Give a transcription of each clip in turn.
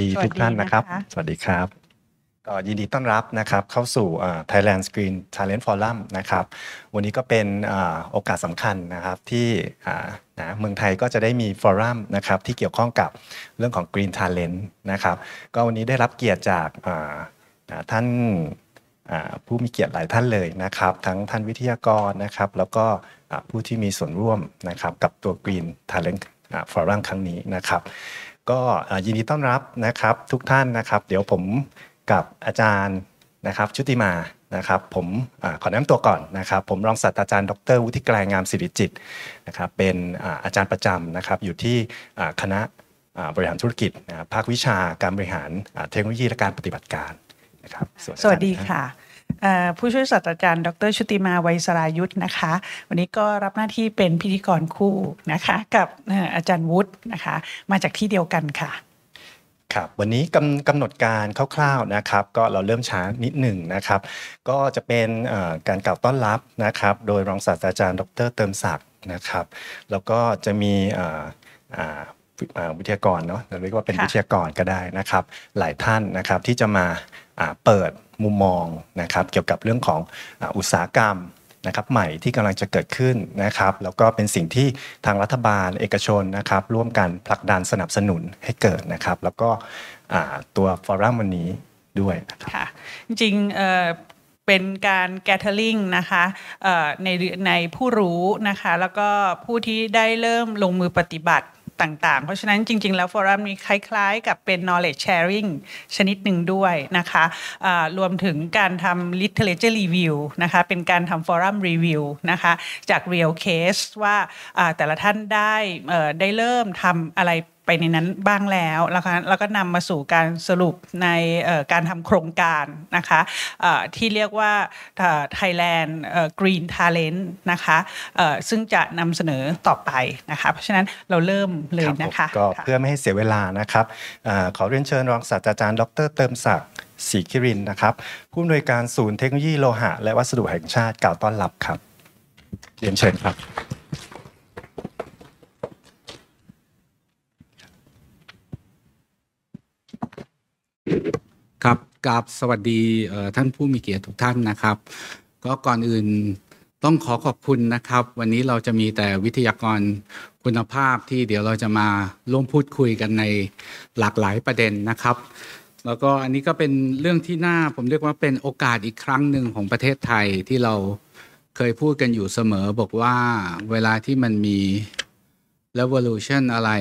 ดีทุกท่านนะครับ สวัสดีครับก็ยินดีต้อนรับนะครับเข้าสู่ Thailand Screen Talent Forum นะครับวันนี้ก็เป็นโอกาสสำคัญนะครับที่นะเมืองไทยก็จะได้มีฟอรัมนะครับที่เกี่ยวข้องกับเรื่องของ Green Talent นะครับ ก็วันนี้ได้รับเกียรติจากท่านผู้มีเกียรติหลายท่านเลยนะครับ ทั้งท่านวิทยากรนะครับ แล้วก็ผู้ที่มีส่วนร่วมนะครับกับตัว Green Talent ฟอรัมครั้งนี้นะครับก็ยินดีต้อนรับนะครับทุกท่านนะครับ เดี๋ยวผมกับอาจารย์นะครับชุติมานะครับ ผมอขอแนะนำตัวก่อนนะครับผมรองศาสตราจารย์ดรวุฒิไกรงามศิริจิตนะครับ เป็นอาจารย์ประจำนะครับ อยู่ที่คณะบริหารธุรกิจภาควิชาการบริหารเทคโนโลยีและการปฏิบัติการนะครับสวัสดีค่ะผู้ช่วยศาสตราจารย์ดรชุติมาไวยสรายุทธ์นะคะวันนี้ก็รับหน้าที่เป็นพิธีกรคู่นะคะกับอาจารย์วุฒินะคะมาจากที่เดียวกันค่ะครับวันนี้กำกำหนดการคร่าวๆนะครับก็เราเริ่มช้านิดหนึ่งนะครับ ก็จะเป็นการกล่าวต้อนรับนะครับ โดยรองศาสตราจารย์ ดร เติมศักดิ์นะครับแล้วก็จะมีวิทยากรเนาะเรียกว่าเป็นวิทยากรก็ได้นะครับหลายท่านนะครับที่จะมาเปิดมุมมองนะครับเกี่ยวกับเรื่องของอุตสาหกรรมนะครับใหม่ที่กำลังจะเกิดขึ้นนะครับแล้วก็เป็นสิ่งที่ทางรัฐบาลเอกชนนะครับร่วมกันผลักดันสนับสนุนให้เกิดนะครับแล้วก็ตัวฟอรัมวันนี้ด้วยนะครับจริงเป็นการแกท h e r i ิงนะคะในในผู้รู้นะคะแล้วก็ผู้ที่ได้เริ่มลงมือปฏิบัติต่างๆเพราะฉะนั้นจริงๆ แล้วฟอรัมนี้คล้ายๆ กับเป็น knowledge sharing ชนิดหนึ่งด้วยนะคะรวมถึงการทำ literature review นะคะ เป็นการทำฟอรัมรีวิวนะคะ จาก real case ว่าแต่ละท่านได้ได้เริ่มทำอะไรไปในนั้นบ้างแล้วนะคะแล้วก็นำมาสู่การสรุปในการทำโครงการนะคะที่เรียกว่า Thailand Green Talent นะคะซึ่งจะนำเสนอต่อไปนะคะเพราะฉะนั้นเราเริ่มเลยนะคะก็เพื่อไม่ให้เสียเวลานะครับขอเรียนเชิญรองศาสตราจารย์ดร เติมศักดิ์ศรีคิรินนะครับผู้อำนวยการศูนย์เทคโนโลยีโลหะ และวัสดุแห่งชาติกล่าวต้อนรับครับเรียนเชิญครับครับกัาบสวัสดีท่านผู้มีเกียรติทุกท่านนะครับ ก็ก่อนอื่นต้องขอขอบคุณนะครับ วันนี้เราจะมีแต่วิทยากรคุณภาพที่เดี๋ยวเราจะมาร่วมพูดคุยกันในหลากหลายประเด็นนะครับ แล้วก็อันนี้ก็เป็นเรื่องที่น่าผมเรียกว่าเป็นโอกาสอีกครั้งหนึ่งของประเทศไทยที่เราเคยพูดกันอยู่เสมอ บอกว่าเวลาที่มันมี revolution อะไร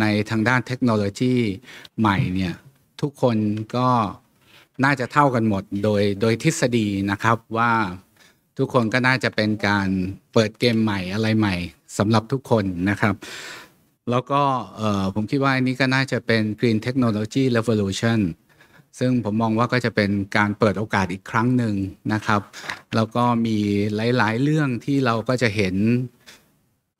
ในทางด้านเทคโนโลยีใหม่เนี่ยทุกคนก็น่าจะเท่ากันหมดโดยโดยทฤษฎีนะครับว่าทุกคนก็น่าจะเป็นการเปิดเกมใหม่อะไรใหม่สำหรับทุกคนนะครับ แล้วก็ผมคิดว่าอันนี้ก็น่าจะเป็น Green Technology Revolution ซึ่งผมมองว่าก็จะเป็นการเปิดโอกาสอีกครั้งหนึ่งนะครับแล้วก็มีหลายๆ เรื่องที่เราก็จะเห็น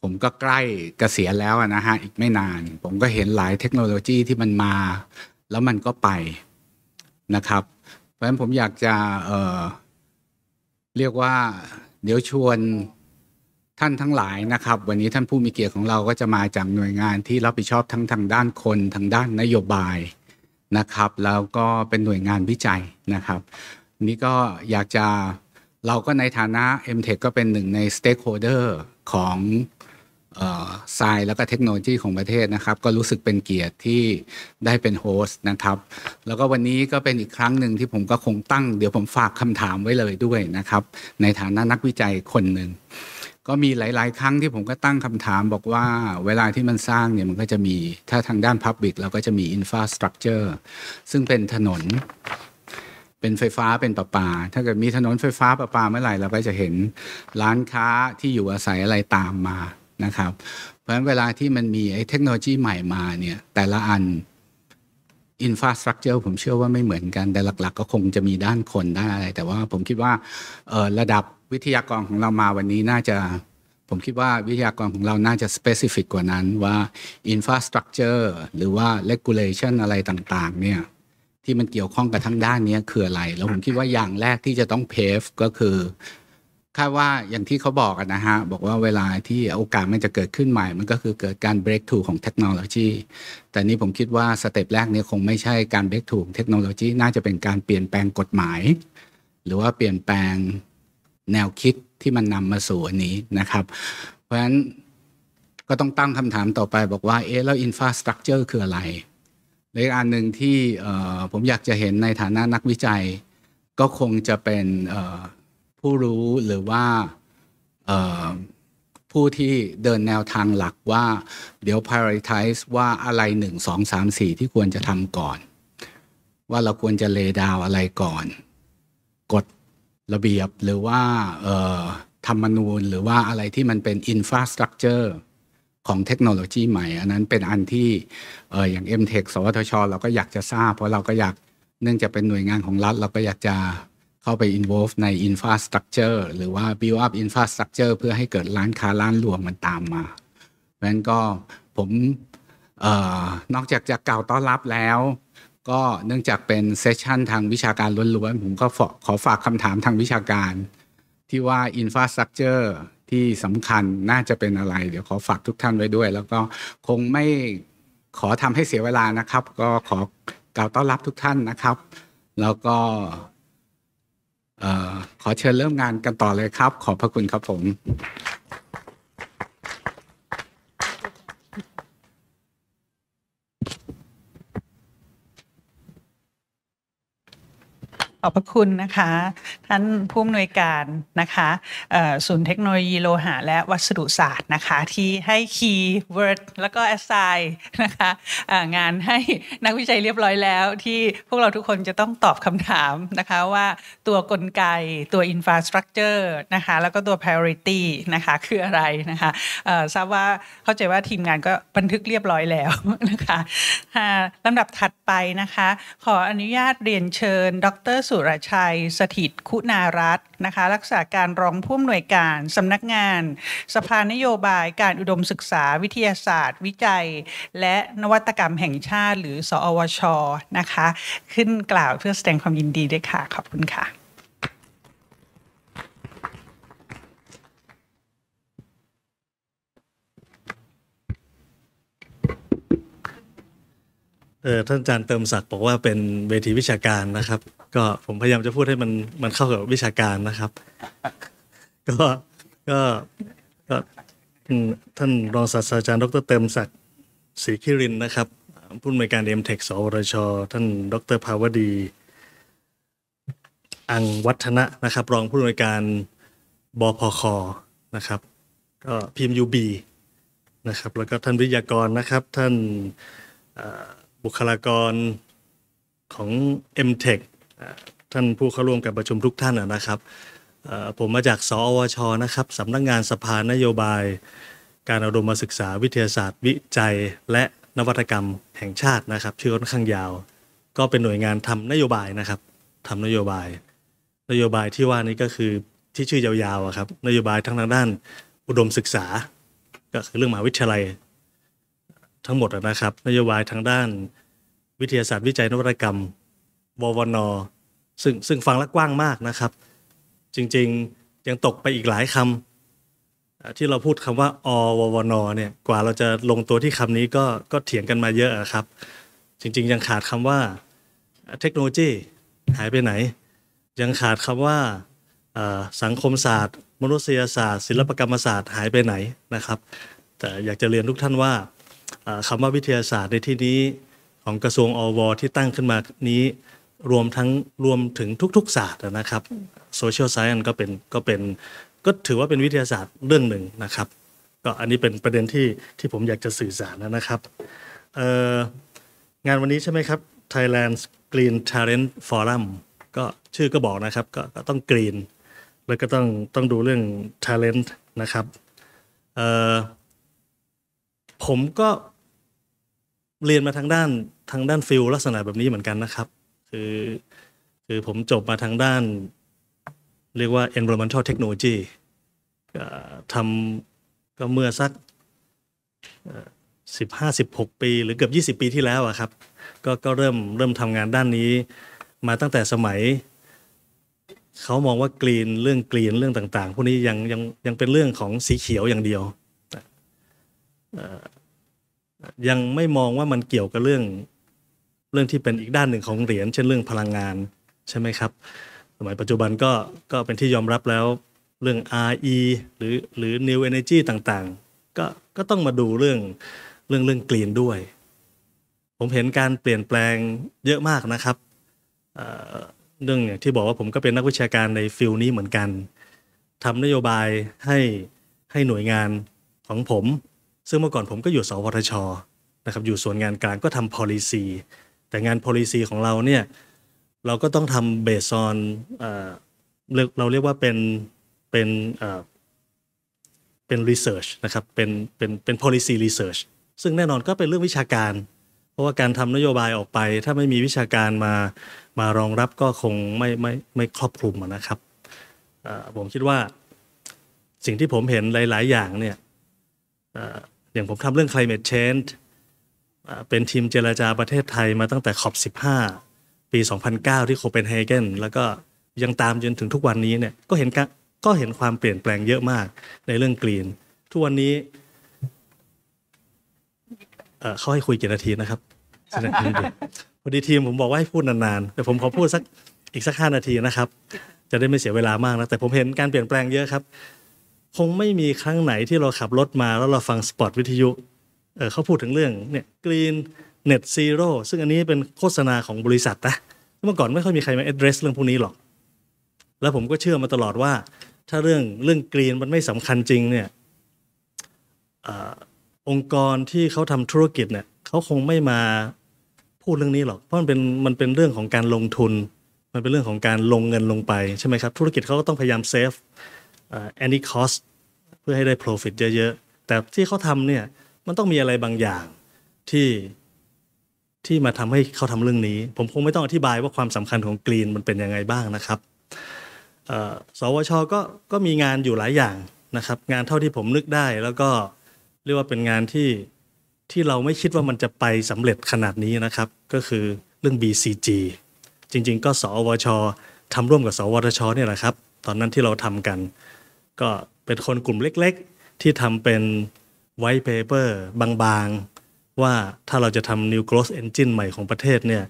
ผมก็ใกล้กเกษียณแล้วนะฮะอีกไม่นานผมก็เห็นหลายเทคโนโลยีที่มันมาแล้วมันก็ไปนะครับ เพราะฉะนั้นผมอยากจะเเรียกว่าเดี๋ยวชวนท่านทั้งหลายนะครับ วันนี้ท่านผู้มีเกียรติของเราก็จะมาจากหน่วยงานที่รับผิดชอบทั้งทางด้านคนทางด้านนโยบายนะครับ แล้วก็เป็นหน่วยงานวิจัยนะครับ นี่ก็อยากจะเราก็ในฐานะ m t e c h ก็เป็นหนึ่งในสเต็กโฮเดอร์ของทรายแล้วก็เทคโนโลยีของประเทศนะครับก็รู้สึกเป็นเกียรติที่ได้เป็นโฮสต์นะครับ แล้วก็วันนี้ก็เป็นอีกครั้งหนึ่งที่ผมก็คงตั้งเดี๋ยวผมฝากคำถามไว้เลยด้วยนะครับ ในฐานะนักวิจัยคนหนึ่ง ก็มีหลาย ๆ ครั้งที่ผมก็ตั้งคำถามบอกว่าเวลาที่มันสร้างเนี่ยมันก็จะมีถ้าทางด้านพับบิกเราก็จะมีอินฟาสตรักเจอร์ซึ่งเป็นถนนเป็นไฟฟ้าเป็นประปาถ้าเกิดมีถนนไฟฟ้าประปาเมื่อไหร่เราก็จะเห็นร้านค้าที่อยู่อาศัยอะไรตามมานะครับเพราะฉะนั้นเวลาที่มันมีไอ้เทคโนโลยีใหม่มาเนี่ยแต่ละอันอินฟาสตรักเจอร์ผมเชื่อว่าไม่เหมือนกันแต่หลัก ๆ ก็คงจะมีด้านคนด้านอะไรแต่ว่าผมคิดว่าระดับวิทยากรของเรามาวันนี้น่าจะ ผมคิดว่าวิทยากรของเราน่าจะสเปซิฟิกกว่านั้นว่าอินฟาสตรักเจอร์หรือว่าเลกูลเลชันอะไรต่างๆเนี่ยที่มันเกี่ยวข้องกับทั้งด้านนี้คืออะไรแล้วผมคิดว่าอย่างแรกที่จะต้องเพฟก็คือคาดว่าอย่างที่เขาบอกกันนะฮะ บอกว่าเวลาที่โอกาสมันจะเกิดขึ้นใหม่ มันก็คือเกิดการ breakthrough ของเทคโนโลยี แต่นี้ผมคิดว่าสเต็ปแรกนี้คงไม่ใช่การ breakthrough ของเทคโนโลยี น่าจะเป็นการเปลี่ยนแปลงกฎหมาย หรือว่าเปลี่ยนแปลงแนวคิดที่มันนำมาสู่อันนี้นะครับ เพราะฉะนั้นก็ต้องตั้งคำถามต่อไปบอกว่าเอ๊ะแล้ว infrastructure คืออะไรและอีกอันหนึ่งที่ผมอยากจะเห็นในฐานะนักวิจัยก็คงจะเป็นผู้รู้หรือว่าผู้ที่เดินแนวทางหลักว่าเดี๋ยว prioritize ว่าอะไรหนึ่งสองสามสี่ที่ควรจะทำก่อน ว่าเราควรจะเลดาวอะไรก่อนกฎระเบียบหรือว่าธรรมนูญ หรือว่าอะไรที่มันเป็นอินฟ a าสตรักเจอร์ของเทคโนโลยีใหม่อันนั้นเป็นอันที่อย่าง m t e c h สวทช เราก็อยากจะทราบ เพราะเราก็อยากเนื่องจากเป็นหน่วยงานของรัฐ เราก็อยากจะเข้าไป involve ใน infrastructure หรือว่า build up infrastructure เพื่อให้เกิดร้านค้าร้านรวมมันตามมาเพราะฉะนั้นก็ผมนอกจากจะกล่าวต้อนรับแล้ว ก็เนื่องจากเป็นเซสชันทางวิชาการล้วนๆ ผมก็ขอฝากคำถามทางวิชาการ ที่ว่า infrastructure ที่สำคัญน่าจะเป็นอะไร เดี๋ยวขอฝากทุกท่านไว้ด้วย แล้วก็คงไม่ขอทำให้เสียเวลานะครับ ก็ขอกล่าวต้อนรับทุกท่านนะครับ แล้วก็ขอเชิญเริ่มงานกันต่อเลยครับขอบพระคุณครับผมขอบพระคุณนะคะท่านผู้อำนวยการนะคะศูนย์เทคโนโลยีโลหะ และวัสดุศาสตร์นะคะ ที่ให้คีย์เวิร์ดแล้วก็แอสไซน์นะคะงานให้นักวิจัยเรียบร้อยแล้ว ที่พวกเราทุกคนจะต้องตอบคำถามนะคะว่าตัวกลไกตัวอินฟราสตรักเจอร์นะคะแล้วก็ตัว priority นะคะคืออะไรนะคะทราบว่าเข้าใจว่าทีมงานก็บันทึกเรียบร้อยแล้วนะคะลำดับถัดไปนะคะ ขออนุญาตเรียนเชิญดรสุสุรชัยสถิตคุณารัตน์นะคะรักษาการรองผู้อำนวยการสำนักงาน สภานโยบายการอุดมศึกษาวิทยาศาสตร์ วิจัย และนวัตกรรมแห่งชาติ หรือ สอวชนะคะ ขึ้นกล่าวเพื่อแสดงความยินดีด้วยค่ะ ขอบคุณค่ะท่านอาจารย์เติมศักดิ์บอกว่าเป็นเวทีวิชาการนะครับก็ผมพยายามจะพูดให้มันมันเข้ากับวิชาการนะครับ ก็ก็ก็ท่านรองศาสตราจารย์ดรเติมศักดิ์ศรีคิรินนะครับผู้อำนวยการเอ็มเทคสวรชท่านดรภาวดี อังวัฒนะนะครับ รองผู้อำนวยการบพคนะครับ ก็พิมยูบีนะครับแล้วก็ท่านวิทยากรนะครับท่านบุคลากรของ m t e c h ท่านผู้เข้าร่วมการประชุมทุกท่านนะครับ ผมมาจากสอวชนะครับสำนักงงานสภานโยบาย การอุดมศึกษา วิทยาศาสตร์วิจัยและนวัตกรรม แห่งชาตินะครับ ชื่อค่อนข้างยาว ก็เป็นหน่วยงานทำนโยบายนะครับ ทำนโยบาย นโยบายที่ว่านี้ก็คือที่ชื่อยาวๆครับนโยบายทั้งทางด้าน อุดมศึกษา ก็คือเรื่องมหาวิทยาลัย ทั้งหมดนะครับนโยบายทางด้าน วิทยาศาสตร์วิจัยนวัตกรรมวนซึ่งซึ่งฟังแล้วกว้างมากนะครับ จริงๆ ยังตกไปอีกหลายคำที่เราพูดคำว่าอววนเนี่ยกว่าเราจะลงตัวที่คำนี้ก็ก็เถียงกันมาเยอะครับ จริงๆยังขาดคำว่าเทคโนโลยีหายไปไหน ยังขาดคำว่าสังคมศาสตร์ มนุษยศาสตร์ศิลปกรรมศาสตร์หายไปไหนนะครับ แต่อยากจะเรียนทุกท่านว่าคำว่าวิทยาศาสตร์ในที่นี้ของกระทรวงอวที่ตั้งขึ้นมานี้รวมทั้งรวมถึงทุกๆ ศาสตร์นะครับโซเชียลไซเอนก็เป็นก็เป็นก็ถือว่าเป็นวิทยาศาสตร์เรื่องหนึ่งนะครับ ก็อันนี้เป็นประเด็นที่ที่ผมอยากจะสื่อสารนะครับงานวันนี้ใช่ไหมครับ Thailand Green Talent Forum ก็ชื่อก็บอกนะครับ ก็ต้องกรีนแล้วก็ต้องต้องดูเรื่อง talent นะครับผมก็เรียนมาทางด้านทางด้านฟิลลักษณะแบบนี้เหมือนกันนะครับคือคือผมจบมาทางด้าน เรียกว่า environmental technology ทำก็เมื่อสักสิบห้าสิบหกปี หรือเกือบยี่สิบปีที่แล้วอะครับ ก็ก็เริ่มเริ่มทำงานด้านนี้มาตั้งแต่สมัย เขามองว่ากรีนเรื่องกรีนเรื่องต่างๆ พวกนี้ยังยังยังเป็นเรื่องของสีเขียวอย่างเดียว ยังไม่มองว่ามันเกี่ยวกับเรื่องเรื่องที่เป็นอีกด้านหนึ่งของเหรียญเช่นเรื่องพลังงานใช่ไหมครับ สมัยปัจจุบันก็ก็เป็นที่ยอมรับแล้วเรื่อง RE หรือหรือ New Energy ต่างๆก็ก็ต้องมาดูเรื่องเรื่องเรื่องกลีนด้วย ผมเห็นการเปลี่ยนแปลงเยอะมากนะครับเรื่อง่งที่บอกว่าผมก็เป็นนักวิชาการในฟิลนี้เหมือนกันทำนโยบายให้ให้หน่วยงานของผม ซึ่งเมื่อก่อนผมก็อยู่ สวทชนะครับอยู่ส่วนงานกลางก็ทำ policy แต่งาน policy ของเราเนี่ย เราก็ต้องทำเบสซอนเราเรียกว่าเป็นเป็นเป็น research นะครับเป็นเป็นเป็น policy research ซึ่งแน่นอนก็เป็นเรื่องวิชาการ เพราะว่าการทำนโยบายออกไป ถ้าไม่มีวิชาการมามารองรับก็คงไม่ไม่ไม่ครอบคลุมนะครับผมคิดว่าสิ่งที่ผมเห็นหลายๆ อย่างเนี่ยอย่างผมทำเรื่อง climate change เป็นทีมเจรจาประเทศไทยมาตั้งแต่ขอบ15 ปี 2009 ที่โคเปนเฮเกนแล้วก็ยังตามจนถึงทุกวันนี้เนี่ยก็เห็นก็เห็นความเปลี่ยนแปลงเยอะมากในเรื่องกรีนทุกวันนี้เขาให้คุยกี่นาทีนะครับพอดีทีมผมบอกว่าให้พูดนานๆ แต่ผมขอพูดสักอีกสักห้านาทีนะครับจะได้ไม่เสียเวลามากนะแต่ผมเห็นการเปลี่ยนแปลงเยอะครับคงไม่มีครั้งไหนที่เราขับรถมาแล้วเราฟังสปอตวิทยุเขาพูดถึงเรื่องเนี่ยกรีนเน็ตซีโร่ซึ่งอันนี้เป็นโฆษณาของบริษัทนะเมื่อก่อนไม่ค่อยมีใครมา address เรื่องพวกนี้หรอกแล้วผมก็เชื่อมาตลอดว่า ถ้าเรื่องเรื่องกรีนมันไม่สำคัญจริงเนี่ยอองค์กรที่เขาทำธุรกิจเนี่ยเขาคงไม่มาพูดเรื่องนี้หรอกเพราะมันเป็นมันเป็นเรื่องของการลงทุน มันเป็นเรื่องของการลงเงินลงไปใช่ไหมครับ ธุรกิจเขาก็ต้องพยายามเซฟ any cost เพื่อให้ได้ profit เยอะ ๆ แต่ที่เขาทำเนี่ยมันต้องมีอะไรบางอย่างที่ที่มาทำให้เขาทำเรื่องนี้ ผมคงไม่ต้องอธิบายว่าความสำคัญของกรีนมันเป็นยังไงบ้างนะครับ สวชก็ก็มีงานอยู่หลายอย่างนะครับงานเท่าที่ผมนึกได้ แล้วก็เรียกว่าเป็นงานที่ที่เราไม่คิดว่ามันจะไปสำเร็จขนาดนี้นะครับ ก็คือเรื่อง BCG จริง ๆ ก็ สวชทำร่วมกับ สวทชเนี่ยแหละครับ ตอนนั้นที่เราทำกันก็เป็นคนกลุ่มเล็ก ๆที่ทำเป็นไวท์เพเปอร์บางๆว่าถ้าเราจะทำนิวโกลส์เอนจินใหม่ของประเทศเนี่ย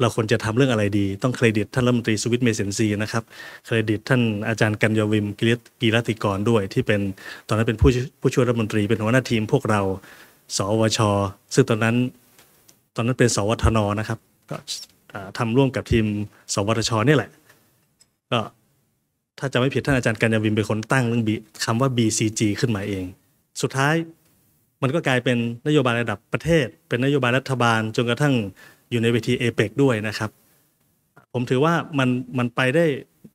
เราควรจะทำเรื่องอะไรดีต้องเครดิตท่านรัฐมนตรีสวิตเมเซนซีนะครับ เครดิตท่านอาจารย์กัญยวิมกิีรติกรด้วย ที่เป็น ตอนนั้นเป็นผู้ผู้ช่วยรัฐมนตรี เป็นหัวหน้าทีมพวกเรา สวช ซึ่งตอนนั้นตอนนั้นเป็น สวทน นะครับ ก็ทำร่วมกับทีม สวทชนี่แหละก็ถ้าจะไม่ผิดท่านอาจารย์กัญญวิมเป็นคนตั้งเรื่องคำว่า BCG ขึ้นมาเอง สุดท้ายมันก็กลายเป็นนโยบายระดับประเทศเป็นนโยบายรัฐบาลจนกระทั่งอยู่ในเวทีเอเปกด้วยนะครับผมถือว่ามันมันไปได้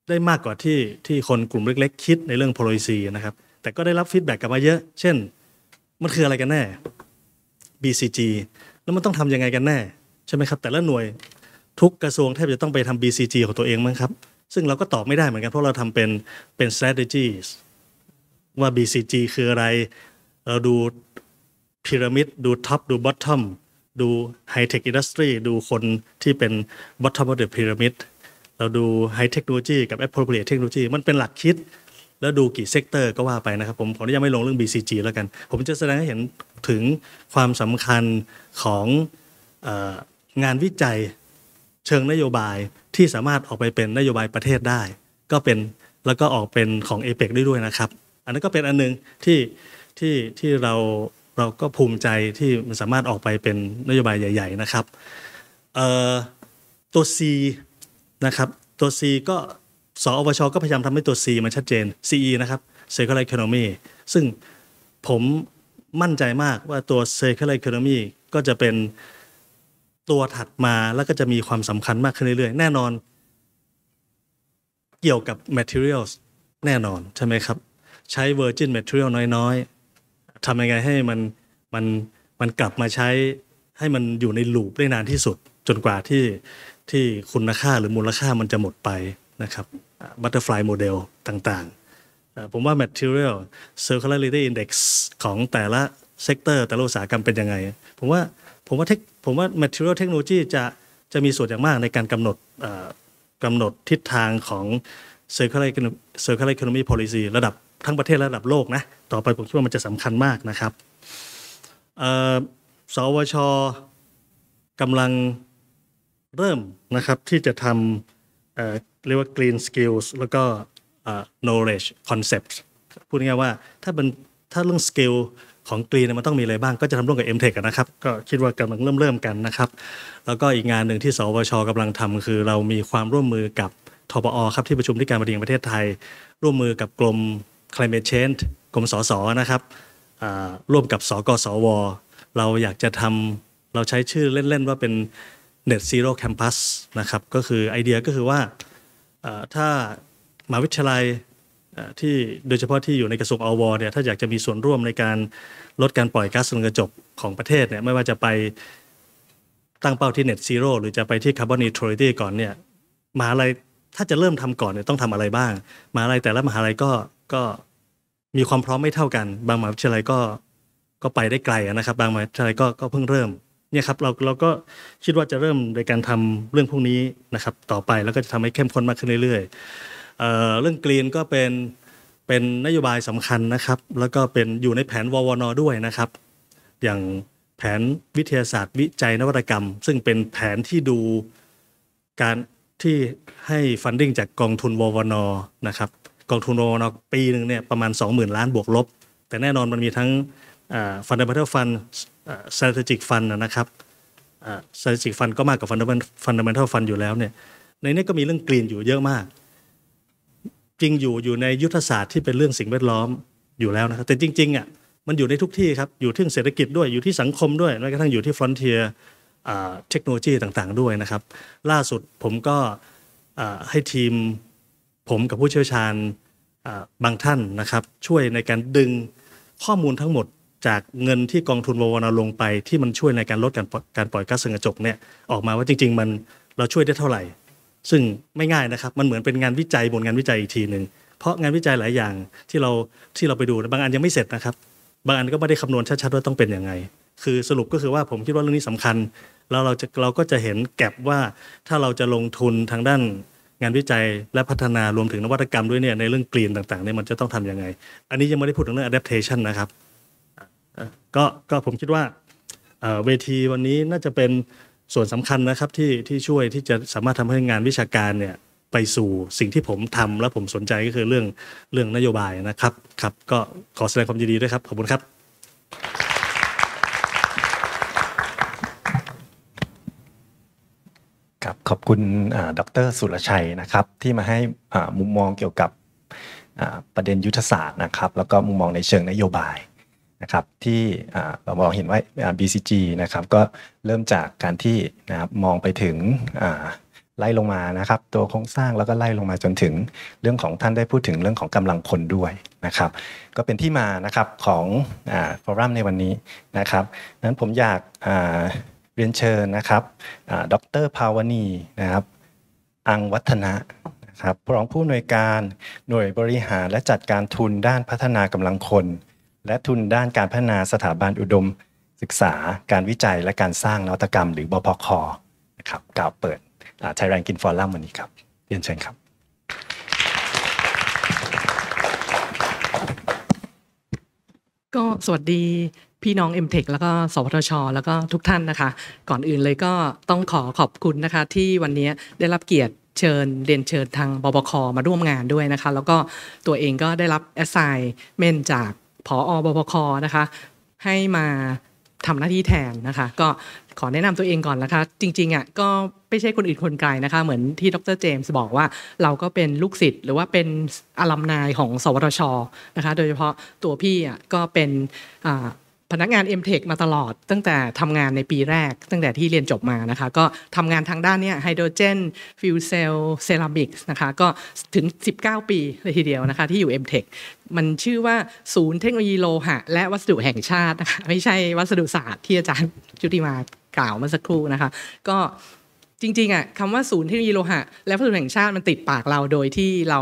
ได้มากกว่าที่ที่คนกลุ่มเล็ก ๆ คิดในเรื่อง policy นะครับแต่ก็ได้รับฟีดแบ็กกลับมาเยอะ เช่นมันคืออะไรกันแน่ BCG แล้วมันต้องทำยังไงกันแน่ใช่ไหมครับแต่ละหน่วยทุกกระทรวงแทบจะต้องไปทำ BCG ของตัวเองมั้งครับซึ่งเราก็ตอบไม่ได้เหมือนกัน เพราะเราทำเป็นเป็น strategies ว่า BCG คืออะไรเราดูพีระมิดดูท็อปดูบอททอมดูไฮเทคอินดัสทรีดูคนที่เป็นบอททอมของเดอะพีระมิดเราดูไฮเทคโนโลยีกับแอปพลิเคชันเทคโนโลยีมันเป็นหลักคิด แล้วดูกี่เซกเตอร์ก็ว่าไปนะครับ ผมขออนุญาตไม่ลงเรื่อง BCG แล้วกัน ผมจะแสดงให้เห็นถึงความสำคัญของงานวิจัยเชิงนโยบายที่สามารถออกไปเป็นนโยบายประเทศได้ ก็เป็นแล้วก็ออกเป็นของ a อ e ปกด้ด้วยนะครับ อันนั้นก็เป็นอันนึงที่ที่ที่เราเราก็ภูมิใจที่มันสามารถออกไปเป็นนโยบายใหญ่ ๆนะครับตัว C นะครับตัว C ก็สอวช ก็พยายามทำให้ตัว C มันชัดเจน CE นะครับ Circular Economy ซึ่งผมมั่นใจมากว่าตัว Circular Economy ก็จะเป็นตัวถัดมาแล้วก็จะมีความสำคัญมากขึ้นเรื่อยๆแน่นอน เกี่ยวกับ materials แน่นอนใช่ไหมครับใช้ virgin material น้อยทำยังไงให้มันมันมันกลับมาใช้ให้มันอยู่ในลูปได้นานที่สุดจนกว่าที่ที่คุณค่าหรือมูลค่ามันจะหมดไปนะครับบัตเตอร์ฟลายโมเดลต่างๆผมว่า Material Circularity Index ของแต่ละเซกเตอร์แต่ละอุตสาหกรรมเป็นยังไงผมว่าผมว่าเทคผมว่า Material Technology จะจะมีส่วนอย่างมากในการกำหนดกำหนดทิศทางของ Circular Economy Policy ระดับทั้งประเทศระดับโลกนะ ต่อไปผมคิดว่ามันจะสำคัญมากนะครับ สวชกำลังเริ่มนะครับที่จะทำเรียกว่า green skills แล้วก็ knowledge concept พูดง่ายว่าถ้าเป็นถ้าเรื่อง skill ของ r รีนมันต้องมีอะไรบ้างก็จะทำร่วมกับ m t e c h นะครับ ก็คิดว่ากำลังเริ่มเริ่มกันนะครับ แล้วก็อีกงานหนึ่งที่ สวชกำลังทำคือเรามีความร่วมมือกับทบอครับที่ประชุมที่การบดีหางประเทศไทย ร่วมมือกับกรม climate change กรมสสนะครับร่วมกับสกสวเราอยากจะทำเราใช้ชื่อเล่นๆว่าเป็น net zero campus นะครับก็คือไอเดียก็คือว่าถ้ามหาวิทยาลัยที่โดยเฉพาะที่อยู่ในกระทรวงอวเนี่ยถ้าอยากจะมีส่วนร่วมในการลดการปล่อยก๊าซเรือนกระจกของประเทศเนี่ยไม่ว่าจะไปตั้งเป้าที่ net zero หรือจะไปที่ carbon neutrality ก่อนเนี่ยมหาลัยถ้าจะเริ่มทำก่อนเนี่ยต้องทำอะไรบ้างมหาลัยแต่ละมหาลัยก็ก็มีความพร้อมไม่เท่ากัน บางมหาวิทยาลัยก็ก็ไปได้ไกลนะครับ บางมหาวิทยาลัยก็ก็เพิ่งเริ่มเนี่ยครับเราเราก็คิดว่าจะเริ่มโดยการทำเรื่องพวกนี้นะครับต่อไปแล้วก็จะทำให้เข้มข้นมากขึ้นเรื่อยๆเเรื่องกรีนก็เป็นเป็นนโยบายสำคัญนะครับ แล้วก็เป็นอยู่ในแผนวอวนด้วยนะครับ อย่างแผนวิทยาศาสตร์ วิจัยนวัตกรรม ซึ่งเป็นแผนที่ดูการที่ให้ฟันดิ้งจากกองทุนววนนะครับกองทุนววนปีหนึ่งเนี่ยประมาณ20,000ล้านบวกลบ แต่แน่นอนมันมีทั้งฟันดัมเบลฟันสติจิกฟันนะครับสติจิกฟันก็มากกว่าฟันดัมฟันดัมเบลฟันอยู่แล้วเนี่ยในนี้ก็มีเรื่องกลีนอยู่เยอะมาก จริงอยู่อยู่ในยุทธศาสตร์ที่เป็นเรื่องสิ่งแวดล้อมอยู่แล้วนะครับแต่จริงๆอ่ะมันอยู่ในทุกที่ครับอยู่ที่เศรษฐกิจด้วยอยู่ที่สังคมด้วยแม้กระทั่งอยู่ที่ฟอนเทียเทคโนโลยีต่างๆ ด้วยนะครับ ล่าสุดผมก็ให้ทีมผมกับผู้เชี่ยวชาญบางท่านนะครับช่วยในการดึงข้อมูลทั้งหมด จากเงินที่กองทุนววนลงไปที่มันช่วยในการลดการการปล่อยก๊าซเรือนกระจกเนี่ยออกมาว่าจริง ๆ มันเราช่วยได้เท่าไหร่ ซึ่งไม่ง่ายนะครับ มันเหมือนเป็นงานวิจัยบนงานวิจัยอีกทีหนึ่งเพราะงานวิจัยหลายอย่างที่เราที่เราไปดูบางอันยังไม่เสร็จนะครับ บางอันก็ไม่ได้คำนวณชัดๆว่าต้องเป็นยังไงคือสรุปก็คือว่าผมคิดว่าเรื่องนี้สำคัญแล้วเราจะเราก็จะเห็นแก็บว่าถ้าเราจะลงทุนทางด้านงานวิจัยและพัฒนารวมถึงนวัตกรรมด้วยเนี่ยในเรื่องกลีนต่างๆเนี่ยมันจะต้องทํำยังไง อันนี้ยังไม่ได้พูดถึงเรื่อง adaptation นะครับก็ก็ผมคิดว่าเวทีวันนี้น่าจะเป็นส่วนสำคัญนะครับที่ที่ช่วยที่จะสามารถทำให้งานวิชาการเนี่ยไปสู่สิ่งที่ผมทำ และผมสนใจก็คือเรื่องเรื่องนโยบายนะครับครับก็ขอแสดงความยินดีด้วยครับขอบคุณครับขอบคุณดรสุรชัยนะครับ ที่มาให้มุมมองเกี่ยวกับประเด็นยุทธศาสตร์นะครับ แล้วก็มุมมองในเชิงนโยบายนะครับที่เรามองเห็นว่า BCG นะครับก็เริ่มจากการที่นะครับมองไปถึงไล่ลงมานะครับตัวโครงสร้างแล้วก็ไล่ลงมาจนถึงเรื่องของท่านได้พูดถึงเรื่องของกำลังคนด้วยนะครับ ก็เป็นที่มานะครับของฟอรัมในวันนี้นะครับนั้นผมอยากเรียนเชิญนะครับดรภาวณี นะครับ อังวัฒนะครับ รองผู้อำนวยการหน่วยบริหารและจัดการทุนด้านพัฒนากำลังคน และทุนด้านการพัฒนาสถาบันอุดม ศึกษาการวิจัยและการสร้างนวัตกรรมหรือบพคนะครับกล่าวเปิดไทยแรนกินฟอรัมวันนี้ครับเรียนเชิญครับก็สวัสดีพี่น้อง m t e c h แล้วก็ สวทช แล้วก็ทุกท่านนะคะ ก่อนอื่นเลยก็ต้องขอขอบคุณนะคะ ที่วันนี้ได้รับเกียรติเชิญเรียนเชิญทางบบคมาร่วมงานด้วยนะคะแล้วก็ตัวเองก็ได้รับแอสไซเมนจากผอบบคนะคะ ให้มาทำหน้าที่แทนนะคะ ก็ขอแนะนำตัวเองก่อนนะคะ จริงๆอ่ะก็ไม่ใช่คนอื่นคนไกลนะคะ เหมือนที่ดรเจมส์บอกว่า เราก็เป็นลูกศิษย์หรือว่าเป็นอลัมนายของ สวทชนะคะ โดยเฉพาะตัวพี่อ่ะก็เป็นอ่าพนักงาน m t e c h มาตลอดตั้งแต่ทำงานในปีแรกตั้งแต่ที่เรียนจบมานะคะก็ทำงานทางด้านนี้ไฮโดรเจนฟิวเซลเซรามิกนะคะก็ถึง 19 ปีเลยทีเดียวนะคะ ที่อยู่ m t e c h มันชื่อว่า ศูนย์เทคโนโลยีโลหะและวัสดุแห่งชาตินะคะไม่ใช่วัสดุศาสตร์ที่อาจารย์จุติมากล่าวเมื่อสักครู่นะคะ ก็จริงๆอ่ะคำว่าศูนย์เทคโนโลยีโลหะและวัสดุแห่งชาติมันติดปากเราโดยที่เรา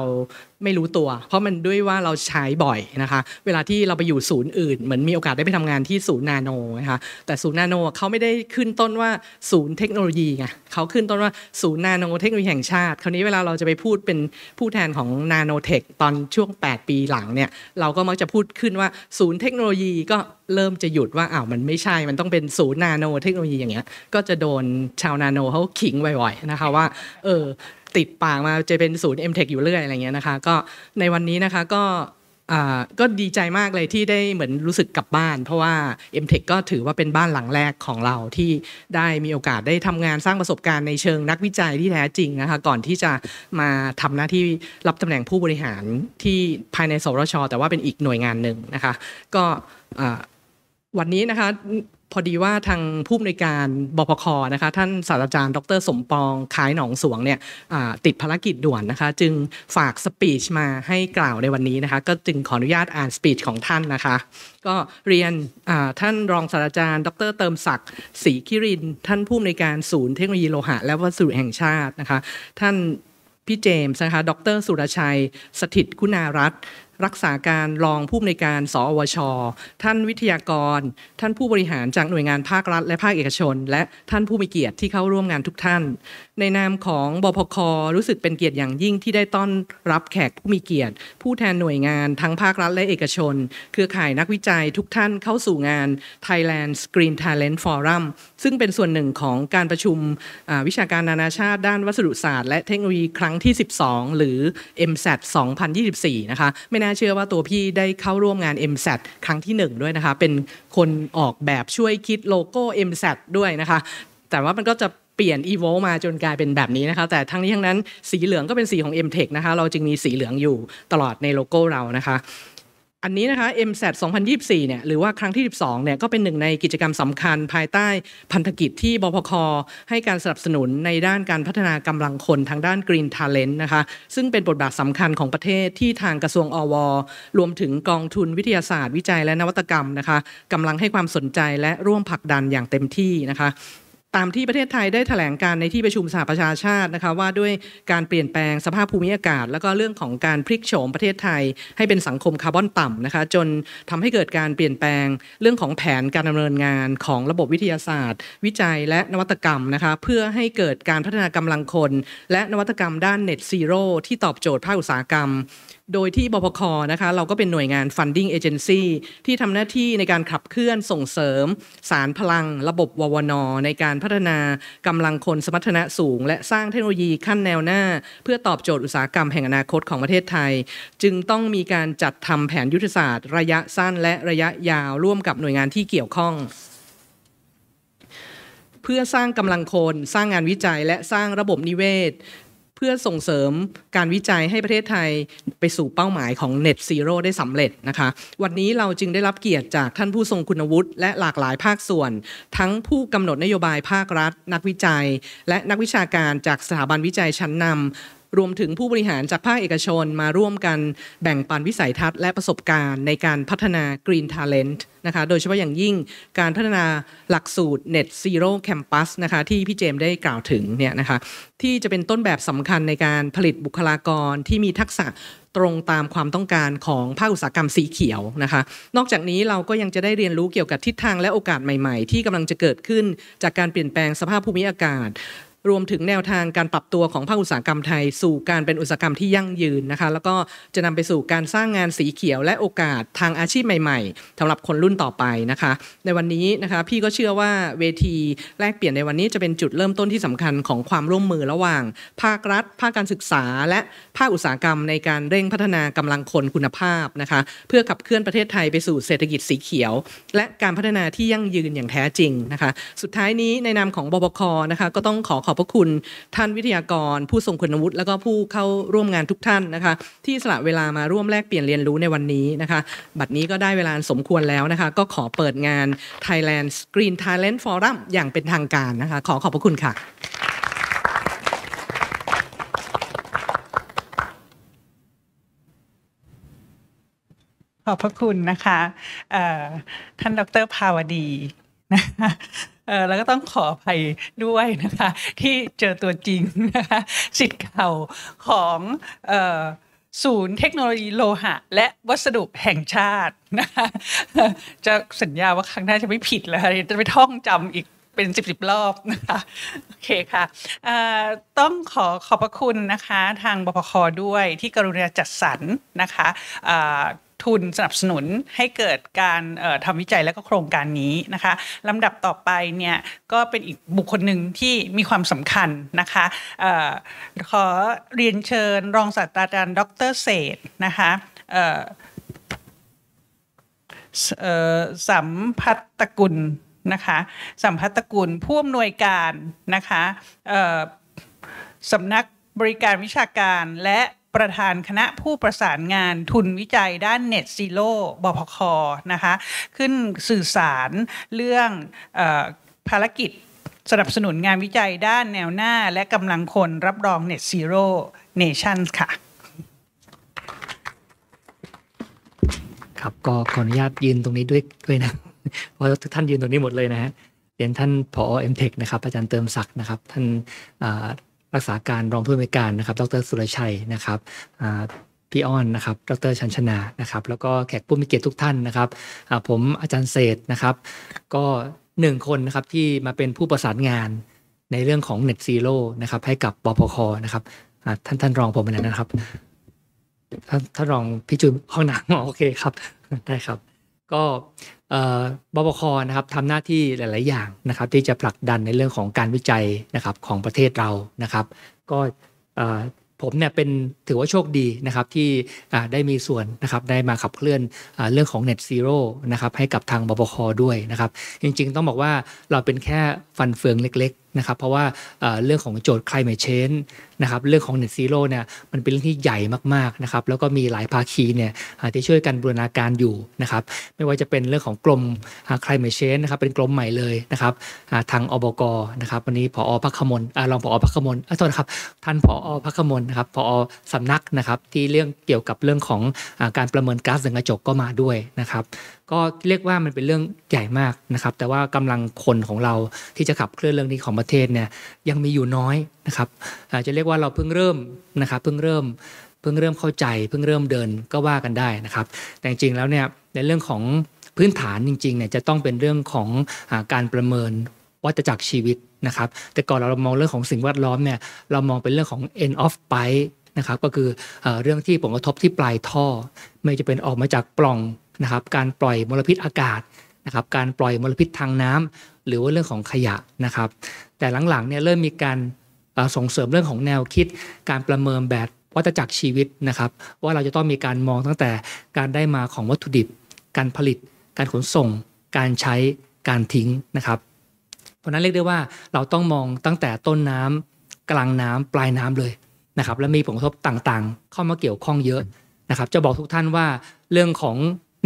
ไม่รู้ตัวเพราะมันด้วยว่าเราใช้บ่อยนะคะเวลาที่เราไปอยู่ศูนย์อื่นเหมือนมีโอกาสได้ไปทำงานที่ศูนย์นาโนนะคะแต่ศูนย์นาโนเขาไม่ได้ขึ้นต้นว่าศูนย์เทคโนโลยีไงเขาขึ้นต้นว่าศูนย์นาโนเทคโนโลยีแห่งชาติคราวนี้เวลาเราจะไปพูดเป็นผู้แทนของนาโนเทคตอนช่วง 8 ปีหลังเนี่ยเราก็มักจะพูดขึ้นว่า ศูนย์เทคโนโลยีก็เริ่มจะหยุดว่าอ้าวมันไม่ใช่มันต้องเป็นศูนย์นาโนเทคโนโลยีอย่างเงี้ยก็จะโดนชาวนาโนเขาขิงบ่อยๆนะคะว่า เออติดปากมาจะเป็นศูนย์ MTech อยู่เรื่อยอะไรเงี้ยนะคะก็ในวันนี้นะคะก็ก็ดีใจมากเลยที่ได้เหมือนรู้สึกกลับบ้าน เพราะว่า m t e c h ก็ถือว่าเป็นบ้านหลังแรกของเราที่ได้มีโอกาสได้ทำงานสร้างประสบการณ์ในเชิงนักวิจัยที่แท้จริงนะคะก่อนที่จะมาทำหน้าที่รับตำแหน่งผู้บริหารที่ภายในสรชแต่ว่าเป็นอีกหน่วยงานหนึ่งนะคะ ก็วันนี้นะคะพอดีว่าทางผู้อำนวยการบพคนะคะ ท่านศาสตราจารย์ ดร สมปองคายหนองสวงเนี่ยติดภารกิจด่วนนะคะ จึงฝากสปีชมาให้กล่าวในวันนี้นะคะ ก็จึงขออนุญาตอ่านสปีชของท่านนะคะ ก็เรียนท่านรองศาสตราจารย์ ดร เติมศักดิ์ศรีคิริน ท่านผู้อำนวยการศูนย์เทคโนโลยีโลหะและวัสดุแห่งชาตินะคะ ท่านพี่เจมส์นะคะดรสุรชัย สถิตคุณารัตน์รักษาการรองผู้อำนวยการสอวช ท่านวิทยากร ท่านผู้บริหารจากหน่วยงานภาครัฐ และภาคเอกชน และท่านผู้มีเกียรติที่เข้าร่วมงานทุกท่านในนามของบพค รู้สึกเป็นเกียรติอย่างยิ่งที่ได้ต้อนรับแขกผู้มีเกียรติ ผู้แทนหน่วยงานทั้งภาครัฐและเอกชนเครือข่ายนักวิจัยทุกท่านเข้าสู่งาน Thailand Screen Talent Forum ซึ่งเป็นส่วนหนึ่งของการประชุมวิชาการนานาชาติด้านวัสดุศาสตร์และเทคโนโลยีครั้งที่ 12 หรือ MSAT 2024 นะคะไม่น่าเชื่อว่าตัวพี่ได้เข้าร่วมงาน MSAT ครั้งที่ 1 ด้วยนะคะเป็นคนออกแบบช่วยคิดโลโก้ MSAT ด้วยนะคะ แต่ว่ามันก็จะเปลี่ยน e v o มาจนกลายเป็นแบบนี้นะครับแต่ทั้งนี้ทั้งนั้น สีเหลืองก็เป็นสีของ m t e c h นะคะเราจึงมีสีเหลืองอยู่ตลอดในโลโก้เรานะคะ อันนี้นะคะ MSAT 2024 เนี่ยหรือว่าครั้งที่ 12เนี่ยก็เป็นหนึ่งในกิจกรรมสำคัญ ภายใต้พันธกิจที่บพค ให้การสนับสนุนในด้านการพัฒนากำลังคนทางด้าน Green Talent นะคะซึ่งเป็นบทบาทสำคัญของประเทศที่ทางกระทรวงอวรวมถึงกองทุนวิทยาศาสตร์วิจัยและนวัตกรรมนะคะกำลังให้ความสนใจและร่วมผลักดันอย่างเต็มที่นะคะตามที่ประเทศไทยได้แถลงการในที่ประชุมสหประชาชาตินะคะ ว่าด้วยการเปลี่ยนแปลงสภาพภูมิอากาศ แล้วก็เรื่องของการพลิกโฉมประเทศไทยให้เป็นสังคมคาร์บอนต่ำนะคะจนทำให้เกิดการเปลี่ยนแปลงเรื่องของแผนการดำเนินงานของระบบวิทยาศาสตร์ วิจัยและนวัตกรรมนะคะเพื่อให้เกิดการพัฒนากำลังคนและนวัตกรรมด้านเน็ตซีโร่ที่ตอบโจทย์ภาคอุตสาหกรรมโดยที่บพคนะคะเราก็เป็นหน่วยงาน funding agency ที่ทำหน้าที่ในการขับเคลื่อนส่งเสริม สารพลัง ระบบววนในการพัฒนากำลังคนสมรรถนะสูง และสร้างเทคโนโลยีขั้นแนวหน้า เพื่อตอบโจทย์อุตสาหกรรมแห่งอนาคตของประเทศไทย จึงต้องมีการจัดทำแผนยุทธศาสตร์ระยะสั้น และระยะยาวร่วมกับหน่วยงานที่เกี่ยวข้อง เพื่อสร้างกำลังคน สร้างงานวิจัย และสร้างระบบนิเวศเพื่อส่งเสริมการวิจัยให้ประเทศไทยไปสู่เป้าหมายของ Net Zero ได้สำเร็จนะคะ วันนี้เราจึงได้รับเกียรติจากท่านผู้ทรงคุณวุฒิและหลากหลายภาคส่วน ทั้งผู้กำหนดนโยบายภาครัฐ นักวิจัย และนักวิชาการจากสถาบันวิจัยชั้นนรวมถึงผู้บริหารจากภาคเอกชนมาร่วมกันแบ่งปันวิสัยทัศน์และประสบการณ์ในการพัฒนา Green Talent นะคะ โดยเฉพาะอย่างยิ่งการพัฒนาหลักสูตร Net Zero Campus นะคะที่พี่เจมได้กล่าวถึงเนี่ยนะคะที่จะเป็นต้นแบบสำคัญในการผลิตบุคลากรที่มีทักษะตรงตามความต้องการของภาคอุตสาหกรรมสีเขียวนะคะนอกจากนี้เราก็ยังจะได้เรียนรู้เกี่ยวกับทิศทางและโอกาสใหม่ๆ ที่กำลังจะเกิดขึ้นจากการเปลี่ยนแปลงสภาพภูมิอากาศรวมถึงแนวทางการปรับตัวของภาคอุตสาหกรรมไทย สู่การเป็นอุตสาหกรรมที่ยั่งยืนนะคะ แล้วก็จะนำไปสู่การสร้างงานสีเขียว และโอกาสทางอาชีพใหม่ๆสำหรับคนรุ่นต่อไปนะคะ ในวันนี้นะคะพี่ก็เชื่อว่าเวทีแลกเปลี่ยนในวันนี้จะเป็นจุดเริ่มต้นที่สำคัญของความร่วมมือระหว่าง ภาครัฐภาคการศึกษา และภาคอุตสาหกรรมในการเร่งพัฒนากำลังคนคุณภาพนะคะเพื่อขับเคลื่อนประเทศไทยไปสู่เศรษฐกิจสีเขียว และการพัฒนาที่ยั่งยืนอย่างแท้จริงนะคะ สุดท้ายนี้ในนามของบบคนะคะก็ต้องขอขอบขอบพระคุณท่านวิทยากรผู้ทรงคุณวุฒิและก็ผู้เข้าร่วมงานทุกท่านนะคะที่สละเวลามาร่วมแลกเปลี่ยนเรียนรู้ในวันนี้นะคะบัดนี้ก็ได้เวลาสมควรแล้วนะคะ ก็ขอเปิดงาน Thailand c r e e n Talent Forum อย่างเป็นทางการนะคะขอขอบพระคุณค่ะ ขอบพระคุณนะคะท่านดรภาวดีนะคะเออแล้วก็ต้องขออภัยด้วยนะคะที่เจอตัวจริงนะคะสิทธิ์เก่าของเออศูนย์เทคโนโลยีโลหะ และวัสดุแห่งชาตินะคะจะสัญญาว่าครั้งหน้าจะไม่ผิดแล้วะจะไปท่องจำอีกเป็นสิบสิบรอบนะคะ โอเคค่ะ ต้องขอขอบพระคุณนะคะทางบพคด้วยที่กรุณาจัดสรรนะคะทุนสนับสนุนให้เกิดการทำวิจัยและก็โครงการนี้นะคะลำดับต่อไปเนี่ย ก็เป็นอีกบุคคลหนึ่งที่มีความสำคัญนะคะขอเรียนเชิญรองศาสตราจารย์ ดรเศษนะคะสัมพัตตกุลนะคะ สัมพัตตกุลผู้อำนวยการนะคะสำนักบริการวิชาการและประธานคณะผู้ประสานงานทุนวิจัยด้านเน็ตซีโร่บพคนะคะขึ้นสื่อสารเรื่องอภารกิจสนับสนุนงานวิจัยด้านแนวหน้าและกำลังคนรับรองเน็ตซีโร่เนชั่นค่ะครับก็ขออนุญาตยืนตรงนี้ด้วยด้วยนะเพราะทุกท่านยืนตรงนี้หมดเลยนะฮะเรียนท่านผอเอ็มเทคนะครับอาจารย์เติมศักดิ์นะครับท่านรักษาการรองผู้อำนวยการนะครับ ดรสุรชัยนะครับ พี่อ้อนนะครับ ดรชันชนานะครับ แล้วก็แขกผู้มีเกียรติทุกท่านนะครับ ผมอาจารย์เศษนะครับ ก็หนึ่งคนนะครับที่มาเป็นผู้ประสานงานในเรื่องของ Net Zero นะครับให้กับปพค นะครับ ท่านท่านรองผมนป็นนะครับท่านท่านรองพี่จุนห้องหนังโอเคครับ ได้ครับก็บบคนะครับทำหน้าที่หลาย ๆ อย่างนะครับ ที่จะผลักดันในเรื่องของการวิจัยนะครับของประเทศเรานะครับ ก็ผมเนี่ยเป็นถือว่าโชคดีนะครับที่ได้มีส่วนนะครับได้มาขับเคลื่อนอเรื่องของ Net Zero นะครับให้กับทางบบคด้วยนะครับ จริง ๆ ต้องบอกว่าเราเป็นแค่ฟันเฟืองเล็ก ๆ นะครับ เพราะว่าเรื่องของโจทย์ climate change นะครับเรื่องของ Net Zero เนี่ยมันเป็นเรื่องที่ใหญ่มากๆนะครับแล้วก็มีหลายภาคีเนี่ยที่ช่วยกันบูรณาการอยู่นะครับไม่ว่าจะเป็นเรื่องของกลม Climate Change นะครับเป็นกลมใหม่เลยนะครับทางอบกนะครับวันนี้ผอพักขมลรองผอพักขมลอโทษนะครับท่านผอพักขมลนะครับผอสำนักนะครับที่เรื่องเกี่ยวกับเรื่องของการประเมินก๊าซเรือนกระจกก็มาด้วยนะครับก็เรียกว่ามันเป็นเรื่องใหญ่มากนะครับแต่ว่ากำลังคนของเราที่จะขับเคลื่อนเรื่องนี้ของประเทศเนี่ยยังมีอยู่น้อยนะครับอาจจะเรียกว่าเราเพิ่งเริ่มนะครับเพิ่งเริ่มเพิ่งเริ่มเข้าใจเพิ่งเริ่มเดินก็ว่ากันได้นะครับแต่จริงแล้วเนี่ยในเรื่องของพื้นฐานจริงๆเนี่ยจะต้องเป็นเรื่องของอการประเมินวัฏจักรชีวิตนะครับ แต่ก่อนเราเรามองเรื่องของสิ่งแวดล้อมเนี่ยเรามองเป็นเรื่องของ end of pipe นะครับก็คือเรื่องที่ผลกระทบที่ปลายท่อ ไม่จะเป็นออกมาจากปล่องนะครับการปล่อยมลพิษอากาศนะครับการปล่อยมลพิษทางน้ำ หรือว่าเรื่องของขยะนะครับแต่หลังๆเนี่ยเริ่มมีการส่งเสริมเรื่องของแนวคิดการประเมินแบบวัตจักรชีวิตนะครับว่าเราจะต้องมีการมองตั้งแต่การได้มาของวัตถุดิบ การผลิต การขนส่ง การใช้การทิ้งนะครับเพราะนั้นเรียกได้ว่าเราต้องมองตั้งแต่ต้นน้ำ กลางน้ำปลายน้ำเลยนะครับและมีผลกระทบต่างๆ เข้ามาเกี่ยวข้องเยอะนะครับ จะบอกทุกท่านว่าเรื่องของ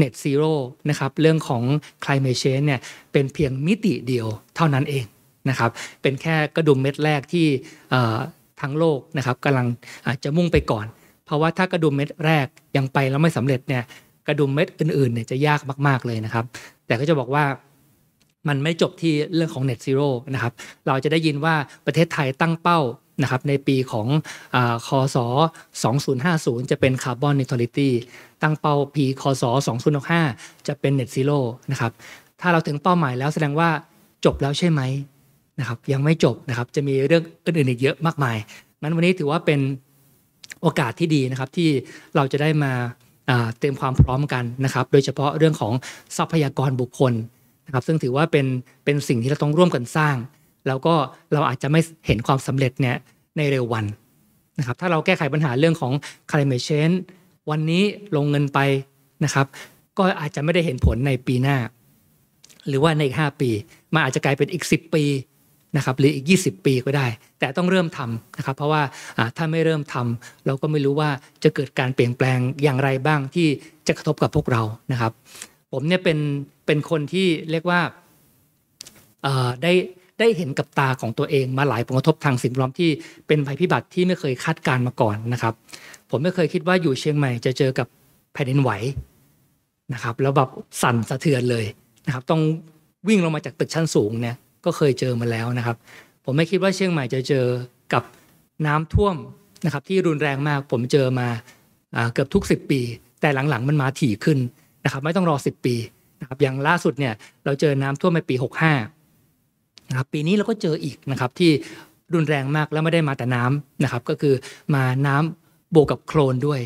Net Zero นะครับเรื่องของ Climate Change เนี่ยเป็นเพียงมิติเดียวเท่านั้นเองนะครับเป็นแค่กระดุมเม็ดแรกที่ทั้งโลกนะครับกำลังจะมุ่งไปก่อน เพราะว่าถ้ากระดุมเม็ดแรกยังไปแล้วไม่สำเร็จเนี่ยกระดุมเม็ดอื่นๆเนี่ยจะยากมากๆเลยนะครับแต่ก็จะบอกว่ามันไม่จบที่เรื่องของ Net Zero นะครับเราจะได้ยินว่าประเทศไทยตั้งเป้านะครับในปีของอคศ2050จะเป็นคาร์บอนนิทรลิตี้ตั้งเป้าปีคศ2065จะเป็น Net Zero นะครับถ้าเราถึงเป้าหมายแล้วแสดงว่าจบแล้วใช่ไหมนะครับยังไม่จบนะครับ จะมีเรื่องอื่นๆอีกเยอะมากมายนั้นวันนี้ถือว่าเป็นโอกาสที่ดีนะครับที่เราจะได้มาเตรียมความพร้อมกันนะครับ โดยเฉพาะเรื่องของทรัพยากรบุคคลนะครับ ซึ่งถือว่าเป็นเป็นสิ่งที่เราต้องร่วมกันสร้าง แล้วก็เราอาจจะไม่เห็นความสำเร็จเนี่ยในเร็ววันนะครับ ถ้าเราแก้ไขปัญหาเรื่องของ climate change วันนี้ลงเงินไปนะครับ ก็อาจจะไม่ได้เห็นผลในปีหน้า หรือว่าในอีก5ปีมันอาจจะกลายเป็นอีก10ปีนะครับหรืออีก20ปีก็ได้ แต่ต้องเริ่มทำนะครับ เพราะว่าถ้าไม่เริ่มทำเราก็ไม่รู้ว่าจะเกิดการเปลี่ยนแปลงอย่างไรบ้างที่จะกระทบกับพวกเรานะครับ ผมเนี่ยเป็นเป็นคนที่เรียกว่าได้ได้เห็นกับตาของตัวเองมาหลายผลกระทบทางสิ่งแวดล้อมที่เป็นภัยพิบัติที่ไม่เคยคาดการมาก่อนนะครับผมไม่เคยคิดว่าอยู่เชียงใหม่จะเจอกับแผ่นดินไหวนะครับแล้วแบบสั่นสะเทือนเลยนะครับต้องวิ่งลงมาจากตึกชั้นสูงเนี่ยก็เคยเจอมาแล้วนะครับ ผมไม่คิดว่าเชียงใหม่จะเจอกับน้ำท่วมนะครับที่รุนแรงมาก ผมเจอมาเกือบทุก10ปี แต่หลังๆ มันมาถี่ขึ้นนะครับ ไม่ต้องรอ 10 ปีนะครับอย่างล่าสุดเนี่ยเราเจอน้ำท่วมในปี 65นะครับปีนี้เราก็เจออีกนะครับที่รุนแรงมากแล้วไม่ได้มาแต่น้ำนะครับ ก็คือมาน้ำบกกับโคลนด้วย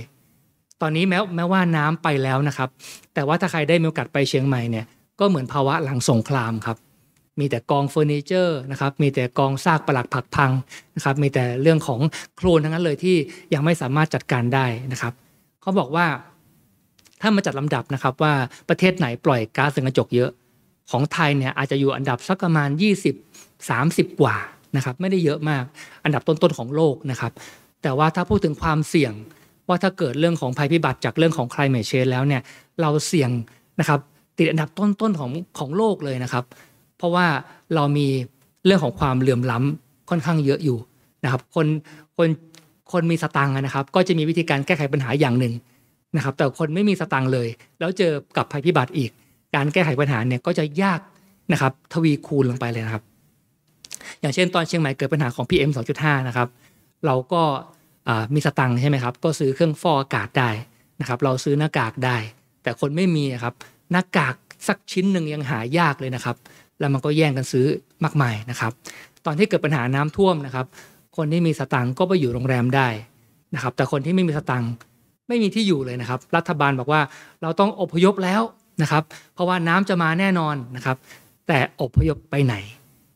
ตอนนี้แม้แม้ว่าน้ำไปแล้วนะครับแต่ว่าถ้าใครได้มีโอกาสไปเชียงใหม่เนี่ยก็เหมือนภาวะหลังสงครามครับมีแต่กองเฟอร์นิเจอร์นะครับ มีแต่กองซากปลักผักพังนะครับ มีแต่เรื่องของโครนทั้งนั้นเลยที่ยังไม่สามารถจัดการได้นะครับ เขาบอกว่าถ้ามาจัดลำดับนะครับว่าประเทศไหนปล่อยก๊าซเรือนกระจกเยอะ ของไทยเนี่ย อาจจะอยู่อันดับสักประมาณ 20 30 กว่านะครับ ไม่ได้เยอะมาก อันดับต้นๆของโลกนะครับ แต่ว่าถ้าพูดถึงความเสี่ยงว่าถ้าเกิดเรื่องของภัยพิบัติจากเรื่องของ climate change แล้วเนี่ย เราเสี่ยงนะครับ ติดอันดับต้นๆของของโลกเลยนะครับราะว่าเรามีเรื่องของความเหลื่อมล้ำค่อนข้างเยอะอยู่นะครับ คนคนคนมีสตังค์นะครับ ก็จะมีวิธีการแก้ไขปัญหาอย่างหนึ่งนะครับ แต่คนไม่มีสตังค์เลย แล้วเจอกับภัยพิบัติอีก การแก้ไขปัญหาเนี่ยก็จะยากนะครับทวีคูณลงไปเลยนะครับ อย่างเช่น ตอนเชียงใหม่เกิดปัญหาของ PM 2.5นะครับเราก็มีสตังค์ใช่ไหมครับก็ซื้อเครื่องฟอกอากาศได้นะครับ เราซื้อหน้ากากได้ แต่คนไม่มีครับหน้ากากสักชิ้นหนึ่งยังหายากเลยนะครับแล้วมันก็แย่งกันซื้อมากมายนะครับ ตอนที่เกิดปัญหาน้ำท่วมนะครับ คนที่มีสตังก็ไปอยู่โรงแรมได้นะครับ แต่คนที่ไม่มีสตังไม่มีที่อยู่เลยนะครับ รัฐบาลบอกว่า เราต้องอพยพแล้วนะครับ เพราะว่าน้ำจะมาแน่นอนนะครับ แต่อพยพไปไหน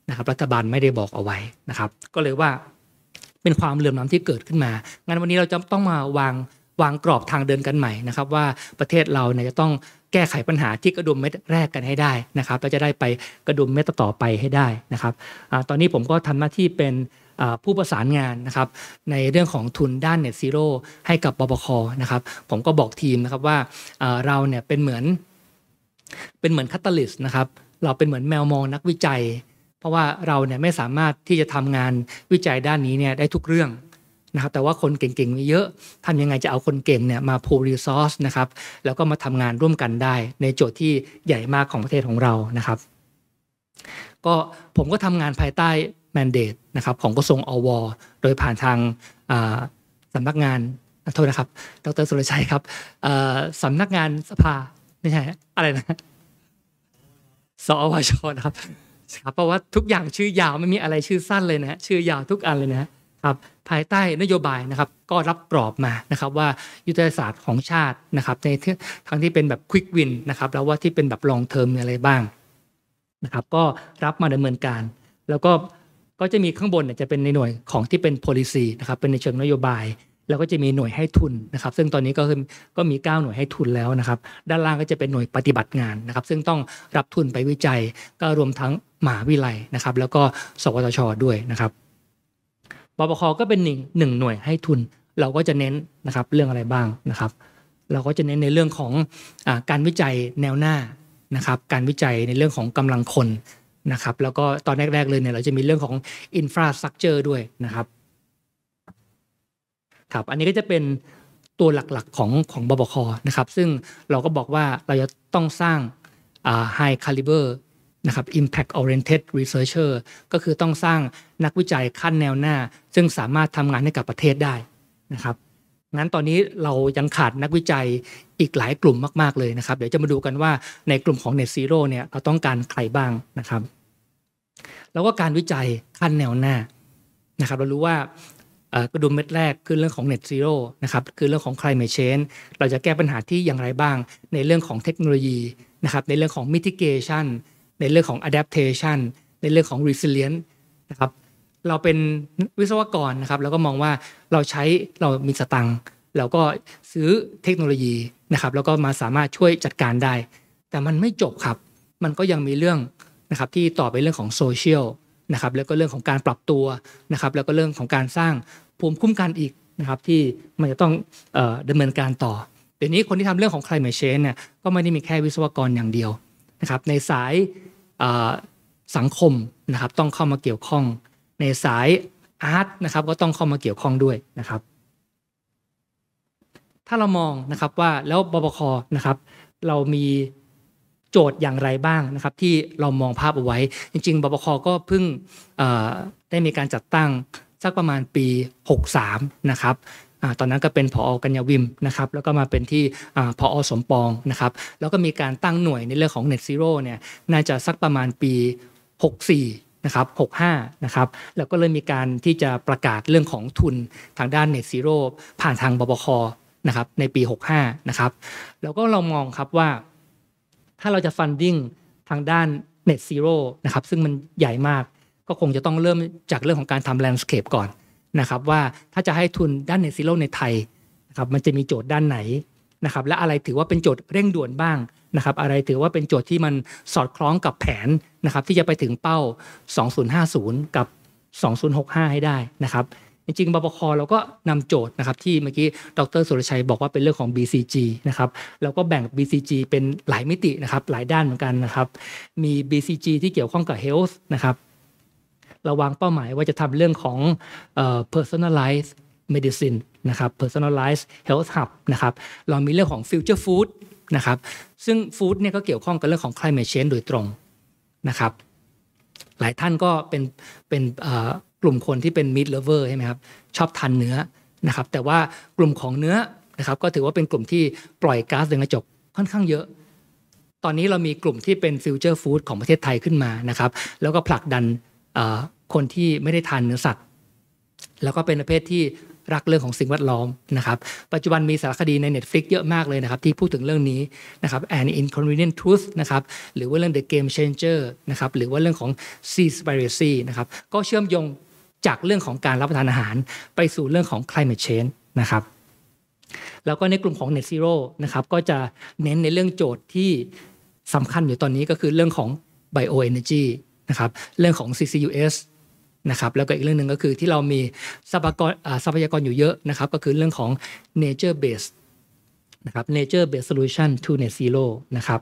นะครับ รัฐบาลไม่ได้บอกเอาไว้นะครับ ก็เลยว่าเป็นความเหลื่อมล้ำที่เกิดขึ้นมางั้นวันนี้เราจะต้องมาวางวางกรอบทางเดินกันใหม่นะครับ ว่าประเทศเราเนี่ยจะต้องแก้ไขปัญหาที่กระดุมเม็ดแรกกันให้ได้นะครับเราจะได้ไปกระดุมเม็ดต่อไปให้ได้นะครับตอนนี้ผมก็ทำหน้าที่เป็นผู้ประสานงานนะครับในเรื่องของทุนด้านเน็ตซีโร่ให้กับปปคนะครับผมก็บอกทีมนะครับว่าเราเนี่ยเป็นเหมือนเป็นเหมือนคัตตาลิสนะครับเราเป็นเหมือนแมวมองนักวิจัย เพราะว่าเราเนี่ยไม่สามารถที่จะทำงานวิจัยด้านนี้เนี่ยได้ทุกเรื่องนะครับแต่ว่าคนเก่งๆมีเยอะทำยังไงจะเอาคนเก่งเนี่ยมา pool resource นะครับแล้วก็มาทำงานร่วมกันได้ในโจทย์ที่ใหญ่มากของประเทศของเรานะครับก็ผมก็ทำงานภายใต้ mandate นะครับของกระทรวงอวโดยผ่านทางสำนักงานโทษนะครับดรสุรชัยครับสำนักงานสภาไม่ใช่อะไรนะสอวชนะครับครับเพราะว่าทุกอย่างชื่อยาวไม่มีอะไรชื่อสั้นเลยนะชื่อยาวทุกอันเลยนะครับภายใต้นโยบายนะครับก็รับกรอบมานะครับว่ายุทธศาสตร์ของชาตินะครับ ในทั้งที่เป็นแบบควิกวินนะครับแล้วว่าที่เป็นแบบลองเทอมอะไรบ้างนะครับ ก็รับมาดำเนินการ แล้วก็ก็จะมีข้างบนเนี่ยจะเป็นในหน่วยของที่เป็น policy นะครับเป็นในเชิงนโยบาย แล้วก็จะมีหน่วยให้ทุนนะครับ ซึ่งตอนนี้ก็คือก็มี9หน่วยให้ทุนแล้วนะครับ ด้านล่างก็จะเป็นหน่วยปฏิบัติงานนะครับ ซึ่งต้องรับทุนไปวิจัย ก็รวมทั้งหมหาวิทยาลัยนะครับ แล้วก็ สวทชด้วยนะครับบปคก็เป็นหนึ่งหนึ่งหน่วยให้ทุนเราก็จะเน้นนะครับเรื่องอะไรบ้างนะครับเราก็จะเน้นในเรื่องของอการวิจัยแนวหน้านะครับการวิจัยในเรื่องของกำลังคนนะครับ แล้วก็ตอนแรกๆเลยเนี่ยเราจะมีเรื่องของอินฟราสตรักเจอร์ด้วยนะครับครับ อันนี้ก็จะเป็นตัวหลักๆของของบบคนะครับซึ่งเราก็บอกว่าเราจะต้องสร้างไฮคาลิเบอร์นะครับ impact oriented researcher ก็คือต้องสร้างนักวิจัยขั้นแนวหน้า ซึ่งสามารถทำงานให้กับประเทศได้นะครับงั้นตอนนี้เรายังขาดนักวิจัยอีกหลายกลุ่มมากๆเลยนะครับ เดี๋ยวจะมาดูกันว่าในกลุ่มของ Net Zero เนี่ยเราต้องการใครบ้างนะครับ แล้วก็การวิจัยขั้นแนวหน้านะครับ เรารู้ว่ากระดุมเม็ดแรกคือเรื่องของ Net Zero นะครับคือเรื่องของ Climate Change เราจะแก้ปัญหาที่อย่างไรบ้าง ในเรื่องของเทคโนโลยีนะครับในเรื่องของ mitigation ในเรื่องของ adaptation ในเรื่องของ resilience นะครับ เราเป็นวิศวกรนะครับ แล้วก็มองว่าเราใช้เรามีสตังค์เราก็ซื้อเทคโนโลยีนะครับ แล้วก็มาสามารถช่วยจัดการได้ แต่มันไม่จบครับ มันก็ยังมีเรื่องนะครับที่ต่อไปเรื่องของโซเชียลนะครับแล้วก็เรื่องของการปรับตัวนะครับแล้วก็เรื่องของการสร้างภูมิคุ้มกันอีกนะครับ ที่มันจะต้องดำเนินการต่อเดี๋ยวนี้คนที่ทำเรื่องของ climate change เนี่ยก็ไม่ได้มีแค่วิศวกรอย่างเดียวนะครับ ในสายสังคมนะครับต้องเข้ามาเกี่ยวข้องในสายอาร์ตนะครับก็ต้องเข้ามาเกี่ยวข้องด้วยนะครับ ถ้าเรามองนะครับว่าแล้วบบคนะครับเรามีโจทย์อย่างไรบ้างนะครับที่เรามองภาพเอาไว้ จริง ๆบบคก็เพิ่งได้มีการจัดตั้งสักประมาณปี 63 นะครับตอนนั้นก็เป็นผอ กัญญวิม นะครับ แล้วก็มาเป็นที่ผอ สมปอง นะครับ แล้วก็มีการตั้งหน่วยในเรื่องของ Net Zero เนี่ย น่าจะสักประมาณปี 64 นะครับ 65 นะครับ แล้วก็เลยมีการที่จะประกาศเรื่องของทุนทางด้าน Net Zero ผ่านทางบบค นะครับ ในปี 65 นะครับ แล้วก็เรามองครับว่าถ้าเราจะฟันดิ้งทางด้าน Net Zero นะครับ ซึ่งมันใหญ่มาก ก็คงจะต้องเริ่มจากเรื่องของการทำแลนด์สเคปก่อนนะครับว่าถ้าจะให้ทุนด้านเนซิโลในไทยนะครับมันจะมีโจทย์ด้านไหนนะครับและอะไรถือว่าเป็นโจทย์เร่งด่วนบ้างนะครับอะไรถือว่าเป็นโจทย์ที่มันสอดคล้องกับแผนนะครับ ที่จะไปถึงเป้า 2050 กับ 2065 ให้ได้นะครับจริงๆบปคเราก็นำโจทย์นะครับที่เมื่อกี้ดรสุรชัยบอกว่าเป็นเรื่องของ BCG นะครับเราก็แบ่ง BCG เป็นหลายมิตินะครับหลายด้านเหมือนกันนะครับ มี BCG ที่เกี่ยวข้องกับ health นะครับเราวางเป้าหมายว่าจะทำเรื่องของ personalized medicine นะครับ personalized health hub นะครับเรามีเรื่องของ future food นะครับซึ่งฟู้ดเนี่ยก็เกี่ยวข้องกับเรื่องของ climate change โดยตรงนะครับหลายท่านก็เป็นเป็นกลุ่มคนที่เป็น meat lover ใช่ไหมครับชอบทานเนื้อนะครับแต่ว่ากลุ่มของเนื้อนะครับก็ถือว่าเป็นกลุ่มที่ปล่อยก๊าซเรือนกระจกค่อนข้างเยอะ ตอนนี้เรามีกลุ่มที่เป็นฟิวเจอร์ฟู้ดของประเทศไทยขึ้นมานะครับแล้วก็ผลักดันคนที่ไม่ได้ทานเนื้อสัตว์แล้วก็เป็นประเภทที่รักเรื่องของสิ่งแวดล้อมนะครับปัจจุบันมีสารคดีใน Netflix เยอะมากเลยนะครับที่พูดถึงเรื่องนี้นะครับ An Inconvenient Truth นะครับหรือว่าเรื่อง The Game Changer นะครับหรือว่าเรื่องของ Seaspiracy นะครับก็เชื่อมโยงจากเรื่องของการรับประทานอาหารไปสู่เรื่องของ climate change นะครับแล้วก็ในกลุ่มของ Net Zero นะครับก็จะเน้นในเรื่องโจทย์ที่สำคัญอยู่ตอนนี้ก็คือเรื่องของ bioenergy นะครับเรื่องของ CCUS นะครับ แล้วก็อีกเรื่องหนึ่งก็คือที่เรามีทรัพยากรทรัพยากรอยู่เยอะนะครับ ก็คือเรื่องของ nature based นะครับ nature based solution to net zero นะครับ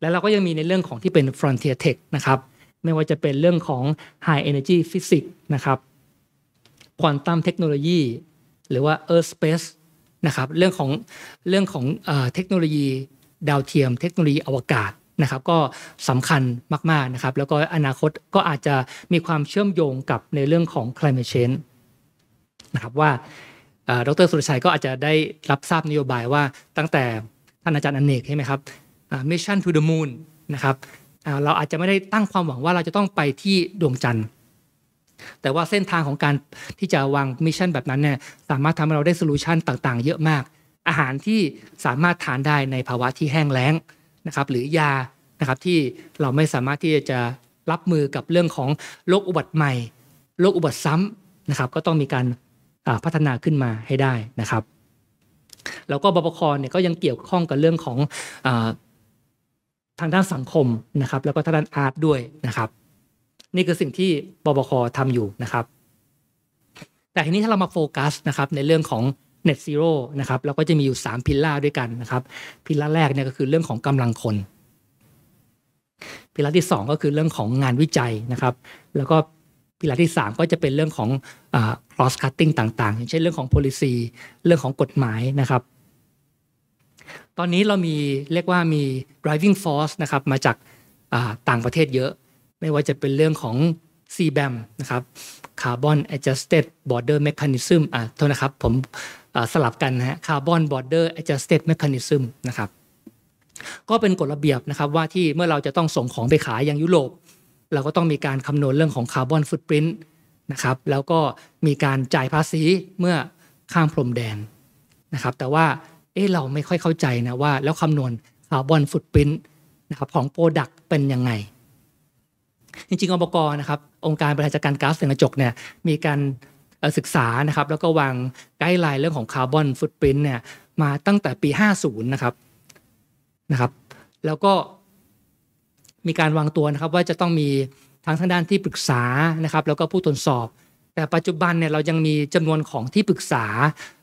แล้วเราก็ยังมีในเรื่องของที่เป็น frontier tech นะครับ ไม่ว่าจะเป็นเรื่องของ high energy physics นะครับ quantum technology หรือว่า earth space นะครับ เรื่องของเรื่องของเทคโนโลยีดาวเทียม เทคโนโลยีอวกาศนะครับก็สำคัญมากๆนะครับแล้วก็อนาคตก็อาจจะมีความเชื่อมโยงกับในเรื่องของ climate change นะครับว่าดรสุรชัยก็อาจจะได้รับทราบนโยบายว่าตั้งแต่ท่านอาจารย์อเนกใช่ไหมครับมิชชั่นทูเดอะมูนนะครับเราอาจจะไม่ได้ตั้งความหวังว่าเราจะต้องไปที่ดวงจันทร์ แต่ว่าเส้นทางของการที่จะวางมิชชั่นแบบนั้นเนี่ยสามารถทำให้เราได้โซลูชันต่างๆ เยอะมาก อาหารที่สามารถทานได้ในภาวะที่แห้งแล้งนะครับหรือยานะครับที่เราไม่สามารถที่จะรับมือกับเรื่องของโรคอุบัติใหม่โรคอุบัติซ้ำนะครับ ก็ต้องมีการพัฒนาขึ้นมาให้ได้นะครับแล้วก็บปคเนี่ยก็ยังเกี่ยวข้องกับเรื่องของอทางด้านสังคมนะครับแล้วก็ทางด้านอาร์ตด้วยนะครับ นี่คือสิ่งที่บปคทำอยู่นะครับ แต่ทีนี้ถ้าเรามาโฟกัสนะครับในเรื่องของ net zero นะครับแล้วก็จะมีอยู่ 3 พิลล่าด้วยกันนะครับพิลล่าแรกเนี่ยก็คือเรื่องของกำลังคน พิลล่าที่ 2 ก็คือเรื่องของงานวิจัยนะครับ แล้วก็ พิลล่าที่ 3 ก็จะเป็นเรื่องของ cross cutting ต่างๆ อย่างเช่นเรื่องของ policy เรื่องของกฎหมายนะครับ ตอนนี้เรามีเรียกว่ามี driving force นะครับมาจากต่างประเทศเยอะ ไม่ว่าจะเป็นเรื่องของ CBAM นะครับ Carbon Adjusted Border Mechanism อ่ะโทษนะครับผมสลับกันนะฮะคาร์บอนบอร์เดอร์อจัสเต็ดแมคานิซึมนะครับก็เป็นกฎระเบียบนะครับว่าที่เมื่อเราจะต้องส่งของไปขายยังยุโรป เราก็ต้องมีการคำนวณเรื่องของคาร์บอนฟุตปรินต์นะครับแล้วก็มีการจ่ายภาษีเมื่อข้ามพรมแดนนะครับแต่ว่าเออเราไม่ค่อยเข้าใจนะว่า แล้วคำนวณคาร์บอนฟุตปรินต์นะครับของโปรดักต์เป็นยังไง จริงๆอบกนะครับ องค์การบริหารจัดการก๊าซเรือนกระจกเนี่ยมีการศึกษานะครับแล้วก็วางไกด์ไลน์เรื่องของคาร์บอนฟุตปรินเนี่ย มาตั้งแต่ปี 50 นะครับนะครับแล้วก็มีการวางตัวนะครับว่าจะต้องมีทั้งทางด้านที่ปรึกษานะครับ แล้วก็ผู้ตรวจสอบ แต่ปัจจุบันเนี่ยเรายังมีจำนวนของที่ปรึกษา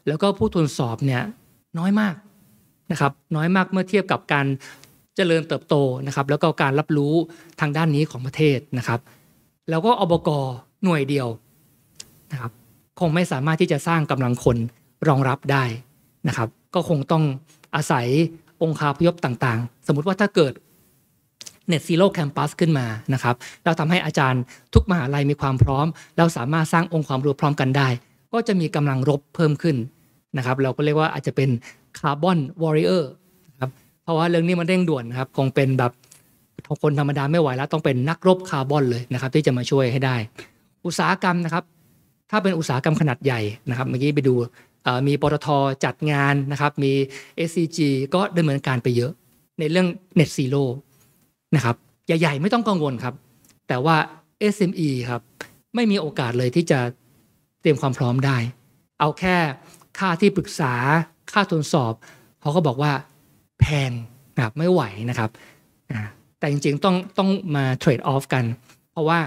แล้วก็ผู้ตรวจสอบเนี่ยน้อยมากนะครับ น้อยมากเมื่อเทียบกับการเจริญเติบโตนะครับ แล้วก็การรับรู้ทางด้านนี้ของประเทศนะครับ แล้วก็อบกหน่วยเดียวนะครับคงไม่สามารถที่จะสร้างกำลังคนรองรับได้นะครับ ก็คงต้องอาศัยองค์คาพยพต่างๆ สมมุติว่าถ้าเกิด Net Zero Campus ขึ้นมานะครับ เราทำให้อาจารย์ทุกมหาลัยมีความพร้อม เราสามารถสร้างองค์ความรู้พร้อมกันได้ ก็จะมีกำลังรบเพิ่มขึ้นนะครับ เราก็เรียกว่าอาจจะเป็นคาร์บอนวอริเออร์ครับเพราะว่าเรื่องนี้มันเร่งด่วนครับ คงเป็นแบบคนธรรมดาไม่ไหวแล้วต้องเป็นนักรบคาร์บอนเลยนะครับ ที่จะมาช่วยให้ได้ อุตสาหกรรมนะครับถ้าเป็นอุตสาหกรรมขนาดใหญ่นะครับเมื่อกี้ไปดูมีปตทจัดงานนะครับมี SCG ก็ดำเนินการไปเยอะในเรื่อง Net Zero นะครับใหญ่ ๆ ไม่ต้องกังวลครับแต่ว่า SME ครับ ไม่มีโอกาสเลยที่จะเตรียมความพร้อมได้ เอาแค่ค่าที่ปรึกษาค่าทดสอบเขาก็บอกว่าแพงนะครับไม่ไหวนะครับแต่จริง ๆต้องต้องมาเทรดออฟกัน เพราะว่า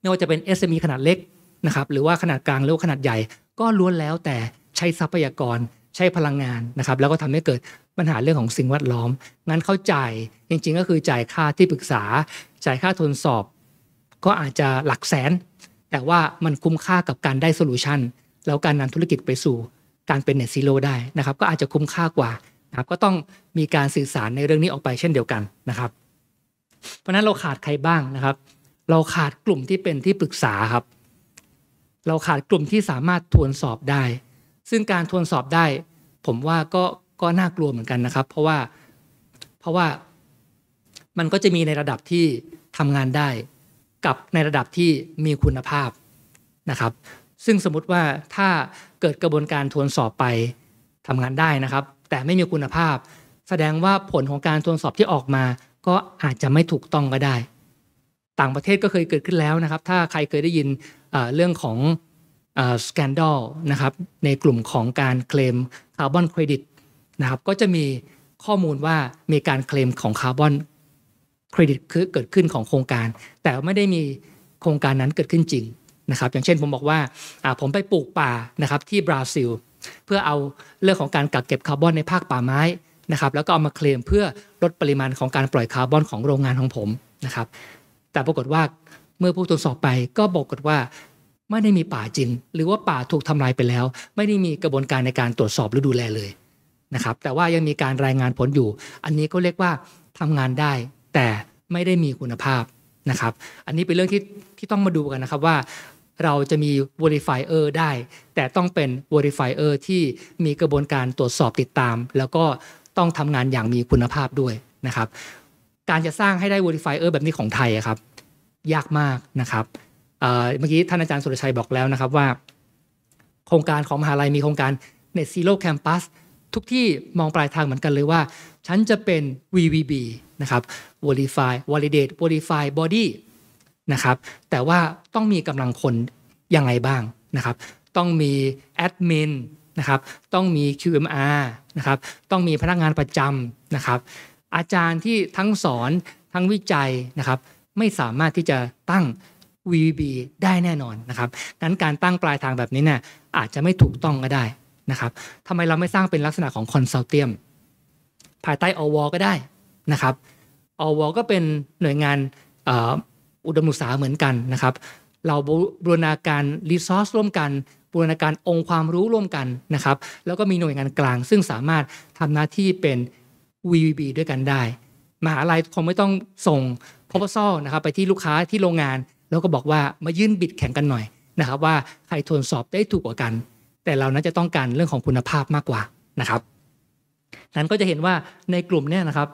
ไม่ว่าจะเป็น SME ขนาดเล็กนะครับหรือว่าขนาดกลางหรือขนาดใหญ่ ก็ล้วนแล้วแต่ใช้ทรัพยากรใช้พลังงานนะครับ แล้วก็ทำให้เกิดปัญหาเรื่องของสิ่งแวดล้อม งั้นเขาจ่ายจริงๆ ก็คือจ่ายค่าที่ปรึกษา จ่ายค่าทนสอบ ก็อาจจะหลักแสน แต่ว่ามันคุ้มค่ากับการได้โซลูชันแล้วการนำธุรกิจไปสู่ การเป็นเน็ตซีโร่ได้นะครับ ก็อาจจะคุ้มค่ากว่านะครับก็ต้องมีการสื่อสารในเรื่องนี้ออกไปเช่นเดียวกันนะครับ เพราะนั้นเราขาดใครบ้างนะครับ เราขาดกลุ่มที่เป็นที่ปรึกษาครับเราขาดกลุ่มที่สามารถทวนสอบได้ ซึ่งการทวนสอบได้ ผมว่าก็ก็น่ากลัวเหมือนกันนะครับ เพราะว่าเพราะว่ามันก็จะมีในระดับที่ทำงานได้ กับในระดับที่มีคุณภาพนะครับ ซึ่งสมมติว่าถ้าเกิดกระบวนการทวนสอบไปทำงานได้นะครับ แต่ไม่มีคุณภาพ แสดงว่าผลของการทวนสอบที่ออกมา ก็อาจจะไม่ถูกต้องก็ได้ต่างประเทศก็เคยเกิดขึ้นแล้วนะครับ ถ้าใครเคยได้ยินเรื่องของสแกนดอลนะครับในกลุ่มของการเคลมคาร์บอนเครดิตนะครับ ก็จะมีข้อมูลว่ามีการเคลมของคาร์บอนเครดิต คือเกิดขึ้นของโครงการ แต่ไม่ได้มีโครงการนั้นเกิดขึ้นจริงนะครับ อย่างเช่นผมบอกว่าผมไปปลูกป่านะครับที่บราซิลเพื่อเอาเรื่องของการกักเก็บคาร์บอนในภาคป่าไม้นะครับ แล้วก็เอามาเคลมเพื่อลดปริมาณของการปล่อยคาร์บอนของโรงงานของผมนะครับแต่ปรากฏว่าเมื่อผู้ตรวจสอบไปก็บอกกฏว่า ไม่ได้มีป่าจริงหรือว่าป่าถูกทำลายไปแล้ว ไม่ได้มีกระบวนการในการตรวจสอบหรือดูแลเลยนะครับแต่ว่ายังมีการรายงานผลอยู่ อันนี้ก็เรียกว่าทำงานได้ แต่ไม่ได้มีคุณภาพนะครับ อันนี้เป็นเรื่องที่ที่ต้องมาดูกันนะครับว่าเราจะมี verifier ได้ แต่ต้องเป็น verifier ที่มีกระบวนการตรวจสอบติดตาม แล้วก็ต้องทำงานอย่างมีคุณภาพด้วยนะครับการจะสร้างให้ได้ verifier แบบนี้ของไทยครับยากมากนะครับเมื่อกี้ท่านอาจารย์สุรชัยบอกแล้วนะครับว่า โครงการของมหาลัยมีโครงการ Net Zero Campus ทุกที่มองปลายทางเหมือนกันเลยว่า ฉันจะเป็น VVB นะครับ Verify Validate Verify Body นะครับแต่ว่าต้องมีกำลังคนยังไงบ้างนะครับ ต้องมีแอดมินนะครับต้องมี QMR นะครับต้องมีพนักงานประจำนะครับอาจารย์ที่ทั้งสอนทั้งวิจัยนะครับ ไม่สามารถที่จะตั้ง VB ได้แน่นอนนะครับนั้นการตั้งปลายทางแบบนี้เนี่ยอาจจะไม่ถูกต้องก็ได้นะครับทำไมเราไม่สร้างเป็นลักษณะของคอนซัลเทียมภายใต้อวก็ได้นะครับอวก็เป็นหน่วยงานอุดมศึกษาเหมือนกันนะครับ เราบูรณาการรีซอสร่วมกันบูรณาการองค์ความรู้ร่วมกันนะครับ แล้วก็มีหน่วยงานกลาง ซึ่งสามารถทำหน้าที่เป็น VVB ด้วยกันได้ มหาลัยคงไม่ต้องส่ง proposal นะครับไปที่ลูกค้าที่โรงงาน แล้วก็บอกว่ามายื่นบิดแข่งกันหน่อยนะครับ ว่าใครทนสอบได้ถูกกว่ากัน แต่เรานั้นจะต้องการเรื่องของคุณภาพมากกว่านะครับนั้นก็จะเห็นว่าในกลุ่มเนี่ยนะครับ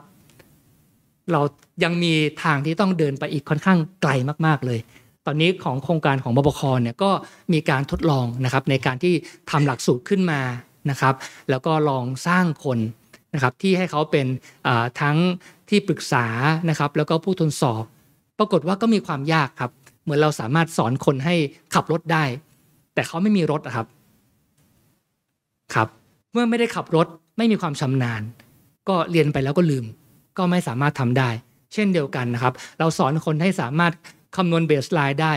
เรายังมีทางที่ต้องเดินไปอีกค่อนข้างไกลมากๆเลย ตอนนี้ของโครงการของบบคเนี่ยก็มีการทดลองนะครับในการที่ทำหลักสูตรขึ้นมานะครับ แล้วก็ลองสร้างคนนะครับที่ให้เขาเป็นทั้งที่ปรึกษานะครับแล้วก็ผู้ทดสอบ ปรากฏว่าก็มีความยากครับ เหมือนเราสามารถสอนคนให้ขับรถได้ แต่เขาไม่มีรถครับครับ เมื่อไม่ได้ขับรถไม่มีความชำนาญก็เรียนไปแล้วก็ลืม ก็ไม่สามารถทำได้ เช่นเดียวกันนะครับ เราสอนคนให้สามารถคำนวณเบสไลน์ได้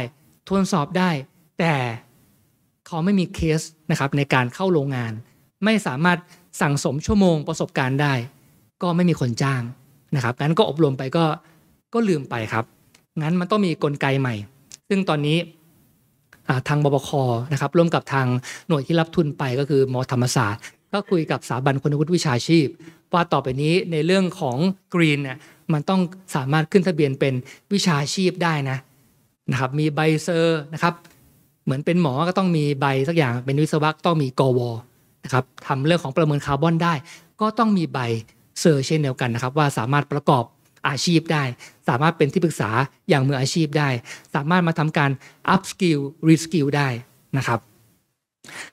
ทวนสอบได้ แต่เขาไม่มีเคสนะครับในการเข้าโรงงาน ไม่สามารถสั่งสมชั่วโมงประสบการณ์ได้ ก็ไม่มีคนจ้างนะครับงั้นก็อบรมไปก็ก็ลืมไปครับ งั้นมันต้องมีกลไกใหม่ ซึ่งตอนนี้ทางบบคนะครับร่วมกับทางหน่วยที่รับทุนไปก็คือมอธรรมศาสตร์ ก็คุยกับสถาบันคุณวุฒิวิชาชีพ ว่าต่อไปนี้ในเรื่องของกรีนเนี่ยมันต้องสามารถขึ้นทะเบียนเป็นวิชาชีพได้นะนะครับมีใบเซอร์นะครับ เหมือนเป็นหมอก็ต้องมีใบสักอย่างเป็นวิศวะต้องมีกวนะครับทำเรื่องของประเมินคาร์บอนได้ ก็ต้องมีใบเซอร์เช่นเดียวกันนะครับว่าสามารถประกอบอาชีพได้ สามารถเป็นที่ปรึกษาอย่างมืออาชีพได้ สามารถมาทำการอัพสกิลรีสกิลได้นะครับ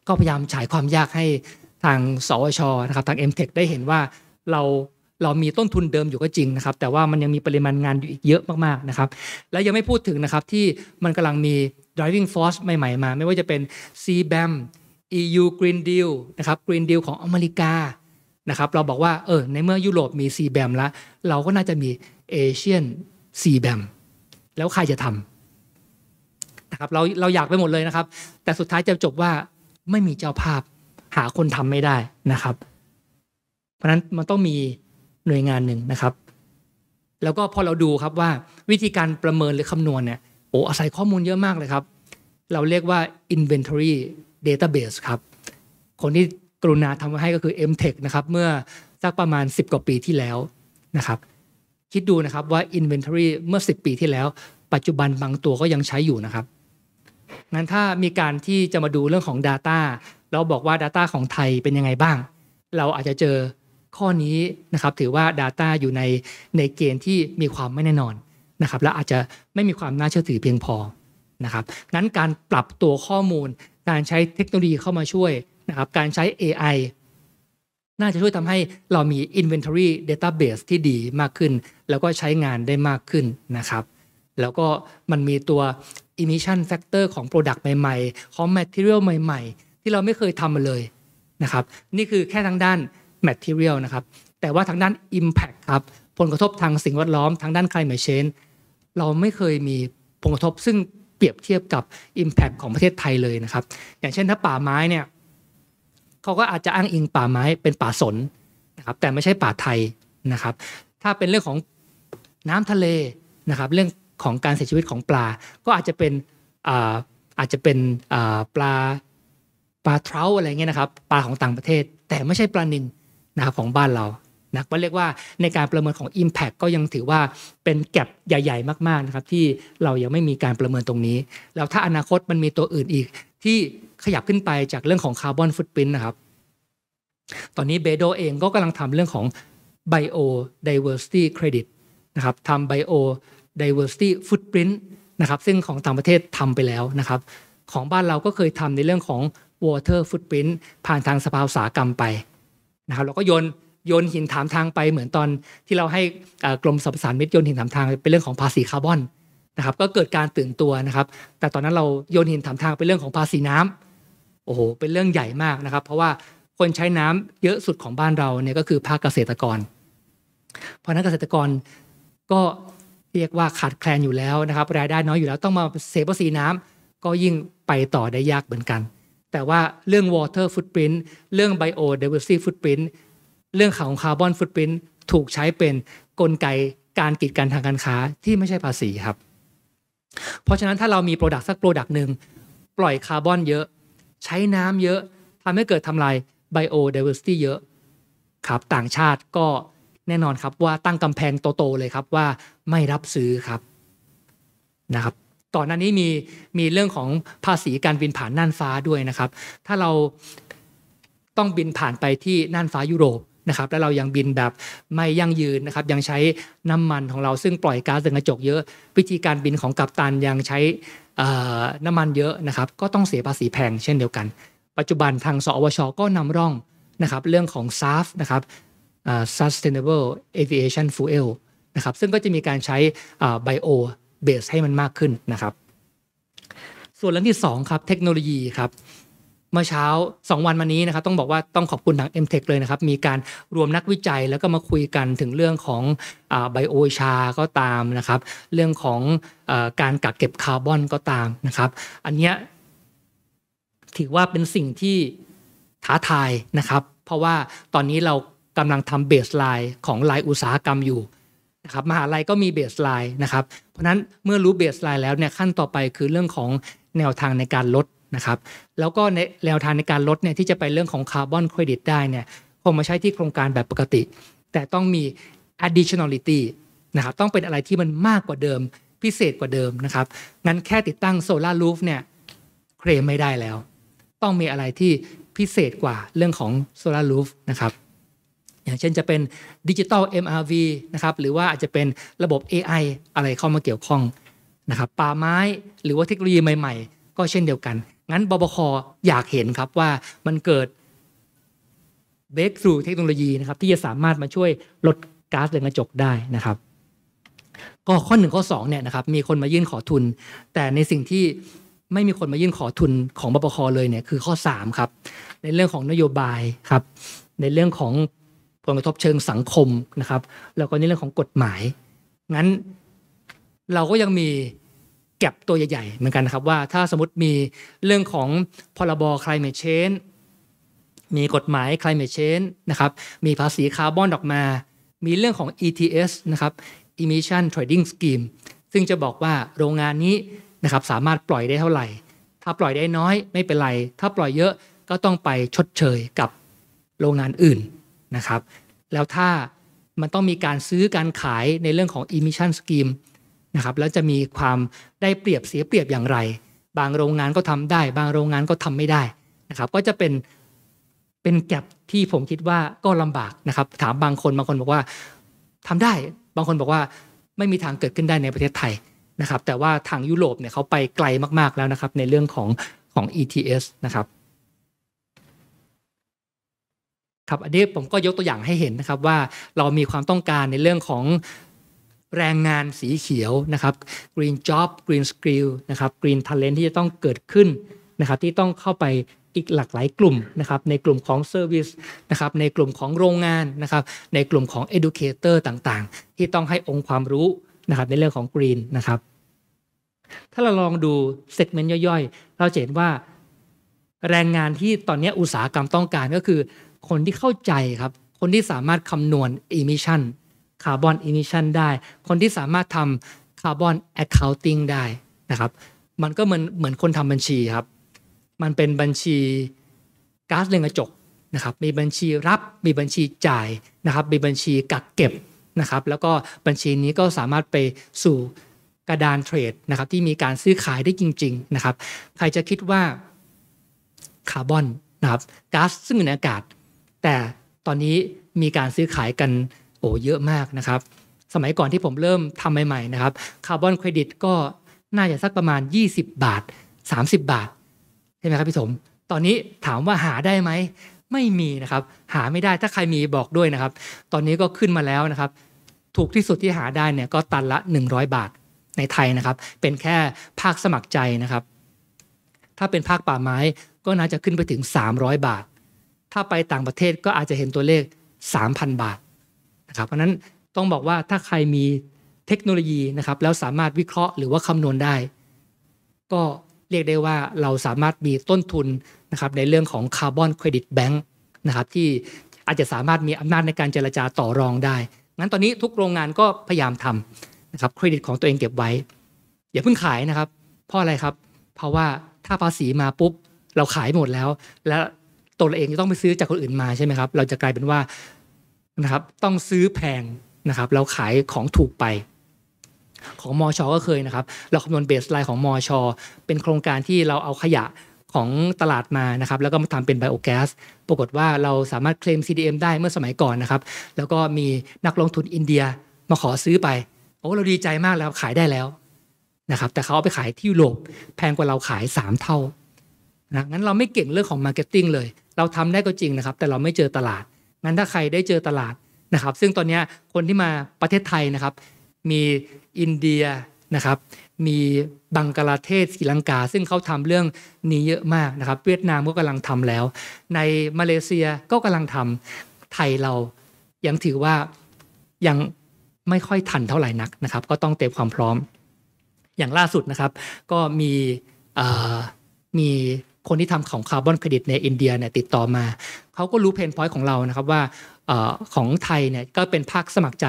ก็พยายามฉายความยากให้ทาง สวชนะครับทาง MTech ได้เห็นว่าเราเรามีต้นทุนเดิมอยู่ก็จริงนะครับแต่ว่ามันยังมีปริมาณงานอยู่อีกเยอะมากๆนะครับและยังไม่พูดถึงนะครับที่มันกำลังมี driving force ใหม่ๆมาไม่ว่าจะเป็น CBAM EU Green Deal นะครับ Green Deal ของอเมริกา นะครับ เราบอกว่าเออในเมื่อยุโรปมี4ีแบมแล้ว เราก็น่าจะมีเอเชียนสีแบมแล้วใครจะทำนะครับเราเราอยากไปหมดเลยนะครับ แต่สุดท้ายจะจบว่าไม่มีเจ้าภาพหาคนทำไม่ได้นะครับ เพราะนั้นมันต้องมีหน่วยงานหนึ่งนะครับ แล้วก็พอเราดูครับว่าวิธีการประเมินหรือคำนวณเนี่ยโอ้อาศัยข้อมูลเยอะมากเลยครับเราเรียกว่า inventory Database ครับ คนที่กรุณาทำมาให้ก็คือ MTech นะครับเมื่อสักประมาณ 10 กว่าปีที่แล้วนะครับ คิดดูนะครับว่า Inventory เมื่อ 10 ปีที่แล้ว ปัจจุบันบางตัวก็ยังใช้อยู่นะครับงั้นถ้ามีการที่จะมาดูเรื่องของ Data เราบอกว่า Data ของไทยเป็นยังไงบ้าง เราอาจจะเจอข้อนี้นะครับ ถือว่า Data อยู่ในในเกณฑ์ที่มีความไม่แน่นอนนะครับและอาจจะไม่มีความน่าเชื่อถือเพียงพอนะครับนั้นการปรับตัวข้อมูลการใช้เทคโนโลยีเข้ามาช่วยนะครับ การใช้ AI น่าจะช่วยทำให้เรามี inventory database ที่ดีมากขึ้น แล้วก็ใช้งานได้มากขึ้นนะครับ แล้วก็มันมีตัว emission factor ของ product ใหม่ๆ ของ material ใหม่ ๆ ที่เราไม่เคยทำมาเลยนะครับ นี่คือแค่ทางด้าน material นะครับแต่ว่าทางด้าน impact ครับ ผลกระทบทางสิ่งแวดล้อมทางด้าน climate change เราไม่เคยมีผลกระทบซึ่งเปรียบเทียบกับ Impact ของประเทศไทยเลยนะครับ อย่างเช่นถ้าป่าไม้เนี่ยเขาก็อาจจะอ้างอิงป่าไม้เป็นป่าสนนะครับแต่ไม่ใช่ป่าไทยนะครับ ถ้าเป็นเรื่องของน้ำทะเลนะครับเรื่องของการเสียชีวิตของปลา ก็อาจจะเป็นอาจจะเป็นปลาปลาเทราอะไรเงี้ยนะครับปลาของต่างประเทศ แต่ไม่ใช่ปลานิลนะครับของบ้านเรานะก็เรียกว่าในการประเมินของ Impact ก็ยังถือว่าเป็นแก็บใหญ่ ๆ มากๆนะครับที่เรายังไม่มีการประเมินตรงนี้ แล้วถ้าอนาคตมันมีตัวอื่นอีก ที่ขยับขึ้นไปจากเรื่องของคาร์บอนฟุตปรินนะครับตอนนี้เบโดเองก็กำลังทำเรื่องของ Bio Diversity Credit นะครับทำ Bio Diversity Footprint นะครับซึ่งของต่างประเทศทำไปแล้วนะครับของบ้านเราก็เคยทำในเรื่องของ Water Footprint ผ่านทางสภาวสากรรมไปนะครับเราก็โยนโยนหินถามทางไปเหมือนตอนที่เราให้กรมสรรพสามิตโยนหินถามทางเป็นเรื่องของภาษีคาร์บอนนะครับก็เกิดการตื่นตัวนะครับ แต่ตอนนั้นเราโยนหินถามทางเป็นเรื่องของภาษีน้ำโอ้โหเป็นเรื่องใหญ่มากนะครับ เพราะว่าคนใช้น้ำเยอะสุดของบ้านเราเนี่ยก็คือภาคเกษตรกร เพราะนั้นเกษตรกรก็เรียกว่าขาดแคลนอยู่แล้วนะครับ รายได้น้อยอยู่แล้วต้องมาเสียภาษีน้ำ ก็ยิ่งไปต่อได้ยากเหมือนกัน แต่ว่าเรื่อง water footprint เรื่อง biodiversity footprint เรื่องของคาร์บอนฟุตปรินถูกใช้เป็นนกลไกการกีดกันทางการค้าที่ไม่ใช่ภาษีครับ เพราะฉะนั้นถ้าเรามีโปรดักต์สักโปรดักต์หนึ่ง ปล่อยคาร์บอนเยอะ ใช้น้ำเยอะทำให้เกิดทำลายไบโอเดเวอร์ซิตี้เยอะครับต่างชาติก็แน่นอนครับ ว่าตั้งกำแพงโตๆเลยครับ ว่าไม่รับซื้อครับนะครับก่อนหน้านี้มีมีเรื่องของภาษีการบินผ่านน่านฟ้าด้วยนะครับ ถ้าเราต้องบินผ่านไปที่น่านฟ้ายุโรปนะครับและเรายังบินแบบไม่ยั่งยืนนะครับ ยังใช้น้ำมันของเราซึ่งปล่อยก๊าซเรือนกระจกเยอะ วิธีการบินของกัปตันยังใช้น้ำมันเยอะนะครับ ก็ต้องเสียภาษีแพงเช่นเดียวกัน ปัจจุบันทางสอวช ก็นำร่องนะครับ เรื่องของ SAF นะครับ Sustainable Aviation Fuel นะครับซึ่งก็จะมีการใช้ไบโอเบสให้มันมากขึ้นนะครับ ส่วนเรื่องที่ 2 ครับเทคโนโลยีครับเมื่อเช้า 2 วันมานี้นะครับต้องบอกว่าต้องขอบคุณทาง m t e c h เลยนะครับมีการรวมนักวิจัยแล้วก็มาคุยกันถึงเรื่องของไบโอชาก็ตามนะครับเรื่องของอการกักเก็บคาร์บอนก็ตามนะครับอันนี้ถือว่าเป็นสิ่งที่ท้าทายนะครับเพราะว่าตอนนี้เรากำลังทำเบสไลน์ ของลายอุตสาหกรรมอยู่นะครับมหาลัยก็มีเบสไลน์นะครับเพราะนั้นเมื่อรู้เบสไลน์แล้วเนี่ยขั้นต่อไปคือเรื่องของแนวทางในการลดนะครับแล้วก็ในแนวทางในการลดเนี่ยที่จะไปเรื่องของคาร์บอนเครดิตได้เนี่ยคงมาใช้ที่โครงการแบบปกติ แต่ต้องมี additionality นะครับต้องเป็นอะไรที่มันมากกว่าเดิม พิเศษกว่าเดิมนะครับงั้นแค่ติดตั้งโซลารูฟเนี่ย เคลมไม่ได้แล้ว ต้องมีอะไรที่พิเศษกว่าเรื่องของโซลารูฟนะครับอย่างเช่นจะเป็นดิจิตอล MRV นะครับหรือว่าอาจจะเป็นระบบ AI อะไรเข้ามาเกี่ยวข้องนะครับป่าไม้หรือว่าเทคโนโลยีใหม่ๆ ก็เช่นเดียวกันงั้นบบคออยากเห็นครับว่ามันเกิดเบรกสู่เทคโนโลยีนะครับที่จะสามารถมาช่วยลดก๊าซเรือนกระจกได้นะครับ ก็ข้อหนึ่งข้อสองเนี่ยนะครับมีคนมายื่นขอทุน แต่ในสิ่งที่ไม่มีคนมายื่นขอทุนของบบคเลยเนี่ยคือข้อสามครับในเรื่องของนโยบายครับ ในเรื่องของผลกระทบเชิงสังคมนะครับ แล้วก็ในเรื่องของกฎหมาย งั้นเราก็ยังมีก็บตัวใหญ่ๆ เหมือนกันนะครับว่าถ้าสมมติมีเรื่องของพรบ climate change มีกฎหมาย climate change นะครับ มีภาษีคาร์บอนออกมา มีเรื่องของ ETS นะครับ emission trading scheme ซึ่งจะบอกว่าโรงงานนี้นะครับสามารถปล่อยได้เท่าไหร่ ถ้าปล่อยได้น้อยไม่เป็นไร ถ้าปล่อยเยอะก็ต้องไปชดเชยกับโรงงานอื่นนะครับ แล้วถ้ามันต้องมีการซื้อการขายในเรื่องของ emission scheme นะครับแล้วจะมีความได้เปรียบเสียเปรียบอย่างไร บางโรงงานก็ทำได้ บางโรงงานก็ทำไม่ได้นะครับ ก็จะเป็น เป็นแกลบที่ผมคิดว่าก็ลำบากนะครับ ถามบางคนบางคนบอกว่าทำได้บางคนบอกว่าไม่มีทางเกิดขึ้นได้ในประเทศไทยนะครับแต่ว่าทางยุโรปเนี่ยเขาไปไกลมากๆแล้วนะครับในเรื่องของของ ETS นะครับครับอันนี้ผมก็ยกตัวอย่างให้เห็นนะครับว่าเรามีความต้องการในเรื่องของแรงงานสีเขียวนะครับ green job green skill นะครับ green talent ที่จะต้องเกิดขึ้นนะครับที่ต้องเข้าไปอีกหลากหลายกลุ่มนะครับในกลุ่มของเซอร์วิสนะครับในกลุ่มของโรงงานนะครับ ในกลุ่มของ Educator ต่างๆ ที่ต้องให้องค์ความรู้นะครับในเรื่องของ Green นะครับถ้าเราลองดูเซกเมนต์ย่อยๆ เราจะเห็นว่า แรงงานที่ตอนนี้อุตสาหกรรมต้องการก็คือ คนที่เข้าใจครับคนที่สามารถคำนวณ emission คาร์บอนอิมิชันได้ คนที่สามารถทำคาร์บอนแอคเคาน์ติ้งได้นะครับ มันก็เหมือนเหมือนคนทำบัญชีครับ มันเป็นบัญชีก๊าซเรืองกระจกนะครับ มีบัญชีรับ มีบัญชีจ่ายนะครับ มีบัญชีกักเก็บนะครับ แล้วก็บัญชีนี้ก็สามารถไปสู่กระดานเทรดนะครับที่มีการซื้อขายได้จริงๆนะครับ ใครจะคิดว่าคาร์บอนนะครับก๊าซซึ่งอยู่ในอากาศ แต่ตอนนี้มีการซื้อขายกันโอ้เยอะมากนะครับสมัยก่อนที่ผมเริ่มทำใหม่ๆนะครับคาร์บอนเครดิตก็น่าจะสักประมาณ 20 บาท 30 บาท ใช่ไหมครับพี่สมตอนนี้ถามว่าหาได้ไหม ไม่มีนะครับหาไม่ได้ถ้าใครมีบอกด้วยนะครับตอนนี้ก็ขึ้นมาแล้วนะครับถูกที่สุดที่หาได้เนี่ยก็ตันละ 100 บาทในไทยนะครับเป็นแค่ภาคสมัครใจนะครับถ้าเป็นภาคป่าไม้ก็น่าจะขึ้นไปถึง 300 บาท ถ้าไปต่างประเทศก็อาจจะเห็นตัวเลข 3,000 บาทครับเพราะนั้นต้องบอกว่าถ้าใครมีเทคโนโลยีนะครับแล้วสามารถวิเคราะห์หรือว่าคำนวณได้ ก็เรียกได้ว่าเราสามารถมีต้นทุนนะครับในเรื่องของคาร์บอนเครดิตแบงค์นะครับที่อาจจะสามารถมีอำนาจในการเจรจาต่อรองได้งั้นตอนนี้ทุกโรงงานก็พยายามทำนะครับเครดิตของตัวเองเก็บไว้อย่าเพิ่งขายนะครับเพราะอะไรครับเพราะว่าถ้าภาษีมาปุ๊บ เราขายหมดแล้ว และตัวเราเองจะต้องไปซื้อจากคนอื่นมาใช่ไหมครับเราจะกลายเป็นว่านะครับต้องซื้อแพงนะครับเราขายของถูกไป ของมอชอก็เคยนะครับเราคำนวณเบสไลน์ของมอชอเป็นโครงการที่เราเอาขยะของตลาดมานะครับแล้วก็มาทำเป็นไบโอแก๊สปรากฏว่าเราสามารถเคลม CDM ได้เมื่อสมัยก่อนนะครับแล้วก็มีนักลงทุนอินเดียมาขอซื้อไปโอ้เราดีใจมากแล้วขายได้แล้วนะครับแต่เขาเอาไปขายที่ยุโรปแพงกว่าเราขาย 3 เท่านะงั้นเราไม่เก่งเรื่องของมาร์เก็ตติ้งเลย เราทำได้ก็จริงนะครับแต่เราไม่เจอตลาดงั้นถ้าใครได้เจอตลาดนะครับ ซึ่งตอนนี้คนที่มาประเทศไทยนะครับ มีอินเดียนะครับ มีบังกลาเทศศรีลังกา ซึ่งเขาทำเรื่องนี้เยอะมากนะครับ เวียดนามก็กำลังทำแล้ว ในมาเลเซียก็กำลังทำไทยเรายังถือว่ายังไม่ค่อยทันเท่าไหร่นักนะครับ ก็ต้องเตรียมความพร้อม อย่างล่าสุดนะครับ ก็มีมีคนที่ทำของคาร์บอนเครดิตในอินเดียเนี่ยติดต่อมาเขาก็รู้เพนพอยต์ของเรานะครับว่าของไทยเนี่ยก็เป็นภาคสมัครใจ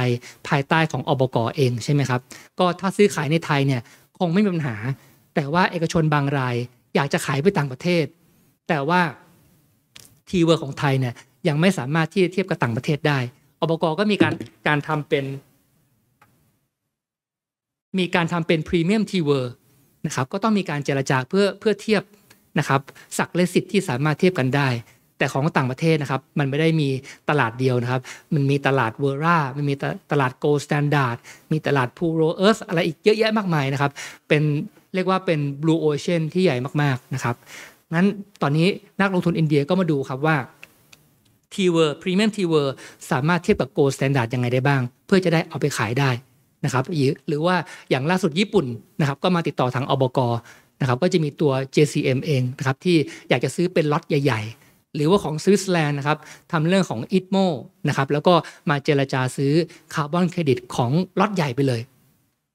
ภายใต้ของอบกอเองใช่ไหมครับ ก็ถ้าซื้อขายในไทยเนี่ยคงไม่มีปัญหา แต่ว่าเอกชนบางรายอยากจะขายไปต่างประเทศ แต่ว่า ทีเวอร์ของไทยเนี่ย ยังไม่สามารถที่จะเทียบกับต่างประเทศได้อบกก็มีการการทำเป็น มีการทำเป็นพรีเมียมทีเวอร์นะครับก็ต้องมีการเจรจาเพื่อเพื่อเทียบนะครับสักและสิทธิ์ที่สามารถเทียบกันได้ แต่ของต่างประเทศนะครับมันไม่ได้มีตลาดเดียวนะครับมันมีตลาดเวอร่ามันมีตลาดโกลสแตนดาร์ดมีตลาดพูโรเอิร์สอะไรอีกเยอะแยะมากมายนะครับเป็นเรียกว่าเป็นบลูโอเชียนที่ใหญ่มากๆนะครับนั้นตอนนี้นักลงทุนอินเดียก็มาดูครับว่าทีเวร์พรีเมียมทีเวอร์สามารถเทียบกับโกลสแตนดาร์ดยังไงได้บ้าง เพื่อจะได้เอาไปขายได้นะครับหรือว่าอย่างล่าสุดญี่ปุ่นนะครับก็มาติดต่อทางอบกนะครับก็จะมีตัว JCM เองนะครับที่อยากจะซื้อเป็นล็อตใหญ่ๆ หรือว่าของสวิตเซอร์แลนด์นะครับทำเรื่องของอิตโมนะครับแล้วก็มาเจรจาซื้อคาร์บอนเครดิตของล็อตใหญ่ไปเลย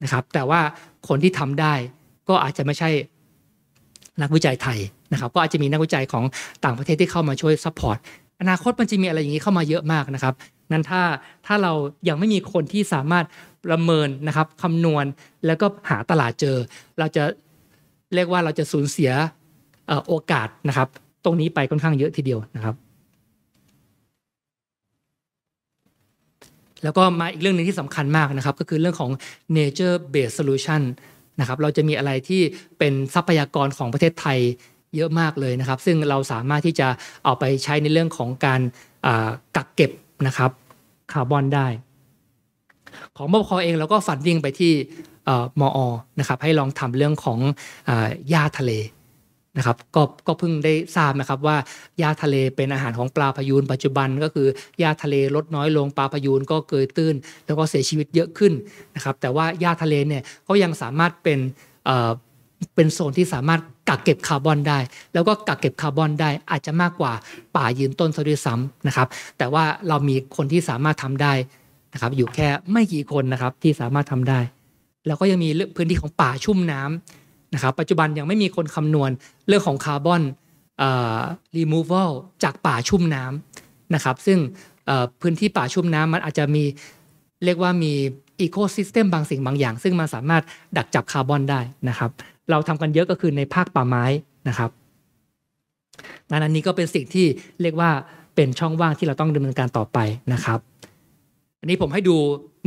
นะครับแต่ว่าคนที่ทำได้ก็อาจจะไม่ใช่นักวิจัยไทยนะครับก็อาจจะมีนักวิจัยของต่างประเทศที่เข้ามาช่วยซัพพอร์ตอนาคตมันจะมีอะไรอย่างนี้เข้ามาเยอะมากนะครับนั้นถ้าถ้าเรายังไม่มีคนที่สามารถประเมินนะครับคำนวณแล้วก็หาตลาดเจอ เราจะเรียกว่าเราจะสูญเสียโอกาสนะครับตรงนี้ไปค่อนข้างเยอะทีเดียวนะครับ แล้วก็มาอีกเรื่องหนึ่งที่สำคัญมากนะครับก็คือเรื่องของ nature based solution นะครับเราจะมีอะไรที่เป็นทรัพยากรของประเทศไทยเยอะมากเลยนะครับ ซึ่งเราสามารถที่จะเอาไปใช้ในเรื่องของการกักเก็บนะครับคาร์บอนได้ ของบบคเองเราก็ฝันวิ่งไปที่มอนะครับให้ลองทำเรื่องของหญ้าทะเลนะครับก็ก็เพิ่งได้ทราบนะครับว่าหญ้าทะเลเป็นอาหารของปลาพยูนปัจจุบันก็คือหญ้าทะเลลดน้อยลง ปลาพยูนก็เกยตื้น แล้วก็เสียชีวิตเยอะขึ้นนะครับแต่ว่าหญ้าทะเลเนี่ยก็ยังสามารถเป็นเป็นโซนที่สามารถกักเก็บคาร์บอนได้ แล้วก็กักเก็บคาร์บอนได้อาจจะมากกว่าป่ายืนต้นซะด้วยซ้ำนะครับแต่ว่าเรามีคนที่สามารถทำได้นะครับอยู่แค่ไม่กี่คนนะครับที่สามารถทำได้แล้วก็ยังมีพื้นที่ของป่าชุ่มน้ำนะครับ ปัจจุบันยังไม่มีคนคำนวณเรื่องของคาร์บอนรีมูฟเวลจากป่าชุ่มน้ำนะครับ ซึ่งพื้นที่ป่าชุ่มน้ำมันอาจจะมีเรียกว่ามีอีโคซิสเต็มบางสิ่งบางอย่าง ซึ่งมันสามารถดักจับคาร์บอนได้นะครับ เราทำกันเยอะก็คือในภาคป่าไม้นะครับดานอันนี้ก็เป็นสิ่งที่เรียกว่าเป็นช่องว่างที่เราต้องดำเนินการต่อไปนะครับันนี้ผมให้ดู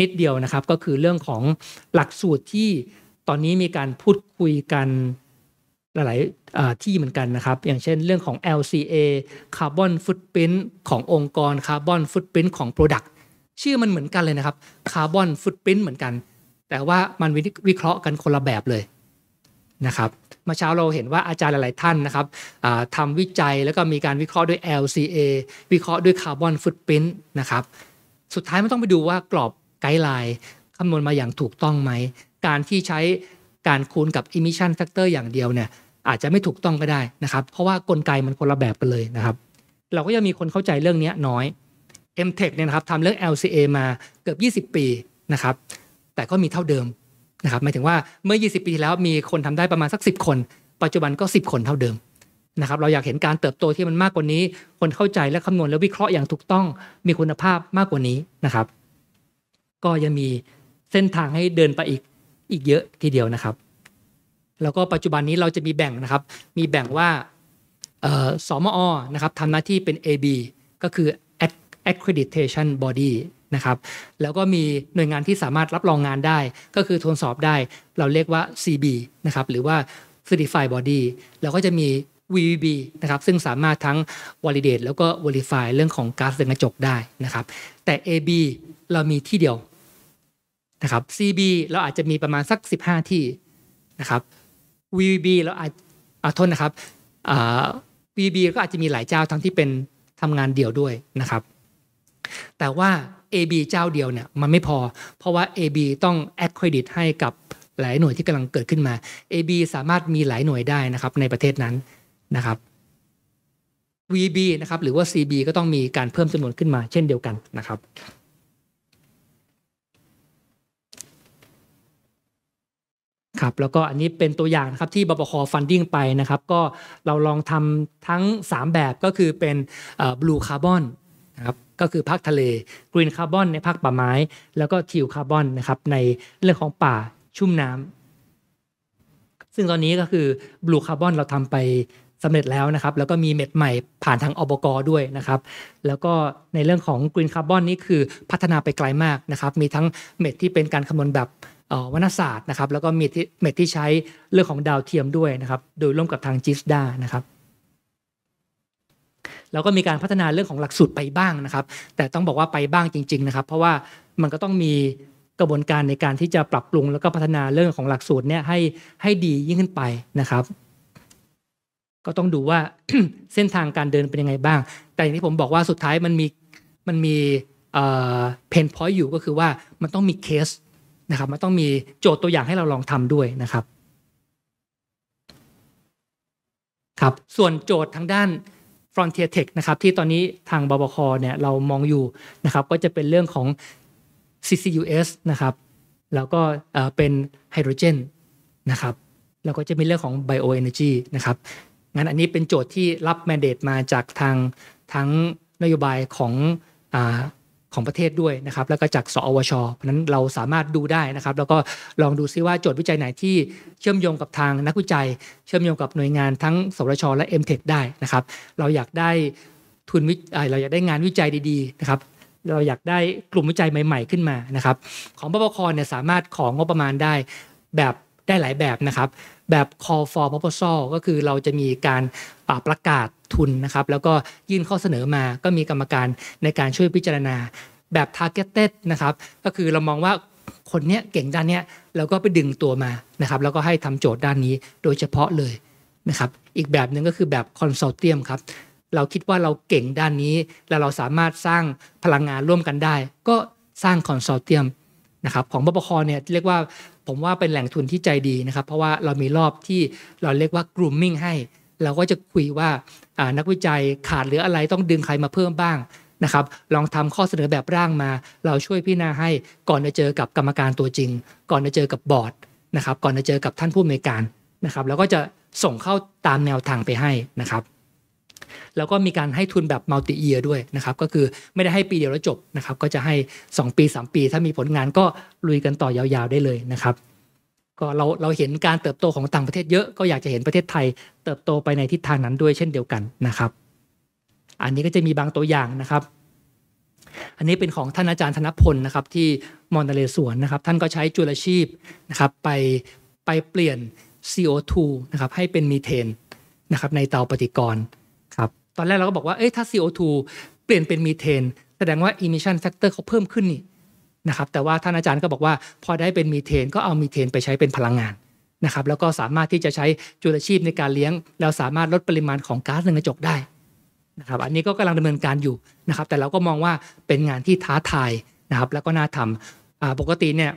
นิดเดียวนะครับ ก็คือเรื่องของหลักสูตรที่ตอนนี้มีการพูดคุยกันหลายๆที่เหมือนกันนะครับ อย่างเช่นเรื่องของ LCA Carbon Footprint ขององค์กร Carbon Footprint ของ Product ชื่อมันเหมือนกันเลยนะครับ Carbon Footprint เหมือนกัน แต่ว่ามันวิเคราะห์กันคนละแบบเลยนะครับเมื่อเช้าเราเห็นว่าอาจารย์หลายๆท่านนะครับทำวิจัยแล้วก็มีการวิเคราะห์ด้วย LCA วิเคราะห์ด้วยคาร์บอนฟุต p r ินต์นะครับสุดท้ายไม่ต้องไปดูว่ากรอบไกด์ไลน์คำนวณมาอย่างถูกต้องไหม การที่ใช้การคูณกับ emission factor อย่างเดียวเนี่ยอาจจะไม่ถูกต้องก็ได้นะครับเพราะว่ากลไกมันคนละแบบกันเลยนะครับเราก็ยังมีคนเข้าใจเรื่องนี้น้อย m t e c เนี่ยนะครับทำเรื่อง LCA มาเกือบ20 ปีนะครับแต่ก็มีเท่าเดิมนะครับหมายถึงว่าเมื่อ 20 ปีที่แล้วมีคนทำได้ประมาณสัก 10 คนปัจจุบันก็ 10 คนเท่าเดิมนะครับเราอยากเห็นการเติบโตที่มันมากกว่านี้ คนเข้าใจและคำนวณและวิเคราะห์อย่างถูกต้องมีคุณภาพมากกว่านี้นะครับ ก็ยังมีเส้นทางให้เดินไปอีก อีกเยอะทีเดียวนะครับ แล้วก็ปัจจุบันนี้เราจะมีแบ่งนะครับ มีแบ่งว่าสมอนะครับทำหน้าที่เป็น AB ก็คือ accreditation body นะครับแล้วก็มีหน่วยงานที่สามารถรับรองงานได้ ก็คือทดสอบได้ เราเรียกว่า CB นะครับหรือว่า certified body แล้วก็จะมี VVB นะครับซึ่งสามารถทั้ง validate แล้วก็ verify เรื่องของก๊าซเรือนกระจกได้นะครับแต่ AB เรามีที่เดียวนะครับ CB เราอาจจะมีประมาณสัก 15 ที่นะครับ VVB เราอาจอาทนนะครับ VVB ก็อาจจะมีหลายเจ้าทั้งที่เป็นทำงานเดียวด้วยนะครับแต่ว่า AB เจ้าเดียวเนี่ยมันไม่พอเพราะว่า AB ต้องแอดเครดิตให้กับหลายหน่วยที่กำลังเกิดขึ้นมา AB สามารถมีหลายหน่วยได้นะครับในประเทศนั้นนะครับ VB นะครับหรือว่า CB ก็ต้องมีการเพิ่มจำนวนขึ้นมาเช่นเดียวกันนะครับครับ แล้วก็อันนี้เป็นตัวอย่างนะครับที่บปคฟันดิ้งไปนะครับก็เราลองทำทั้ง 3 แบบก็คือเป็นบลูคาร์บอนนะครับก็คือภาคทะเลกรีนคาร์บอนในภาคป่าไม้ แล้วก็ทิวคาร์บอนนะครับในเรื่องของป่าชุ่มน้ำซึ่งตอนนี้ก็คือบลูคาร์บอนเราทำไปสำเร็จแล้วนะครับแล้วก็มีเม็ดใหม่ผ่านทางอบก ด้วยนะครับ แล้วก็ในเรื่องของกรีนคาร์บอนนี่คือพัฒนาไปไกลมากนะครับ มีทั้งเม็ดที่เป็นการคำนวณแบบวัรณศาสตร์นะครับ แล้วก็เม็ดที่เม็ดที่ใช้เรื่องของดาวเทียมด้วยนะครับ โดยร่วมกับทางจิสดานะครับแล้วก็มีการพัฒนาเรื่องของหลักสูตรไปบ้างนะครับ แต่ต้องบอกว่าไปบ้างจริง ๆ นะครับ เพราะว่ามันก็ต้องมีกระบวนการในการที่จะปรับปรุง แล้วก็พัฒนาเรื่องของหลักสูตรเนี่ยให้ให้ดียิ่งขึ้นไปนะครับก็ต้องดูว่าเส้นทางการเดินเป็นยังไงบ้าง แต่อย่างที่ผมบอกว่าสุดท้ายมันมีมันมีเพนพอยต์อยู่ก็คือว่ามันต้องมีเคสนะครับมันต้องมีโจทย์ตัวอย่างให้เราลองทำด้วยนะครับ ครับส่วนโจทย์ทางด้าน Frontier Tech นะครับ ที่ตอนนี้ทางบบคเนี่ยเรามองอยู่นะครับ ก็จะเป็นเรื่องของ CCUS นะครับ แล้วก็เป็นไฮโดรเจนนะครับแล้วก็จะมีเรื่องของ Bioenergy นะครับงั้นอันนี้เป็นโจทย์ที่รับแมนเดตมาจากทางทั้งนโยบายของอของประเทศด้วยนะครับ แล้วก็จากสอวช เพราะนั้นเราสามารถดูได้นะครับ แล้วก็ลองดูซิว่าโจทย์วิจัยไหนที่เชื่อมโยงกับทางนักวิจัยเชื่อมโยงกับหน่วยงาน ทั้ง สวชและ m t e c ได้นะครับ เราอยากได้ทุนวิจัยเราอยากได้งานวิจัยดี ๆนะครับ เราอยากได้กลุ่มวิจัยใหม่ ๆ ขึ้นมานะครับ ของปปคเนี่ยสามารถของงบประมาณได้แบบได้หลายแบบนะครับแบบ call for proposal ก็คือเราจะมีการประกาศทุนนะครับ แล้วก็ยื่นข้อเสนอมา ก็มีกรรมการในการช่วยพิจารณาแบบ targeted นะครับ ก็คือเรามองว่าคนเนี้ยเก่งด้านเนี้ยเราก็ไปดึงตัวมานะครับแล้วก็ให้ทำโจทย์ด้านนี้โดยเฉพาะเลยนะครับอีกแบบหนึ่งก็คือแบบ consortium ครับเราคิดว่าเราเก่งด้านนี้ แล้วเราสามารถสร้างพลังงานร่วมกันได้ ก็สร้างคอน s o เทียมนะครับของบปคเนี่ยเรียกว่าผมว่าเป็นแหล่งทุนที่ใจดีนะครับ เพราะว่าเรามีรอบที่เราเรียกว่า grooming ให้เราก็จะคุยว่านักวิจัยขาดหรืออะไรต้องดึงใครมาเพิ่มบ้างนะครับ ลองทำข้อเสนอแบบร่างมา เราช่วยพี่นาให้ ก่อนจะเจอกับกรรมการตัวจริง ก่อนจะเจอกับบอร์ดนะครับ ก่อนจะเจอกับท่านผู้อีการนะครับ แล้วก็จะส่งเข้าตามแนวทางไปให้นะครับแล้วก็มีการให้ทุนแบบมัลติเอียด้วยนะครับก็คือไม่ได้ให้ปีเดียวแล้วจบนะครับก็จะให้ 2 ปี 3 ปีถ้ามีผลงานก็ลุยกันต่อยาวๆได้เลยนะครับก็เราเราเห็นการเติบโตของต่างประเทศเยอะก็อยากจะเห็นประเทศไทย เติบโตไปในทิศทางนั้นด้วยเช่นเดียวกันนะครับ อันนี้ก็จะมีบางตัวอย่างนะครับ อันนี้เป็นของท่านอาจารย์ธนพลนะครับที่มอนเตเลสวนนะครับ ท่านก็ใช้จุลชีพนะครับไปไปเปลี่ยน CO2 นะครับให้เป็นมีเทนนะครับในเตาปฏิกรณตอนแรกเราก็บอกว่า เอ้ยถ้า CO2 เปลี่ยนเป็นมีเทน แสดงว่า emission factor เขาเพิ่มขึ้นนี่นะครับ แต่ว่าท่านอาจารย์ก็บอกว่า พอได้เป็นมีเทน ก็เอามีเทนไปใช้เป็นพลังงานนะครับ แล้วก็สามารถที่จะใช้จุลชีพในการเลี้ยง แล้วสามารถลดปริมาณของก๊าซเรือนกระจกได้นะครับ อันนี้ก็กำลังดำเนินการอยู่นะครับ แต่เราก็มองว่าเป็นงานที่ท้าทายนะครับ แล้วก็น่าทำปกติเนี่ย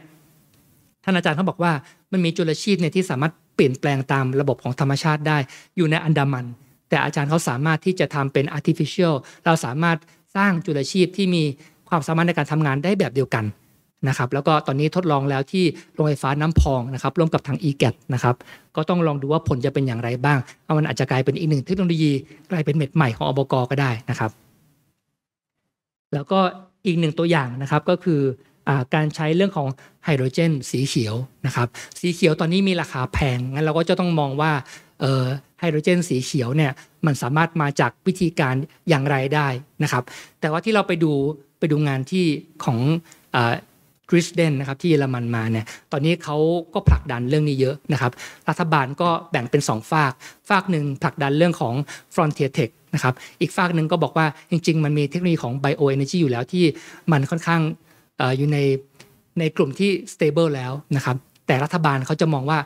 ท่านอาจารย์เขาบอกว่า มันมีจุลชีพเนี่ยที่สามารถเปลี่ยนแปลงตามระบบของธรรมชาติได้ อยู่ในอันดามันแต่อาจารย์เขาสามารถที่จะทำเป็น artificial เราสามารถสร้างจุลชีพที่มีความสามารถในการทำงานได้แบบเดียวกันนะครับแล้วก็ตอนนี้ทดลองแล้วที่โรงไฟฟ้าน้ำพองนะครับ ร่วมกับทาง e g a t นะครับก็ต้องลองดูว่าผลจะเป็นอย่างไรบ้างเอามันอาจจะกลายเป็นอีกหนึ่งเทคโนโลยี กลายเป็นเม็ดใหม่ของอบก ก็ได้นะครับแล้วก็อีกหนึ่งตัวอย่างนะครับก็คือการใช้เรื่องของไฮโดรเจนสีเขียวนะครับสีเขียวตอนนี้มีราคาแพงงั้นเราก็จะต้องมองว่าไฮโดรเจนสีเขียวเนี่ยมันสามารถมาจากวิธีการอย่างไรได้นะครับแต่ว่าที่เราไปดูไปดูงานที่ของดริสเดนนะครับที่เยอรมันมาเนี่ยตอนนี้เขาก็ผลักดันเรื่องนี้เยอะนะครับรัฐบาลก็แบ่งเป็น 2 ฝากฝากหนึ่งผลักดันเรื่องของ frontier tech นะครับอีกฝากหนึ่งก็บอกว่าจริง ๆมันมีเทคโนโลยีของ bioenergy อยู่แล้วที่มันค่อนข้างออยู่ในในกลุ่มที่ stable แล้วนะครับแต่รัฐบาลเขาจะมองว่า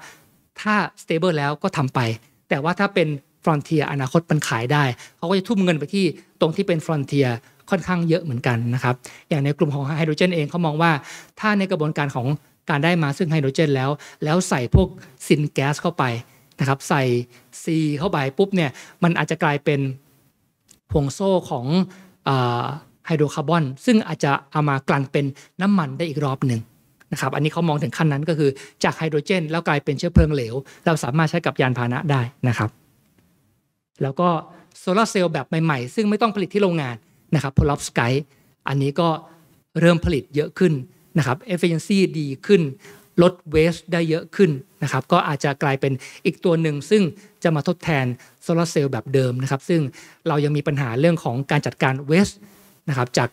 ถ้า stable แล้วก็ทำไป แต่ว่าถ้าเป็น frontier อนาคตมันขายได้เขาก็จะทุ่มเงินไปที่ตรงที่เป็น frontier ค่อนข้างเยอะเหมือนกันนะครับ อย่างในกลุ่มของไฮโดรเจนเองเขามองว่าถ้าในกระบวนการของการได้มาซึ่งไฮโดรเจนแล้ว แล้วใส่พวกซินแก๊สเข้าไปนะครับใส่ซีเข้าไปปุ๊บเนี่ยมันอาจจะกลายเป็นห่วงโซ่ของไฮโดรคาร์บอนซึ่งอาจจะเอามากลั่นเป็นน้ำมันได้อีกรอบหนึ่งะครับอันนี้เขามองถึงขั้นนั้นก็คือจากไฮโดรเจนแล้วกลายเป็นเชื้อเพลิงเหลว เราสามารถใช้กับยานพาหนะได้นะครับ แล้วก็โซลาร์เซลล์แบบใหม่ๆ ซึ่งไม่ต้องผลิตที่โรงงานนะครับพลอฟสกายอันนี้ก็เริ่มผลิตเยอะขึ้นนะครับเอฟเฟกซ n ดีขึ้น ลดเวสได้เยอะขึ้นนะครับก็อาจจะกลายเป็นอีกตัวหนึ่งซึ่งจะมาทดแทนโซลาร์เซลล์แบบเดิมนะครับซึ่งเรายังมีปัญหาเรื่องของการจัดการเวสนะครับจาก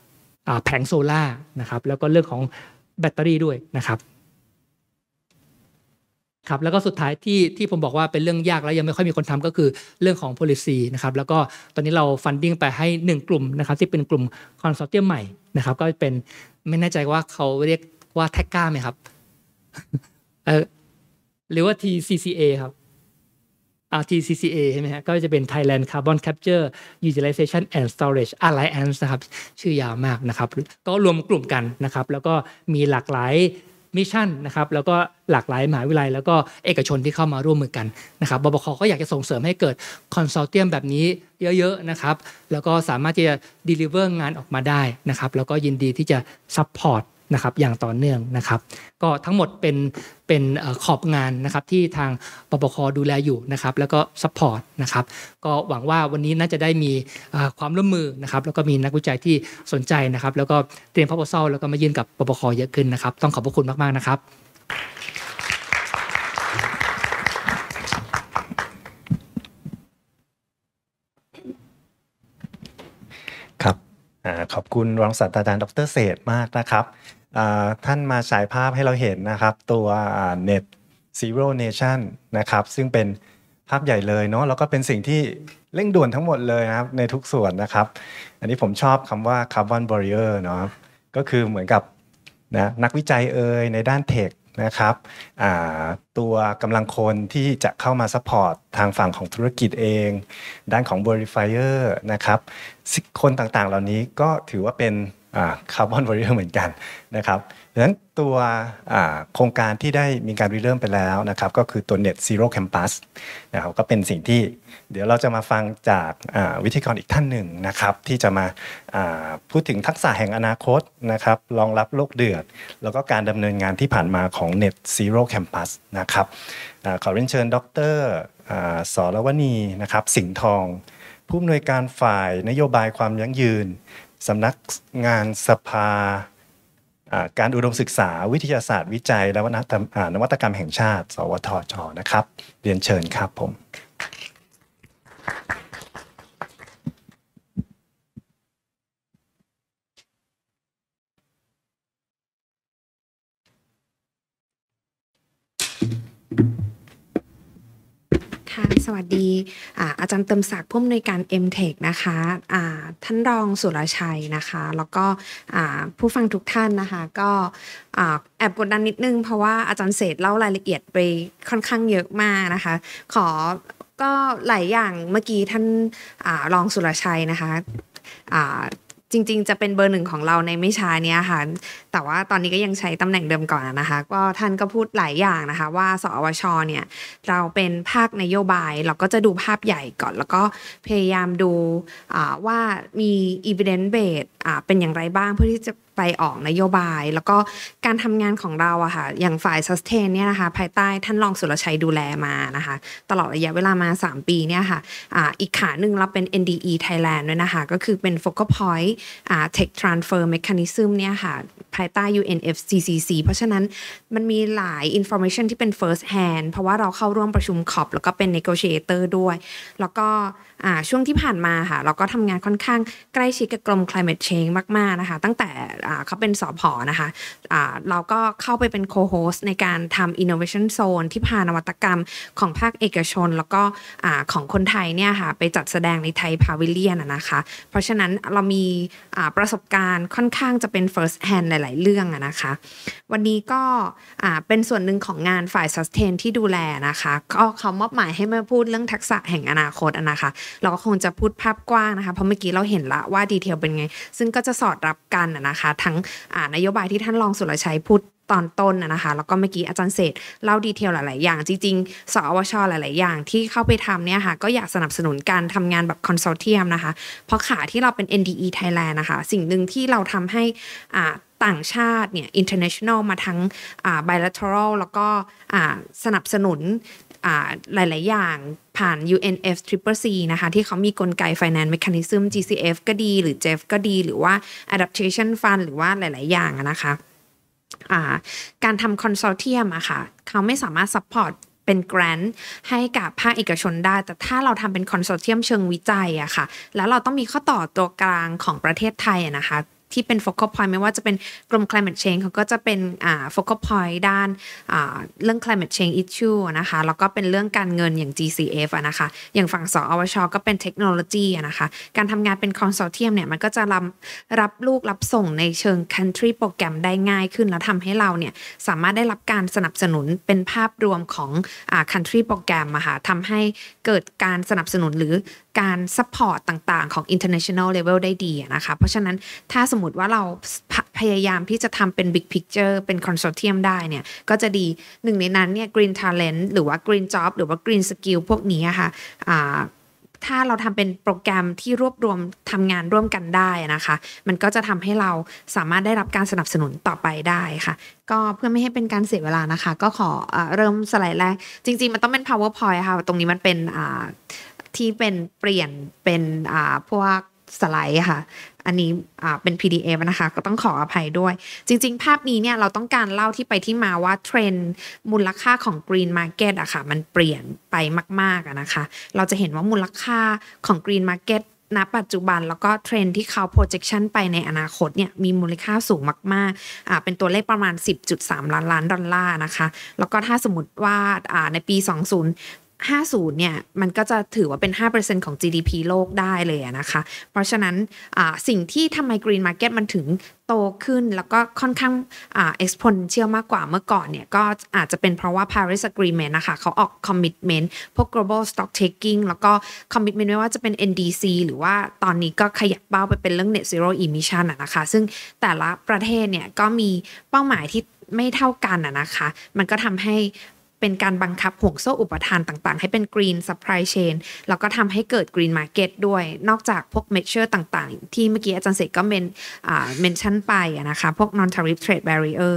แผงโซลา่านะครับแล้วก็เรื่องของแบตเตอรี่ด้วยนะครับครับแล้วก็สุดท้ายที่ที่ผมบอกว่าเป็นเรื่องยากแล้วยังไม่ค่อยมีคนทำก็คือเรื่องของ policy นะครับ แล้วก็ตอนนี้เราฟันดิ้งไปให้ 1 กลุ่มนะครับ ที่เป็นกลุ่มคอนโซลเทียมใหม่นะครับ ก็เป็นไม่แน่ใจว่าเขาเรียกว่าแท็กก้าไหมครับเออหรือว่า TCCA ครับ RTCCA ใช่ไหมฮะก็จะเป็น Thailand Carbon Capture Utilization and Storage Alliance นะครับ ชื่อยาวมากนะครับ ก็รวมกลุ่มกันนะครับ แล้วก็มีหลากหลายมิชชั่นนะครับ แล้วก็หลากหลายมหาวิทยาลัย แล้วก็เอกชนที่เข้ามาร่วมมือกันนะครับบบคก็อยากจะส่งเสริมให้เกิดคอนซัลเทียมแบบนี้เยอะๆนะครับ แล้วก็สามารถที่จะ deliver งานออกมาได้นะครับ แล้วก็ยินดีที่จะ support นะครับอย่างต่อเนื่องนะครับ ก็ทั้งหมดเป็นเป็นขอบงานนะครับที่ทางปปคดูแลอยู่นะครับแล้วก็ซัพพอร์ตนะครับก็หวังว่าวันนี้น่าจะได้มีความร่วมมือนะครับแล้วก็มีนักวิจัยที่สนใจนะครับ แล้วก็เตรียมพ r อ p o s a l แล้วก็มายื่นกับปปคเยอะขึ้นนะครับ ต้องขอบพระคุณมากๆนะครับครับขอบคุณรองศาสตราจารย์ดรเศษมากนะครับท่านมาฉายภาพให้เราเห็นนะครับ ตัว Net Zero Nation นะครับซึ่งเป็นภาพใหญ่เลยเนาะแล้วก็เป็นสิ่งที่เร่งด่วนทั้งหมดเลยนะครับในทุกส่วนนะครับ อันนี้ผมชอบคำว่า Carbon Barrier เนาะก็คือเหมือนกับนะนักวิจัยเอ่ยในด้านเทคนะครับตัวกำลังคนที่จะเข้ามาซัพพอร์ตทางฝั่งของธุรกิจเอง ด้านของ Verifier นะครับคนต่างๆเหล่านี้ก็ถือว่าเป็นคาร์บอนวอริเวอร์เหมือนกันนะครับดังนั้นตัวโครงการที่ได้มีการริเริ่มไปแล้วนะครับก็คือตัว Net Zero Campus นะครับก็เป็นสิ่งที่เดี๋ยวเราจะมาฟังจากวิทยากรอีกท่านหนึ่งนะครับที่จะมาพูดถึงทักษะแห่งอนาคตนะครับรองรับโลกเดือด แล้วก็การดำเนินงานที่ผ่านมาของ Net Zero Campus นะครับอขอเรียนเชิญดรสรวณีนะครับสิงห์ทองผู้อำนวยการฝ่ายนโยบายความยั่งยืนสำนักงานสภาการอุดมศึกษา วิทยาศาสตร์ วิจัยและวันวัตกรรมแห่งชาติ สวทช นะครับ เรียนเชิญครับผมสวัสดีอาจารย์เติมศักดิ์ผู้อำนวยการ MTech นะคะท่านรองสุรชัยนะคะ แล้วก็ผู้ฟังทุกท่านนะคะ ก็แอบกดดันนิดนึง เพราะว่าอาจารย์เศษเล่ารายละเอียดไปค่อนข้างเยอะมากนะคะ ขอ ก็หลายอย่างเมื่อกี้ท่านอรองสุรชัยนะคะจริงๆจะเป็นเบอร์หนึ่งของเราในไม่ช้านี้ค่ะแต่ว่าตอนนี้ก็ยังใช้ตำแหน่งเดิมก่อนนะคะก็ท่านก็พูดหลายอย่างนะคะว่าสอวชเนี่ยเราเป็นภาคนโยบายเราก็จะดูภาพใหญ่ก่อนแล้วก็พยายามดูว่ามี evidence base เป็นอย่างไรบ้างเพื่อที่จะไปออกนโยบาย แล้วก็การทำงานของเราอะค่ะอย่างฝ่ายซัสเทนเนี่ยนะคะภายใต้ท่านรองสุรชัยดูแลมานะคะตลอดระยะเวลามา 3 ปีเนี่ยค่ะออีกขาหนึ่งเราเป็น NDE Thailand ด้วยนะคะก็คือเป็นโฟกัสพอยต์เทคทรานสเฟอร์เมคานิซึมเนี่ยค่ะภายใต้ UNFCCC เพราะฉะนั้นมันมีหลาย information ที่เป็น first hand เพราะว่าเราเข้าร่วมประชุมขอบ แล้วก็เป็น negotiator ด้วย แล้วก็ช่วงที่ผ่านมาค่ะเราก็ทำงานค่อนข้างใกล้ชิดกับกรม climate change มากๆนะคะตั้งแต่เขาเป็นสอพอนะคะะเราก็เข้าไปเป็น co-host ในการทำ innovation zone ที่พานวัตกรรมของภาคเอกชน แล้วก็อของคนไทยเนี่ยค่ะไปจัดแสดงในไทยพาวิเลียนนะคะเพราะฉะนั้นเรามีประสบการณ์ค่อนข้างจะเป็น first hand หลาย ๆเรื่องนะคะ วันนี้ก็เป็นส่วนหนึ่งของงานฝ่าย sustain ที่ดูแลนะคะ ก็เขามอบหมายให้มาพูดเรื่องทักษะแห่งอนาคตนะคะเราก็คงจะพูดภาพกว้างนะคะ เพราะเมื่อกี้เราเห็นละว่าดีเทลเป็นไง ซึ่งก็จะสอดรับกันนะคะทั้งนโยบายที่ท่านรองสุรชัยพูดตอนต้นนะคะ แล้วก็เมื่อกี้อาจารย์เศษเล่าดีเทลหลาย ๆ อย่าง จริงๆ สวชหลาย ๆ อย่าง ที่เข้าไปทำเนี่ยค่ะก็อยากสนับสนุนการทำงานแบบคอนัลเทียมนะคะ เพราะขาที่เราเป็น NDE Thailand นะคะสิ่งหนึ่งที่เราทำให้อ่าต่างชาติเนี่ย international มาทั้ง bilateral แล้วก็สนับสนุนหลาย ๆ อย่างผ่าน UNF Triple C นะคะ ที่เขามีกลไก Finance Mechanism GCF ก็ดี หรือ JEF ก็ดีหรือว่า Adaptation Fund หรือว่าหลาย ๆ อย่างนะคะ การทำคอน s o ลเทียมอะค่ะเขาไม่สามารถซัพพอร์ตเป็นแกรนท์ให้กับภาคเอกชนได้ แต่ถ้าเราทำเป็นคอนโซเทียมเชิงวิจัยอะค่ะแล้วเราต้องมีข้อต่อตัวกลางของประเทศไทยนะคะที่เป็น focal point ไม่ว่าจะเป็นกรม climate change เขาก็จะเป็นโฟก focal point ด้านาเรื่อง climate change issue นะคะแล้วก็เป็นเรื่องการเงินอย่าง GCF นะคะอย่างฝั่งสอวช ก็เป็นเทคโนโลยีนะคะการทำงานเป็น consortium เนี่ยมันก็จะรับรับลูกรับส่งในเชิง country โปรแกรมได้ง่ายขึ้นแล้วทำให้เราเนี่ยสามารถได้รับการสนับสนุนเป็นภาพรวมของอ country โปรแกรมอะค่ะทำให้เกิดการสนับสนุนหรือการซัพพอร์ตต่างๆ ของ international level ได้ดีนะคะเพราะฉะนั้นถ้าสมมติว่าเราพยายามที่จะทำเป็น big picture เป็น consortium ได้เนี่ยก็จะดีหนึ่งในนั้นเนี่ย green talent หรือว่า green job หรือว่า green skill พวกนี้ค่ะถ้าเราทำเป็นโปรแกรมที่รวบรวมทำงานร่วมกันได้นะคะ มันก็จะทำให้เราสามารถได้รับการสนับสนุนต่อไปได้ค่ะ ก็เพื่อไม่ให้เป็นการเสียเวลานะคะ ก็ขออเริ่มสไลด์แรกจริง ๆมันต้องเป็น powerpoint ค่ะตรงนี้มันเป็นที่เป็นเปลี่ยนเป็นอ่าพวกสไลด์ค่ะอันนี้เป็น PDF นะคะก็ต้องขออภัยด้วย จริงๆ ภาพนี้เนี่ยเราต้องการเล่าที่ไปที่มาว่าเทรนด์มูลค่าของ Green Market อะค่ะมันเปลี่ยนไปมากๆนะคะเราจะเห็นว่ามูลค่าของ Green Market ณปัจจุบันแล้วก็เทรนที่เขา projection ไปในอนาคตเนี่ยมีมูลค่าสูงมากๆอ่าเป็นตัวเลขประมาณ 10.3ล้านล้านดอลลาร์นะคะแล้วก็ถ้าสมมติว่าอ่าในปี50 เนี่ย มันก็จะถือว่าเป็น 5%ของ GDP โลกได้เลยนะคะ เพราะฉะนั้นสิ่งที่ทำไม Green Market มันถึงโตขึ้น แล้วก็ค่อนข้างอ่า e x p o n เชี i a l มากกว่าเมื่อก่อนเนี่ย ก็อาจจะเป็นเพราะว่า Paris Agreement นะคะเขาออก commitment พวก global stock taking แล้วก็ commitment ไม่ว่าจะเป็น NDC หรือว่าตอนนี้ก็ขยับเป้าไปเป็นเรื่อง net zero emission นะคะ ซึ่งแต่ละประเทศเนี่ย ก็มีเป้าหมายที่ไม่เท่ากันนะคะ มันก็ทำให้เป็นการบังคับห่วงโซ่อุปทานต่างๆ ให้เป็น green supply chain แล้วก็ทำให้เกิด green market ด้วยนอกจากพวก measure ต่างๆ ที่เมื่อกี้อาจารย์เสกก็เมนเมนชั่นไปนะคะพวก non tariff trade barrier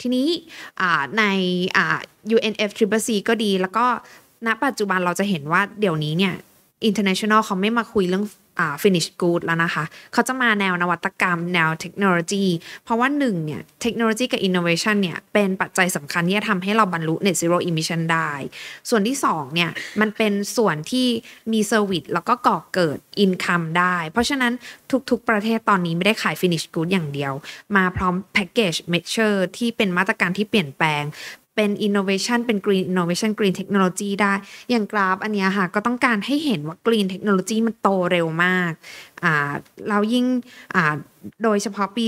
ทีนี้ใน UNFCCC ก็ดี แล้วก็ณปัจจุบันเราจะเห็นว่าเดี๋ยวนี้เนี่ย international เขาไม่มาคุยเรื่องฟินิชกูดแล้วนะคะเขาจะมาแนวนวัตกรรมแนวเทคโนโลยี เพราะว่าหนึ่งเนี่ยเทคโนโลยีกับอินโนเวชันเนี่ยเป็นปัจจัยสำคัญที่จะทำให้เราบรรลุ net zero emission ได้ ส่วนที่สองเนี่ยมันเป็นส่วนที่มีเซอร์วิสแล้วก็ก่อเกิด income ได้ เพราะฉะนั้นทุกๆ ประเทศตอนนี้ไม่ได้ขาย finish good อย่างเดียว มาพร้อมแพ็กเกจ measure ที่เป็นมาตรการที่เปลี่ยนแปลงเป็น innovation เป็น green innovation green technology ได้ อย่างกราฟอันนี้ค่ะ ก็ต้องการให้เห็นว่า green technology มันโตเร็วมากอ่าเรายิ่งอ่าโดยเฉพาะปี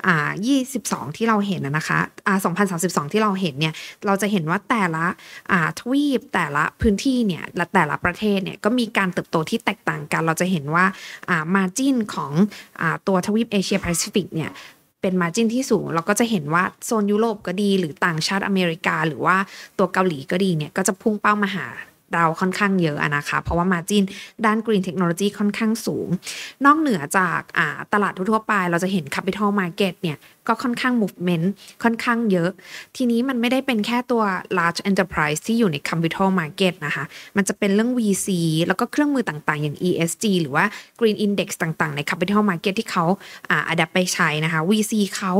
2022 ที่เราเห็นนะคะอ่า2032 ที่เราเห็นเนี่ย เราจะเห็นว่าแต่ละอ่าทวีปแต่ละพื้นที่เนี่ยและแต่ละประเทศเนี่ย ก็มีการเติบโตที่แตกต่างกัน เราจะเห็นว่าอ่ามาจินของอ่าตัวทวีปเอเชียแปซิฟิกเนี่ยเป็นมาจิ้นที่สูงเราก็จะเห็นว่า โซนยุโรปก็ดี หรือต่างชาติอเมริกา หรือว่าตัวเกาหลีก็ดีเนี่ย ก็จะพุ่งเป้ามาหาเราค่อนข้างเยอะนะคะ เพราะว่ามาจินด้าน Green Technology ค่อนข้างสูง นอกเหนือจากตลาดทั่วไป เราจะเห็น Capital Market เนี่ยก็ค่อนข้าง movement ค่อนข้างเยอะ ทีนี้มันไม่ได้เป็นแค่ตัว large enterprise ที่อยู่ใน capital market นะคะ มันจะเป็นเรื่อง VC แล้วก็เครื่องมือต่างๆ อย่าง ESG หรือว่า green index ต่างๆ ใน capital market ที่เขาอ่าอั a ไปใช้นะคะ VC เขา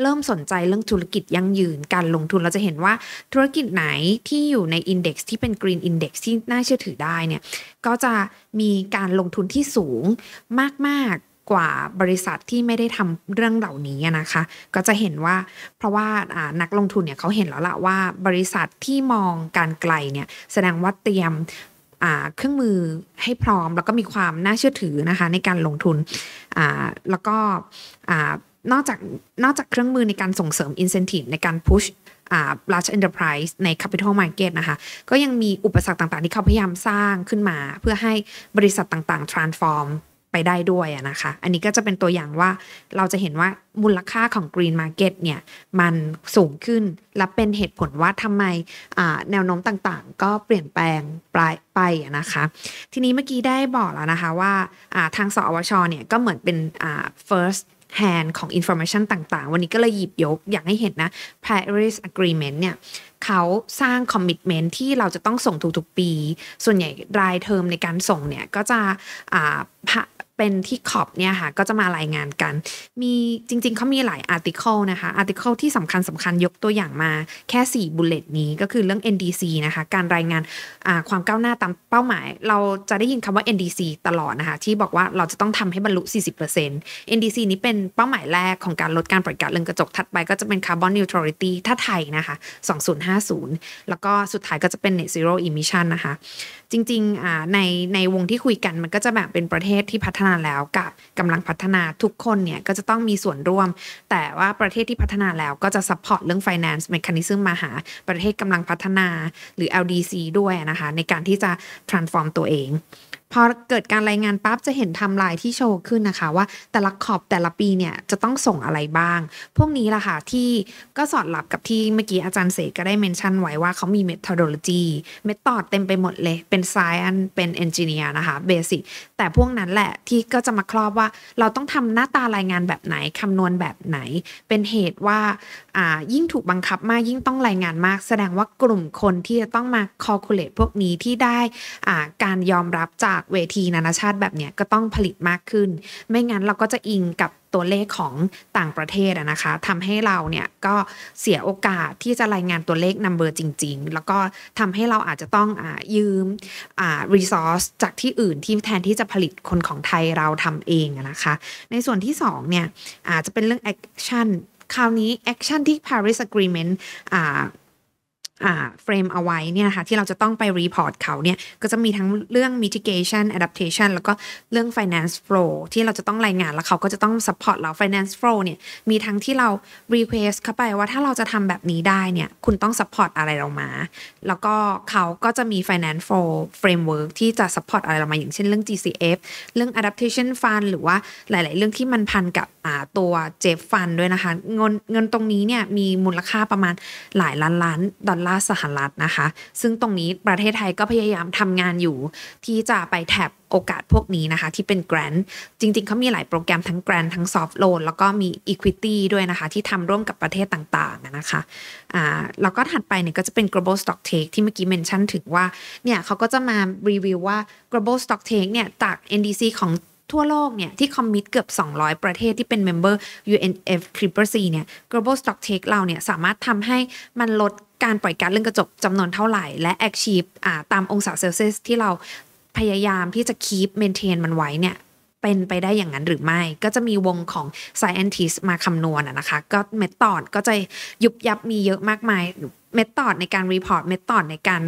เริ่มสนใจเรื่องธุรกิจยั่งยืนการลงทุนเราจะเห็นว่าธุรกิจไหนที่อยู่ใน index ที่เป็น green index ที่น่าเชื่อถือได้เนี่ยก็จะมีการลงทุนที่สูงมากๆกว่าบริษัทที่ไม่ได้ทำเรื่องเหล่านี้นะคะก็จะเห็นว่าเพราะว่านักลงทุนเนี่ยเขาเห็นแล้วล่ะว่า บริษัทที่มองการไกลเนี่ยแสดงว่าเตรียมเครื่องมือให้พร้อม แล้วก็มีความน่าเชื่อถือนะคะในการลงทุนแล้วก็นอกจากนอกจากเครื่องมือในการส่งเสริม incentive ในการ push ลัชเอ็นเตอร์ไพรส์ใน Capital Market นะคะ ก็ยังมีอุปสรรคต่างๆ ที่เขาพยายามสร้างขึ้นมา เพื่อให้บริษัทต่างๆ transform ไปได้ด้วยนะคะ อันนี้ก็จะเป็นตัวอย่างว่าเราจะเห็นว่ามูลค่าของ Green Market เนี่ย มันสูงขึ้นและเป็นเหตุผลว่าทำไมแนวโน้มต่างๆ ก็เปลี่ยนแปลงปลายไปนะคะ ทีนี้เมื่อกี้ได้บอกแล้วนะคะว่าทางสอวชเนี่ยก็เหมือนเป็น first แทนของ information ต่าง ๆ วันนี้ก็เลยหยิบยกอยากให้เห็นนะ Paris Agreement เนี่ยเขาสร้าง commitment ที่เราจะต้องส่งทุกๆ ปี ส่วนใหญ่รายเทอมในการส่งเนี่ยก็จะเป็นที่ขอบเนี่ยค่ะก็จะมารายงานกัน มีจริงๆเขามีหลายอาร์ติเคิลนะคะอาร์ติเคิลที่สำคัญสำคัญยกตัวอย่างมาแค่4บุลเลตนี้ก็คือเรื่อง NDC นะคะการรายงานความก้าวหน้าตามเป้าหมายเราจะได้ยินคำว่า NDC ตลอดนะคะที่บอกว่าเราจะต้องทำให้บรรลุ40% NDC นี้เป็นเป้าหมายแรกของการลดการปล่อยก๊าซเรือนกระจกถัดไปก็จะเป็นคาร์บอนนิวทรอลิตี้ถ้าไทยนะคะ2050 แล้วก็สุดท้ายก็จะเป็น Net Zero Emission นะคะจริงๆในในวงที่คุยกันมันก็จะแบ่งเป็นประเทศที่พัฒนาแล้วกับกำลังพัฒนาทุกคนเนี่ยก็จะต้องมีส่วนร่วม แต่ว่าประเทศที่พัฒนาแล้วก็จะซัพพอร์ตเรื่อง finance mechanism มาหา ประเทศกำลังพัฒนาหรือ LDC ด้วยนะคะในการที่จะ transform ตัวเองพอเกิดการรายงานปั๊บจะเห็นทำลายที่โชว์ขึ้นนะคะว่าแต่ละขอบแต่ละปีเนี่ยจะต้องส่งอะไรบ้าง พวกนี้ล่ะค่ะที่ก็สอดรับกับที่เมื่อกี้อาจารย์เสกก็ได้เมนชั่นไว้ว่าเขามีเมทอดโลจีเมทอดเต็มไปหมดเลย เป็นไซน์เป็นเอนจิเนียร์นะคะเบสิกแต่พวกนั้นแหละที่ก็จะมาครอบว่าเราต้องทำหน้าตารายงานแบบไหนคำนวณแบบไหน เป็นเหตุว่าอ่ายิ่งถูกบังคับมากยิ่งต้องรายงานมาก แสดงว่ากลุ่มคนที่จะต้องมาคอลคูลเลตพวกนี้ที่ได้อ่าการยอมรับจากเวทีนานาชาติแบบเนี้ยก็ต้องผลิตมากขึ้น ไม่งั้นเราก็จะอิงกับตัวเลขของต่างประเทศนะคะทำให้เราเนี่ยก็เสียโอกาสที่จะรายงานตัวเลขนัมเบอร์จริงๆ แล้วก็ทำให้เราอาจจะต้องอยืมรีซอสจากที่อื่นที่แทนที่จะผลิตคนของไทยเราทำเองนะคะ ในส่วนที่2เนี่ยอาจจะเป็นเรื่องแอคชั่นคราวนี้แอคชั่นที่ Paris Agreement อ่าเฟรมเอาไว้เนี่ยค่ะที่เราจะต้องไปรีพอร์ตเขาเนี่ยก็จะมีทั้งเรื่อง mitigation adaptation แล้วก็เรื่อง finance flow ที่เราจะต้องรายงานแล้วเขาก็จะต้อง support เรา finance flow เนี่ยมีทั้งที่เรา request เข้าไปว่าถ้าเราจะทำแบบนี้ได้เนี่ยคุณต้อง support อะไรเรามา แล้วก็เขาก็จะมี finance flow framework ที่จะ support อะไรเรามาอย่างเช่นเรื่อง GCF เรื่อง adaptation fund หรือว่าหลายๆเรื่องที่มันพันกับตัว JEF fund ด้วยนะคะเงินเงินตรงนี้เนี่ยมีมูลค่าประมาณหลายล้านล้านดอลลาร์าสหรัฐนะคะ ซึ่งตรงนี้ประเทศไทยก็พยายามทำงานอยู่ที่จะไปแท็บโอกาสพวกนี้นะคะที่เป็นแกรนด์จริง ๆเขามีหลายโปรแกรมทั้งแกรนด์ทั้งซอฟท์โลนแล้วก็มี Equity ด้วยนะคะที่ทำร่วมกับประเทศต่างๆนะคะอ่าแล้วก็ถัดไปเนี่ยก็จะเป็น global stock take ที่เมื่อกี้เมนชั่นถึงว่าเนี่ยเขาก็จะมารีวิวว่า global stock take เนี่ยจาก NDC ของทั่วโลกเนี่ยที่คอมมิตเกือบ200 ประเทศที่เป็นเมมเบอร์ UNFCCC เนี่ย Global Stock Take เราเนี่ยสามารถทำให้มันลดการปล่อยก๊าซเรือนกระจกจำนวนเท่าไหร่และ achieve ตามองศาเซลเซียสที่เราพยายามที่จะ keep maintain มันไว้เนี่ยเป็นไปได้อย่างนั้นหรือไม่ ก็จะมีวงของ scientist มาคำนวณนะคะ ก็เมทอดก็จะยุบยับมีเยอะมากมายเมธอดในการรีพอร์ตเมธอดในการ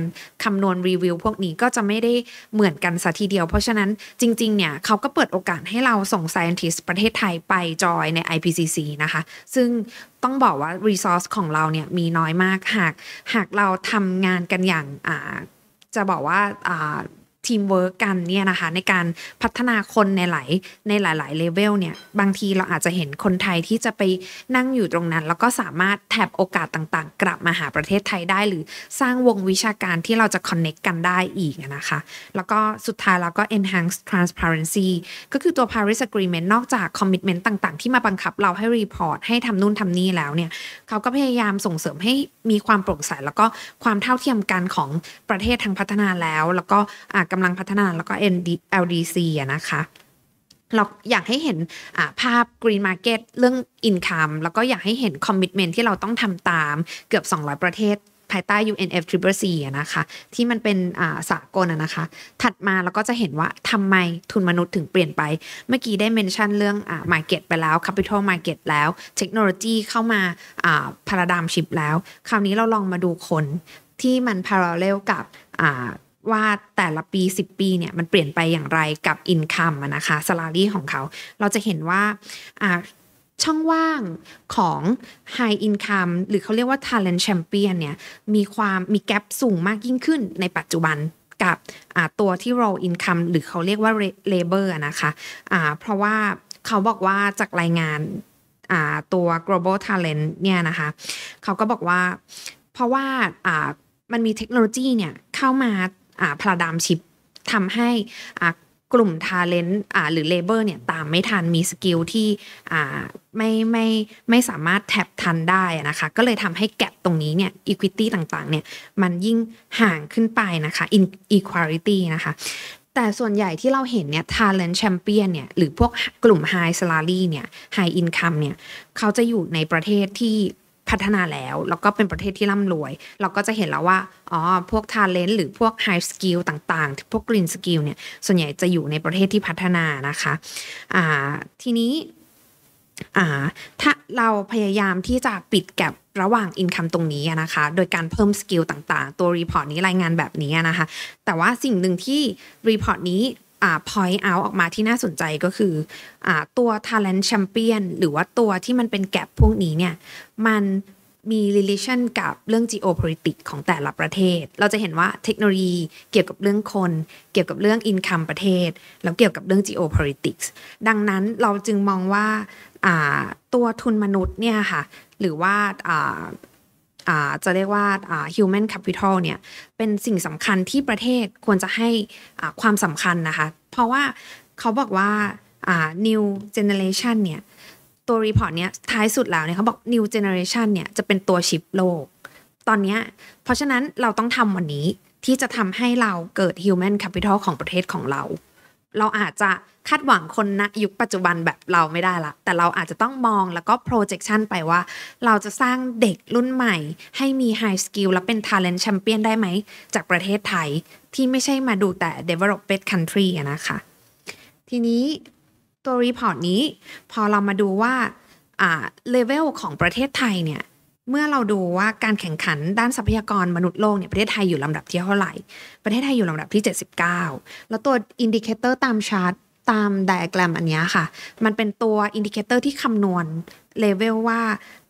คำนวณรีวิวพวกนี้ก็จะไม่ได้เหมือนกันสัทีเดียวเพราะฉะนั้นจริงๆเนี่ยเขาก็เปิดโอกาสให้เราส่งไซเอนติสประเทศไทยไปจอยใน IPCC นะคะ ซึ่งต้องบอกว่า resource ของเราเนี่ยมีน้อยมากหากหากเราทำงานกันอย่างจะบอกว่าทีมเวิร์กกันเนี่ยนะคะในการพัฒนาคนในหลายในหลายๆเลเวลเนี่ยบางทีเราอาจจะเห็นคนไทยที่จะไปนั่งอยู่ตรงนั้น แล้วก็สามารถแทบโอกาสต่างๆ กลับมาหาประเทศไทยได้หรือสร้างวงวิชาการที่เราจะคอนเน็กกันได้อีกนะคะ แล้วก็สุดท้ายเราก็ enhance transparency ก็คือตัว Paris Agreement นอกจาก commitment ต่างๆที่มาบังคับเราให้รีพอร์ตให้ทำนู่นทำนี่แล้วเนี่ยเขาก็พยายามส่งเสริมให้มีความโปร่งใสแล้วก็ความเท่าเทียมกันของประเทศทางพัฒนาแล้ว แล้วก็กำลังพัฒนาแล้วก็ ND LDC อะนะคะเราอยากให้เห็นภาพ Green Market เรื่อง Income แล้วก็อยากให้เห็น Commitment ที่เราต้องทำตามเกือบ 200 ประเทศภายใต้ UNF t r i p l e C นะคะที่มันเป็นสากลนะคะ ถัดมาเราก็จะเห็นว่าทำไมทุนมนุษย์ถึงเปลี่ยนไป เมื่อกี้ได้เมนชั่นเรื่อง Market ไปแล้ว Capital Market แล้วเทคโนโลยีเข้ามาพาราดามชิปแล้วคราวนี้เราลองมาดูคนที่มันพาราเลลกับว่าแต่ละปี 10 ปีเนี่ยมันเปลี่ยนไปอย่างไรกับอินคัมนะคะสลารีของเขาเราจะเห็นว่าช่องว่างของ High Income หรือเขาเรียกว่า Talent Champion เนี่ยมีความมีแกลบสูงมากยิ่งขึ้นในปัจจุบันกับตัวที่ Raw Income หรือเขาเรียกว่า Labor นะคะะเพราะว่าเขาบอกว่าจากรายงานตัว global talent เนี่ยนะคะเขาก็บอกว่าเพราะว่ามันมีเทคโนโลยีเนี่ยเข้ามาพลาดามชิปทำให้กลุ่มทาเลนต์หรือเลเบอร์เนี่ยตามไม่ทันมีสกิลที่ไม่ไม่ไม่สามารถแท็บทันได้นะคะก็เลยทำให้แกลตรงนี้เนี่ยอีควิตี้ต่างๆเนี่ยมันยิ่งห่างขึ้นไปนะคะอินอีควอลิตี้นะคะแต่ส่วนใหญ่ที่เราเห็นเนี่ยทาเลนต์แชมเปี้ยนเนี่ยหรือพวกกลุ่มไฮสลารีเนี่ยไฮอินคัมเนี่ยเขาจะอยู่ในประเทศที่พัฒนาแล้วแล้วก็เป็นประเทศที่ร่ำรวย เราก็จะเห็นแล้วว่าอ๋อพวกทาเลนต์หรือพวกไฮสกิลต่างๆ พวกกรีนสกิลเนี่ย ส่วนใหญ่จะอยู่ในประเทศที่พัฒนานะคะอ่าทีนี้อ่าถ้าเราพยายามที่จะปิดแกลบระหว่างอินคัมตรงนี้นะคะ โดยการเพิ่มสกิลต่างๆ ตัวรีพอร์ตนี้รายงานแบบนี้นะคะ แต่ว่าสิ่งหนึ่งที่รีพอร์ตนี้อ่า point out ออกมาที่น่าสนใจก็คืออ่าตัว talent champion หรือว่าตัวที่มันเป็นแกลบพวกนี้เนี่ยมันมี relation กับเรื่อง geopolitics ของแต่ละประเทศ เราจะเห็นว่าเทคโนโลยีเกี่ยวกับเรื่องคน เกี่ยวกับเรื่อง income ประเทศแล้วเกี่ยวกับเรื่อง geopolitics ดังนั้นเราจึงมองว่าตัวทุนมนุษย์เนี่ยค่ะหรือว่าจะเรียกว่า human capital เนี่ย เป็นสิ่งสำคัญที่ประเทศควรจะให้ความสำคัญนะคะ เพราะว่าเขาบอกว่า new generation เนี่ย ตัวรีพอร์ตเนี้ยท้ายสุดแล้วเนี่ยเขาบอก new generation เนี่ยจะเป็นตัวชิปโลก ตอนนี้เพราะฉะนั้นเราต้องทำวันนี้ที่จะทำให้เราเกิด human capital ของประเทศของเราเราอาจจะคาดหวังคนณยุคปัจจุบันแบบเราไม่ได้ละ แต่เราอาจจะต้องมองแล้วก็ projection ไปว่า เราจะสร้างเด็กรุ่นใหม่ ให้มี high skill และเป็น talent champion ได้ไหมจากประเทศไทยที่ไม่ใช่มาดูแต่ developed country นะคะ ทีนี้ตัวรีพอร์ตนี้ พอเรามาดูว่าเลเวลของประเทศไทยเนี่ยเมื่อเราดูว่าการแข่งขันด้านทรัพยากรมนุษย์โลกเนี่ยประเทศไทยอยู่ลำดับที่เท่าไหร่ ประเทศไทยอยู่ลำดับที่ 79 แล้วตัวอินดิเคเตอร์ตามชาร์ตตามไดอะแกรมอันนี้ค่ะ มันเป็นตัวอินดิเคเตอร์ที่คำนวณเลเวลว่า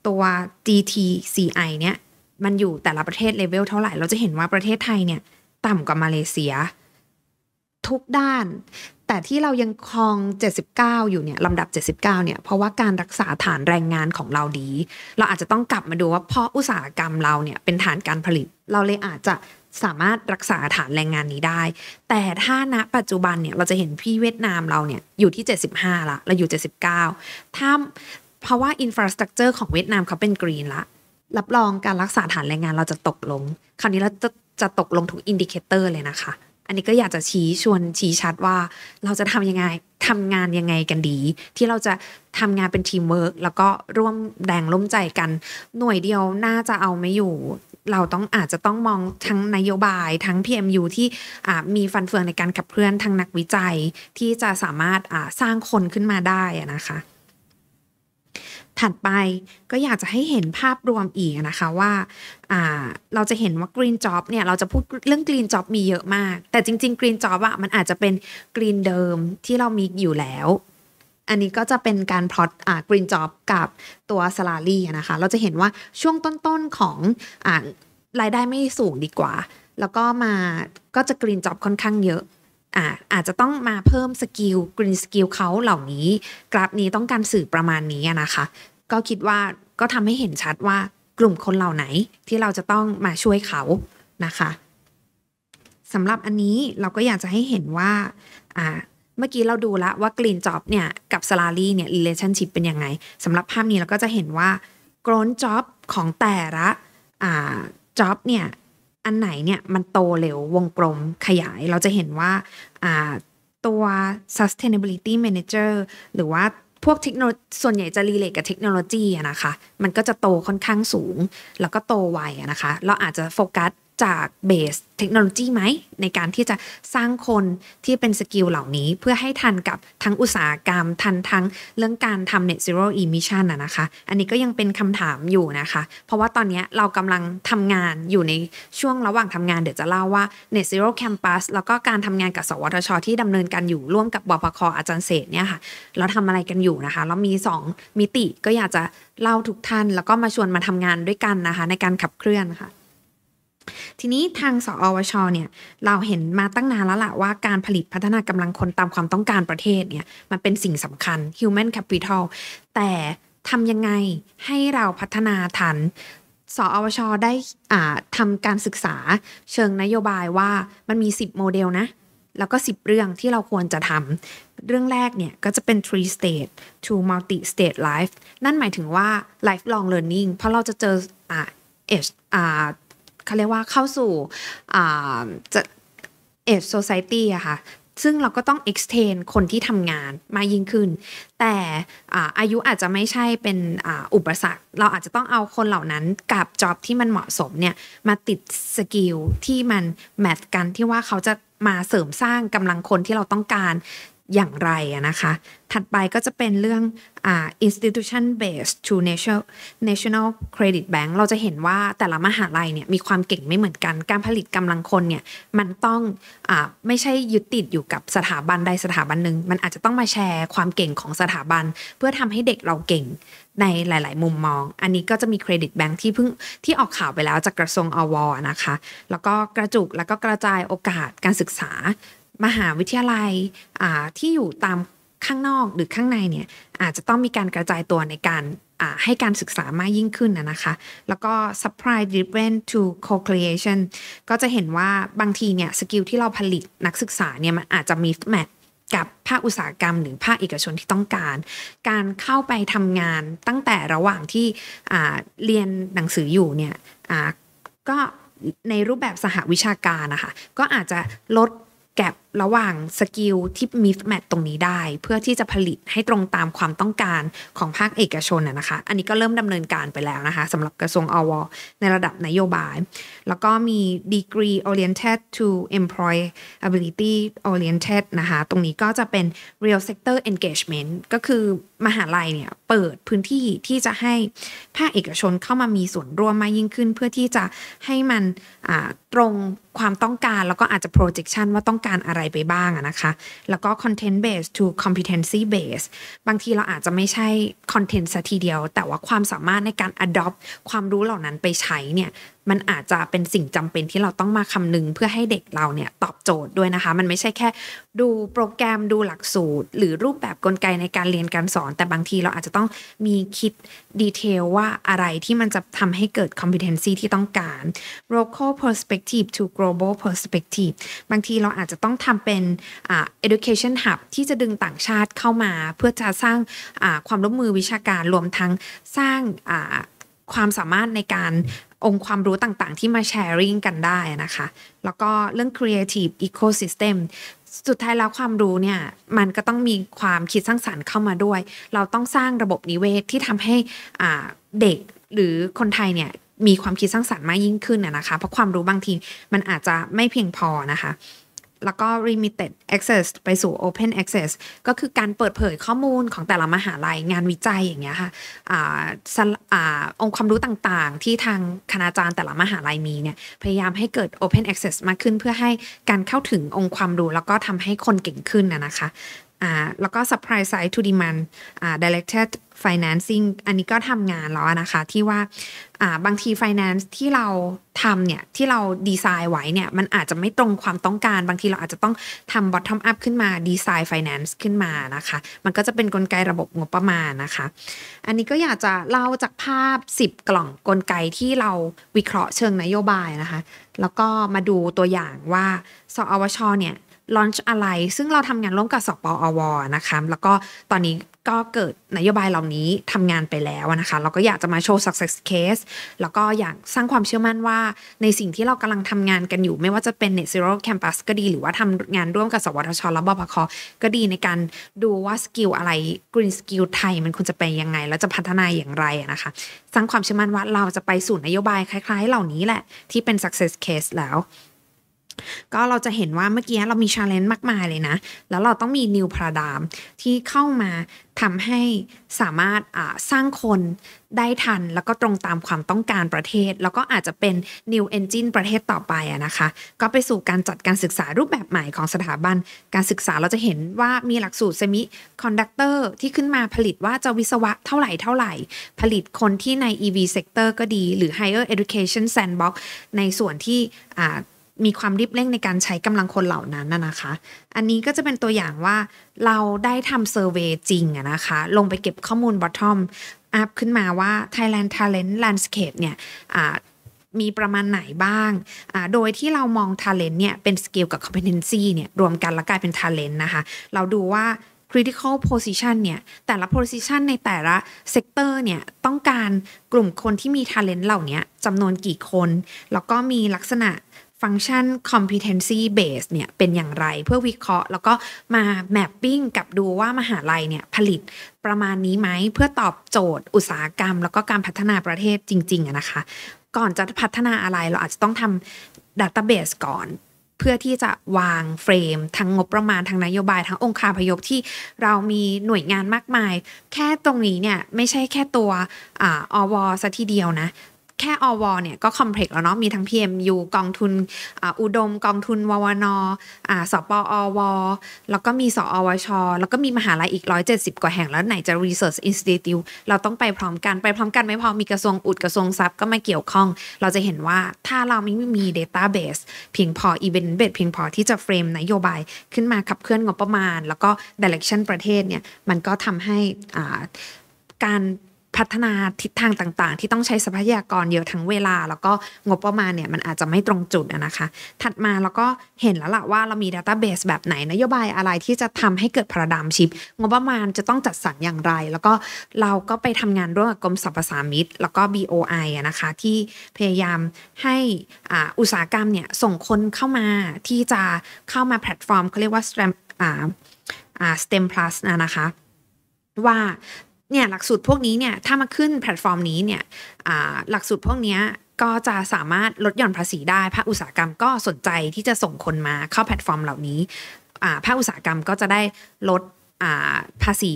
ตัว GTCI เนี่ยมันอยู่แต่ละประเทศเลเวลเท่าไหร่ เราจะเห็นว่าประเทศไทยเนี่ยต่ำกว่ามาเลเซียทุกด้าน แต่ที่เรายังคลอง 79 อยู่เนี่ยลำดับ 79 เนี่ยเพราะว่าการรักษาฐานแรงงานของเราดี เราอาจจะต้องกลับมาดูว่าเพราะอุตสาหกรรมเราเนี่ยเป็นฐานการผลิต เราเลยอาจจะสามารถรักษาฐานแรงงานนี้ได้ แต่ถ้าณปัจจุบันเนี่ยเราจะเห็นพี่เวียดนามเราเนี่ยอยู่ที่ 75 ละเราอยู่ 79 ถ้าเพราะว่าอินฟราสตรักเจอร์ของเวียดนามเขาเป็นกรีนละรับรองการรักษาฐานแรงงานเราจะตกลง คราวนี้เราจะจะตกลงทุกอินดิเคเตอร์เลยนะคะอันนี้ก็อยากจะชี้ชวนชี้ชัดว่า เราจะทำยังไงทำงานยังไงกันดี ที่เราจะทำงานเป็นทีมเวิร์กแล้วก็ร่วมแดงร่วมใจกัน หน่วยเดียวน่าจะเอาไม่อยู่ เราต้องอาจจะต้องมองทั้งนโยบายทั้ง PMU ที่มีฟันเฟืองในการขับเคลื่อนทางนักวิจัย ที่จะสามารถสร้างคนขึ้นมาได้นะคะถัดไปก็อยากจะให้เห็นภาพรวมอีกนะคะว่าเราจะเห็นว่า Green Job เนี่ย เราจะพูดเรื่อง Green Job มีเยอะมาก แต่จริงๆ Green Job อะมันอาจจะเป็น Green เดิมที่เรามีอยู่แล้ว อันนี้ก็จะเป็นการพลอตอ่ากรีนจ็อบกับตัวสลารี่นะคะเราจะเห็นว่าช่วงต้นๆของอ่ารายได้ไม่สูงดีกว่า แล้วก็มาก็จะกรีนจ็อบค่อนข้างเยอะอาจจะต้องมาเพิ่มสกิลกรีนสกิลเขาเหล่านี้กราฟนี้ต้องการสื่อประมาณนี้นะคะ ก็คิดว่าก็ทำให้เห็นชัดว่ากลุ่มคนเหล่าไหนที่เราจะต้องมาช่วยเขานะคะสำหรับอันนี้เราก็อยากจะให้เห็นว่าเมื่อกี้เราดูแล้วว่ากรีนจ็อบเนี่ยกับสลารีเนี่ยอิเลชันชิพเป็นยังไงสำหรับภาพนี้เราก็จะเห็นว่ากรอนจ็อบของแต่ละจ็อบเนี่ยอันไหนเนี่ย มันโตเร็ววงกลมขยายเราจะเห็นว่าตัว sustainability manager หรือว่าพวกเทคโนโลยีส่วนใหญ่จะรีเลทกับเทคโนโลยีนะคะ มันก็จะโตค่อนข้างสูง แล้วก็โตไวนะคะเราอาจจะโฟกัสจากเบสเทคโนโลยีไหมในการที่จะสร้างคนที่เป็นสกิลเหล่านี้เพื่อให้ทันกับทั้งอุตสาหกรรมทันทั้งเรื่องการทำ net zero emission นะนะคะ อันนี้ก็ยังเป็นคำถามอยู่นะคะ เพราะว่าตอนนี้เรากำลังทำงานอยู่ในช่วงระหว่างทำงานเดี๋ยวจะเล่าว่า net zero campus แล้วก็การทำงานกับ สวทช ที่ดำเนินการอยู่ร่วมกับบพคอาจารย์เศษเนี่ยค่ะเราทำอะไรกันอยู่นะคะแล้วมี2มิติก็อยากจะเล่าทุกท่านแล้วก็มาชวนมาทำงานด้วยกันนะคะ ในการขับเคลื่อนค่ะทีนี้ทางสอวชเนี่ยเราเห็นมาตั้งนานแล้วละว่าการผลิตพัฒนากำลังคนตามความต้องการประเทศเนี่ยมันเป็นสิ่งสำคัญ human capital แต่ทำยังไงให้เราพัฒนาฐานสอวช ได้ทำการศึกษาเชิงนโยบายว่ามันมี 10 โมเดลนะแล้วก็ 10 เรื่องที่เราควรจะทำเรื่องแรกเนี่ยก็จะเป็น three state to multi state life นั่นหมายถึงว่า lifelong learning เพราะเราจะเจออ่า g e อ่าเขาเรียกว่าเข้าสู่จะเอฟโซซายตี้อะค่ะซึ่งเราก็ต้อง extend คนที่ทำงานมายิ่งขึ้น แต่อายุอาจจะไม่ใช่เป็นอุปสรรค เราอาจจะต้องเอาคนเหล่านั้นกับจ็อบที่มันเหมาะสมเนี่ยมาติดสกิลที่มันแมทกันที่ว่าเขาจะมาเสริมสร้างกำลังคนที่เราต้องการอย่างไรนะคะ ถัดไปก็จะเป็นเรื่องอ่า institution based to national national credit bank เราจะเห็นว่าแต่ละมหาลัยเนี่ยมีความเก่งไม่เหมือนกัน การผลิตกำลังคนเนี่ยมันต้องอ่าไม่ใช่ยึดติดอยู่กับสถาบันใดสถาบันหนึ่ง มันอาจจะต้องมาแชร์ความเก่งของสถาบัน เพื่อทำให้เด็กเราเก่งในหลาย ๆ มุมมอง อันนี้ก็จะมีเครดิตแบงค์ที่เพิ่งที่ออกข่าวไปแล้วจากกระทรวงอวอนะคะ แล้วก็กระจุกแล้วก็กระจายโอกาสการศึกษามหาวิทยาลัยที่อยู่ตามข้างนอกหรือข้างในเนี่ยอาจจะต้องมีการกระจายตัวในการให้การศึกษามากยิ่งขึ้นนะคะแล้วก็ supply driven to co-creation ก็จะเห็นว่าบางทีเนี่ยสกิลที่เราผลิตนักศึกษาเนี่ยมันอาจจะมีแมทกับภาคอุตสาหกรรมหรือภาคเอกชนที่ต้องการ การเข้าไปทำงานตั้งแต่ระหว่างที่เรียนหนังสืออยู่เนี่ยก็ในรูปแบบสหวิชาการนะคะก็อาจจะลดแกลบระหว่างสกิลที่มิสแมทตรงนี้ได้เพื่อที่จะผลิตให้ตรงตามความต้องการของภาคเอกชนนะคะอันนี้ก็เริ่มดำเนินการไปแล้วนะคะสำหรับกระทรวงอวในระดับนโยบาย แล้วก็มี degree oriented to employability oriented นะคะตรงนี้ก็จะเป็น real sector engagement ก็คือมหาลัยเนี่ยเปิดพื้นที่ที่จะให้ภาคเอกชนเข้ามามีส่วนร่วมมากยิ่งขึ้นเพื่อที่จะให้มันตรงความต้องการแล้วก็อาจจะ projection ว่าต้องการอะไรไปบ้างนะคะ แล้วก็ content based to competency based บางทีเราอาจจะไม่ใช่ content ซะทีเดียว แต่ว่าความสามารถในการ adopt ความรู้เหล่านั้นไปใช้เนี่ยมันอาจจะเป็นสิ่งจำเป็นที่เราต้องมาคำนึงเพื่อให้เด็กเราเนี่ยตอบโจทย์ด้วยนะคะ มันไม่ใช่แค่ ดูโปรแกรมดูหลักสูตร หรือรูปแบบกลไกในการเรียนการสอน แต่บางทีเราอาจจะต้องมีคิดดีเทลว่าอะไรที่มันจะทำให้เกิด competency ที่ต้องการ local perspective to global perspective บางทีเราอาจจะต้องทำเป็น education hub ที่จะดึงต่างชาติเข้ามา เพื่อจะสร้างความร่วมมือวิชาการรวมทั้งสร้างความสามารถในการองค์ความรู้ต่างๆ ที่มาแชร์ริงกันได้นะคะ แล้วก็เรื่อง Creative Ecosystem สุดท้ายแล้วความรู้เนี่ยมันก็ต้องมีความคิดสร้างสารรค์เข้ามาด้วย เราต้องสร้างระบบนิเวศทที่ทำให้เด็กหรือคนไทยเนี่ยมีความคิดสร้างสารรค์มากยิ่งขึ้นนะคะ เพราะความรู้บางทีมันอาจจะไม่เพียงพอนะคะแล้วก็ limited access ไปสู่ open access ก็คือการเปิดเผยข้อมูลของแต่ละมหาลัยงานวิจัยอย่างเงี้ยค่ะองค์ความรู้ต่างๆ ที่ทางคณาจารย์แต่ละมหาลัยมีเนี่ยพยายามให้เกิด open access มากขึ้นเพื่อให้การเข้าถึงองค์ความรู้ แล้วก็ทำให้คนเก่งขึ้นนะคะคะแล้วก็ supply side to demand directed financing อันนี้ก็ทำงานแล้วนะคะ ที่ว่าบางที finance ที่เราทำเนี่ยที่เราดีไซน์ไว้เนี่ยมันอาจจะไม่ตรงความต้องการบางทีเราอาจจะต้องทำ bottom up ขึ้นมาดีไซน์ finance ขึ้นมานะคะ มันก็จะเป็นนกลไกระบบงบประมาณนะคะ อันนี้ก็อยากจะเล่าจากภาพ10กล่องกลไกที่เราวิเคราะห์เชิงนโยบายนะคะ แล้วก็มาดูตัวอย่างว่าสอวชเนี่ยลอนช์อะไรซึ่งเราทำงานร่วมกับสปออวนะคะแล้วก็ตอนนี้ก็เกิดนโยบายเหล่านี้ทำงานไปแล้วนะคะเราก็อยากจะมาโชว์ success case แล้วก็อยากสร้างความเชื่อมั่นว่าในสิ่งที่เรากำลังทำงานกันอยู่ ไม่ว่าจะเป็น net zero campus ก็ดีหรือว่าทำงานร่วมกับสวทช และบพคก็ดีในการดูว่าสกิลอะไร green skill ไทยมันควรจะเป็นยังไง แล้วจะพัฒนาอย่างไรนะคะ สร้างความเชื่อมั่นว่าเราจะไปสู่นโยบายคล้ายๆ เหล่านี้แหละที่เป็น success case แล้วก็เราจะเห็นว่าเมื่อกี้เรามีชาเลนจ์มากมายเลยนะ แล้วเราต้องมีนิวพาดามที่เข้ามาทำให้สามารถสร้างคนได้ทัน แล้วก็ตรงตามความต้องการประเทศ แล้วก็อาจจะเป็นนิวเอนจินประเทศต่อไปนะคะ ก็ไปสู่การจัดการศึกษารูปแบบใหม่ของสถาบัน การศึกษาเราจะเห็นว่ามีหลักสูตรเซมิคอนดักเตอร์ที่ขึ้นมาผลิตว่าจะวิศวะเท่าไหร่เท่าไหร่ ผลิตคนที่ใน EV sector ก็ดี หรือ Higher Education Sandbox ในส่วนที่มีความรีบเร่งในการใช้กำลังคนเหล่านั้นนะคะ อันนี้ก็จะเป็นตัวอย่างว่าเราได้ทำเซอร์เวยจริงนะคะ ลงไปเก็บข้อมูลบอททอมอัพขึ้นมาว่า Thailand Talent Landscape เนี่ยมีประมาณไหนบ้าง โดยที่เรามอง Talent เนี่ยเป็นสกิลกับ competency เนี่ยรวมกันแล้วกลายเป็น Talent นะคะ เราดูว่า critical position เนี่ยแต่ละ position ในแต่ละ sector เนี่ยต้องการกลุ่มคนที่มี talent เหล่านี้จำนวนกี่คน แล้วก็มีลักษณะฟังก์ชัน competency b a s e เนี่ยเป็นอย่างไรเพื่อวิเคราะห์แล้วก็มาแมปปิ้งกับดูว่ามหาลัยเนี่ยผลิตประมาณนี้ไหม เพื่อตอบโจทย์อุตสาหกรรม แล้วก็การพัฒนาประเทศจริง ๆ นะคะ ก่อนจะพัฒนาอะไรเราอาจจะต้องทำดัตตอร์เบสก่อน เพื่อที่จะวางเฟรมทั้งงบประมาณทั้งนโยบายทั้งองค์คาพยพที่เรามีหน่วยงานมากมาย แค่ตรงนี้เนี่ยไม่ใช่แค่ตัวออวอซะทีเดียวนะแค่อวเนี่ยก็คอมเพล็กซ์แล้วเนาะมีทั้ง PMU กองทุนออุดม กองทุนววนอสปอวแล้วก็มีสอวช แล้วก็มีมหาลัยอีก 170กว่าแห่งแล้วไหนจะ Research Institute เราต้องไปพร้อมกันไปพร้อมกันไม่พอมีกระทรวงอุดกระทรวงทรัพย์ก็มาเกี่ยวข้อง เราจะเห็นว่าถ้าเราไม่มี Database เพียงพออีเวนต์เบสเพียงพอที่จะเฟรมนโยบายขึ้นมาขับเคลื่อนงบประมาณแล้วก็ direction ประเทศเนี่ยมันก็ทำให้การพัฒนาทิศทางต่างๆ ที่ต้องใช้ทรัพยากรเยอะทั้งเวลา แล้วก็งบประมาณเนี่ยมันอาจจะไม่ตรงจุดนะคะ ถัดมาเราก็เห็นแล้วละว่าเรามีดัตต้าเบสแบบไหนนโยบายอะไรที่จะทำให้เกิดพระดามชิปงบประมาณจะต้องจัดสรรอย่างไร แล้วก็เราก็ไปทำงานร่วมกับกรมสรรพสามิตแล้วก็ BOI นะคะที่พยายามให้อุตสาหกรรมเนี่ยส่งคนเข้ามาที่จะเข้ามาแพลตฟอร์มเขาเรียกว่าสเต m อ่า STEM p l u นะคะว่าเนี่ยหลักสูตรพวกนี้เนี่ยถ้ามาขึ้นแพลตฟอร์มนี้เนี่ยหลักสูตรพวกนี้ก็จะสามารถลดหย่อนภาษีได้ภาคอุตสาหกรรมก็สนใจที่จะส่งคนมาเข้าแพลตฟอร์มเหล่านี้ภาคอุตสาหกรรมก็จะได้ลดภาษี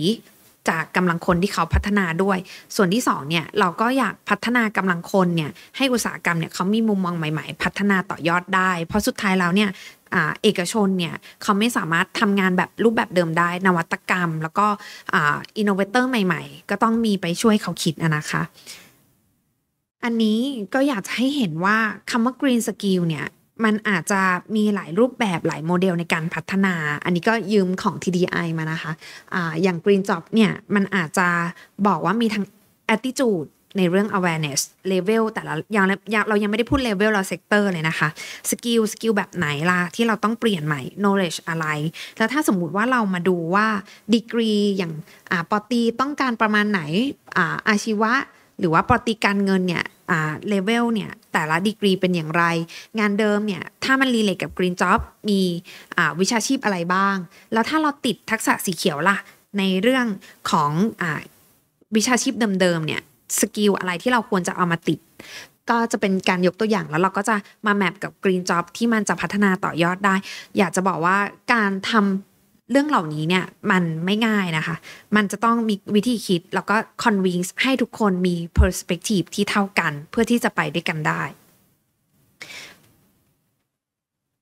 จากกำลังคนที่เขาพัฒนาด้วย ส่วนที่ 2เนี่ยเราก็อยากพัฒนากำลังคนเนี่ยให้อุตสาหกรรมเนี่ยเขามีมุมมองใหม่ ๆ พัฒนาต่อยอดได้ เพราะสุดท้ายแล้วเนี่ยเอกชนเนี่ยเขาไม่สามารถทำงานแบบรูปแบบเดิมได้ นวัตกรรม แล้วก็อินโนเวเตอร์ใหม่ ๆ ก็ต้องมีไปช่วยเขาคิดนะคะ อันนี้ก็อยากจะให้เห็นว่าคำว่า Green Skill เนี่ยมันอาจจะมีหลายรูปแบบหลายโมเดลในการพัฒนา อันนี้ก็ยืมของ TDI มานะคะอะอย่าง Green Job เนี่ย มันอาจจะบอกว่ามีทั้ง attitude ในเรื่อง awareness level แต่ละอย่างเรายังไม่ได้พูด level เรา sector เลยนะคะ skill skill แบบไหนล่ะที่เราต้องเปลี่ยนใหม่ knowledge อะไร แล้วถ้าสมมุติว่าเรามาดูว่า degree อย่างอปอตีต้องการประมาณไหนอาอาชีวะ หรือว่าปอตีการเงินเนี่ย level เนี่ยแต่ละดีกรีเป็นอย่างไร งานเดิมเนี่ย ถ้ามันรีเลทกับ Green Job มีวิชาชีพอะไรบ้าง แล้วถ้าเราติดทักษะสีเขียวล่ะ ในเรื่องของอวิชาชีพเดิมๆเนี่ย สกิลอะไรที่เราควรจะเอามาติด ก็จะเป็นการยกตัวอย่างแล้วเราก็จะมาแมปกับ Green Job ที่มันจะพัฒนาต่อยอดได้ อยากจะบอกว่าการทำเรื่องเหล่านี้เนี่ยมันไม่ง่ายนะคะ มันจะต้องมีวิธีคิดแล้วก็ convince ให้ทุกคนมี perspective ที่เท่ากันเพื่อที่จะไปด้วยกันได้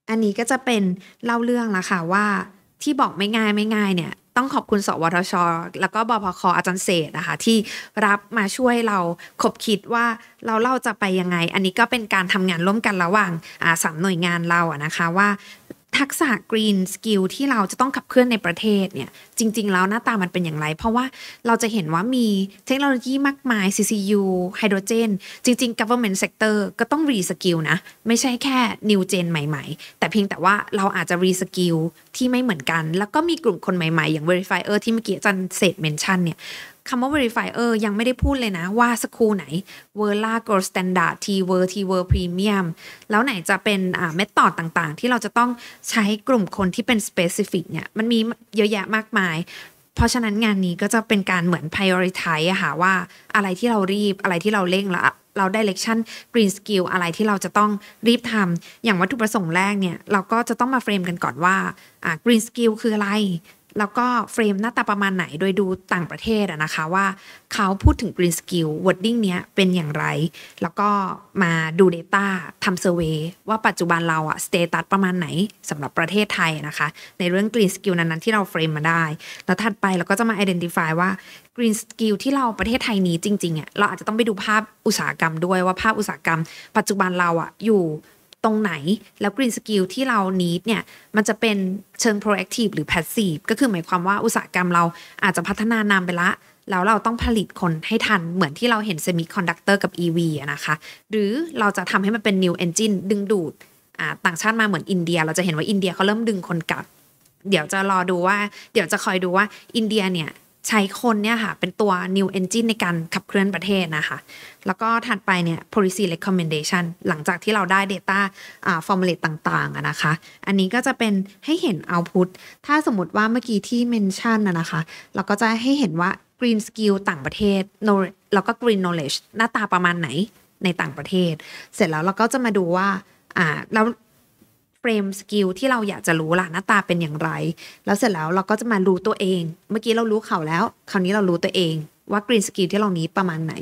อันนี้ก็จะเป็นเล่าเรื่องละค่ะว่าที่บอกไม่ง่ายไม่ง่ายเนี่ย ต้องขอบคุณ สวทช แล้วก็บพคอาจารย์เศษนะคะที่รับมาช่วยเราคบคิดว่าเราเล่าจะไปยังไง อันนี้ก็เป็นการทำงานร่วมกันระหว่างสามหน่วยงานเราอะนะคะว่าทักษะกรีนสกิลที่เราจะต้องขับเคลื่อนในประเทศเนี่ยจริง ๆ แล้วหน้าตามันเป็นอย่างไร เพราะว่าเราจะเห็นว่ามีเทคโนโลยีมากมาย CCU ไฮโดรเจนจริง ๆ government sector ก็ต้องรีสกิลนะไม่ใช่แค่ new gen ใหม่ๆ แต่เพียงแต่ว่าเราอาจจะรีสกิลที่ไม่เหมือนกัน แล้วก็มีกลุ่มคนใหม่ ๆ อย่าง verifier ที่เมื่อกี้จันเศษเมนชั่นเนี่ยคำว่า verifier ยังไม่ได้พูดเลยนะว่าสกูไหน v e r l a Gold Standard t v e r t v e r Premium แล้วไหนจะเป็นอเมธอดต่างๆ ที่เราจะต้องใช้กลุ่มคนที่เป็น specific เนี่ยมันมีเยอะแยะมากมาย เพราะฉะนั้นงานนี้ก็จะเป็นการเหมือน prioritize อะค่ะว่าอะไรที่เรารีบ อะไรที่เราเร่งแล้วเราได้เลคชั่ green skill อะไรที่เราจะต้องรีบทำอย่างวัตถุประสงค์แรกเนี่ยเราก็จะต้องมาเฟรมกันก่อนว่า green skill คืออะไรแล้วก็เฟรมหน้าตาประมาณไหนโดยดูต่างประเทศอะนะคะว่าเขาพูดถึง Green Skill Wording เนี้ยเป็นอย่างไร แล้วก็มาดู Data ทำ Survey ว่าปัจจุบันเราอะสเตตัสประมาณไหนสำหรับประเทศไทยนะคะในเรื่อง Green Skill นั้น ๆ ที่เราเฟรมมาได้แล้วถัดไปเราก็จะมา Identify ว่า Green Skill ที่เราประเทศไทยนี้จริงๆอะเราอาจจะต้องไปดูภาพอุตสาหกรรมด้วย ว่าภาพอุตสาหกรรม ปัจจุบันเราอะอยู่ตรงไหนแล้วกรีนสกิลที่เรานีดเนี่ย มันจะเป็นเชิง proactive หรือ passive ก็คือหมายความว่าอุตสาหกรรมเราอาจจะพัฒนานามไปละแล้วเราต้องผลิตคนให้ทันเหมือนที่เราเห็นเซมิคอนดักเตอร์กับ EV นะคะ หรือเราจะทำให้มันเป็น new engine ดึงดูดต่างชาติมาเหมือนอินเดีย เราจะเห็นว่าอินเดียเขาเริ่มดึงคนกลับ เดี๋ยวจะรอดูว่า เดี๋ยวจะคอยดูว่าอินเดียเนี่ยใช้คนเนี่ยค่ะเป็นตัว new engine ในการขับเคลื่อนประเทศนะคะ แล้วก็ถัดไปเนี่ย policy recommendation หลังจากที่เราได้ data formulate ต่างๆนะคะ อันนี้ก็จะเป็นให้เห็น output ถ้าสมมติว่าเมื่อกี้ที่ mention นะคะเราก็จะให้เห็นว่า green skill ต่างประเทศแล้วก็ green knowledge หน้าตาประมาณไหนในต่างประเทศ เสร็จแล้วเราก็จะมาดูว่าอ่าแล้วเฟรมสกิลที่เราอยากจะรู้ล่ะหน้าตาเป็นอย่างไร แล้วเสร็จแล้วเราก็จะมารู้ตัวเอง เมื่อกี้เรารู้เขาแล้ว คราวนี้เรารู้ตัวเองว่ากรีนสกิลที่เรานี้ประมาณไหน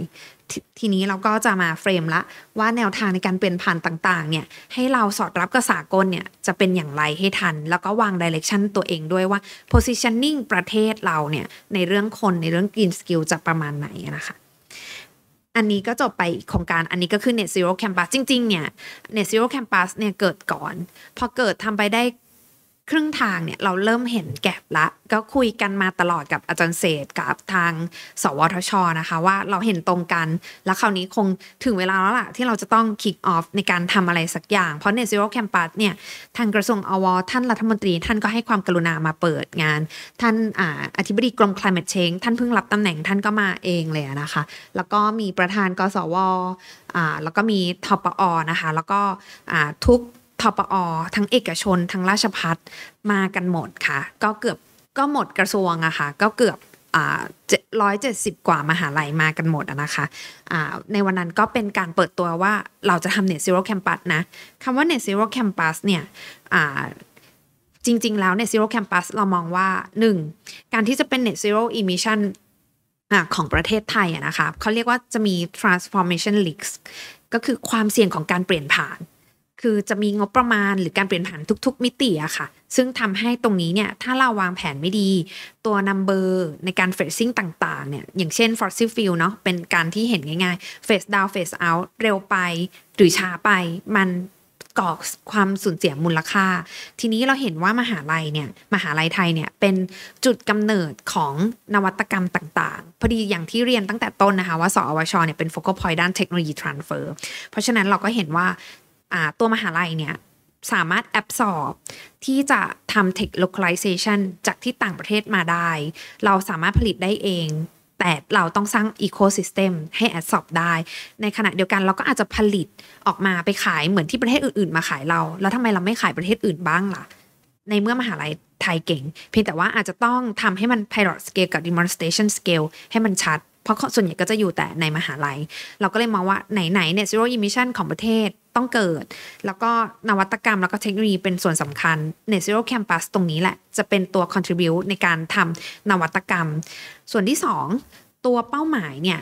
ททีนี้เราก็จะมาเฟรมละว่าแนวทางในการเปลี่ยนผ่านต่างๆเนี่ยให้เราสอดรับกระสากลเนี่ยจะเป็นอย่างไรให้ทันแล้วก็วางดิเรกชันตัวเองด้วยว่า positioning ประเทศเราเนี่ยในเรื่องคนในเรื่องกรีนสกิลจะประมาณไหนนะคะอันนี้ก็จบไปโครงการอันนี้ก็คือ Net Zero Campus จริงๆเนี่ย Net Zero Campus เนี่ยเกิดก่อนพอเกิดทำไปได้ครึ่งทางเนี่ยเราเริ่มเห็นแกลบละก็คุยกันมาตลอดกับอาจารย์เศษกับทาง สวทชนะคะว่าเราเห็นตรงกันแล้วคราวนี้คงถึงเวลาแล้วล่ะที่เราจะต้องคิกออฟในการทำอะไรสักอย่างเพราะในซ Zero Campus เนี่ยทางกระทรวงอวท่านรัฐมนตรี ท่านก็ให้ความกรุณามาเปิดงาน ท่านอาอธิบดีกรม climate change ท่านเพิ่งรับตำแหน่งท่านก็มาเองเลยนะคะแล้วก็มีประธานกสวแล้วก็มีทปอนะคะแล้วก็ทุกทปอทั้งเอกชน ทั้งราชพัฒมากันหมดค่ะก็เกือบก็หมดกระทรวงอะค่ะก็เกือบร้อยเจ็ดสิบกว่ามหาลัยมากันหมดนะคะะในวันนั้นก็เป็นการเปิดตัวว่าเราจะทำเ็ตซีโร่แคมปัสนะคำว่าเ็ตซีโร่แคมปัสเนี่ยจริงๆแล้วเ็ตซีโร่แคมปัสเรามองว่า 1. การที่จะเป็นน็ตซีโร่อิมิชันของประเทศไทยนะคะเขาเรียกว่าจะมี transformation leaks ก็คือความเสี่ยงของการเปลี่ยนผ่านคือจะมีงบประมาณหรือการเปลี่ยนผ่านทุกๆ มิติอะค่ะ ซึ่งทำให้ตรงนี้เนี่ยถ้าเราวางแผนไม่ดี ตัวนัมเบอร์ในการเฟสซิ่งต่างๆเนี่ยอย่างเช่นฟอสซิลฟิลเนาะเป็นการที่เห็นง่ายๆเฟสดาวเฟสเอาท์เร็วไปหรือช้าไปมันก่อความสูญเสียมูลค่า ทีนี้เราเห็นว่ามหาลัยเนี่ยมหาลัยไทยเนี่ยเป็นจุดกำเนิดของนวัตกรรมต่างๆพอดีอย่างที่เรียนตั้งแต่ต้นนะคะว่าสอวชเนี่ยเป็นโฟกัสพอย์ด้านเทคโนโลยีทรานเฟอร์เพราะฉะนั้นเราก็เห็นว่าตัวมหาลัยเนี่ยสามารถ แอบสอบที่จะทำเทคโล c a l i z a t i o n จากที่ต่างประเทศมาได้ เราสามารถผลิตได้เอง แต่เราต้องสร้างอีโคซิสเต็มให้แอบสอบได้ ในขณะเดียวกันเราก็อาจจะผลิตออกมาไปขายเหมือนที่ประเทศอื่นๆ มาขายเรา แล้วทำไมเราไม่ขายประเทศอื่นบ้างล่ะ ในเมื่อมหาลัย ไทยเก่ง เพียงแต่ว่าอาจจะต้องทำให้มัน pilot scale กับ demonstration scale ให้มันชัดเพราะส่วนใหญ่ก็จะอยู่แต่ในมหาลัย เราก็เลยมองว่าไหนๆเนี่ย zero emission ของประเทศต้องเกิด แล้วก็นวัตกรรมแล้วก็เทคโนโลยีเป็นส่วนสำคัญในซ zero campus ตรงนี้แหละจะเป็นตัว contribute ในการทำนวัตกรรม ส่วนที่ 2 ตัวเป้าหมายเนี่ย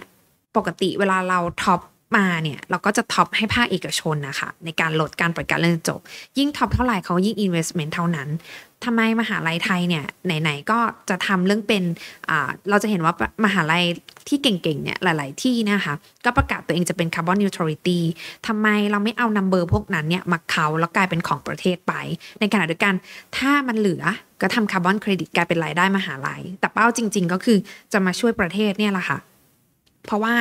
ปกติเวลาเราท็อปมาเนี่ยเราก็จะท็อปให้ภาคเอกชนนะคะในการลดการปล่อยการเรือนจบยิ่งท็อปเท่าไหร่เขายิ่ง investment เท่านั้นทำไมมหาลัยไทยเนี่ยไหน ๆก็จะทำเรื่องเป็น เราจะเห็นว่ามหาลัยที่เก่งๆเนี่ยหลาย ๆที่นะคะก็ประกาศตัวเองจะเป็นคาร์บอนนิวทรอลิตี้ทำไมเราไม่เอานัมเบอร์พวกนั้นเนี่ยมาเขาแล้วกลายเป็นของประเทศไป ในขณะเดียวกัน ถ้ามันเหลือก็ทำคาร์บอนเครดิตกลายเป็นรายได้มหาลัย แต่เป้าจริง ๆ ก็คือจะมาช่วยประเทศเนี่ยแหละค่ะ เพราะว่า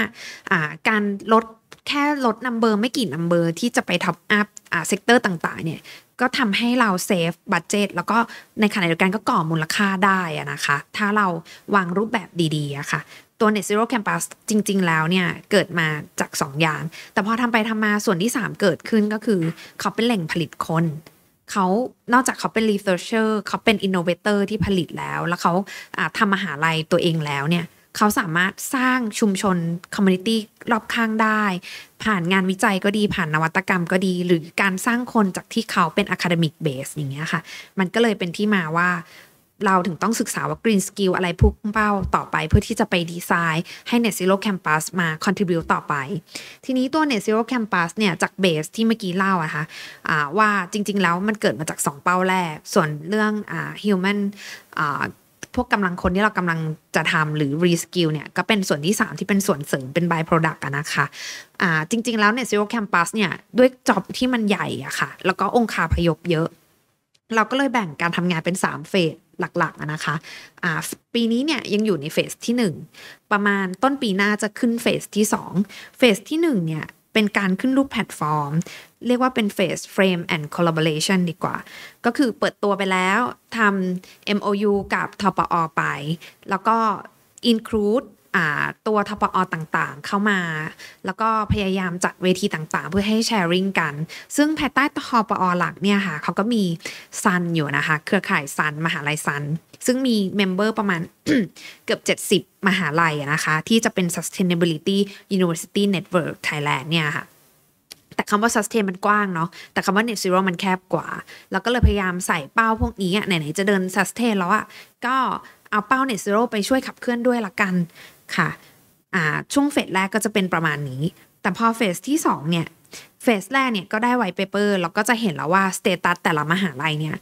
การลดแค่ลดนัมเบอร์ไม่กี่นัมเบอร์ที่จะไปท็อปอัพอ่าเซกเตอร์ต่างๆ เนี่ยก็ทำให้เราเซฟบัตเจตแล้วก็ในขณะเดียวกันก็ก่อมูลค่าได้อะนะคะ ถ้าเราวางรูปแบบดีๆอะค่ะตัว Net Zero Campus จริง ๆ แล้วเนี่ยเกิดมาจาก2อย่างแต่พอทำไปทำมาส่วนที่ 3 เกิดขึ้นก็คือเขาเป็นแหล่งผลิตคนเขานอกจากเขาเป็น researcher เขาเป็น innovator ที่ผลิตแล้ว แล้วเขาทำมหาลัยตัวเองแล้วเนี่ยเขาสามารถสร้างชุมชนคอมมูนิตี้รอบข้างได้ ผ่านงานวิจัยก็ดีผ่านนวัตกรรมก็ดี หรือการสร้างคนจากที่เขาเป็นอะคาเดมิกเบสอย่างเงี้ยค่ะมันก็เลยเป็นที่มาว่าเราถึงต้องศึกษาว่ากรีนสกิลอะไรพุ่งเป้าต่อไปเพื่อที่จะไปดีไซน์ ให้ Net Zero Campus มา c o n t r i b u t ต่อไปทีนี้ตัว Net Zero Campus เนี่ยจากเบสที่เมื่อกี้เล่าอะคะะว่าจริงๆแล้วมันเกิดมาจาก2เป้าแรก ส่วนเรื่อง human พวกกำลังคนที่เรากำลังจะทำหรือรีสกิลเนี่ยก็เป็นส่วนที่ 3 ที่เป็นส่วนเสริมเป็นบายโปรดักต์นะคะ อ่าจริงๆแล้วเนี่ยซีโอแคมปัสเนี่ยด้วยจอบที่มันใหญ่อะค่ะแล้วก็องค์คาพยพเยอะ เราก็เลยแบ่งการทำงานเป็น3เฟสหลักๆนะคะ อ่าปีนี้เนี่ยยังอยู่ในเฟสที่ 1 ประมาณต้นปีหน้าจะขึ้นเฟสที่2เฟสที่1 เนี่ยเป็นการขึ้นรูปแพลตฟอร์ม เรียกว่าเป็นเฟ a เ e Frame and Collaboration ดีกว่าก็คือเปิดตัวไปแล้วทำ MOU กับทปอไป แล้วก็ include ตัวทปอต่างๆเข้ามา แล้วก็พยายามจัดเวทีต่างๆ เพื่อให้แชร์ริงกัน ซึ่งภายใต้ทปอหลักเนี่ยค่ะเขาก็มีซันอยู่นะคะเครือข่ายซันมหาลัยซันซึ่งมีเมมเบอร์ประมาณเกือบ 70 มหาลัยนะคะ ที่จะเป็น sustainability university network Thailand เนี่ยค่ะแต่คำว่า sustain มันกว้างเนาะแต่คำว่า net zero มันแคบกว่า แล้วก็เลยพยายามใส่เป้าพวกนี้ไหนๆจะเดิน sustain แล้วอะก็เอาเป้า net zero ไปช่วยขับเคลื่อนด้วยละกันค่ะช่วงเฟสแรกก็จะเป็นประมาณนี้ แต่พอเฟสที่2เนี่ย เฟสแรกเนี่ยก็ได้ไวเปเปอร์ เราก็จะเห็นแล้วว่าสเตตัสแต่ละมหาลัยเนี่ย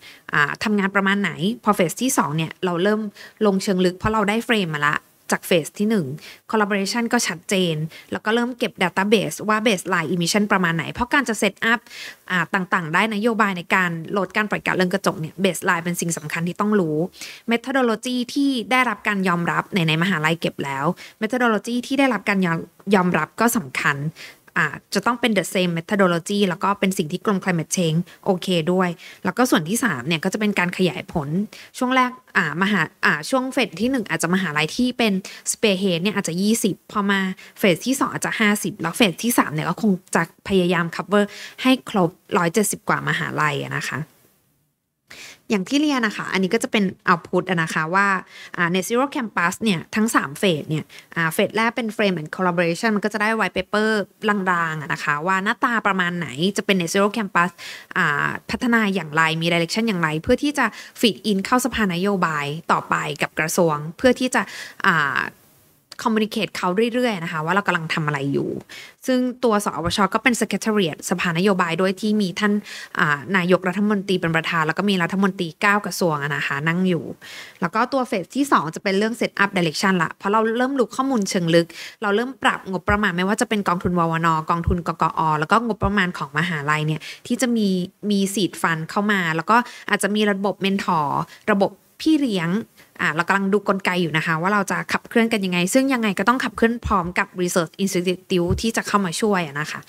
ทำงานประมาณไหน พอเฟสที่2เนี่ยเราเริ่มลงเชิงลึกเพราะเราได้เฟรมมาละจากเฟสที่1 collaboration ก็ชัดเจน แล้วก็เริ่มเก็บ database ว่า baseline emission ประมาณไหน เพราะการจะเซตอัพต่างๆได้นโยบายในการลดการปล่อยก๊าซเรือนกระจกเนี่ย baseline เป็นสิ่งสำคัญที่ต้องรู้ methodology ที่ได้รับการยอมรับในในมหาลัยเก็บแล้ว methodology ที่ได้รับการยอมรับก็สำคัญอาจจะต้องเป็น the same methodology แล้วก็เป็นสิ่งที่กรม climate change โอเคด้วย แล้วก็ส่วนที่3เนี่ยก็จะเป็นการขยายผล ช่วงแรกอ่ามหาอ่าช่วงเฟสที่1 อาจจะมหาลัยที่เป็นสเปเฮดเนี่ยอาจจะ 20พอมาเฟสที่2 อาจจะ 50 แล้วเฟสที่3เนี่ยก็คงจะพยายาม cover ให้ครบ170 กว่ามหาลัยนะคะอย่างที่เรียนนะคะ อันนี้ก็จะเป็นเอาพุทนะคะว่าใน Zero Campus เนี่ยทั้ง3เฟสเนี่ยเฟสแรกเป็น Frame and Collaboration มันก็จะได้ White Paper ลางๆนะคะว่าหน้าตาประมาณไหนจะเป็นใน Zero Campus พัฒนาอย่างไรมี Direction อย่างไร เพื่อที่จะฟีดอินเข้าสภานโยบายต่อไปกับกระทรวง เพื่อที่จะคอมมูนิเคตเขาเรื่อยๆ นะคะว่าเรากำลังทำอะไรอยู่ ซึ่งตัวสอวชก็เป็น s e c r e t a r i ย t สภานโยบายด้วยที่มีท่านนายกรัฐมนตรีเป็นประธาน แล้วก็มีรัฐมนตรี9กระทรวงนะคะนั่งอยู่ แล้วก็ตัวเฟสที่2 จะเป็นเรื่อง Set Up Direction ละเพราะเราเริ่มรู้ข้อมูลเชิงลึก เราเริ่มปรับงบประมาณไม่ว่าจะเป็นกองทุนววนกองทุนกกอแล้วก็งบประมาณของมหาลัยเนี่ยที่จะมีมีสีดฟันเข้ามา แล้วก็อาจจะมีระบบเมนทอร์ระบบพี่เลี้ยง่าเรากำลังดูกลไกอยู่นะคะ ว่าเราจะขับเคลื่อนกันยังไง ซึ่งยังไงก็ต้องขับเคลื่อนพร้อมกับ Research Institute ที่จะเข้ามาช่วยนะคะ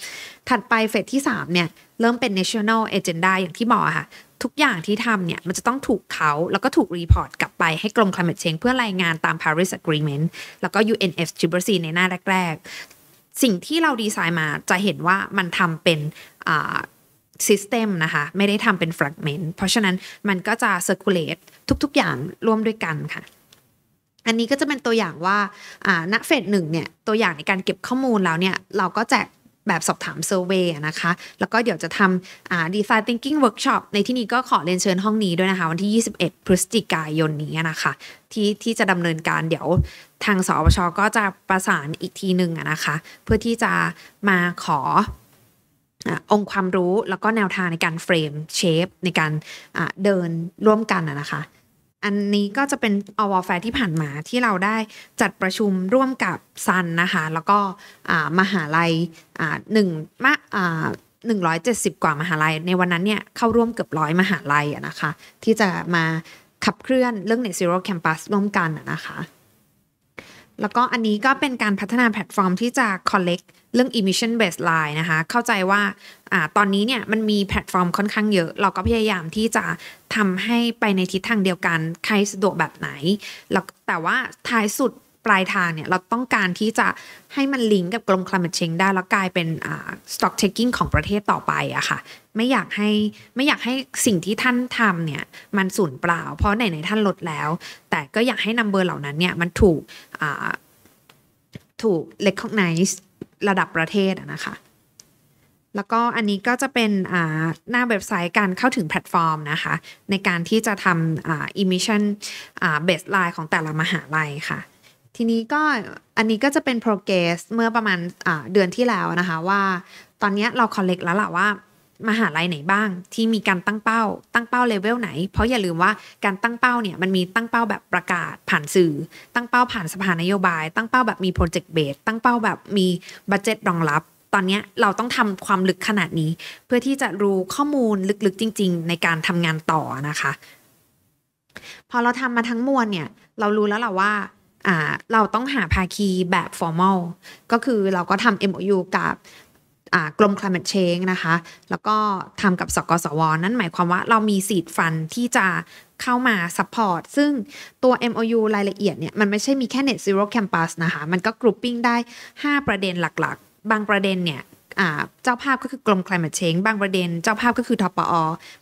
ถัดไปเฟสที่3เนี่ยเริ่มเป็น National Agenda อย่างที่บอกค่ะ ทุกอย่างที่ทำเนี่ยมันจะต้องถูกเขาแล้วก็ถูกรีพอร์ตกลับไปให้กรม Climate Change เพื่อรายงานตาม Paris Agreement แล้วก็ UNFCCC ในหน้าแรก ๆ สิ่งที่เราดีไซน์มาจะเห็นว่ามันทำเป็นิสเต็มนะคะไม่ได้ทำเป็นแฟกเมนต์เพราะฉะนั้นมันก็จะเอร์คูลเลตทุกๆ อย่างร่วมด้วยกันค่ะ อันนี้ก็จะเป็นตัวอย่างว่าณเฟสหนึ่งเนี่ยตัวอย่างในการเก็บข้อมูลแล้วเนี่ยเราก็แจกแบบสอบถามเซอร์เวยนะคะแล้วก็เดี๋ยวจะทำดีไซน์ thinking workshop ในที่นี้ก็ขอเรียนเชิญห้องนี้ด้วยนะคะวันที่ 21 พฤศจิกายนนี้นะคะที่ที่จะดำเนินการเดี๋ยวทางสอบชก็จะประสานอีกทีหนึ่งนะคะเพื่อที่จะมาขอองค์ความรู้แล้วก็แนวทางในการเฟรมเชฟในการเดินร่วมกันนะคะ อันนี้ก็จะเป็นอวอร์แฟร์ที่ผ่านมาที่เราได้จัดประชุมร่วมกับซันนะคะแล้วก็มหาลัยหนึ่งมะหนึ่งร้อยเจ็ดสิบกว่ามหาลัย ในวันนั้นเนี่ยเข้าร่วมเกือบร้อยมหาลัยนะคะ ที่จะมาขับเคลื่อนเรื่องในซีโร่แคมปัสร่วมกันนะคะแล้วก็อันนี้ก็เป็นการพัฒนาแพลตฟอร์มที่จะ collect เรื่อง emission baseline นะคะ เข้าใจว่าอตอนนี้เนี่ยมันมีแพลตฟอร์มค่อนข้างเยอะ เราก็พยายามที่จะทำให้ไปในทิศทางเดียวกัน ใครสะดวกแบบไหนแล้วแต่ว่าท้ายสุดปลายทางเนี่ยเราต้องการที่จะให้มันลิงก์กับกรม climate change ได้แล้วกลายเป็น stock taking ของประเทศต่อไปอะค่ะไม่อยากให้ไม่อยากให้สิ่งที่ท่านทำเนี่ยมันสูญเปล่าเพราะไหนไหนท่านลดแล้ว แต่ก็อยากให้นมเบอร์เหล่านั้นเนี่ยมันถูกถูก recognize ระดับประเทศนะคะ แล้วก็อันนี้ก็จะเป็นหน้าเว็บไซต์การเข้าถึงแพลตฟอร์มนะคะ ในการที่จะทำ emission baseline ของแต่ละมหาลัยค่ะทีนี้ก็อันนี้ก็จะเป็น progress เมื่อประมาณเดือนที่แล้วนะคะว่า ตอนนี้เรา collect แล้วล่ะว่ามหาลัยไหนบ้างที่มีการตั้งเป้า ตั้งเป้าเลเวลไหนเพราะอย่าลืมว่าการตั้งเป้าเนี่ยมันมีตั้งเป้าแบบประกาศผ่านสื่อตั้งเป้า ผ่านสภานโยบายตั้งเป้าแบบมี project base ตั้งเป้าแบบมีบัตเจ็ตรองรับ ตอนนี้เราต้องทำความลึกขนาดนี้ เพื่อที่จะรู้ข้อมูลลึกๆจริง ๆ ในการทำงานต่อนะคะ พอเราทำมาทั้งมวลเนี่ยเรารู้แล้วล่ะว่าเราต้องหาภาคีแบบ formal ก็คือเราก็ทำ MOU กับกรม climate change นะคะ แล้วก็ทำกับสกสวนั่นหมายความว่าเรามีสีดฟันที่จะเข้ามา support ซึ่งตัว MOU รายละเอียดเนี่ย มันไม่ใช่มีแค่ net zero campus นะคะ มันก็ grouping ได้ 5 ประเด็นหลักๆ บางประเด็นเนี่ยเจ้าภาพก็คือกรม climate change บางประเด็นเจ้าภาพก็คือทปอ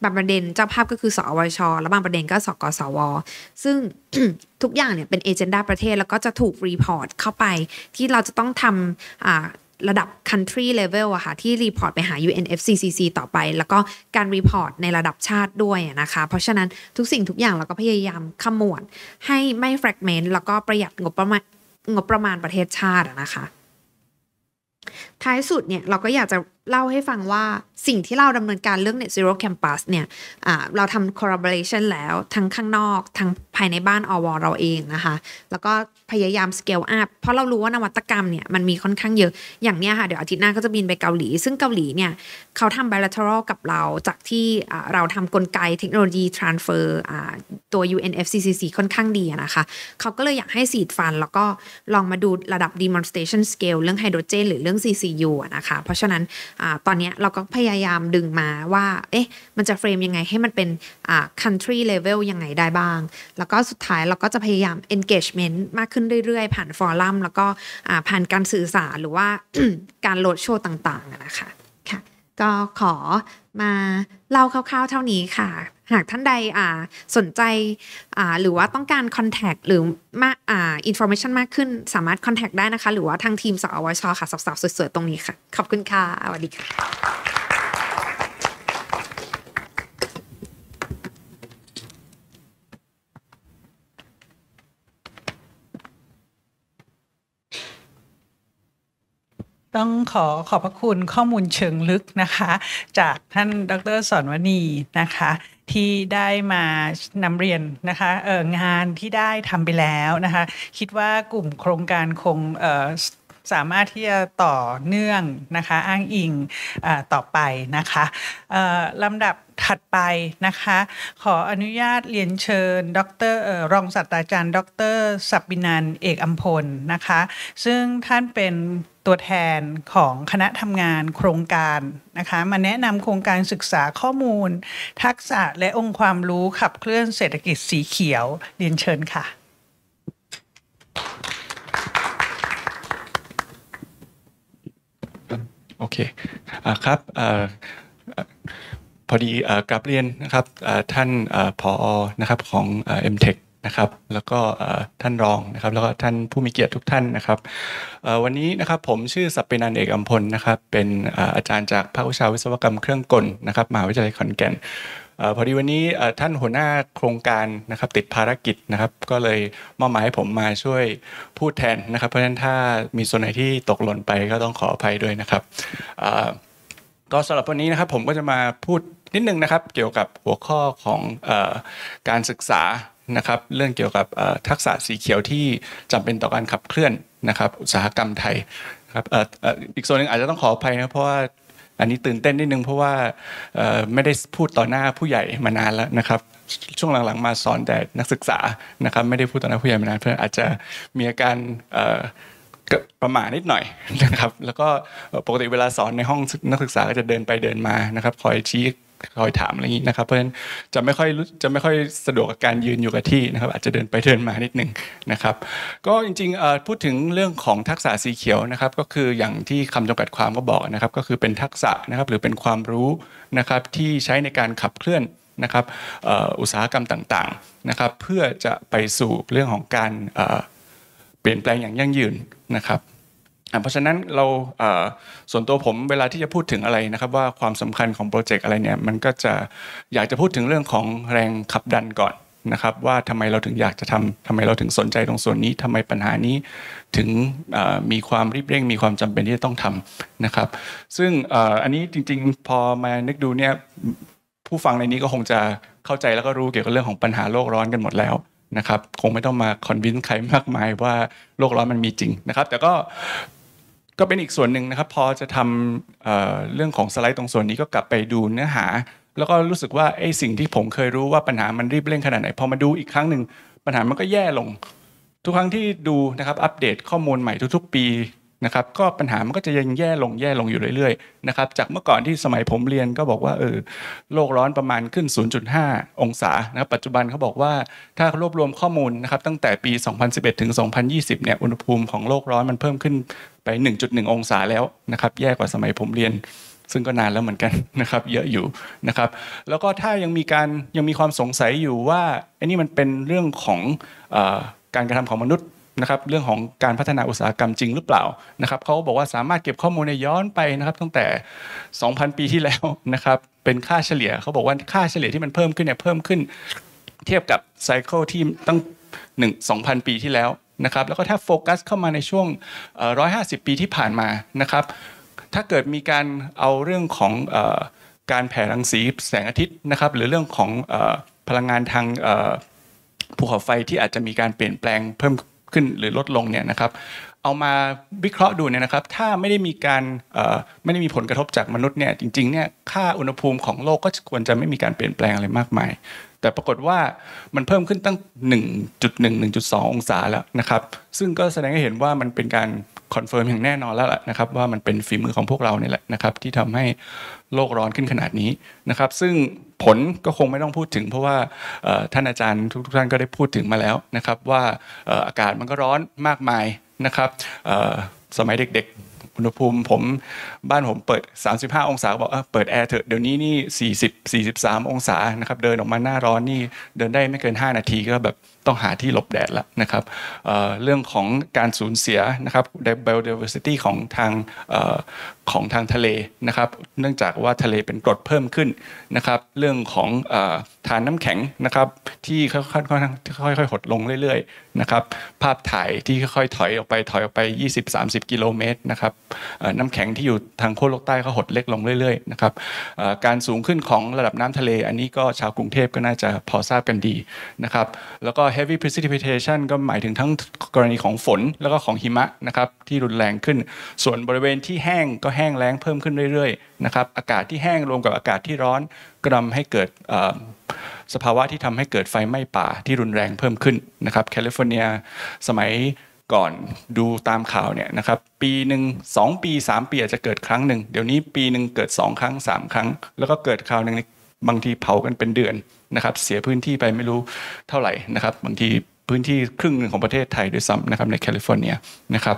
บางประเด็นเจ้าภาพก็คือสอวช แล้วบางประเด็นก็สกสว ซึ่งทุกอย่างเนี่ยเป็นเอเจนดาประเทศแล้วก็จะถูกรีพอร์ตเข้าไป ที่เราจะต้องทำระดับ country level อะค่ะที่รีพอร์ตไปหา UNFCCC ต่อไป แล้วก็การรีพอร์ตในระดับชาติด้วยนะคะ เพราะฉะนั้นทุกสิ่งทุกอย่างเราก็พยายามขมวด ให้ไม่ fragment แล้วก็ประหยัดงบประมาณงบประมาณประเทศชาตินะคะท้ายสุดเนี่ยเราก็อยากจะเล่าให้ฟังว่าสิ่งที่เราดำเนินการเรื่อง Net Zero Campus เนี่ยเราทำ collaboration แล้วทั้งข้างนอกทั้งภายในบ้านอวเราเองนะคะแล้วก็พยายาม scale up เพราะเรารู้ว่านวัตกรรมเนี่ยมันมีค่อนข้างเยอะอย่างเนี้ยค่ะเดี๋ยวอาทิตย์หน้าก็จะบินไปเกาหลี ซึ่งเกาหลีเนี่ยเขาทำ bilateral กับเรา จากที่เราทำกลไกเทคโนโลยี transfer ตัว UNFCCC ค่อนข้างดีนะคะ เขาก็เลยอยากให้สีดฟัน แล้วก็ลองมาดูระดับ demonstration scale เรื่องไฮโดรเจนหรือเรื่อง CCU นะคะ เพราะฉะนั้นตอนนี้เราก็พยายามดึงมาว่า เอ๊ะ มันจะเฟรมยังไงให้มันเป็น country level ยังไงได้บ้าง แล้วก็สุดท้ายเราก็จะพยายาม engagement มากขึ้นเรื่อยๆ ผ่านฟอรัมแล้วก็ผ่านการสื่อสารหรือว่าการโหลดโชว์ต่างๆนะคะค่ะ ก็ขอมาเล่าคร่าวๆ เท่านี้ค่ะหากท่านใดสนใจหรือว่าต้องการคอนแทคหรือมาอินโฟมชันมากขึ้นสามารถคอนแทคได้นะคะ หรือว่าทางทีมสอวชค่ะสาวๆสวยๆตรงนี้ค่ะขอบคุณค่ะสวัสดีค่ะต้องขอขอบพระคุณข้อมูลเชิงลึกนะคะ จากท่านดรสอนวณีนะคะ ที่ได้มานำเรียนนะคะเอองานที่ได้ทำไปแล้วนะคะ คิดว่ากลุ่มโครงการคงเออสามารถที่จะต่อเนื่องนะคะ อ้างอิงอต่อไปนะคะลำดับถัดไปนะคะ ขออนุญาตเรียนเชิญ ดรรองศาสตราจารย์ ดรสับบินันเอกอัมพลนะคะ ซึ่งท่านเป็นตัวแทนของคณะทำงานโครงการนะคะมาแนะนำโครงการศึกษาข้อมูล ทักษะและองค์ความรู้ขับเคลื่อนเศรษฐกิจสีเขียวเรียนเชิญค่ะ โอเคอครับอพอดีกลับเรียนนะครับท่านผอนะครับของ m มเทคนะครับแล้วก็ท่านรองนะครับแล้วก็ท่านผู้มีเกียรติทุกท่านนะครับวันนี้นะครับผมชื่อสัพเปนันเอกอัมพลนะครับเป็นอาจารย์จากภาควิชาวิศวกรรมเครื่องกลนะครับมหาวิทยาลัยขอนแก่นพอดีวันนี้ท่านหัวหน้าโครงการนะครับติดภารกิจนะครับก็เลยมอบหมายให้ผมมาช่วยพูดแทนนะครับ เพราะฉะนั้นถ้ามีส่วนไหนที่ตกหล่นไปก็ต้องขออภัยด้วยนะครับก็สำหรับวันนี้นะครับผมก็จะมาพูดนิดนึงนะครับเกี่ยวกับหัวข้อของอการศึกษานะครับเรื่องเกี่ยวกับทักษะสีเขียวที่จำเป็นต่อการขับเคลื่อนนะครับอุตสาหกรรมไทยครับอีกส่วนหนึ่งอาจจะต้องขออภัยนะเพราะว่าอันนี้ตื่นเต้นนิดนึงเพราะว่าไม่ได้พูดต่อหน้าผู้ใหญ่มานานแล้วนะครับช่วงหลังๆมาสอนแต่นักศึกษานะครับไม่ได้พูดต่อหน้าผู้ใหญ่มานาน เพื่ออาจจะมีอาการประมาทนิดหน่อยนะครับแล้วก็ปกติเวลาสอนในห้องนักศึกษาก็จะเดินไปเดินมานะครับคอยชี้คอยถามอะไรอย่างนี้นะครับเพราะฉะนั้นจะไม่ค่อยจะไม่ค่อยสะดวกกับการยืนอยู่กับที่นะครับ อาจจะเดินไปเดินมานิดหนึ่งนะครับ ก็จริงๆพูดถึงเรื่องของทักษะสีเขียวนะครับ ก็คืออย่างที่คำจำกัดความก็บอกนะครับ ก็คือเป็นทักษะนะครับหรือเป็นความรู้นะครับ ที่ใช้ในการขับเคลื่อนนะครับอุตสาหกรรมต่างๆนะครับ เพื่อจะไปสู่เรื่องของการเปลี่ยนแปลงอย่างยั่งยืนนะครับเพราะฉะนั้นเราส่วนตัวผมเวลาที่จะพูดถึงอะไรนะครับ ว่าความสำคัญของโปรเจกต์อะไรเนี่ยมันก็จะอยากจะพูดถึงเรื่องของแรงขับดันก่อนนะครับ ว่าทำไมเราถึงอยากจะทำทำไมเราถึงสนใจตรงส่วนนี้ ทำไมปัญหานี้ถึงมีความรีบเร่งมีความจำเป็นที่จะต้องทำนะครับ ซึ่งอันนี้จริงๆ พอมานึกดูเนี่ยผู้ฟังในนี้ก็คงจะเข้าใจแล้วก็รู้เกี่ยวกับเรื่องของปัญหาโลกร้อนกันหมดแล้วนะครับคงไม่ต้องมาคอนวินใครมากมายว่าโลกร้อนมันมีจริงนะครับ แต่ก็ก็เป็นอีกส่วนหนึ่งนะครับ พอจะทำเเรื่องของสไลด์ตรงส่วนนี้ก็กลับไปดูเนื้อหา แล้วก็รู้สึกว่าไอ้สิ่งที่ผมเคยรู้ว่าปัญหามันรีบเร่งขนาดไหน พอมาดูอีกครั้งหนึ่ง ปัญหามันก็แย่ลง ทุกครั้งที่ดูนะครับ อัปเดตข้อมูลใหม่ทุกๆปีนะครับก็ปัญหามันก็จะยังแย่ลงแย่ลงอยู่เรื่อยๆนะครับจากเมื่อก่อนที่สมัยผมเรียนก็บอกว่าเออโลกร้อนประมาณขึ้น 0.5 องศานะครับปัจจุบันเขาบอกว่าถ้ารวบรวมข้อมูลนะครับตั้งแต่ปี 2011 ถึง 2020 เนี่ยอุณหภูมิของโลกร้อนมันเพิ่มขึ้นไป 1.1 องศาแล้วนะครับแย่กว่าสมัยผมเรียนซึ่งก็นานแล้วเหมือนกันนะครับ เยอะอยู่นะครับ แล้วก็ถ้ายังมีการยังมีความสงสัยอยู่ว่าไอ้นี่มันเป็นเรื่องของอการกระทำของมนุษย์นะครับเรื่องของการพัฒนาอุตสาหกรรมจริงหรือเปล่านะครับเขาบอกว่าสามารถเก็บข้อมูลในย้อนไปนะครับ ตั้งแต่ 2,000 ปีที่แล้วนะครับเป็นค่าเฉลี่ยเขาบอกว่าค่าเฉลี่ยที่มันเพิ่มขึ้นเนี่ยเพิ่มขึ้น เทียบกับไซเคิลที่ตั้ง 1 2,000 ปีที่แล้วนะครับแล้วก็ถ้าโฟกัสเข้ามาในช่วง 150 ปีที่ผ่านมานะครับถ้าเกิดมีการเอาเรื่องของการแผ่รังสีแสงอาทิตย์นะครับหรือเรื่องของพลังงานทางภูเขาไฟที่อาจจะมีการเปลี่ยนแปลงเพิ่มขึ้นหรือลดลงเนี่ยนะครับ เอามาวิเคราะห์ดูเนี่ยนะครับ ถ้าไม่ได้มีการไม่ได้มีผลกระทบจากมนุษย์เนี่ย จริงๆ เนี่ย ค่าอุณหภูมิของโลกก็ควรจะไม่มีการเปลี่ยนแปลงอะไรมากมาย แต่ปรากฏว่ามันเพิ่มขึ้นตั้ง 1.1 1.2 องศา แล้วนะครับ ซึ่งก็แสดงให้เห็นว่ามันเป็นการคอนเฟิร์มอย่างแน่นอนแล้วละนะครับว่ามันเป็นฝีมือของพวกเราเนี่ยแหละนะครับ ที่ทำให้โลกร้อนขึ้นขนาดนี้นะครับ ซึ่งผลก็คงไม่ต้องพูดถึงเพราะว่าท่านอาจารย์ทุกท่านก็ได้พูดถึงมาแล้วนะครับว่าอากาศมันก็ร้อนมากมายนะครับสมัยเด็กๆอุณหภูมิผมบ้านผมเปิด 35 องศาบอกเปิดแอร์เถอะเดี๋ยวนี้นี่40 43 องศานะครับเดินออกมาหน้าร้อนนี่เดินได้ไม่เกิน 5 นาทีก็แบบต้องหาที่หลบแดดแล้วนะครับเเรื่องของการสูญเสียนะครับ biodiversity ของทางของทางทะเลนะครับ เนื่องจากว่าทะเลเป็นกรดเพิ่มขึ้นนะครับ เรื่องของฐานน้ำแข็งนะครับที่ค่อยๆค่อยๆหดลงเรื่อยๆนะครับ ภาพถ่ายที่ค่อยๆถอยออกไปถอยออกไป 20-30กิโลเมตรนะครับน้ำแข็งที่อยู่ทางโคโลกใต้ก็หดเล็กลงเรื่อยๆนะครับ การสูงขึ้นของระดับน้ำทะเลอันนี้ก็ชาวกรุงเทพก็น่าจะพอทราบกันดีนะครับ แล้วก็ heavy precipitation ก็หมายถึงทั้งกรณีของฝนแล้วก็ของหิมะนะครับที่รุนแรงขึ้น ส่วนบริเวณที่แห้งก็แห้งแล้งเพิ่มขึ้นเรื่อยๆนะครับอากาศที่แห้งรวมกับอากาศที่ร้อนก็ทำให้เกิดสภาวะที่ทำให้เกิดไฟไหม้ป่าที่รุนแรงเพิ่มขึ้นนะครับแคลิฟอร์เนียสมัยก่อนดูตามข่าวเนี่ยนะครับปีหนึ่งสองปีสามปีอาจจะเกิดครั้งหนึ่งเดี๋ยวนี้ปีหนึ่งเกิดสองครั้งสามครั้ง แล้วก็เกิดคราวหนึ่งบางทีเผากันเป็นเดือนนะครับเสียพื้นที่ไปไม่รู้เท่าไหร่นะครับบางทีพื้นที่ครึ่งหนึ่งของประเทศไทยด้วยซ้ำนะครับในแคลิฟอร์เนียนะครับ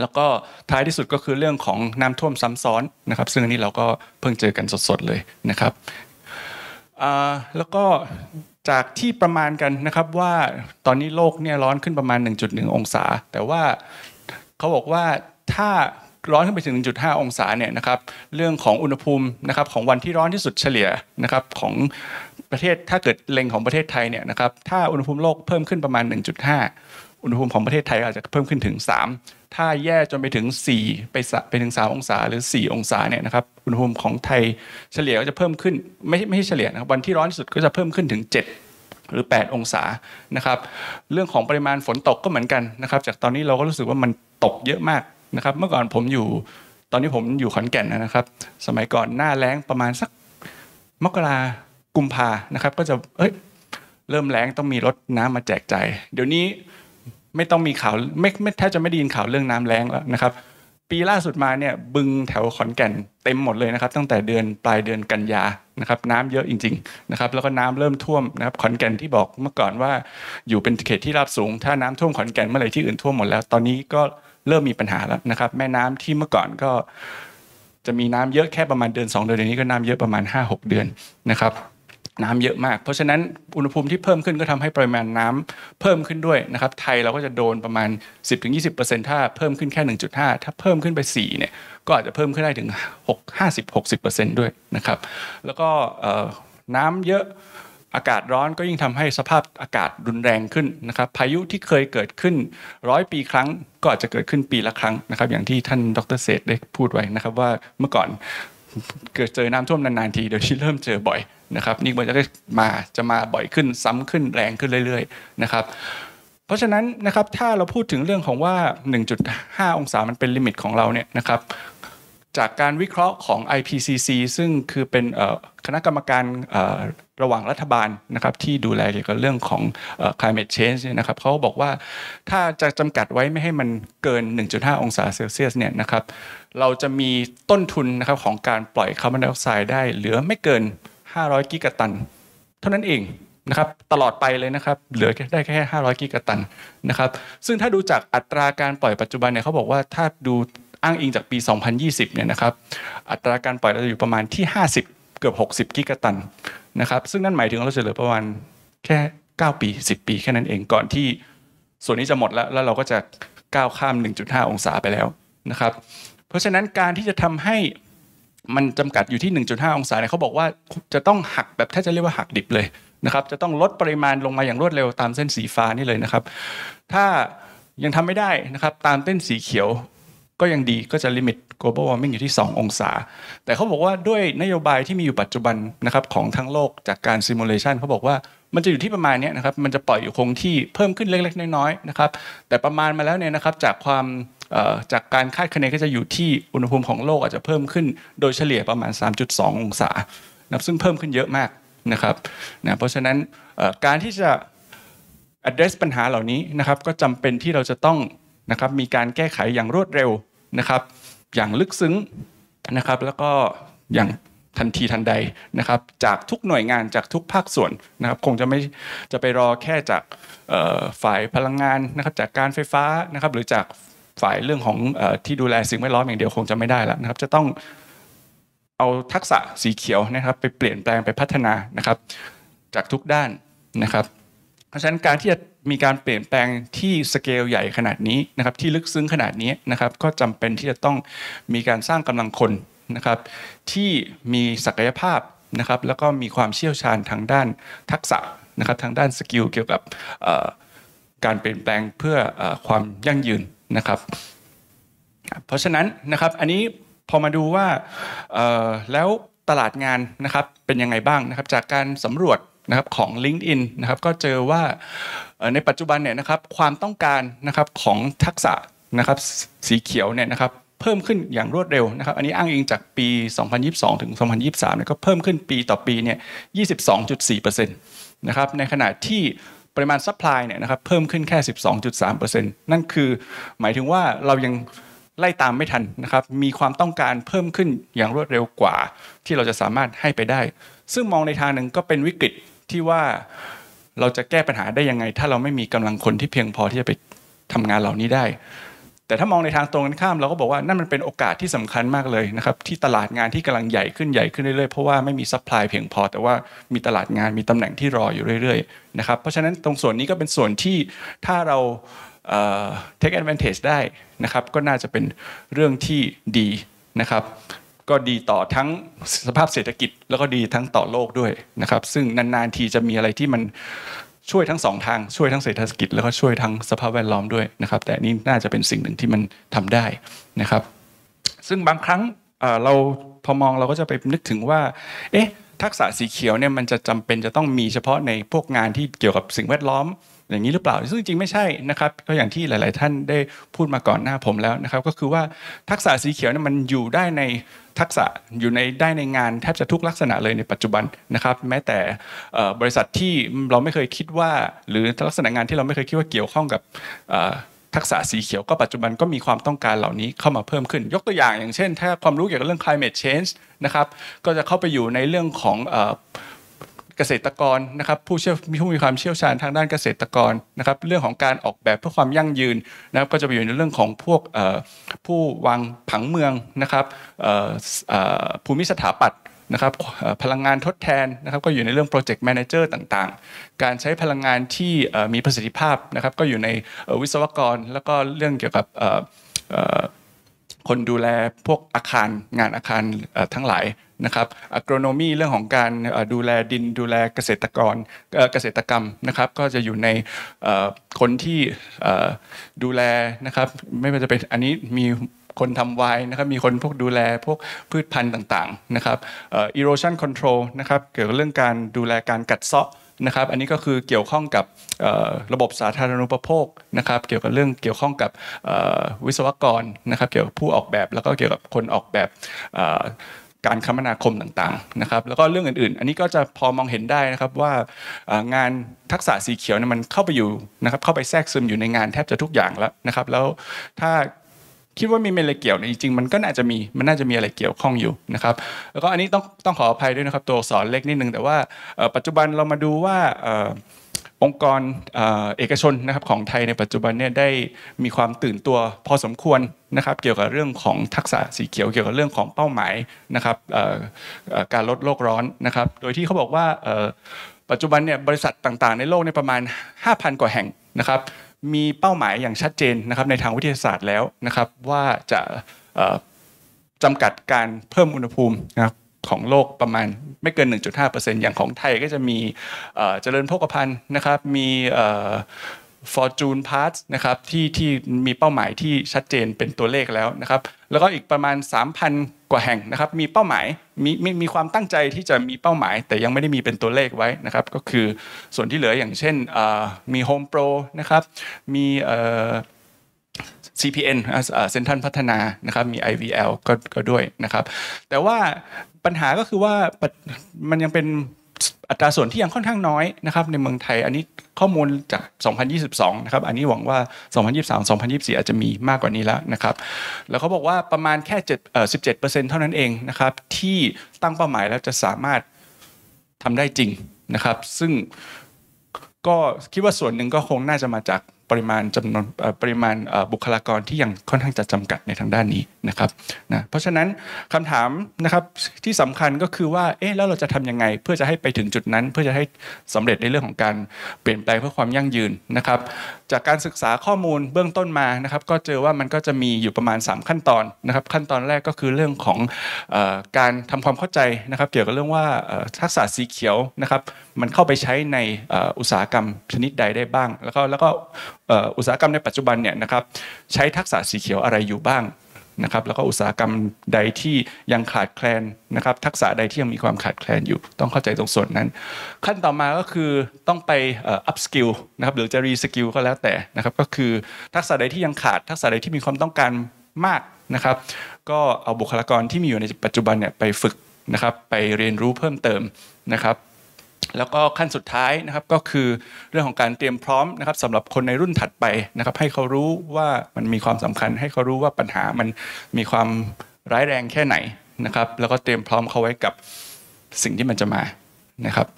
แล้วก็ท้ายที่สุดก็คือเรื่องของน้ำท่วมซ้ำซ้อนนะครับซึ่งอันนี้เราก็เพิ่งเจอกันสดๆเลยนะครับแล้วก็จากที่ประมาณกันนะครับว่าตอนนี้โลกเนี่ยร้อนขึ้นประมาณ 1.1 องศา แต่ว่าเขาบอกว่าถ้าร้อนขึ้นไปถึง 1.5 องศาเนี่ยนะครับเรื่องของอุณหภูมินะครับของวันที่ร้อนที่สุดเฉลี่ยนะครับของประเทศถ้าเกิดเล็งของประเทศไทยเนี่ยนะครับถ้าอุณหภูมิโลกเพิ่มขึ้นประมาณ 1.5 อุณหภูมิของประเทศไทยอาจจะเพิ่มขึ้นถึง 3 ถ้าแย่จนไปถึง 4 ไปไปถึง 3 องศาหรือ 4 องศาเนี่ยนะครับอุณหภูมิของไทยเฉลี่ยก็จะเพิ่มขึ้นไม่ไม่ใช่เฉลี่ยนะครับวันที่ร้อนที่สุดก็จะเพิ่มขึ้นถึง 7 หรือ 8 องศานะครับ เรื่องของปริมาณฝนตกก็เหมือนกันนะครับจากตอนนี้เราก็รู้สึกว่ามันตกเยอะมากนะครับเมื่อก่อนผมอยู่ ตอนนี้ผมอยู่ขอนแก่นนะครับ สมัยก่อนหน้าแล้งประมาณสักมกรากุมภานะครับ ก็จะเอ้ย เริ่มแรงต้องมีรถน้ำมาแจกใจ เดี๋ยวนี้ไม่ต้องมีข่าว ไม่ ไม่ แทบจะไม่ได้ยินข่าวเรื่องน้ำแรงแล้วนะครับ ปีล่าสุดมาเนี่ย บึงแถวขอนแก่นเต็มหมดเลยนะครับ ตั้งแต่เดือนปลายเดือนกันยานะครับ น้ำเยอะจริงๆนะครับ แล้วก็น้ำเริ่มท่วมนะครับ ขอนแก่นที่บอกเมื่อก่อนว่าอยู่เป็นเขตที่ราบสูง ถ้าน้ำท่วมขอนแก่นเมื่อไหร่ที่อื่นท่วมหมดแล้ว ตอนนี้ก็เริ่มมีปัญหาแล้วนะครับ แม่น้ำที่เมื่อก่อนก็จะมีน้ำเยอะแค่ประมาณเดือน2 เดือนเดี๋ยวนี้ก็น้ำเยอะประมาณ 5-6 เดือนนะครับน้ำเยอะมาก เพราะฉะนั้นอุณหภูมิที่เพิ่มขึ้นก็ทำให้ปริมาณน้ำเพิ่มขึ้นด้วยนะครับไทยเราก็จะโดนประมาณ10-20%ถ้าเพิ่มขึ้นแค่1.5ถ้าเพิ่มขึ้นไป4เนี่ยก็อาจจะเพิ่มขึ้นได้ถึง6 50-60%ด้วยนะครับแล้วก็น้ำเยอะอากาศร้อนก็ยิ่งทำให้สภาพอากาศรุนแรงขึ้นนะครับพายุที่เคยเกิดขึ้นร้อยปีครั้งก็อาจจะเกิดขึ้นปีละครั้งนะครับอย่างที่ท่านดรเศษได้พูดไว้นะครับว่าเมื่อก่อนเกิดเจอน้ำท่วมนานๆทีเดี๋ยวที่เริ่มเจอบ่อยนะครับนี่มันจะได้มาจะมาบ่อยขึ้นซ้ำขึ้นแรงขึ้นเรื่อยๆนะครับ เพราะฉะนั้นนะครับถ้าเราพูดถึงเรื่องของว่า 1.5 องศามันเป็นลิมิตของเราเนี่ยนะครับจากการวิเคราะห์ของ IPCC ซึ่งคือเป็นคณะกรรมการระหว่างรัฐบาลนะครับที่ดูแลเกี่ยวกับเรื่องของ climate change นะครับเขาบอกว่าถ้าจะจำกัดไว้ไม่ให้มันเกิน 1.5 องศาเซลเซียสเนี่ยนะครับเราจะมีต้นทุนนะครับของการปล่อยคาร์บอนไดออกไซด์ได้ เหลือไม่เกิน 500 กิกะตันเท่านั้นเองนะครับตลอดไปเลยนะครับเหลือได้แค่ 500 กิกะตันนะครับซึ่งถ้าดูจากอัตราการปล่อยปัจจุบันเนี่ยเขาบอกว่าถ้าดูอ้างอิงจากปี 2020 เนี่ยนะครับอัตราการปล่อยเราจะอยู่ประมาณที่ 50 เกือบ 60 กิกะตันนะครับซึ่งนั่นหมายถึงเราจะเหลือประมาณแค่ 9 ปี 10 ปี แค่นั้นเองก่อนที่ ส่วนนี้จะหมดแล้วแล้วเราก็จะก้าวข้าม 1.5 องศาไปแล้วนะครับเพราะฉะนั้นการที่จะทำให้มันจำกัดอยู่ที่ 1.5 องศาเนี่ยเขาบอกว่าจะต้องหักแบบถ้าจะเรียกว่าหักดิบเลยนะครับจะต้องลดปริมาณลงมาอย่างรวดเร็วตามเส้นสีฟ้านี่เลยนะครับถ้ายังทำไม่ได้นะครับตามเส้นสีเขียวก็ยังดีก็จะลิมิต global warming อยู่ที่ 2 องศา แต่เขาบอกว่าด้วยนโยบายที่มีอยู่ปัจจุบันนะครับของทั้งโลกจากการ simulation เขาบอกว่ามันจะอยู่ที่ประมาณนี้นะครับมันจะปล่อยอยู่คงที่เพิ่มขึ้นเล็ก ๆน้อยๆนะครับแต่ประมาณมาแล้วเนี่ยนะครับจากความจากการคาดคะเนก็จะอยู่ที่อุณหภูมิของโลกอาจจะเพิ่มขึ้น โดยเฉลี่ยประมาณ 3.2 องศานะซึ่งเพิ่มขึ้นเยอะมากนะครับนะเพราะฉะนั้นการที่จะ address ปัญหาเหล่านี้นะครับก็จำเป็นที่เราจะต้องนะครับมีการแก้ไขอย่างรวดเร็วนะครับ อย่างลึกซึ้งนะครับแล้วก็อย่างทันทีทันใดนะครับจากทุกหน่วยงานจากทุกภาคส่วนนะครับ คงจะไม่จะไปรอแค่จากฝ่ายพลังงานนะครับจากการไฟฟ้านะครับหรือจากฝ่ายเรื่องของที่ดูแลสิ่งแวดล้อมอย่างเดียวคงจะไม่ได้แล้วนะครับจะต้องเอาทักษะสีเขียวนะครับไปเปลี่ยนแปลงไปพัฒนานะครับ จากทุกด้านนะครับ เพราะฉะนั้นการที่จะมีการเปลี่ยนแปลงที่สเกลใหญ่ขนาดนี้นะครับที่ลึกซึ้งขนาดนี้นะครับก็จำเป็นที่จะต้องมีการสร้างกำลังคนนะครับที่มีศักยภาพนะครับแล้วก็มีความเชี่ยวชาญทางด้านทักษะนะครับทางด้านสกิลเกี่ยวกับการเปลี่ยนแปลงเพื่อความยั่งยืนนะครับเพราะฉะนั้นนะครับอันนี้พอมาดูว่าแล้วตลาดงานนะครับเป็นยังไงบ้างนะครับจากการสำรวจนะครับของ LinkedIn นะครับก็เจอว่าในปัจจุบันเนี่ยนะครับความต้องการนะครับของทักษะนะครับสีเขียวเนี่ยนะครับเพิ่มขึ้นอย่างรวดเร็วนะครับอันนี้อ้างอิงจากปี 2022 ถึง 2023 เนี่ยก็เพิ่มขึ้นปีต่อปีเนี่ย 22.4%นะครับในขณะที่ปริมาณซัพพลายเนี่ยนะครับเพิ่มขึ้นแค่ 12.3%นั่นคือ หมายถึงว่าเรายังไล่ตามไม่ทันนะครับมีความต้องการเพิ่มขึ้นอย่างรวดเร็วกว่า ที่เราจะสามารถให้ไปได้ ซึ่งมองในทางหนึ่งก็เป็นวิกฤตที่ว่าเราจะแก้ปัญหาได้ยังไง ถ้าเราไม่มีกำลังคนที่เพียงพอที่จะไปทำงานเหล่านี้ได้ แต่ถ้ามองในทางตรงกันข้ามเราก็บอกว่านั่นมันเป็นโอกาสที่สำคัญมากเลยนะครับที่ตลาดงานที่กำลังใหญ่ขึ้นใหญ่ขึ้นเรื่อยๆเพราะว่าไม่มีซัพพลายเพียงพอ แต่ว่ามีตลาดงานมีตำแหน่งที่รออยู่เรื่อยๆนะครับเพราะฉะนั้นตรงส่วนนี้ก็เป็นส่วนที่ถ้าเราทคแอนด์แ n นเทสได้นะครับก็น่าจะเป็นเรื่องที่ดีนะครับก็ดีต่อทั้งสภาพเศรษฐกิจ แล้วก็ดีทั้งต่อโลกด้วยนะครับซึ่งนานๆทีจะมีอะไรที่มันช่วยทั้งสองทางช่วยทั้งเศรษฐกิจแล้วก็ช่วยทั้งสภาพแวดล้อมด้วยนะครับแต่นี่น่าจะเป็นสิ่งหนึ่งที่มันทำได้นะครับซึ่งบางครั้งเราพอมองเราก็จะไปนึกถึงว่าเอ๊ะทักษะสีเขียวเนี่ยมันจะจำเป็นจะต้องมีเฉพาะในพวกงานที่เกี่ยวกับสิ่งแวดล้อมอย่างนี้หรือเปล่าซึ่งจริงไม่ใช่นะครับก็อย่างที่หลาย ๆ ท่านได้พูดมาก่อนหน้าผมแล้วนะครับก็คือว่าทักษะสีเขียวนี่นมันอยู่ได้ในทักษะอยู่ในได้ในงานแทบจะทุกลักษณะเลยในปัจจุบันนะครับ แม้แต่บริษัทที่เราไม่เคยคิดว่าหรือลักษณะงานที่เราไม่เคยคิดว่าเกี่ยวข้องกับทักษะสีเขียว ก็ปัจจุบันก็มีความต้องการเหล่านี้เข้ามาเพิ่มขึ้น ยกตัวอย่างอย่างเช่น ถ้าความรู้เกี่ยวกับเรื่อง climate change นะครับก็จะเข้าไปอยู่ในเรื่องของเกษตรกรนะครับผู้เชี่ยวผู้มีความเชี่ยวชาญทางด้านเกษตรกรนะครับ เรื่องของการออกแบบเพื่อความยั่งยืนนะครับก็จะไปอยู่ในเรื่องของพวกผู้วางผังเมืองนะครับภูมิสถาปัตย์นะครับ พลังงานทดแทนนะครับ ก็อยู่ในเรื่องโปรเจกต์แมเนจเจอร์ต่างๆ การใช้พลังงานที่มีประสิทธิภาพนะครับ ก็อยู่ในวิศวกร แล้วก็เรื่องเกี่ยวกับคนดูแลพวกอาคารงานอาคารทั้งหลายนะครับอักรโนมีเรื่องของการดูแลดินดูแลเกษตรกรเกษตรกรรมนะครับก็จะอยู่ในคนที่ดูแลนะครับไม่ว่าจะเป็นอันนี้มีคนทำไวน์นะครับมีคนพวกดูแลพวกพืชพันธุ์ต่างๆนะครับ erosion control นะครับเกี่ยวกับเรื่องการดูแลการกัดเซาะนะครับ อันนี้ก็คือเกี่ยวข้องกับระบบสาธารณูปโภคนะครับ เกี่ยวกับเรื่องเกี่ยวข้องกับวิศวกรนะครับ เกี่ยวกับผู้ออกแบบ แล้วก็เกี่ยวกับคนออกแบบการคมนาคมต่างๆนะครับ แล้วก็เรื่องอื่นๆ อันนี้ก็จะพอมองเห็นได้นะครับว่า งานทักษะสีเขียวเนี่ยมันเข้าไปอยู่นะครับ เข้าไปแทรกซึมอยู่ในงานแทบจะทุกอย่างแล้วนะครับ แล้วถ้าคิดว่ามีอะไรเกี่ยวเนี่ยจริงๆมันก็น่าจะมีมันน่าจะมีอะไรเกี่ยวข้องอยู่นะครับ แล้วก็อันนี้ต้องต้องขออภัยด้วยนะครับตัวสอนเล็กนิดนึง แต่ว่าปัจจุบันเรามาดูว่าองค์กรเอกชนนะครับของไทยในปัจจุบันเนี่ยได้มีความตื่นตัวพอสมควรนะครับ เกี่ยวกับเรื่องของทักษะสีเขียวเกี่ยวกับเรื่องของเป้าหมายนะครับการลดโลกร้อนนะครับ โดยที่เขาบอกว่าปัจจุบันเนี่ยบริษัทต่าง ๆ ในโลกในประมาณ 5,000 กว่าแห่งนะครับมีเป้าหมายอย่างชัดเจนนะครับในทางวิทยาศาสตร์แล้วนะครับ ว่าจะจำกัดการเพิ่มอุณหภูมินะครับของโลกประมาณไม่เกิน 1.5%อย่างของไทยก็จะมีเจริญโภคภัณฑ์นะครับมี Fortune p a r t นะครับที่ที่มีเป้าหมายที่ชัดเจนเป็นตัวเลขแล้วนะครับแล้วก็อีกประมาณ3,000กว่าแห่งนะครับมีเป้าหมายมีมีมีความตั้งใจที่จะมีเป้าหมาย แต่ยังไม่ได้มีเป็นตัวเลขไว้นะครับ ก็คือส่วนที่เหลืออย่างเช่นมี Home Pro นะครับมี CPN เซ็นทรัลพัฒนานะครับมี IVL ก็ก็ด้วยนะครับแต่ว่าปัญหาก็คือว่ามันยังเป็นัตราส่วนที่ยังค่อนข้างน้อยนะครับในเมืองไทยอันนี้ข้อมูลจาก 2022 นะครับอันนี้หวังว่า 2023 2024 อาจจะมีมากกว่านี้แล้วนะครับแล้วเขาบอกว่าประมาณแค่7เอ่อ17 เท่านั้นเองนะครับที่ตั้งเป้าหมายแล้วจะสามารถทำได้จริงนะครับซึ่งก็คิดว่าส่วนหนึ่งก็คงน่าจะมาจากปริมาณจำนวนปริมาณบุคลากรที่ยังค่อนข้างจะจำกัดในทางด้านนี้นะครับนะเพราะฉะนั้นคำถามนะครับที่สำคัญก็คือว่าเอ๊ะแล้วเราจะทํำยังไงเพื่อจะให้ไปถึงจุดนั้นเพื่อจะให้สำเร็จในเรื่องของการเปลี่ยนแปลงเพื่อความยั่งยืนนะครับ จากการศึกษาข้อมูลเบื้องต้นมานะครับ ก็เจอว่ามันก็จะมีอยู่ประมาณ 3 ขั้นตอนนะครับ ขั้นตอนแรกก็คือเรื่องของการทำความเข้าใจนะครับ เกี่ยวกับเรื่องว่าทักษะสีเขียวนะครับมันเข้าไปใช้ในอุตสาหกรรมชนิดใดได้บ้าง แล้วก็แล้วก็อุตสาหกรรมในปัจจุบันเนี่ยนะครับใช้ทักษะสีเขียวอะไรอยู่บ้างนะครับ แล้วก็อุตสาหกรรมใดที่ยังขาดแคลนนะครับ ทักษะใดที่ยังมีความขาดแคลนอยู่ต้องเข้าใจตรงส่วนนั้น ขั้นต่อมาก็คือต้องไปอัพสกิลนะครับหรือจะรีสกิลก็แล้วแต่นะครับ ก็คือทักษะใดที่ยังขาดทักษะใดที่มีความต้องการมากนะครับ ก็เอาบุคลากรที่มีอยู่ในปัจจุบันเนี่ยไปฝึกนะครับไปเรียนรู้เพิ่มเติมนะครับแล้วก็ขั้นสุดท้ายนะครับก็คือเรื่องของการเตรียมพร้อมนะครับสำหรับคนในรุ่นถัดไปนะครับให้เขารู้ว่ามันมีความสำคัญ ให้เขารู้ว่าปัญหามันมีความร้ายแรงแค่ไหนนะครับแล้วก็เตรียมพร้อมเขาไว้กับสิ่งที่มันจะมานะครับ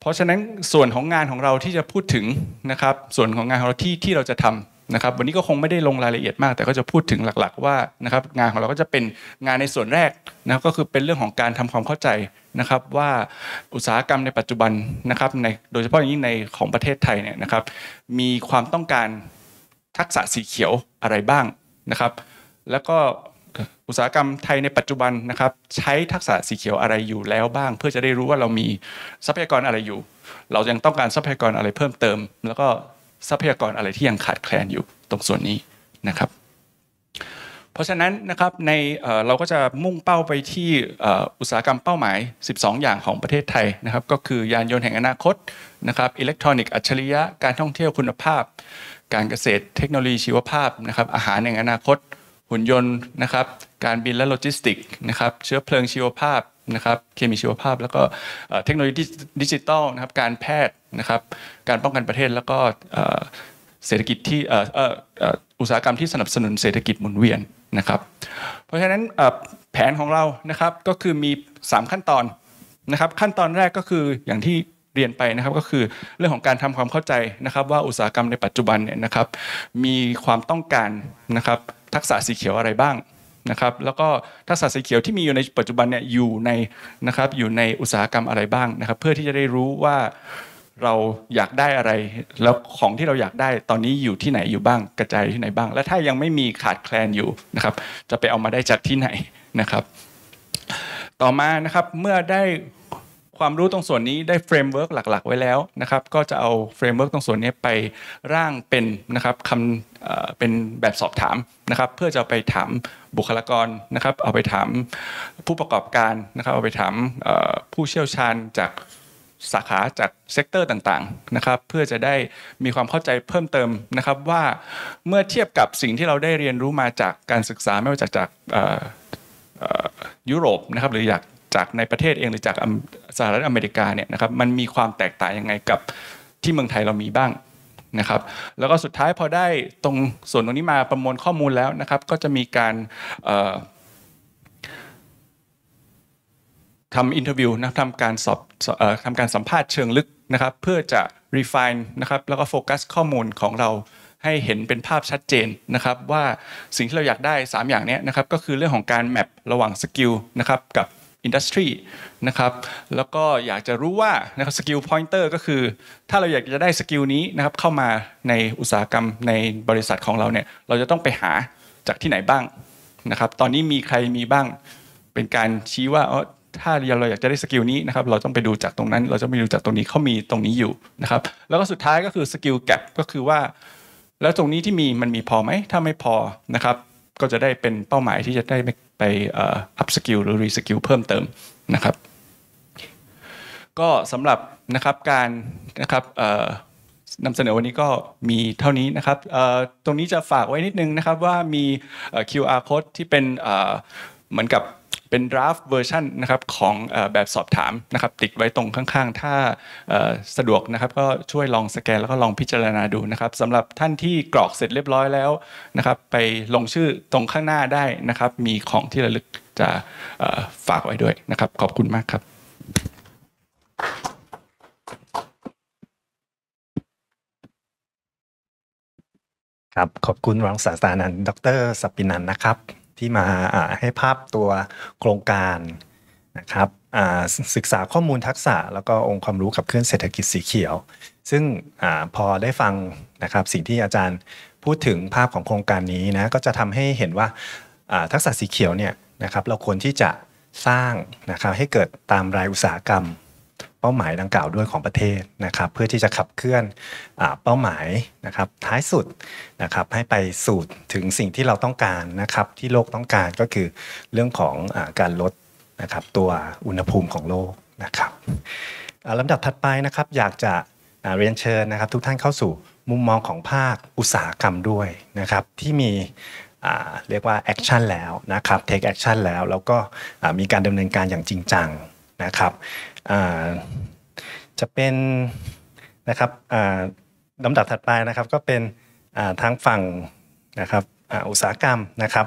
เพราะฉะนั้นส่วนของงานของเราที่จะพูดถึงนะครับส่วนของงานของเราที่ที่เราจะทำนะครับวันนี้ก็คงไม่ได้ลงรายละเอียดมากแต่ก็จะพูดถึงหลัก ๆว่านะครับงานของเราก็จะเป็นงานในส่วนแรกนะก็คือเป็นเรื่องของการทำความเข้าใจนะครับ ว่าอุตสาหกรรมในปัจจุบันนะครับในโดยเฉพาะอย่างยิ่งในของประเทศไทยเนี่ยนะครับ มีความต้องการทักษะสีเขียวอะไรบ้างนะครับ แล้วก็อุตสาหกรรมไทยในปัจจุบันนะครับใช้ทักษะสีเขียวอะไรอยู่แล้วบ้าง เพื่อจะได้รู้ว่าเรามีทรัพยากรอะไรอยู่ เรายังต้องการทรัพยากรอะไรเพิ่มเติม แล้วก็ทรัพยากรอะไรที่ยังขาดแคลนอยู่ตรงส่วนนี้นะครับเพราะฉะนั้นนะครับในเราก็จะมุ่งเป้าไปที่อุตสาหกรรมเป้าหมาย 12 อย่างของประเทศไทยนะครับก็คือยานยนต์แห่งอนาคตนะครับอิเล็กทรอนิกส์อัจฉริยะการท่องเที่ยวคุณภาพ การเกษตรเทคโนโลยีชีวภาพนะครับอาหารแห่งอนาคต หุ่นยนต์นะครับการบินและโลจิสติกส์นะครับเชื้อเพลิงชีวภาพนะครับเคมีชีวภาพแล้วก็เทคโนโลยีดิจิตอลนะครับการแพทย์นะครับการป้องกันประเทศแล้วก็เศรษฐกิจที่อุตสาหกรรมที่สนับสนุนเศรษฐกิจหมุนเวียนนะครับเพราะฉะนั้นแผนของเรานะครับก็คือมี 3 ขั้นตอนนะครับขั้นตอนแรกก็คืออย่างที่เรียนไปนะครับก็คือเรื่องของการทำความเข้าใจนะครับ ว่าอุตสาหกรรมในปัจจุบันเนี่ยนะครับมีความต้องการนะครับทักษะสีเขียวอะไรบ้างนะครับแล้วก็ทักษะสีเขียวที่มีอยู่ในปัจจุบันเนี่ยอยู่ในนะครับอยู่ในอุตสาหกรรมอะไรบ้างนะครับ เพื่อที่จะได้รู้ว่าเราอยากได้อะไร แล้วของที่เราอยากได้ตอนนี้อยู่ที่ไหนอยู่บ้าง กระจายที่ไหนบ้าง และถ้ายังไม่มีขาดแคลนอยู่นะครับจะไปเอามาได้จากที่ไหนนะครับ ต่อมานะครับเมื่อได้ความรู้ตรงส่วนนี้ได้เฟรมเวิร์กหลักๆ ไว้แล้วนะครับก็จะเอาเฟรมเวิร์กตรงส่วนนี้ไปร่างเป็นนะครับคำเป็นแบบสอบถามนะครับเพื่อจะไปถามบุคลากรนะครับ เอาไปถามผู้ประกอบการนะครับ เอาไปถามผู้เชี่ยวชาญจากสาขาจากเซกเตอร์ต่างๆนะครับเพื่อจะได้มีความเข้าใจเพิ่มเติมนะครับว่าเมื่อเทียบกับสิ่งที่เราได้เรียนรู้มาจากการศึกษาไม่ว่าจะจากยุโรปนะครับหรืออยากจากในประเทศเองหรือจากสหรัฐอเมริกาเนี่ยนะครับมันมีความแตกต่างยังไงกับที่เมืองไทยเรามีบ้างนะครับแล้วก็สุดท้ายพอได้ตรงส่วนตรงนี้มาประมวลข้อมูลแล้วนะครับ ก็จะมีการทำอินเทอร์วิวนะทำการสอบทำการสัมภาษณ์เชิงลึกนะครับเพื่อจะ refine นะครับแล้วก็โฟกัสข้อมูลของเราให้เห็นเป็นภาพชัดเจนนะครับ ว่าสิ่งที่เราอยากได้ 3 อย่างนี้นะครับก็คือเรื่องของการแมประหว่างสกิลนะครับกับอินดัสทรีนะครับแล้วก็อยากจะรู้ว่านะครับสกิลพอยเตอร์ก็คือถ้าเราอยากจะได้สกิลนี้นะครับเข้ามาในอุตสาหกรรมในบริษัทของเราเนี่ยเราจะต้องไปหาจากที่ไหนบ้างนะครับตอนนี้มีใครมีบ้างเป็นการชี้ว่าอ๋อถ้าเราอยากจะได้สกิลนี้นะครับ เราต้องไปดูจากตรงนั้นเราจะไปดูจากตรงนี้เขามีตรงนี้อยู่นะครับแล้วก็สุดท้ายก็คือสกิลแกลก็คือว่า แล้วตรงนี้ที่มีมันมีพอไหมถ้าไม่พอนะครับ ก็จะได้เป็นเป้าหมายที่จะได้ไปอัพสกิลหรือรีสกิลเพิ่มเติมนะครับ ก็สำหรับนะครับการนะครับนำเสนอวันนี้ก็มีเท่านี้นะครับตรงนี้จะฝากไว้นิดนึงนะครับว่ามี QR code ที่เป็นเหมือนกับเป็นดราฟต์เวอร์ชันนะครับของแบบสอบถามนะครับติดไว้ตรงข้าง ๆ ถ้าสะดวกนะครับ ก็ช่วยลองสแกนแล้วก็ลองพิจารณาดูนะครับสำหรับท่านที่กรอกเสร็จเรียบร้อยแล้วนะครับ ไปลงชื่อตรงข้างหน้าได้นะครับ มีของที่ระลึกจะฝากไว้ด้วยนะครับ ขอบคุณมากครับครับขอบคุณรองศาสตราจารย์ดรสปินันนะครับที่มาให้ภาพตัวโครงการนะครับศึกษาข้อมูลทักษะ แล้วก็องค์ความรู้ขับเคลื่อนเศรษฐกิจสีเขียว ซึ่งอพอได้ฟังนะครับสิ่งที่อาจารย์พูดถึงภาพของโครงการนี้นะก็จะทำให้เห็นว่าทักษะสีเขียวเนี่ยนะครับเราควรที่จะสร้างนะครับให้เกิดตามรายอุตสาหกรรมเป้าหมายดังกล่าวด้วยของประเทศนะครับเพื่อที่จะขับเคลื่อนเป้าหมายนะครับท้ายสุดนะครับให้ไปสู่ถึงสิ่งที่เราต้องการนะครับที่โลกต้องการก็คือเรื่องของอการลดนะครับตัวอุณหภูมิของโลกนะครับลำดับถัดไปนะครับอยากจะเรียนเชิญนะครับทุกท่านเข้าสู่มุมมองของภาคอุตสาหกรรมด้วยนะครับที่มีเรียกว่าแอคชั่นแล้วนะครับเทคแอคชั่นแล้วแล้วก็มีการดำเนินการอย่างจริงจังนะครับจะเป็นนะครับลำดับถัดไปนะครับก็เป็นทางฝั่งนะครับอุตสาหกรรมนะครับ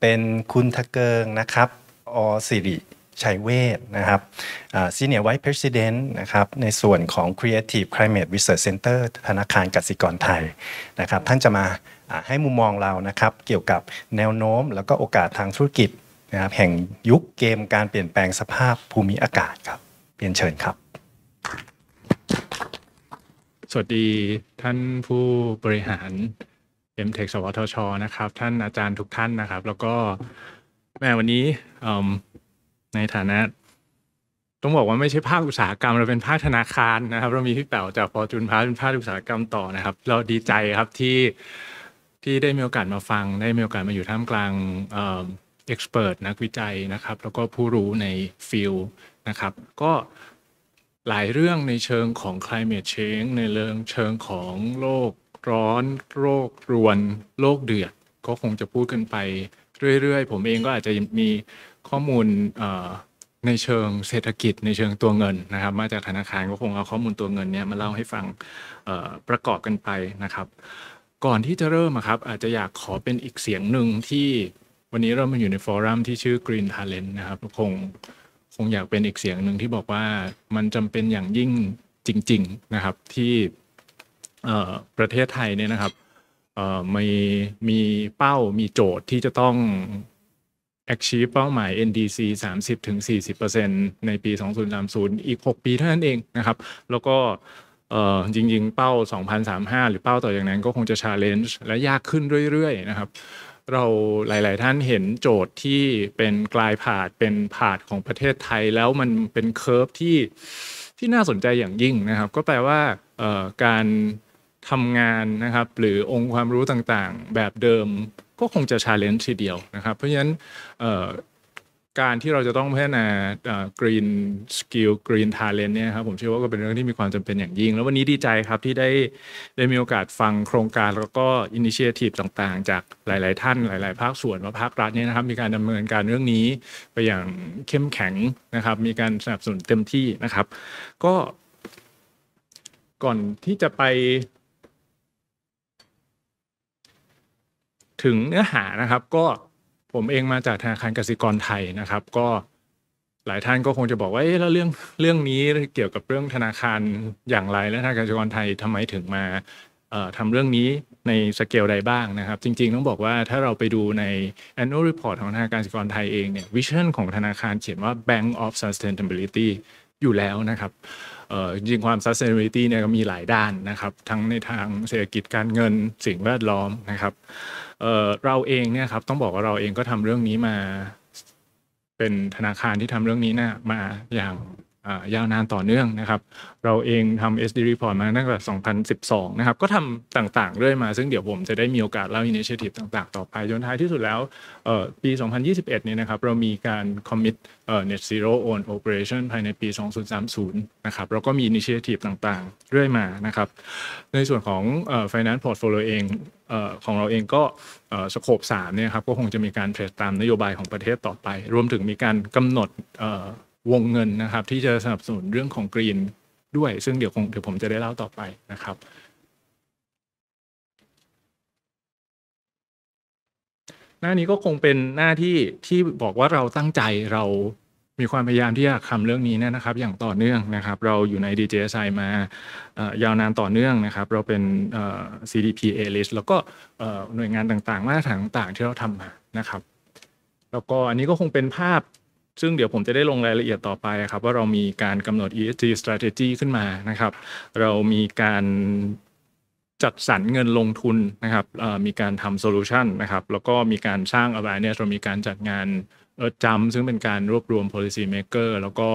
เป็นคุณทะเกิงนะครับอสิริชัยเวทนะครับซีเนียร์ไวท์เพรสิดเนนต์นะครับในส่วนของ Creative Climate Research Center ธนาคารกสิกรไทยนะครับท่านจะมาให้มุมมองเรานะครับเกี่ยวกับแนวโน้มแล้วก็โอกาสทางธุรกิจนะครับแห่งยุคเกมการเปลี่ยนแปลงสภาพภูมิอากาศครับเรียนเชิญครับ สวัสดีท่านผู้บริหาร m t e c h สวทชนะครับท่านอาจารย์ทุกท่านนะครับ แล้วก็แม่วันนี้ในฐานะต้องบอกว่าไม่ใช่ภาคอุตสาหกรรมเราเป็นภาคธนาคารนะครับ เรามีพี่เป๋าจากพอจุนพาเป็นภาคอุตสาหกรรมต่อนะครับ เราดีใจครับที่ที่ได้มีโอกาสมาฟัง ได้มีโอกาสมาอยู่ท่ามกลางเอ็กซ์เพรสนักวิจัยนะครับ แล้วก็ผู้รู้ในฟิลนะครับก็หลายเรื่องในเชิงของ climate change ในเรื่องเชิงของโลกร้อน โรครวน โลกเดือด ก็คงจะพูดกันไปเรื่อยๆ ผมเองก็อาจจะมีข้อมูลในเชิงเศรษฐกิจในเชิงตัวเงินนะครับ มาจากธนาคารก็คงเอาข้อมูลตัวเงินเนี้ยมาเล่าให้ฟังประกอบกันไปนะครับ ก่อนที่จะเริ่มครับอาจจะอยากขอเป็นอีกเสียงหนึ่งที่วันนี้เรามาอยู่ในฟอรัมที่ชื่อ Green Talent นะครับคงคงอยากเป็นอีกเสียงหนึ่งที่บอกว่ามันจำเป็นอย่างยิ่งจริงๆนะครับที่ประเทศไทยเนี่ยนะครับมีมีเป้ามีโจทย์ที่จะต้อง achieve เป้าหมาย NDC 30-40%ในปี 2030 อีก 6 ปีเท่านั้นเองนะครับ แล้วก็จริงๆเป้า 2035 หรือเป้าต่ออย่างนั้นก็คงจะ challenge และยากขึ้นเรื่อยๆนะครับเราหลาย ๆ ท่านเห็นโจทย์ที่เป็นกลายผาดเป็นผาดของประเทศไทยแล้วมันเป็นเคอร์ฟที่ที่น่าสนใจอย่างยิ่งนะครับ ก็แปลว่าการทำงานนะครับ หรือองค์ความรู้ต่าง ๆ แบบเดิมก็คงจะชาเลนจ์ทีเดียวนะครับ เพราะฉะนั้นการที่เราจะต้องพัฒนากรีนสกิลกรีนทาเลนต์เนี่ยครับผมเชื่อว่าก็เป็นเรื่องที่มีความจำเป็นอย่างยิ่ง แล้ววันนี้ดีใจครับที่ได้ได้มีโอกาสฟังโครงการแล้วก็อินิเชทีฟต่างๆ จากหลายๆท่าน หลาย ๆ ภาคส่วน ว่าภาครัฐเนี่ยนะครับ มีการดำเนินการเรื่องนี้ไปอย่างเข้มแข็งนะครับ มีการสนับสนุนเต็มที่นะครับ ก็ ก่อนที่จะไปถึงเนื้อหานะครับก็ผมเองมาจากธนาคารกสิกรไทยนะครับ ก็หลายท่านก็คงจะบอกว่าเอ๊ะแล้วเรื่องเรื่องนี้เกี่ยวกับเรื่องธนาคารอย่างไรและธนาคารกสิกรไทยทำไมถึงมาทำเรื่องนี้ในสเกลใดบ้างนะครับ จริงๆ ต้องบอกว่าถ้าเราไปดูใน annual report ของธนาคารกสิกรไทยเองเนี่ยวิชั่นของธนาคารเขียนว่า bank of sustainability อยู่แล้วนะครับจริงความ sustainability เนี่ยก็มีหลายด้านนะครับ ทั้งในทางเศรษฐกิจการเงินสิ่งแวดล้อมนะครับ เราเองเนี่ยครับ ต้องบอกว่าเราเองก็ทำเรื่องนี้มา เป็นธนาคารที่ทำเรื่องนี้นะมาอย่างยาวนานต่อเนื่องนะครับ เราเองทำ SD Report มาตั้งแต่ 2012 นะครับ ก็ทำต่างๆเรื่อยมา ซึ่งเดี๋ยวผมจะได้มีโอกาสเล่าอินิเชทีฟต่างๆ ต่อไป จนท้ายที่สุดแล้วปี 2021 เนี่ยนะครับ เรามีการคอมมิต Net Zero Own Operation ภายในปี 2030 นะครับ แล้วก็มีอินิเชทีฟต่างๆเรื่อยมานะครับ ในส่วนของ Finance Portfolio เองของเราเองก็สโคปสามเนี่ยครับ ก็คงจะมีการเทรดตามนโยบายของประเทศต่อไป รวมถึงมีการกำหนดวงเงินนะครับที่จะสนับสนุนเรื่องของกรีนด้วยซึ่งเดี๋ยวคงเดี๋ยวผมจะได้เล่าต่อไปนะครับ หน้านี้ก็คงเป็นหน้าที่ที่บอกว่าเราตั้งใจเรามีความพยายามที่จะทำเรื่องนี้นนะครับ อย่างต่อเนื่องนะครับ เราอยู่ใน DJSI มายาวนานต่อเนื่องนะครับ เราเป็น CDP A list แล้วก็หน่วยงานต่างๆมาตรฐานต่างๆ ที่เราทำมานะครับ แล้วก็อันนี้ก็คงเป็นภาพซึ่งเดี๋ยวผมจะได้ลงรายละเอียดต่อไปครับว่าเรามีการกำหนด ESG strategy ขึ้นมานะครับ เรามีการจัดสรรเงินลงทุนนะครับมีการทำโซลูชันนะครับ แล้วก็มีการสร้าง awareness เรามีการจัดงานเออจำซึ่งเป็นการรวบรวม policy maker แล้วก็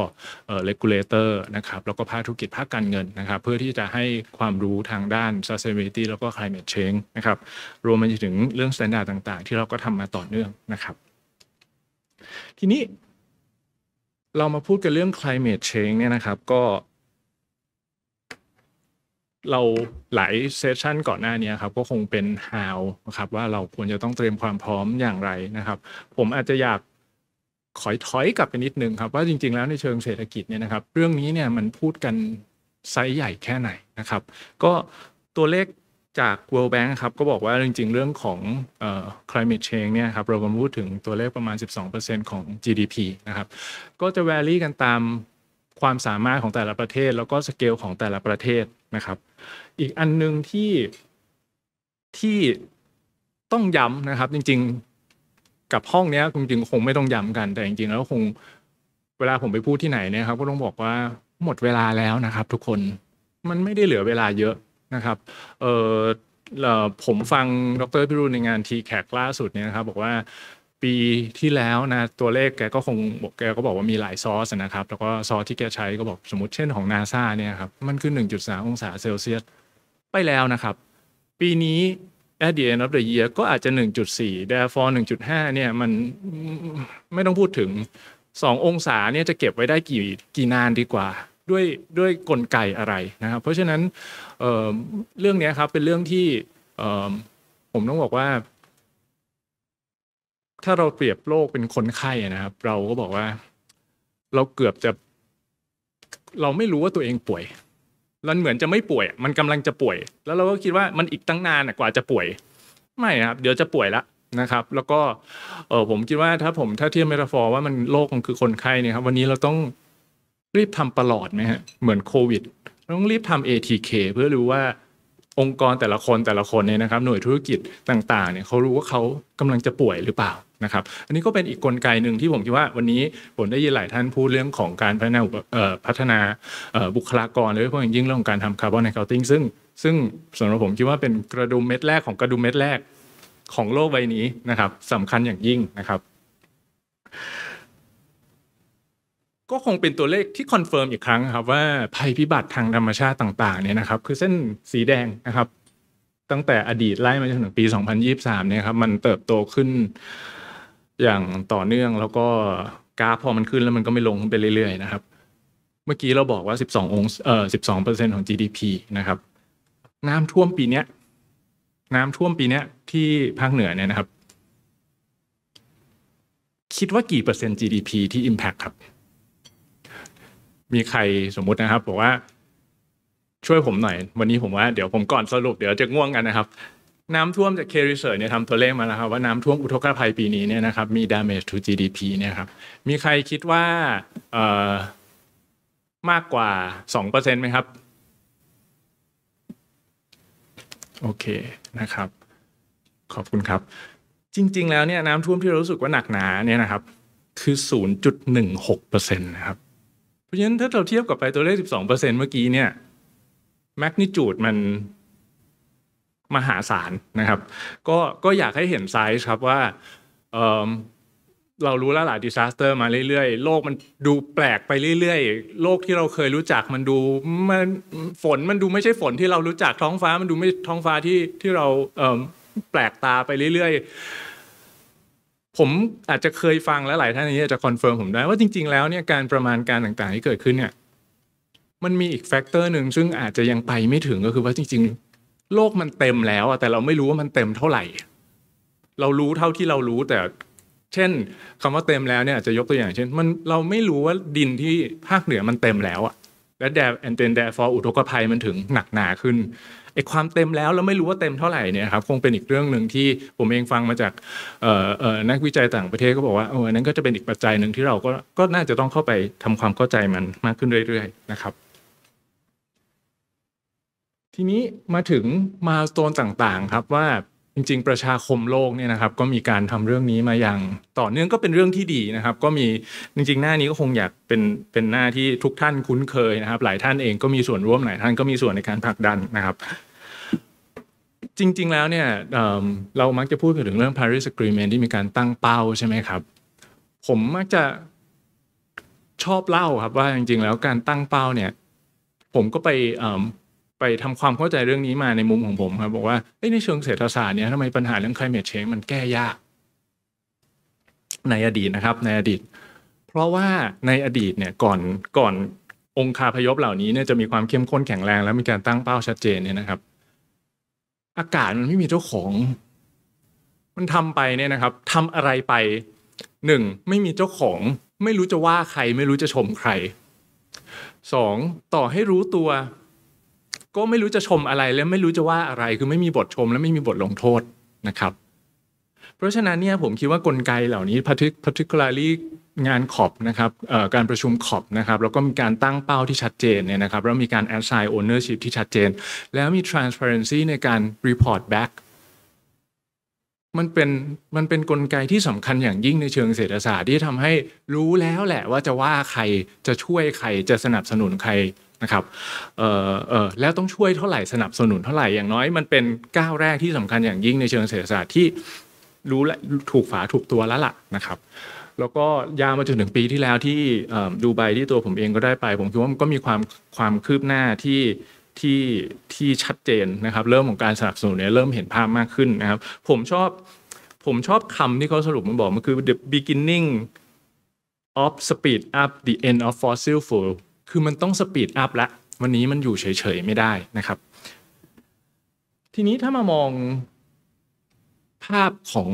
เออ regulator นะครับ แล้วก็ภาคธุรกิจภาคการเงินนะครับ เพื่อที่จะให้ความรู้ทางด้าน sustainability แล้วก็ climate change นะครับ รวมไปถึงเรื่อง standard ต่าง ๆ ที่เราก็ทำมาต่อเนื่องนะครับ ทีนี้เรามาพูดกันเรื่อง climate change เนี่ยนะครับก็ เราหลายเซสชันก่อนหน้านี้ครับ ก็คงเป็น how นะครับว่าเราควรจะต้องเตรียมความพร้อมอย่างไรนะครับ ผมอาจจะอยากขอยถอยกลับไปนิดนึงครับ ว่าจริงๆแล้วในเชิงเศรษฐกิจเนี่ยนะครับ เรื่องนี้เนี่ยมันพูดกันไซส์ใหญ่แค่ไหนนะครับ ก็ตัวเลขจาก World Bank ครับก็บอกว่าจริงๆเรื่องของเอ่อ climate change เนี่ยครับเรากำลังพูดถึงตัวเลขประมาณ 12%ของ GDP นะครับก็จะแวรี่กันตามความสามารถของแต่ละประเทศแล้วก็สเกลของแต่ละประเทศนะครับอีกอันหนึ่งที่ที่ต้องย้ำนะครับจริง ๆกับห้องเนี้ยจริงๆคงไม่ต้องย้ำกัน แต่จริงๆ แล้วคงเวลาผมไปพูดที่ไหนเนี่ยครับ ก็ต้องบอกว่าหมดเวลาแล้วนะครับ ทุกคนมันไม่ได้เหลือเวลาเยอะนะครับเออผมฟังดรพิรุณในงานทีแขกล่าสุดเนี่ยนะครับบอกว่าปีที่แล้วนะตัวเลขแกก็คงแกก็บอกว่ามีหลายซอสนะครับแล้วก็ซอสที่แกใช้ก็บอกสมมติเช่นของนาซาเนี่ยครับมันคือ1.3 องศาเซลเซียส ไปแล้วนะครับ ปีนี้แอดเดียนอฟเดียก็อาจจะ1.4 therefore 1.5เนี่ยมันไม่ต้องพูดถึง 2 องศาเนี่ยจะเก็บไว้ได้กี่กี่นานดีกว่าด้วยด้วยกลไกอะไรนะครับ เพราะฉะนั้นเเรื่องนี้ครับ เป็นเรื่องที่ผมต้องบอกว่า ถ้าเราเปรียบโลกเป็นคนไข้นะครับเราก็บอกว่า เราเกือบจะ เราไม่รู้ว่าตัวเองป่วยมันเหมือนจะไม่ป่วย มันกำลังจะป่วย แล้วเราก็คิดว่ามันอีกตั้งนาน กว่าจะป่วย ไม่ครับ เดี๋ยวจะป่วยละนะครับ แล้วก็ เออผมคิดว่าถ้าผม ถ้าเทียบเมตาฟอร์ว่ามันโลกมันคือคนไข้เนี่ยครับ วันนี้เราต้องรีบทำประหลอดไหมฮะเหมือนโควิดต้องรีบทำ ATK เพื่อรู้ว่าองค์กรแต่ละคนแต่ละคนเนี่ยนะครับ หน่วยธุรกิจต่างๆ เนี่ยเขารู้ว่าเขากำลังจะป่วยหรือเปล่านะครับอันนี้ก็เป็นอีกกลไกหนึ่งที่ผมคิดว่าวันนี้ผมได้ยินหลายท่านพูดเรื่องของการพัฒนาพัฒนาบุคลากรโดยเฉพาะอย่างยิ่งเรื่องการทำคาร์บอนไนเคาติ้งซึ่งซึ่งสำหรับผมคิดว่าเป็นกระดุมเม็ดแรกของกระดุมเม็ดแรกของโลกใบนี้นะครับสำคัญอย่างยิ่งนะครับก็คงเป็นตัวเลขที่คอนเฟิร์มอีกครั้งครับว่าภัยพิบัติทางธรรมชาติต่างๆเนี่ยนะครับคือเส้นสีแดงนะครับ ตั้งแต่อดีตไล่มาจนถึงปี 2023เนี่ยครับมันเติบโตขึ้นอย่างต่อเนื่อง แล้วก็กราฟพอมันขึ้นแล้วมันก็ไม่ลงไปเรื่อยๆนะครับ เมื่อกี้เราบอกว่า 12 องเอ่อ12เปอร์เซ็นของ GDP นะครับ น้ำท่วมปีเนี้ยน้ำท่วมปีเนี้ยที่ภาคเหนือเนี่ยนะครับ คิดว่ากี่เปอร์เซ็นต์ GDP ที่ Impact ครับมีใครสมมุตินะครับบอกว่าช่วยผมหน่อยวันนี้ผมว่าเดี๋ยวผมก่อนสรุปเดี๋ยวจะง่วงกันนะครับ น้ำท่วมจากเคริเซอร์เนี่ยทำตัวเลขมาแล้วครับว่าน้ำท่วมอุทกภัยปีนี้เนี่ยนะครับมี damage to GDP เนี่ยครับมีใครคิดว่ามากกว่าสองเปอร์เซ็นต์ไหมครับโอเคนะครับ ขอบคุณครับ จริง ๆ แล้วเนี่ยน้ำท่วมที่เรารู้สึกว่าหนักหนาเนี่ยนะครับคือ0.16%นะครับเพราะฉะนั้นถ้าเราเทียบกับไปตัวเลข 12%เมื่อกี้เนี่ยแมกนิจูดมันมหาศาลนะครับก็ก็อยากให้เห็นไซส์ครับว่าเเรารู้แล้วหลายดิซาสเตอร์มาเรื่อยๆโลกมันดูแปลกไปเรื่อยๆโลกที่เราเคยรู้จักมันดูมันฝนมันดูไม่ใช่ฝนที่เรารู้จักท้องฟ้ามันดูไม่ท้องฟ้าที่ที่เราแปลกตาไปเรื่อยๆผมอาจจะเคยฟังและหลายท่านนี้จะคอนเฟิร์มผมได้ว่าจริง ๆ แล้วเนี่ยการประมาณการต่างๆที่เกิดขึ้นเนี่ยมันมีอีกแฟกเตอร์หนึ่งซึ่งอาจจะยังไปไม่ถึงก็คือว่าจริง ๆ โลกมันเต็มแล้วแต่เราไม่รู้ว่ามันเต็มเท่าไหร่ เรารู้เท่าที่เรารู้แต่ เช่น คำว่าเต็มแล้วเนี่ยอาจจะยกตัวอย่างเช่น มันเราไม่รู้ว่าดินที่ภาคเหนือมันเต็มแล้วอะและแดดแอนเตนแดดฟอร์อุทกภัยมันถึงหนักหนาขึ้นไอ้ความเต็มแล้วแล้วไม่รู้ว่าเต็มเท่าไหร่เนี่ยครับ คงเป็นอีกเรื่องหนึ่งที่ผมเองฟังมาจากนักวิจัยต่างประเทศก็บอกว่าเออนั้นก็จะเป็นอีกปัจจัยหนึ่งที่เราก็ก็น่าจะต้องเข้าไปทำความเข้าใจมันมากขึ้นเรื่อยๆนะครับ ทีนี้มาถึงมาสโตนต่างๆ ครับว่าจริง ๆ ประชาคมโลกเนี่ยนะครับ ก็มีการทำเรื่องนี้มาอย่างต่อเนื่องก็เป็นเรื่องที่ดีนะครับ ก็มีจริงๆหน้านี้ก็คงอยากเป็นเป็นหน้าที่ทุกท่านคุ้นเคยนะครับ หลายท่านเองก็มีส่วนร่วมหลายท่านก็มีส่วนในการผลักดันนะครับจริง ๆ แล้วเนี่ยเรามักจะพูดถึงเรื่อง Paris Agreement ที่มีการตั้งเป้าใช่ไหมครับ ผมมักจะชอบเล่าครับว่าจริงๆ แล้วการตั้งเป้าเนี่ย ผมก็ไปไปทำความเข้าใจเรื่องนี้มาในมุมของผมครับบอกว่าในเชิงเศรษฐศาสตร์เนี่ยทำไมปัญหาเรื่อง climate change มันแก้ยากในอดีตนะครับในอดีต เพราะว่าในอดีตเนี่ยก่อนก่อนองคาพยพเหล่านี้เนี่ยจะมีความเข้มข้นแข็งแรงและมีการตั้งเป้าชัดเจนเนี่ยนะครับอากาศมันไม่มีเจ้าของ มันทำไปเนี่ยนะครับ ทำอะไรไปหนึ่งไม่มีเจ้าของ ไม่รู้จะว่าใคร ไม่รู้จะชมใครสองต่อให้รู้ตัว ก็ไม่รู้จะชมอะไรและไม่รู้จะว่าอะไรคือไม่มีบทชม และไม่มีบทลงโทษนะครับเพราะฉะนั้นเนี่ยผมคิดว่ากลไกเหล่านี้ particularly งานขอบนะครับการประชุมขอบนะครับแล้วก็มีการตั้งเป้าที่ชัดเจนเนี่ยนะครับแล้วมีการ assign ownership ที่ชัดเจน แล้วมี transparency ในการ report back มันเป็นมันเป็นนกลไกที่สำคัญอย่างยิ่งในเชิงเศรษฐศาสตร์ที่ทำให้รู้แล้วแหละว่าจะว่าใครจะช่วยใครจะสนับสนุนใครนะครับเอ่อเอ่อแล้วต้องช่วยเท่าไหร่สนับสนุนเท่าไหร่อย่างน้อยมันเป็นก้าวแรกที่สำคัญอย่างยิ่งในเชิงเศรษฐศาสตร์ที่รู้และถูกฝาถูกตัวแล้วล่ะนะครับ แล้วก็ยาวมาจนถึงปีที่แล้วที่ดูไบที่ตัวผมเองก็ได้ไป ผมคิดว่ามันก็มีความความคืบหน้าที่ที่ที่ชัดเจนนะครับเริ่มของการสนับสนุนเนี่ยเริ่มเห็นภาพมากขึ้นนะครับผมชอบผมชอบคำที่เขาสรุปมันบอกมันคือ the beginning of speed up the end of fossil fuel คือมันต้อง s p e e d up ละวันนี้มันอยู่เฉยๆไม่ได้นะครับ ทีนี้ถ้ามามองภาพของ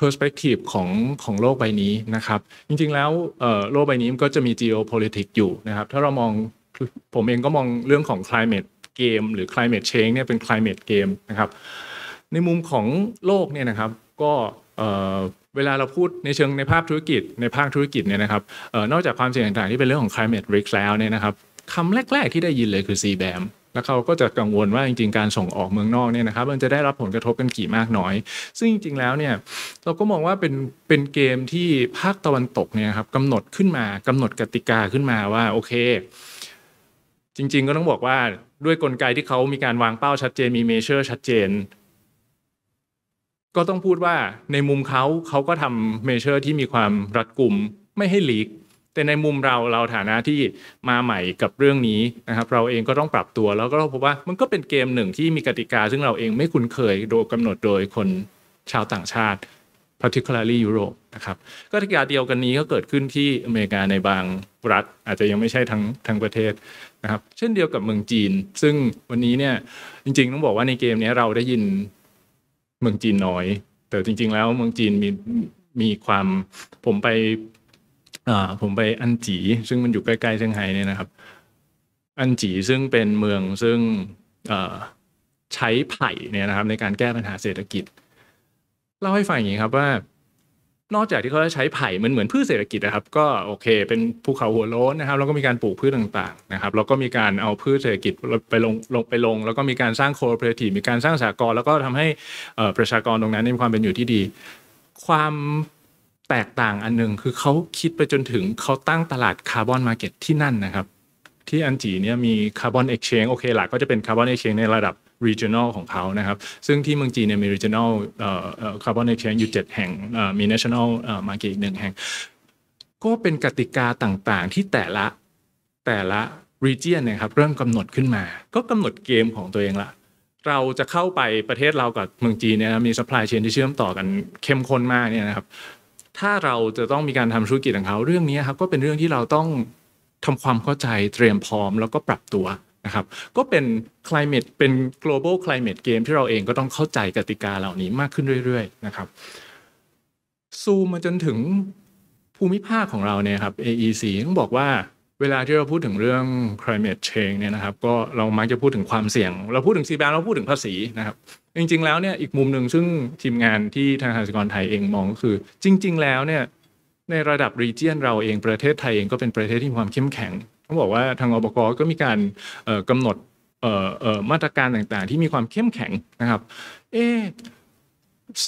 perspective ของของโลกใบนี้นะครับจริงๆแล้วโลกใบนี้มันก็จะมี geopolitics อยู่นะครับ ถ้าเรามองผมเองก็มองเรื่องของ climate game หรือ climate change เนี่ยเป็น climate game นะครับในมุมของโลกเนี่ยนะครับ ก็เวลาเราพูดในเชิงในภาพธุรกิจ ในภาคธุรกิจเนี่ยนะครับนอกจากความเสี่ยงต่างๆ ที่เป็นเรื่องของ climate risk แล้วเนี่ยนะครับคำแรกๆที่ได้ยินเลยคือ CBAM แล้วเขาก็จะกังวลว่าจริง ๆการส่งออกเมืองนอกเนี่ยนะครับมันจะได้รับผลกระทบกันกี่มากน้อย ซึ่งจริง ๆแล้วเนี่ยเราก็มองว่าเป็นเป็นเกมที่ภาคตะวันตกเนี่ยครับกำหนดขึ้นมากำหนดกติกาขึ้นมาว่าโอเค จริง ๆ ก็ต้องบอกว่าด้วยกลไกที่เขามีการวางเป้าชัดเจน มีเมเชอร์ ชัดเจน ก็ต้องพูดว่าในมุมเขาเขาก็ทำเมเชอร์ที่มีความรัดกุมไม่ให้ลีกแต่ในมุมเราเราฐานะที่มาใหม่กับเรื่องนี้นะครับเราเองก็ต้องปรับตัวแล้วก็เราพบว่ามันก็เป็นเกมหนึ่งที่มีกติกา ซึ่งเราเองไม่คุ้นเคยโดยกำหนดโดยคนชาวต่างชาติ particularly ยุโรปนะครับกติกาเดียวกันนี้ก็เกิดขึ้นที่อเมริกาในบางรัฐอาจจะยังไม่ใช่ทั้งทั้งประเทศนะครับเช่นเดียวกับเมืองจีน ซึ่งวันนี้เนี่ยจริงๆต้องบอกว่าในเกมนี้เราได้ยินเมืองจีนน้อย แต่จริง ๆ แล้วเมืองจีนมีมีความผมไปผมไปอันจีซึ่งมันอยู่ใกล้ๆเซี่ยงไฮ้เนี่ยนะครับ อันจีซึ่งเป็นเมืองซึ่งใช้ไผ่เนี่ยนะครับในการแก้ปัญหาเศรษฐกิจเล่าให้ฟังอย่างนี้ครับว่า นอกจากที่เขาจะใช้ไผ่มันเหมือนพืชเศรษฐกิจนะครับก็โอเคเป็นภูเขาหัวโล้นนะครับแล้วก็มีการปลูกพืชต่างๆนะครับแล้วก็มีการเอาพืชเศรษฐกิจไปลงลงไปลง แล้วก็มีการสร้างโคเปอเรทีฟมีการสร้างสากลแล้วก็ทำให้ประชากรตรงนั้น มีความเป็นอยู่ที่ดี ความแตกต่างอันหนึ่งคือเขาคิดไปจนถึงเขาตั้งตลาดคาร์บอนมาเก็ตที่นั่นนะครับที่อันจีเนี่ยมีคาร์บอนเอ็กชแนนโอเคหลักก็จะเป็นคาร์บอนเอ็กชแนนในระดับ regional ของเขานะครับซึ่งที่เมืองจีเนี่ยมี regional าร์บอนเอ็กชแนนอยู่7แห่งมี national มาเก็ตอีกหนึ่งแห่งก็เป็นกติกาต่างๆที่แต่ละแต่ละ region นะครับเริ่มกำหนดขึ้นมาก็กำหนดเกมของตัวเองละเราจะเข้าไปประเทศเรากับเมืองจีเนี่ยมี supply chain ที่เชื่อมต่อกันเข้มข้นมากเนี่ยนะครับถ้าเราจะต้องมีการทำธุรกิจของเขาเรื่องนี้ครับก็เป็นเรื่องที่เราต้องทำความเข้าใจเตรียมพร้อมแล้วก็ปรับตัวนะครับ ก็เป็น climate เป็น global climate game ที่เราเองก็ต้องเข้าใจกติกาเหล่านี้มากขึ้นเรื่อยๆนะครับซูมมาจนถึงภูมิภาคของเราเนี่ยครับ AEC ต้องบอกว่าเวลาที่เราพูดถึงเรื่อง climate change เนี่ยนะครับ ก็เรามักจะพูดถึงความเสี่ยง เราพูดถึงีแบงเราพูดถึงภาษีนะครับจริงๆแล้วเนี่ยอีกมุมหนึ่งซึ่งทีมงานที่ทางหาสกรไทยเองมองก็คือ จริง ๆ แล้วเนี่ยในระดับรีเจียนเราเองประเทศไทยเองก็เป็นประเทศที่มีความเข้มแข็งต้องบอกว่าทางอบกก็มีการกำหนดมาตรการต่างๆที่มีความเข้มแข็งนะครับ เอ๊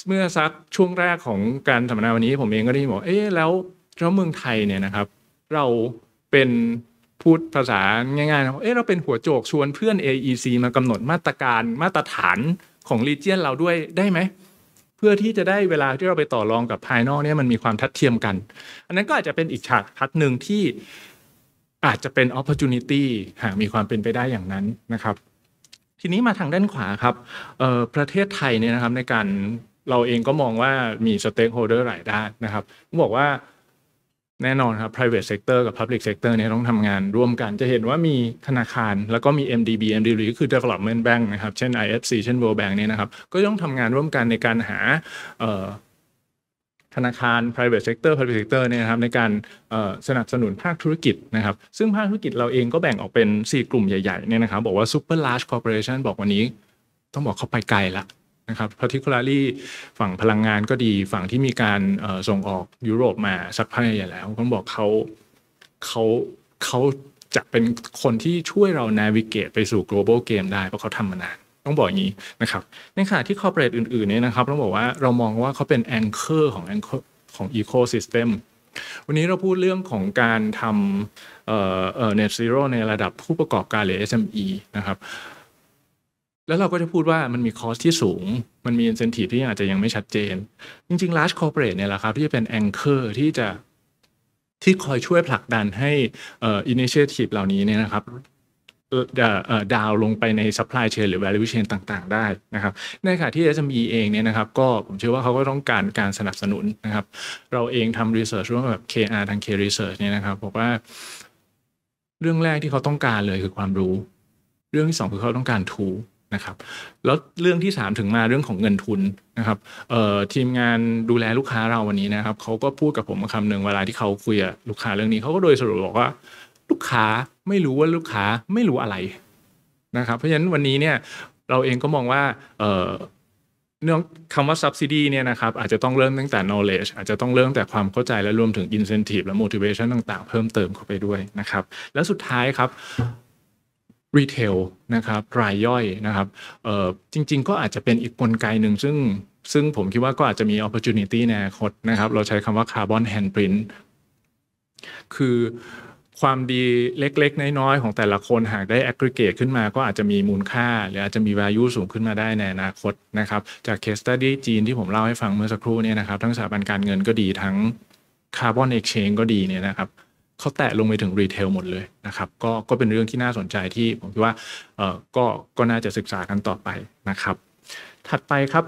เมื่อสักช่วงแรกของการสัมมนาวันนี้ผมเองก็ได้บอกเอ๊แล้วแล้วเมืองไทยเนี่ยนะครับเราเป็นพูดภาษาง่ายๆเอ๊ะเราเป็นหัวโจกชวนเพื่อน AEC มากำหนดมาตรการมาตรฐานของรีเจียนเราด้วยได้ไหมเพื่อที่จะได้เวลาที่เราไปต่อรองกับภายนอกเนี่ยมันมีความทัดเทียมกันอันนั้นก็อาจจะเป็นอีกฉากทัดหนึ่งที่อาจจะเป็นโอ p o r t u n i t y หากมีความเป็นไปได้อย่างนั้นนะครับ ทีนี้มาทางด้านขวาครับประเทศไทยเนี่ยนะครับในการเราเองก็มองว่ามีสเต็กโฮเดอร์หลายด้านนะครับ บอกว่าแน่นอนครับ private sector กับ public sector เนี่ย ต้องทำงานร่วมกันจะเห็นว่ามีธนาคารแล้วก็มี MDB MDB คือ development bank นะครับ เช่น IFC เช่น World Bank เนี่ยนะครับ ก็ต้องทำงานร่วมกันในการหาธนาคาร private sector p u b l i c sector เนี่ยนะครับในการสนับสนุนภาคธุรกิจนะครับ ซึ่งภาคธุรกิจเราเองก็แบ่งออกเป็น 4 กลุ่มใหญ่ๆเนี่ยนะครับ บอกว่า super large corporation บอกวันนี้ ต้องบอกเขาไปไกลละนะครับ particularly ฝั่งพลังงานก็ดีฝั่งที่มีการส่งออกยุโรปมาสักพักใหญ่แล้วผมบอกเขาเขาเขาจะเป็นคนที่ช่วยเราน a v i เกต ไปสู่ global game ได้เพราะเขาทำมานานต้องบอกอย่างนี้นะครับในขณะที่ corporate อื่นๆเนี่ยนะครับต้องบอกว่าเรามองว่าเขาเป็น anchor ของ anchor ของ ecosystem วันนี้เราพูดเรื่องของการทำเอ่อ net zero ในระดับผู้ประกอบการหรือ SME นะครับแล้วเราก็จะพูดว่ามันมีคอสที่สูง มันมีอินเซนティブที่อาจจะยังไม่ชัดเจน จริงๆ large corporate เนี่ยแหละครับ ที่จะเป็นแองเกอร์ที่จะที่คอยช่วยผลักดันให้เอ่ออินิเชทีฟเหล่านี้เนี่ยนะครับ ดาวลงไปใน supply chain หรือ value chain ต่างๆได้นะครับในขณะที่ SME เองเนี่ยนะครับ ก็ผมเชื่อว่าเขาก็ต้องการการสนับสนุนนะครับ เราเองทำ research ร่วมกับ KR ทาง K research เนี่ยนะครับบอกว่า เรื่องแรกที่เขาต้องการเลยคือความรู้ เรื่องที่สองคือเขาต้องการ tool นะครับแล้วเรื่องที่ 3 ถึงมาเรื่องของเงินทุนนะครับทีมงานดูแลลูกค้าเราวันนี้นะครับเขาก็พูดกับผมคำหนึ่งเวลาที่เขาคุยกับลูกค้าเรื่องนี้เขาก็โดยสรุปบอกว่า ลูกค้าไม่รู้ว่าลูกค้าไม่รู้อะไรนะครับเพราะฉะนั้นวันนี้เนี่ยเราเองก็มองว่าเรื่องคำว่า subsidy เนี่ยนะครับอาจจะต้องเริ่มตั้งแต่ knowledge อาจจะต้องเริ่มแต่ความเข้าใจและรวมถึง incentive และ motivation ต่าง ๆ เพิ่มเติมเข้าไปด้วยนะครับแล้วสุดท้ายครับรีเทลนะครับรายย่อยนะครับจริง ๆก็อาจจะเป็นอีกกลไกหนึ่งซึ่งซึ่งผมคิดว่าก็อาจจะมีโอกาสในอนาคตนะครับ เราใช้คำว่าคาร์บอนแฮนด์ปรินต์คือความดีเล็กๆ น้อย ๆ ของแต่ละคน หากได้แอกริเกตขึ้นมาก็อาจจะมีมูลค่า หรืออาจจะมีวาย u สูงขึ้นมาได้ในอนาคตนะครับ จากเคสตัดดี้จีนที่ผมเล่าให้ฟังเมื่อสักครู่เนี่ยนะครับ ทั้งสถาบันการเงินก็ดีทั้งคาร์บอนเอ็กช g นก็ดีเนี่ยนะครับเขาแตะลงไปถึงรีเทลหมดเลยนะครับก็ก็เป็นเรื่องที่น่าสนใจที่ผมคิดว่าเออก็ก็น่าจะศึกษากันต่อไปนะครับ ถัดไปครับ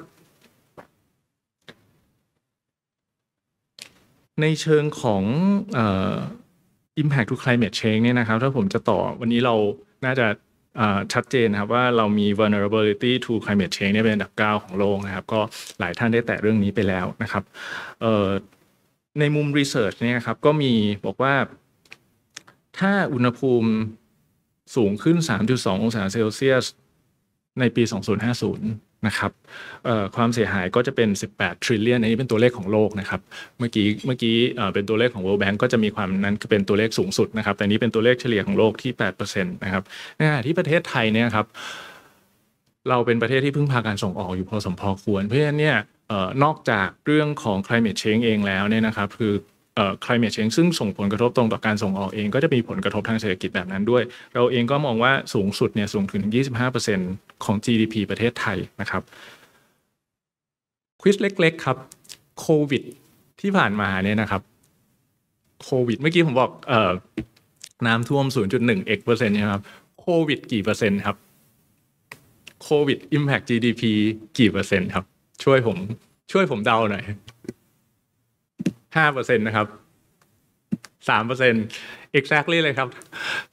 ในเชิงของอิม impact to climate change เนี่ยนะครับ ถ้าผมจะต่อวันนี้เราน่าจะชัดเจนครับว่าเรามี vulnerability to climate change เนี่ยเป็นอันดับ9ของโลกนะครับ ก็หลายท่านได้แตะเรื่องนี้ไปแล้วนะครับ ในมุม research เนี่ยครับก็มีบอกว่าถ้าอุณหภูมิสูงขึ้น 3.2 องศาเซลเซียสในปี 2050 นะครับความเสียหายก็จะเป็น 18 trillion อันนี้เป็นตัวเลขของโลกนะครับ เมื่อกี้ เมื่อกี้เป็นตัวเลขของ World Bank ก็จะมีความนั้นเป็นตัวเลขสูงสุดนะครับ แต่นี้เป็นตัวเลขเฉลี่ยของโลกที่ 8%นะครับในขณะที่ประเทศไทยเนี่ยครับ เราเป็นประเทศที่พึ่งพาการส่งออกอยู่พอสมพอควร เพราะฉะนั้นเนี่ยนอกจากเรื่องของ climate change เองแล้วเนี่ยนะครับ คือ climate change ซึ่งส่งผลกระทบตรงต่อการส่งออกเองก็จะมีผลกระทบทางเศรษฐกิจแบบนั้นด้วย เราเองก็มองว่าสูงสุดเนี่ยสูงถึง25%ของ GDP ประเทศไทยนะครับควิสเล็กๆครับโควิดที่ผ่านมาเนี่ยนะครับโควิดเมื่อกี้ผมบอกเอ่อน้ำท่วม0.1เอกเปอร์เซ็นต์นะครับโควิดกี่เปอร์เซ็นต์ครับโควิด Impact GDP กี่เปอร์เซ็นต์ครับช่วยผมช่วยผมเดาหน่อยห้าเปอร์เซ็นตนะครับสามเปอร์เซ็นต์ exactly เลยครับ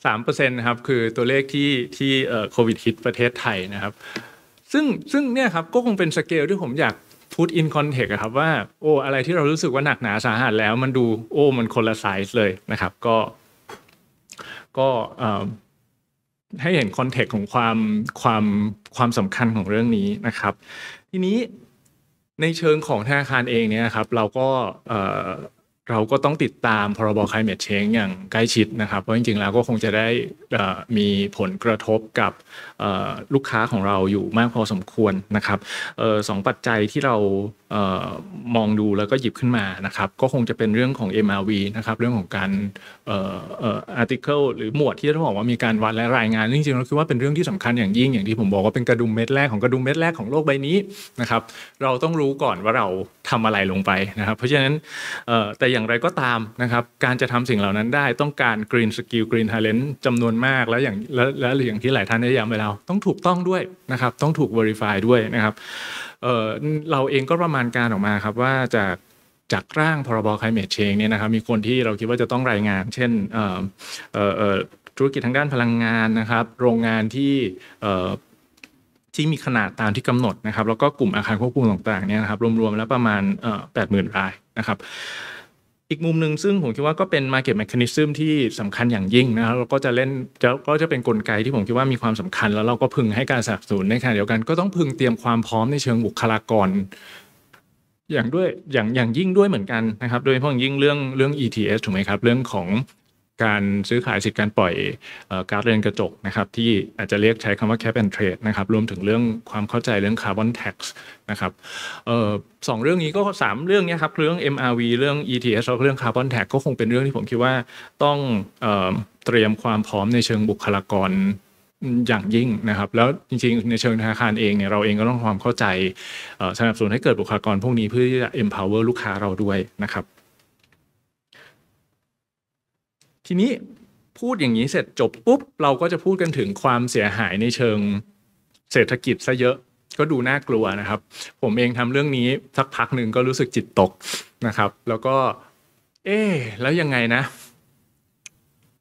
สามเปอร์เซ็นต์ครับคือตัวเลขที่ที่โควิดฮิตประเทศไทยนะครับ ซึ่งซึ่งเนี่ยครับก็คงเป็นสเกลที่ผมอยากพูดอินคอนเทกต์ครับว่าโอ้อะไรที่เรารู้สึกว่าหนักหนาสาหัสแล้ว มันดูโอ้ มันคนละไซส์เลยนะครับ ก็ ก็ให้เห็นคอนเทกต์ของความความความสำคัญของเรื่องนี้นะครับ ทีนี้ในเชิงของธนาคารเองเนี่ยครับ เราก็เราก็ต้องติดตามพรบ climate change อย่างใกล้ชิดนะครับเพราะจริง ๆแล้วก็คงจะได้มีผลกระทบกับลูกค้าของเราอยู่มากพอสมควรนะครับสองปัจจัยที่เรามองดูแล้วก็หยิบขึ้นมานะครับก็คงจะเป็นเรื่องของ MRV นะครับเรื่องของการอ r t i c l e หรือหมวดที่ต้องบอกว่ามีการวัดและรายงานจริงๆเราคิดว่าเป็นเรื่องที่สำคัญอย่างยิ่งอย่างที่ผมบอกว่าเป็นกระดุมเม็ดแรก ของกระดุมเม็ดแรกของโลกใบนี้นะครับเราต้องรู้ก่อนว่าเราทำอะไรลงไปนะครับเพราะฉะนั้นแต่อย่างอย่างไรก็ตามนะครับ การจะทำสิ่งเหล่านั้นได้ ต้องการกรีนสกิลกรีนท a l e n t จำนวนมาก แล้วอย่างและและอย่างที่หลายท่านได้ย้ำไปแล้วต้องถูกต้องด้วยนะครับต้องถูก verify ด้วยนะครับเเราเองก็ประมาณการออกมาครับว่าจากจากร่างพรบ climate change เนี่ยนะครับ มีคนที่เราคิดว่าจะต้องรายงาน เช่นธุรกิจทางด้านพลังงานนะครับ โรงงานที่ที่มีขนาดตามที่กำหนดนะครับแล้วก็กลุ่มอาคารควบคุมต่างๆเนี่ยนะครับรวมๆแล้วประมาณแปดหมื่นรายนะครับอีกมุมหนึ่งซึ่งผมคิดว่าก็เป็น market mechanism ที่สำคัญอย่างยิ่งนะครับเราก็จะเล่นก็จะเป็นนกลไกที่ผมคิดว่ามีความสำคัญแล้วเราก็พึงให้การสนับสนุนในขณะเดียวกันก็ต้องพึงเตรียมความพร้อมในเชิงบุคลากร อย่างด้วยอย่างอย่างยิ่งด้วยเหมือนกันนะครับโดยเฉพาะยิ่งเรื่องเรื่อง ETS ถูกไหมครับเรื่องของการซื้อขายสิทธิ์การปล่อยการเรือนกระจกนะครับ ที่อาจจะเรียกใช้คำว่า cap and trade นะครับ รวมถึงเรื่องความเข้าใจเรื่อง carbon tax นะครับสองเรื่องนี้ก็สามเรื่องนี้ครับเรื่อง MRV เรื่อง ETS แล้วเรื่อง carbon tax ก็คงเป็นเรื่องที่ผมคิดว่าต้องเตรียมความพร้อมในเชิงบุคลากรอย่างยิ่งนะครับ แล้วจริงๆ ในเชิงธนาคารเองเนี่ยเราเองก็ต้องความเข้าใจสนับสนุนให้เกิดบุคลากรพวกนี้เพื่อที่จะ empower ลูกค้าเราด้วยนะครับทีนี้พูดอย่างนี้เสร็จจบปุ๊บ เราก็จะพูดกันถึงความเสียหายในเชิงเศรษฐกิจซะเยอะก็ดูน่ากลัวนะครับ ผมเองทำเรื่องนี้ สักพักหนึ่งก็รู้สึกจิตตกนะครับ แล้วก็เอ๊แล้วยังไงนะ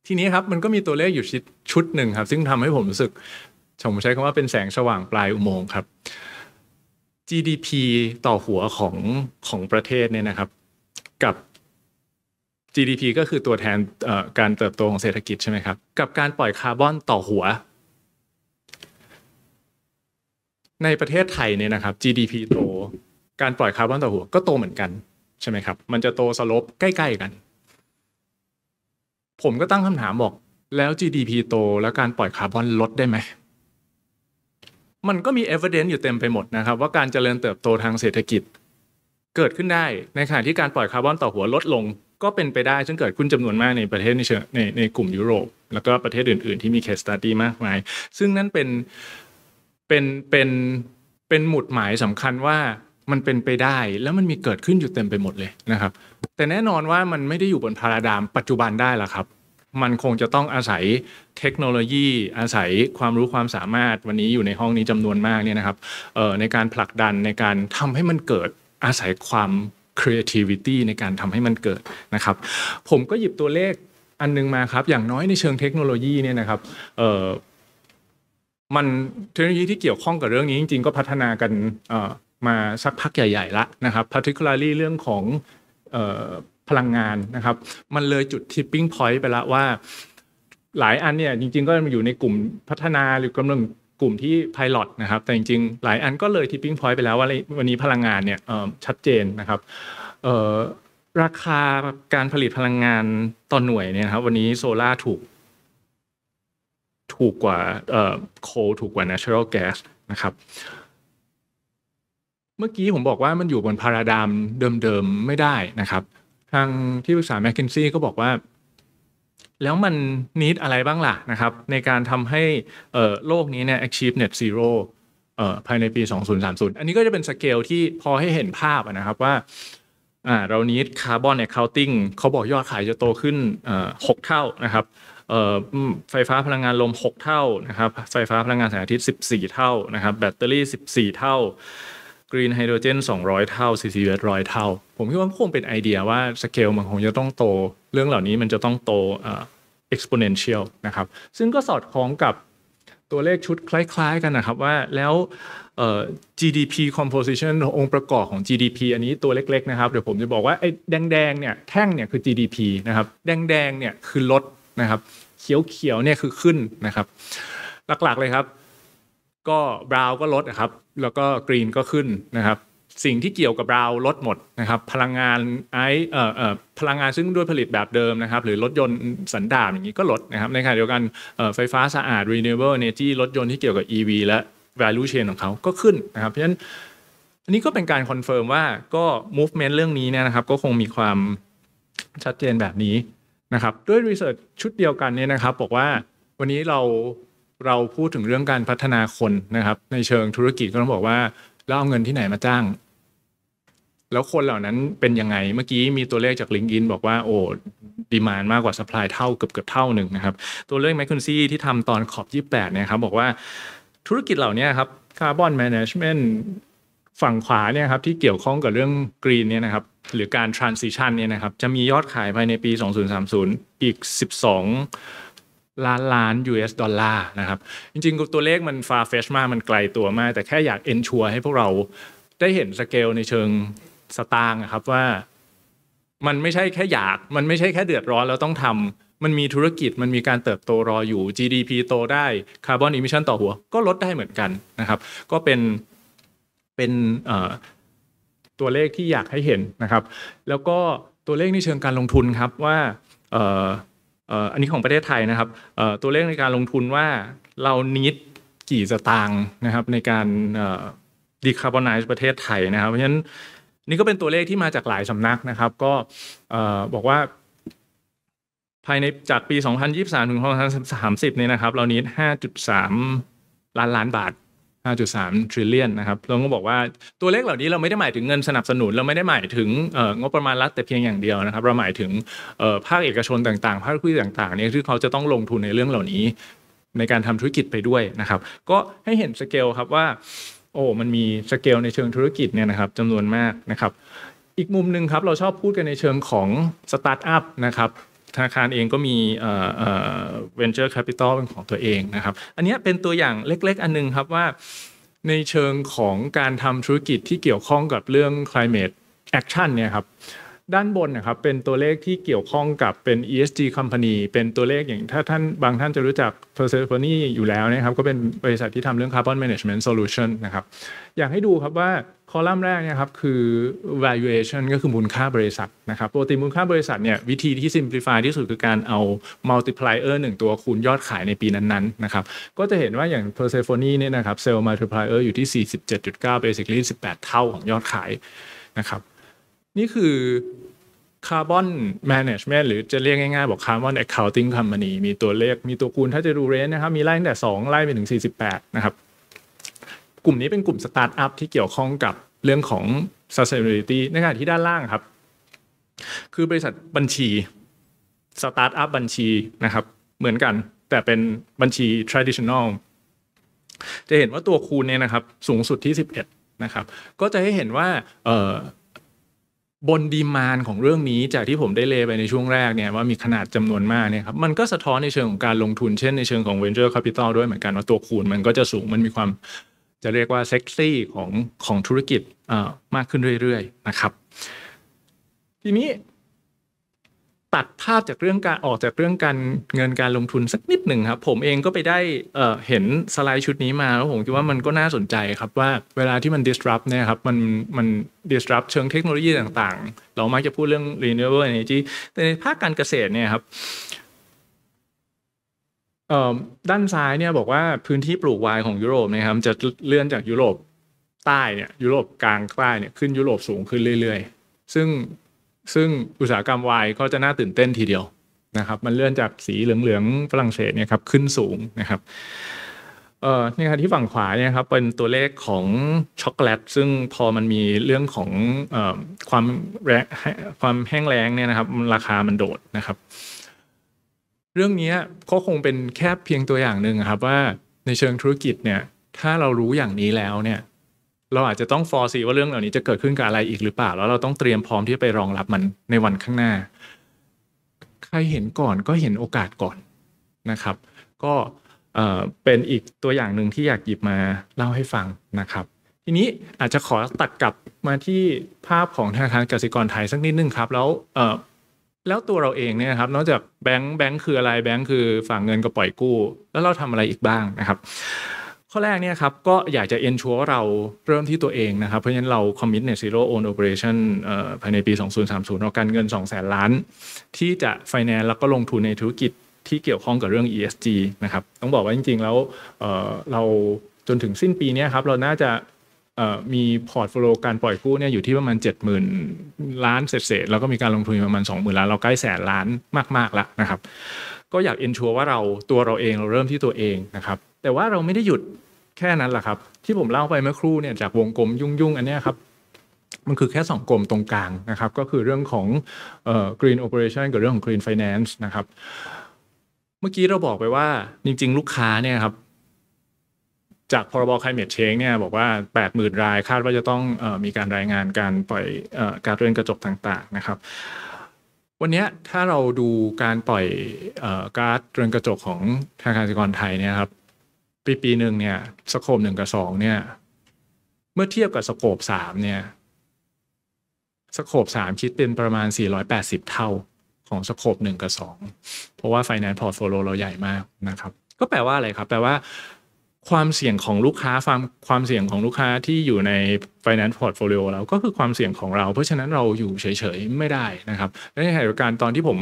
ทีนี้ครับมันก็มีตัวเลขอยู่ชุดหนึ่งครับ ซึ่งทำให้ผมรู้สึกผมใช้คำว่าเป็นแสงสว่างปลายอุโมงค์ครับ GDP ต่อหัวของของประเทศเนี่ยนะครับ GDP ก็คือตัวแทนการเติบโตของเศรษฐกิจใช่ไหมครับ กับการปล่อยคาร์บอนต่อหัว ในประเทศไทยเนี่ยนะครับ GDP โต การปล่อยคาร์บอนต่อหัวก็โตเหมือนกันใช่ไหมครับ มันจะโตสลบใกล้ๆกัน ผมก็ตั้งคำถามบอกแล้ว GDP โต แล้วการปล่อยคาร์บอนลดได้ไหม มันก็มี evidence อยู่เต็มไปหมดนะครับว่าการเจริญเติบโตทางเศรษฐกิจ เกิดขึ้นได้ในขณะที่การปล่อยคาร์บอนต่อหัวลดลงก็เป็นไปได้ซึ่งเกิดขึ้นจำนวนมากในประเทศในเชในในกลุ่มยุโรป แล้วก็ประเทศอื่นๆ ที่มีเคสตัดดี้มากมาย ซึ่งนั่นเป็นเป็นเป็นเป็นหมุดหมายสำคัญว่ามันเป็นไปได้แล้วมันมีเกิดขึ้นอยู่เต็มไปหมดเลยนะครับ แต่แน่นอนว่ามันไม่ได้อยู่บนพาราดาม ปัจจุบันได้ละครับ มันคงจะต้องอาศัยเทคโนโลยี อาศัยความรู้ความสามารถ วันนี้อยู่ในห้องนี้จำนวนมากเนี่ยนะครับในการผลักดันในการทำให้มันเกิดอาศัยความ creativity ในการทำให้มันเกิดนะครับผมก็หยิบตัวเลขอันนึงมาครับอย่างน้อยในเชิงเทคโนโลยีเนี่ยนะครับมันเทคโนโลยีที่เกี่ยวข้องกับเรื่องนี้จริง ๆ ก็พัฒนากันมาสักพักใหญ่ๆละนะครับ particularly เรื่องของพลังงานนะครับมันเลยจุด tipping point ไปละว่าหลายอันเนี่ยจริงๆ ก็อยู่ในกลุ่มพัฒนาหรือกำลังกลุ่มที่ Pilot นะครับแต่จริงๆ หลายอันก็เลยทิปปิ้งพอยต์ไปแล้วว่าวันนี้พลังงานเนี่ยชัดเจนนะครับราคาการผลิตพลังงานต่อนหน่วยเนี่ยครับวันนี้โซลาถูกถูกกว่าโคถูกกว่า natural gas นะครับเมื่อกี้ผมบอกว่ามันอยู่บนพาราดามเดิมๆ ไม่ได้นะครับทางที่ปรึกษาแมคเคนซี่ก็บอกว่าแล้วมันนิดอะไรบ้างล่ะนะครับ ในการทำให้โลกนี้เนี่ย achieve net zero ภายในปี 2030 อันนี้ก็จะเป็นสเกลที่พอให้เห็นภาพนะครับว่าเรานิดคาร์บอนนี่ยคาน์ติ้งเขาบอกยอดขายจะโตขึ้น 6 เท่านะครับไฟฟ้าพลังงานลม 6 เท่านะครับ ไฟฟ้าพลังงานแสงอาทิตย์ 14 เท่านะครับแบตเตอรี่ 14 เท่ากรีนไฮโดรเจน200 เท่า CC s 100 เท่า ผมคิดว่าคงเป็นไอเดียว่าสเกลมันคงจะต้องโต เรื่องเหล่านี้มันจะต้องโตเอ็กซ์โพเนนเชียลนะครับ ซึ่งก็สอดคล้องกับตัวเลขชุดคล้าย ๆกันนะครับ ว่าแล้ว GDP composition องค์ประกอบของ GDP อันนี้ตัวเล็กๆนะครับ เดี๋ยวผมจะบอกว่าไอ้แดงๆเนี่ย แท่งเนี่ยคือ GDP นะครับ แดงๆเนี่ยคือลดนะครับ เขียวๆเนี่ยคือขึ้นนะครับ หลักๆเลยครับก็บราวก็ลดนะครับ แล้วก็กรีนก็ขึ้นนะครับ สิ่งที่เกี่ยวกับบราวลดหมดนะครับ พลังงานไอเอ่อเอ่อพลังงานซึ่งด้วยผลิตแบบเดิมนะครับ หรือรถยนต์สันดาปอย่างนี้ก็ลดนะครับในขณะเดียวกันไฟฟ้าสะอาด renewable energy รถยนต์ที่เกี่ยวกับ EV และ value chain ของเขาก็ขึ้นนะครับ เพราะฉะนั้นอันนี้ก็เป็นการคอนเฟิร์มว่าก็ movement เรื่องนี้เนี่ยนะครับ ก็คงมีความชัดเจนแบบนี้นะครับ ด้วยรีเสิร์ชชุดเดียวกันเนี่ยนะครับ บอกว่าวันนี้เราเราพูดถึงเรื่องการพัฒนาคนนะครับในเชิงธุรกิจก็ต้องบอกว่าแล้วเอาเงินที่ไหนมาจ้างแล้วคนเหล่านั้นเป็นยังไงเมื่อกี้มีตัวเลขจาก Link ์อินบอกว่าโอ้ดีมานมากกว่าสป라이เท่าเกือบเกือบเท่าหนึ่งนะครับตัวเลขแมคคินซี่ที่ทำตอนขอบ28เนี่ยครับบอกว่าธุรกิจเหล่านี้ครับคาร์บอนแมネจเมนต์ฝั่งขวาเนี่ยครับที่เกี่ยวข้องกับเรื่องกรีนเนี่ยนะครับหรือการทรานสิชันเนี่ยนะครับจะมียอดขายภายในปี2030อีก12ล้านล้าน US ดอลลาร์นะครับจริง ๆตัวเลขมันฟาเฟชมากมันไกลตัวมากแต่แค่อยากเอนชัว ให้พวกเราได้เห็นสเกลในเชิงสตางค์ครับว่ามันไม่ใช่แค่อยากมันไม่ใช่แค่เดือดร้อนแล้วต้องทำมันมีธุรกิจมันมีการเติบโตรออยู่ GDP โตได้คาร์บอนอิมิชันต่อหัวก็ลดได้เหมือนกันนะครับ ก็เป็นเป็นตัวเลขที่อยากให้เห็นนะครับ แล้วก็ตัวเลขในเชิงการลงทุนครับว่าอันนี้ของประเทศไทยนะครับตัวเลขในการลงทุนว่าเรานิดกี่สตางค์นะครับในการดีคาร์บอนไนซ์ประเทศไทยนะครับเพราะฉะนั้นนี่ก็เป็นตัวเลขที่มาจากหลายสำนักนะครับ ก็บอกว่าภายในจากปี 2023ถึง2030เนี่ยนะครับ เรานิ้5.3ล้านล้านบาท5.3 trillion นะครับเราก็บอกว่าตัวเลขเหล่านี้เราไม่ได้หมายถึงเงินสนับสนุน เราไม่ได้หมายถึงงบประมาณรัฐแต่เพียงอย่างเดียวนะครับ เราหมายถึงภาคเอกชนต่างๆภาคธุรกิจต่างๆเนี่ยที่เขาจะต้องลงทุนในเรื่องเหล่านี้ ในการทำธุรกิจไปด้วยนะครับ ก็ให้เห็นสเกลครับว่า โอ้มันมีสเกลในเชิงธุรกิจเนี่ยนะครับจำนวนมากนะครับ อีกมุมหนึ่งครับเราชอบพูดกันในเชิงของสตาร์ทอัพนะครับธนาคารเองก็มีเเวนเจอร์แคปิตอลเป็นของตัวเองนะครับ อันนี้เป็นตัวอย่างเล็กๆ อันนึงครับว่า ในเชิงของการทำธุรกิจที่เกี่ยวข้องกับเรื่อง climate action เนี่ยครับด้านบนนะครับเป็นตัวเลขที่เกี่ยวข้องกับเป็น ESG company เป็นตัวเลขอย่าง ถ้าท่านบางท่านจะรู้จัก Persephone อยู่แล้วนะครับก็เป็นบริษัทที่ทำเรื่อง Carbon Management Solution นะครับ อยากให้ดูครับว่าคอลัมน์แรกนะครับคือ valuation ก็คือมูลค่าบริษัทนะครับปกติมูลค่าบริษัทเนี่ยวิธีที่ simplify ที่สุดคือการเอา multiplier หนึ่งตัวคูณยอดขายในปีนั้นๆนะครับก็จะเห็นว่าอย่าง Persephone เนี่ยนะครับ s a l e multiplier อยู่ที่47.9 basically 18 เท่าของยอดขายนะครับนี่คือคาร์บอนแมネจเมนต์หรือจะเรียกง่ายๆ บอกคาร์บอนแอคเคาน์ติ้งคอม y านีมีตัวเลขมีตัวคูณถ้าจะดูเรนนะครับมีไล่ตั้งแต่2ไล่ไปถึง48นะครับลุ่มนี้เป็นกลุ่มสตาร์ทอัพที่เกี่ยวข้องกับเรื่องของ sustainability ในขณะที่ด้านล่างครับ คือบริษัทบัญชีสตาร์ทอัพบัญชีนะครับ เหมือนกัน แต่เป็นบัญชี traditional จะเห็นว่าตัวคูณเนี่ยนะครับ สูงสุดที่11นะครับ ก็จะให้เห็นว่าบนดีมานของเรื่องนี้ จากที่ผมได้เลไปในช่วงแรกเนี่ยว่ามีขนาดจำนวนมากเนี่ยครับ มันก็สะท้อนในเชิงของการลงทุนเช่นในเชิงของ venture capital ด้วยเหมือนกันว่าตัวคูณ มันก็จะสูงมันมีความจะเรียกว่าเซ็กซี่ของของธุรกิจมากขึ้นเรื่อยๆนะครับ ทีนี้ตัดภาพจากเรื่องการออกจากเรื่องการเงินการลงทุนสักนิดหนึ่งครับผมเองก็ไปได้เห็นสไลด์ชุดนี้มาแล้วผมคิดว่ามันก็น่าสนใจครับว่าเวลาที่มัน disrupt เนี่ยครับมันมัน disrupt เชิงเทคโนโลยีต่าง ๆ เรามักจะพูดเรื่อง renewable energy แต่ในภาคการเกษตรเนี่ยครับด้านซ้ายเนี่ยบอกว่าพื้นที่ปลูกไวน์ของยุโรปนะครับจะเลื่อนจากยุโรปใต้เนี่ยยุโรปกลางใต้เนี่ยขึ้นยุโรปสูงขึ้นเรื่อย ๆ ซึ่งซึ่งอุตสาหกรรมไวน์ก็จะน่าตื่นเต้นทีเดียวนะครับมันเลื่อนจากสีเหลืองๆฝรั่งเศสเนี่ยครับขึ้นสูงนะครับเอ่อนี่ครับที่ฝั่งขวาเนี่ยครับเป็นตัวเลขของช็อกโกแลตซึ่งพอมันมีเรื่องของอความแรงความแห้งแล้งเนี่ยนะครับราคามันโดดนะครับเรื่องนี้ก็คงเป็นแค่เพียงตัวอย่างหนึ่งครับว่าในเชิงธุรกิจเนี่ยถ้าเรารู้อย่างนี้แล้วเนี่ยเราอาจจะต้องฟอร์ซีว่าเรื่องเหล่านี้จะเกิดขึ้นกับอะไรอีกหรือเปล่าแล้วเราต้องเตรียมพร้อมที่จะไปรองรับมันในวันข้างหน้า ใครเห็นก่อนก็เห็นโอกาสก่อนนะครับ ก็เป็นอีกตัวอย่างหนึ่งที่อยากหยิบมาเล่าให้ฟังนะครับ ทีนี้อาจจะขอตัดกลับมาที่ภาพของธนาคารกสิกรไทยสักนิดนึงครับแล้วแล้วตัวเราเองเนี่ยครับนอกจากแบงค์แบงค์คืออะไรแบงค์คือฝากเงินกับปล่อยกู้ แล้วเราทำอะไรอีกบ้างนะครับ ข้อแรกเนี่ยครับก็อยากจะเอนชัวเราเริ่มที่ตัวเองนะครับเพราะฉะนั้นเราคอมมิชเนีซโร่โอ o โอเปอเรชั่นภายในปี 2030เราการเงิน2 0 0 0 0 ล้าน ที่จะไฟแนนซ์แล้วก็ลงทุนในธุรกิจที่เกี่ยวข้องกับเรื่อง ESG นะครับต้องบอกว่าจริงๆ แล้วเราจนถึงสิ้นปีนี้ครับเรา น่าจะมีพอร์ตโฟลิโอการปล่อยกู้เนี่ยอยู่ที่ประมาณ70,000 ล้านเศษๆแล้วก็มีการลงทุนประมาณ20,000ล้านเราใกล้แสนล้านมากๆแล้วนะครับ ก็อยากเอนชัวว่าเราตัวเราเองเราเริ่มที่ตัวเองนะครับ แต่ว่าเราไม่ได้หยุดแค่นั้นแหละครับที่ผมเล่าไปเมื่อครู่เนี่ยจากวงกลมยุ่งๆอันนี้ครับมันคือแค่ 2 กลมตรงกลางนะครับก็คือเรื่องของเอ่อ green operation กับเรื่องของ green finance นะครับ เมื่อกี้เราบอกไปว่าจริง ๆ ลูกค้าเนี่ยครับจากพรบ climate change เนี่ยบอกว่า80,000รายคาดว่าจะต้องมีการรายงานการปล่อยการเรือนกระจกต่างๆนะครับ วันนี้ถ้าเราดูการปล่อยก๊าซเรือนกระจกของธนาคารกสิกรไทยเนี่ยครับ ปีปีหนึ่งเนี่ยสโคปหนึ่งกับสองเนี่ย เมื่อเทียบกับสโคปสามเนี่ย สโคปสามคิดเป็นประมาณ 480 เท่าของสโคปหนึ่งกับสองเพราะว่าไฟแนนซ์พอร์ตโฟลิโอเราใหญ่มากนะครับ ก็แปลว่าอะไรครับ แปลว่าความเสี่ยงของลูกค้าความความเสี่ยงของลูกค้าที่อยู่ใน finance portfolio เราก็คือความเสี่ยงของเรา เพราะฉะนั้นเราอยู่เฉยๆ ไม่ได้นะครับและในขณะเดียวกันตอนที่ผม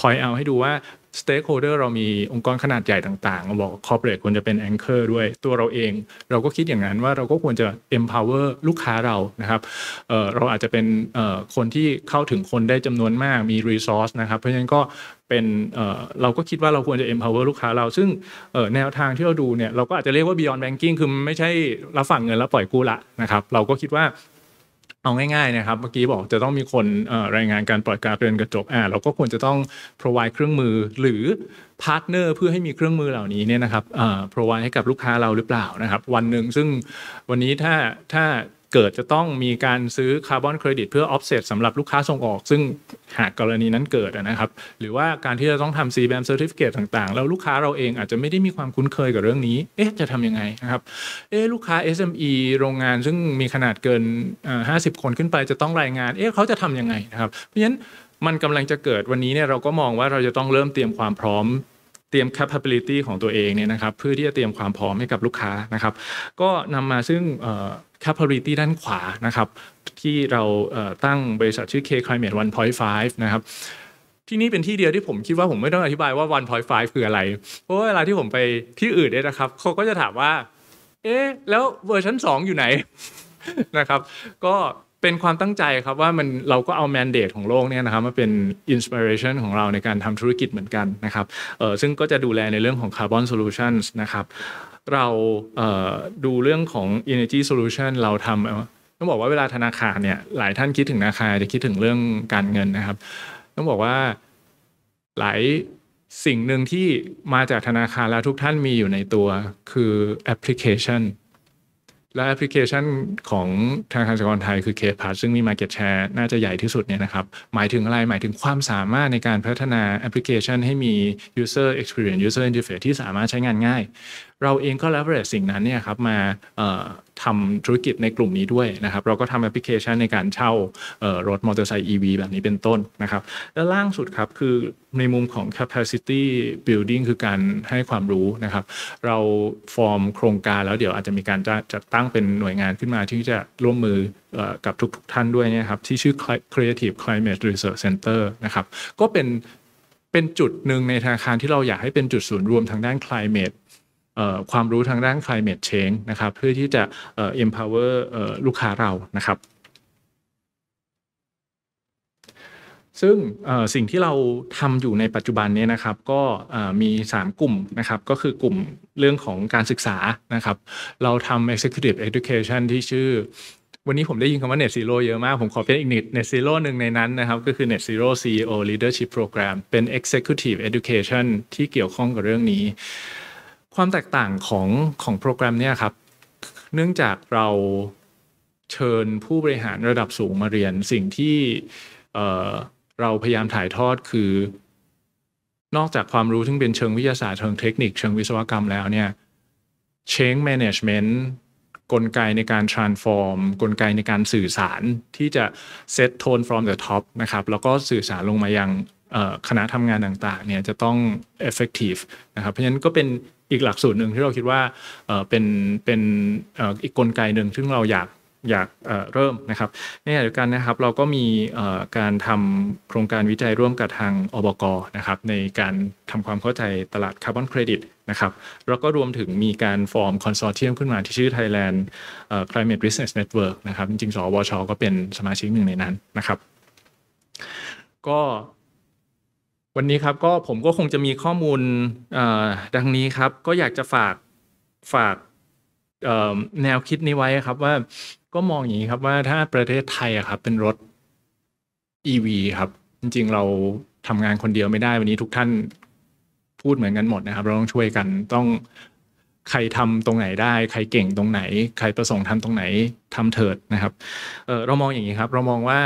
พอยเอาให้ดูว่าสเต็กโฮเดอร์เรามีองค์กรขนาดใหญ่ต่างๆ บอกคอร์เปอเรทควรจะเป็นแองเกอร์ด้วยตัวเราเอง เราก็คิดอย่างนั้นว่าเราก็ควรจะ empower ลูกค้าเรานะครับเเราอาจจะเป็นคนที่เข้าถึงคนได้จำนวนมากมี resource นะครับ เพราะฉะนั้นก็เป็นเราก็คิดว่าเราควรจะ empower ลูกค้าเราซึ่งแนวทางที่เราดูเนี่ยเราก็อาจจะเรียกว่า beyond banking คือไม่ใช่รับฝ่งเงินแล้วปล่อยกู้ละนะครับ เราก็คิดว่าเอาง่าย ๆ นะครับ เมื่อกี้บอกจะต้องมีคนรายงานการปล่อยการเรือนกระจกอ่าเราก็ควรจะต้อง provide เครื่องมือหรือพาร์ทเนอร์เพื่อให้มีเครื่องมือเหล่านี้เนี่ยนะครับอ่า provide ให้กับลูกค้าเราหรือเปล่านะครับวันหนึ่งซึ่งวันนี้ถ้าถ้าเกิดจะต้องมีการซื้อคาร์บอนเครดิตเพื่อออฟเซตสำหรับลูกค้าส่งออก ซึ่งหากกรณีนั้นเกิดนะครับ หรือว่าการที่จะต้องทำีแบมเซอร์ติฟิเคต่างๆ แล้วลูกค้าเราเองอาจจะไม่ได้มีความคุ้นเคยกับเรื่องนี้เอ๊ะจะทำยังไงนะครับเอ๊ะลูกค้า SME โรงงานซึ่งมีขนาดเกิน 50 คนขึ้นไปจะต้องรายงานเอ๊ะเขาจะทำยังไงนะครับ เพราะฉะนั้นมันกำลังจะเกิดวันนี้เนี่ยเราก็มองว่าเราจะต้องเริ่มเตรียมความพร้อม เตรียม capability ของตัวเองเนี่ยนะครับ เพื่อที่จะเตรียมความพร้อมให้กับลูกค้านะครับ ก็นำมาซึ่ง capability ด้านขวานะครับ ที่เราตั้งบริษัทชื่อ K Climate 1.5 นะครับ ที่นี่เป็นที่เดียวที่ผมคิดว่าผมไม่ต้องอธิบายว่า 1.5คืออะไร เพราะเวลาที่ผมไปที่อื่นเนี่ยนะครับเขาก็จะถามว่า เอ๊ะแล้วเวอร์ชัน 2 อยู่ไหนนะครับ ก็เป็นความตั้งใจครับว่ามันเราก็เอาแมนเดตของโลกเนี่ยนะครับมาเป็นอินสปิเรชันของเราในการทำธุรกิจเหมือนกันนะครับเออซึ่งก็จะดูแลในเรื่องของคาร์บอนโซลูชันนะครับเราดูเรื่องของ energy solution เราทำต้องบอกว่าเวลาธนาคารเนี่ยหลายท่านคิดถึงธนาคารจะคิดถึงเรื่องการเงินนะครับต้องบอกว่าหลายสิ่งหนึ่งที่มาจากธนาคารแล้วทุกท่านมีอยู่ในตัว คือแอปพลิเคชันและแอปพลิเคชันของธนาคารกรไทยคือ k p a s s ซึ่งมี Market Share น่าจะใหญ่ที่สุดเนี่ยนะครับหมายถึงอะไรหมายถึงความสามารถในการพัฒนาแอปพลิเคชันให้มี User Experience User Interface ที่สามารถใช้งานง่าย เราเองก็ leverage สิ่งนั้นเนี่ยครับมาทำธุรกิจในกลุ่มนี้ด้วยนะครับเราก็ทำแอปพลิเคชันในการเช่ารถมอเตอร์ไซค์ EV แบบนี้เป็นต้นนะครับและล่างสุดครับคือในมุมของ capacity building คือการให้ความรู้นะครับเราฟอร์มโครงการ แล้วเดี๋ยวอาจจะมีการจัดตั้งเป็นหน่วยงานขึ้นมาที่จะร่วมมือกับทุกๆทท่านด้วยนะครับที่ชื่อ Creative Climate Research Center นะครับก็เป็นเป็นจุดหนึ่งในธนาคารที่เราอยากให้เป็นจุดศูนย์รวมทางด้าน climate ความรู้ทางด้าน climate change นะครับ เพื่อที่จะ empower ลูกค้าเรา นะครับ ซึ่งสิ่งที่เราทำอยู่ในปัจจุบันนี้นะครับ ก็มี3กลุ่มนะครับ ก็คือกลุ่มเรื่องของการศึกษา นะครับ เราทำ executive education ที่ชื่อ วันนี้ผมได้ยินคำว่า Net Zero เยอะมาก ผมขอเป็นอีกนิด Net Zero หนึ่งในนั้นนะครับ ก็คือ Net Zero CEO Leadership Program เป็น Executive Education ที่เกี่ยวข้องกับเรื่องนี้ความแตกต่างของของโปรแกรมเนี่ยครับ เนื่องจากเราเชิญผู้บริหารระดับสูงมาเรียนสิ่งที่เราพยายามถ่ายทอดคือ นอกจากความรู้ที่เป็นเชิงวิทยาศาสตร์เชิงเทคนิค เชิงวิศวกรรมแล้วเนี่ย change management กลไกในการ transform กลไกในการสื่อสารที่จะ set tone from the top นะครับแล้วก็สื่อสารลงมายังคณะทำงานต่างๆเนี่ยจะต้อง effective นะครับเพราะฉะนั้นก็เป็นอีกหลักสูตรหนึ่งที่เราคิดว่าเป็นเป็นอีกกลไกหนึ่งซึ่งเราอยากอยากเริ่มนะครับ ในขณะเดียวกันนะครับเราก็มีการทำโครงการวิจัยร่วมกับทางอบกนะครับ ในการทำความเข้าใจตลาดคาร์บอนเครดิตนะครับแล้วก็รวมถึงมีการฟอร์มคอนโซเทียมขึ้นมาที่ชื่อ Thailand Climate Business Network นะครับจริงๆสวช ก็เป็นสมาชิกหนึ่งในนั้นนะครับ ก็วันนี้ครับก็ผมก็คงจะมีข้อมูลดังนี้ครับก็อยากจะฝากฝากแนวคิดนี้ไว้ครับว่าก็มองอย่างนี้ครับว่าถ้าประเทศไทยอะครับเป็นรถ e ีครับจริงๆเราทำงานคนเดียวไม่ได้ วันนี้ทุกท่านพูดเหมือนกันหมดนะครับเราต้องช่วยกันต้องใครทำตรงไหนได้ ใครเก่งตรงไหน ใครประสงค์ทำตรงไหนทำเถิดนะครับเรามองอย่างนี้ครับเรามองว่า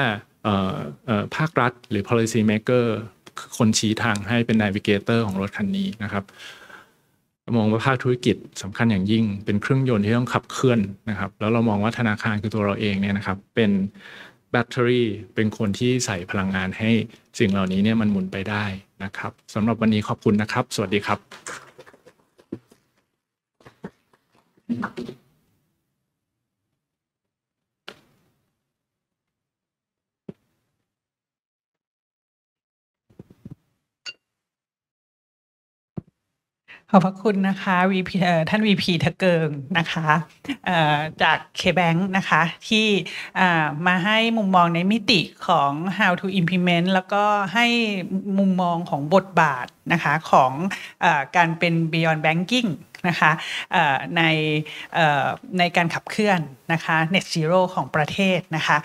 ภาครัฐ หรือ policy maker คนชี้ทางให้เป็นนยวิเกเตอร์ของรถคันนี้นะครับมองว่าภาคธุรกิจสำคัญอย่างยิ่งเป็นเครื่องยนต์ที่ต้องขับเคลื่อนนะครับ แล้วเรามองว่าธนาคารคือตัวเราเองเนี่ยนะครับ เป็นแบตเตอรี่ เป็นคนที่ใส่พลังงานให้สิ่งเหล่านี้เนี่ยมันหมุนไปได้นะครับสำหรับวันนี้ขอบคุณนะครับ สวัสดีครับขอบพระคุณนะคะวีพีท่านวีพีทะเกิงนะคะจากเคแบงนะคะที่มาให้มุมมองในมิติของ how to implement แล้วก็ให้มุมมองของบทบาทนะคะของอการเป็น beyond banking นะคะในในการขับเคลื่อนนะคะ net zero ของประเทศนะคะ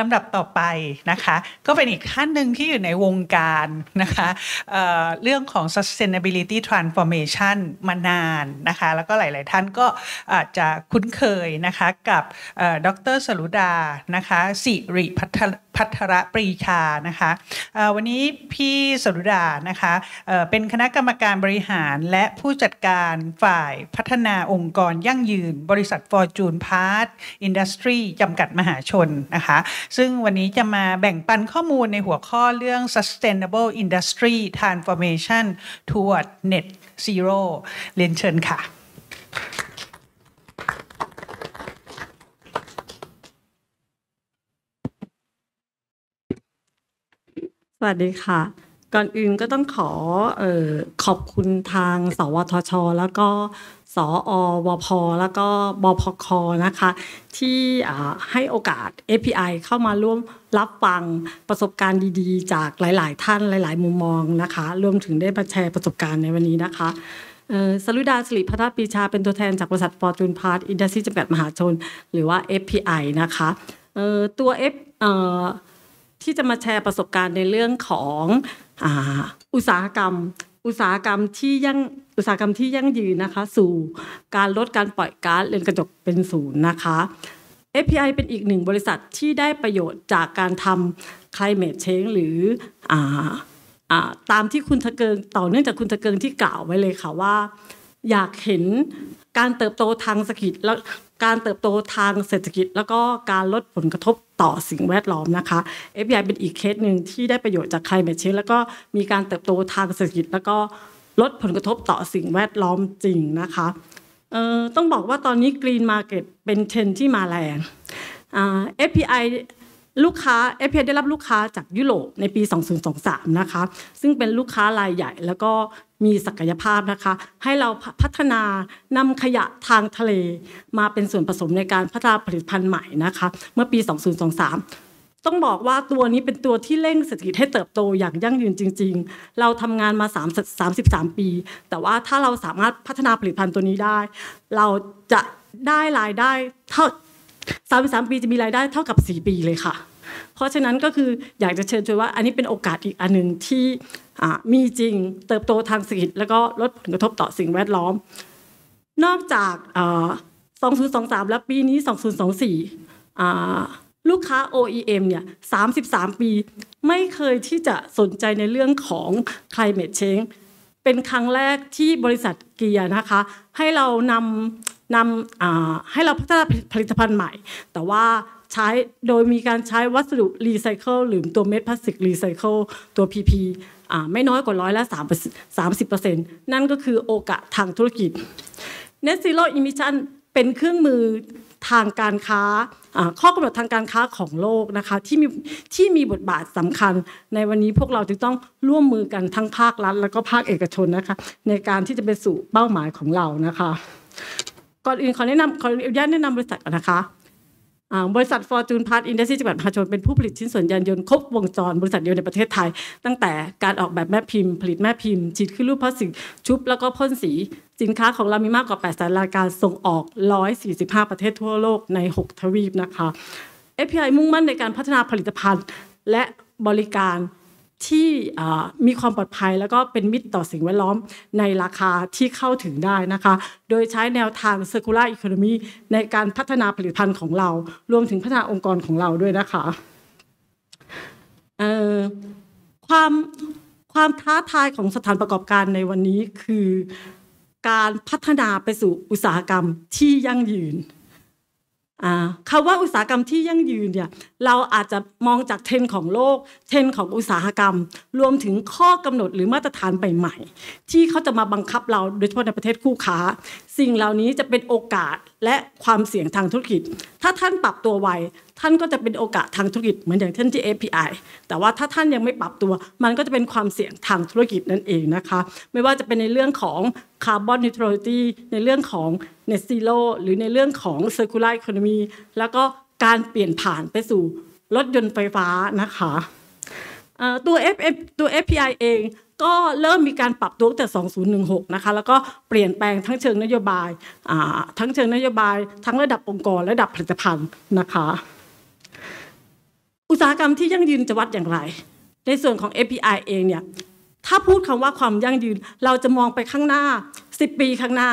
ลำดับต่อไปนะคะก็เป็นอีกขั้นหนึ่งที่อยู่ในวงการนะคะเเรื่องของ sustainability transformation มานานนะคะแล้วก็หลายๆท่านก็อาจจะคุ้นเคยนะคะกับดรสรุดานะคะสิริพัฒพัทรปรีชานะคะวันนี้พี่สรุดานะคะเป็นคณะกรรมการบริหารและผู้จัดการฝ่ายพัฒนาองค์กรยั่งยืนบริษัทฟอร์จูนพาร์ตอินดัสทรีจำกัดมหาชนนะคะซึ่งวันนี้จะมาแบ่งปันข้อมูลในหัวข้อเรื่อง sustainable industry transformation toward net zero เรียนเชิญค่ะสวัสดีค่ะก่อนอื่นก็ต้องขอออขอบคุณทาง สวทชแล้วก็สอวพแล้วก็บพคนะคะที่ให้โอกาส API เข้ามาร่วมรับฟังประสบการณ์ดีๆ จากหลายๆ ท่านหลายๆ มุมมองนะคะรวมถึงได้มาแชร์ประสบการณ์ในวันนี้นะคะสรุดาสิริพัฒนปีชา เป็นตัวแทนจากบริษัทฟอร์จูนพาร์ตอินดัสซีจำกัดมหาชน หรือว่า FPI นะคะตัว F เอ่ที่จะมาแชร์ประสบการณ์ในเรื่องของอุตสาหกรรม อุตสาหกรรมที่ยั่งอุตสาหกรรมที่ยั่งยืนนะคะสู่การลดการปล่อยก๊าซเรือนกระจกเป็นศูนย์นะคะ API เป็นอีกหนึ่งบริษัทที่ได้ประโยชน์จากการทำ climate change หรืออตามที่คุณทะเกิงต่อเนื่องจากคุณทะเกิงที่กล่าวไว้เลยค่ะว่าอยากเห็นการเติบโตทางเศรษฐกิจ แล้วการเติบโตทางเศรษฐกิจแล้วก็การลดผลกระทบต่อสิ่งแวดล้อมนะคะ FBI เป็นอีกเคสหนึ่งที่ได้ประโยชน์จาก climate change แล้วก็มีการเติบโตทางเศรษฐกิจแล้วก็ลดผลกระทบต่อสิ่งแวดล้อมจริงนะคะต้องบอกว่าตอนนี้ Green Market เป็นเทรนที่มาแรง FPI ลูกค้าอเพียได้รับลูกค้าจากยุโรปในปี 2023 นะคะซึ่งเป็นลูกค้ารายใหญ่แล้วก็มีศักยภาพนะคะ ให้เราพัฒนานำขยะทางทะเลมาเป็นส่วนผสมในการพัฒนาผลิตภัณฑ์ใหม่นะคะ เมื่อปี 2023 ต้องบอกว่าตัวนี้เป็นตัวที่เร่งเศรษฐกิจให้เติบโตอย่างยั่งยืนจริง ๆ เราทำงานมา 3 33ปี แต่ว่าถ้าเราสามารถพัฒนาผลิตภัณฑ์ตัวนี้ได้ เราจะได้รายได้เท่า33ปีจะมีรายได้ เท่ากับ 4 ปีเลยค่ะเพราะฉะนั้นก็คืออยากจะเชิญชวนว่าอันนี้เป็นโอกาสอีกอันหนึ่งที่มีจริงเติบโตทางเศรษฐกิจแล้วก็ลดผลกระทบต่อสิ่งแวดล้อม นอกจาก 2023 และปีนี้ 2024ลูกค้า OEM เนี่ย 33 ปีไม่เคยที่จะสนใจในเรื่องของ climate change เป็นครั้งแรกที่บริษัทเกียร์นะคะให้เรานำนำให้เราพัฒนาผลิตภัณฑ์ใหม่ แต่ว่าใช้โดยมีการใช้วัสดุรีไซเคิลหรือตัวเม็ดพลาสติกรีไซเคิลตัว PP ไม่น้อยกว่าร้อยละ30%นั่นก็คือโอกาสทางธุรกิจ Net Zero Emission เป็นเครื่องมือทางการค้าข้อกำหนดทางการค้าของโลกนะคะที่มีที่มีบทบาทสำคัญในวันนี้พวกเราจึงต้องร่วมมือกันทั้งภาครัฐและก็ภาคเอกชนนะคะในการที่จะไปสู่เป้าหมายของเรานะคะ ก่อนอื่นขอแนะนำขออนุญาตแนะนำบริษัทนะคะบริษัทฟอร์จูนพาร์ตอินดัสทรีจังหวัดมหาชนเป็นผู้ผลิตชิ้นส่วนยานยนต์ครบวงจรบริษัทเดียวในประเทศไทย ตั้งแต่การออกแบบแม่พิมพ์ผลิตแม่พิมพ์ฉีดขึ้นรูปพลาสติกชุบแล้วก็พ่นสี สินค้าของเรามีมากกว่า8สายรายการส่งออก 145 ประเทศทั่วโลกใน 6 ทวีปนะคะ API มุ่งมั่นในการพัฒนาผลิตภัณฑ์และบริการที่มีความปลอดภัยแล้วก็เป็นมิตรต่อสิ่งแวดล้อมในราคาที่เข้าถึงได้นะคะโดยใช้แนวทาง Circular Economy ในการพัฒนาผลิตภัณฑ์ของเรารวมถึงพัฒนาองค์กรของเราด้วยนะคะความความท้าทายของสถานประกอบการในวันนี้คือการพัฒนาไปสู่อุตสาหกรรมที่ยั่งยืนคำว่าอุตสาหกรรมที่ยั่งยืนเนี่ยเราอาจจะมองจากเทรนด์ของโลกเทรนของอุตสาหกรรมรวมถึงข้อกำหนดหรือมาตรฐานใหม่ๆที่เขาจะมาบังคับเราโดยเฉพาะในประเทศคู่ค้า สิ่งเหล่านี้จะเป็นโอกาสและความเสี่ยงทางธุรกิจ ถ้าท่านปรับตัวไวท่านก็จะเป็นโอกาสทางธุรกิจเหมือนอย่างเช่นที่ API แต่ว่าถ้าท่านยังไม่ปรับตัว มันก็จะเป็นความเสี่ยงทางธุรกิจนั่นเองนะคะ ไม่ว่าจะเป็นในเรื่องของคร์บอนนิวทรอลิตี้ในเรื่องของเนสซ e โลหรือในเรื่องของ์คูลาร์อีโคโนมีแล้วก็การเปลี่ยนผ่านไปสู่รถยนต์ไฟฟ้านะคะตัว FF ตัว FPI เองก็เริ่มมีการปรับตัวตั้งแต่ 2016 นะคะแล้วก็เปลี่ยนแปลงทั้งเชิงนโยบายทั้งเชิงนโยบายทั้งระดับองค์กรระดับผลิตภัณฑ์นะคะอุตสาหกรรมที่ยั่งยืนจะวัดอย่างไร ในส่วนของ API เองเนี่ยถ้าพูดคำว่าความยั่งยืนเราจะมองไปข้างหน้า 10 ปีข้างหน้า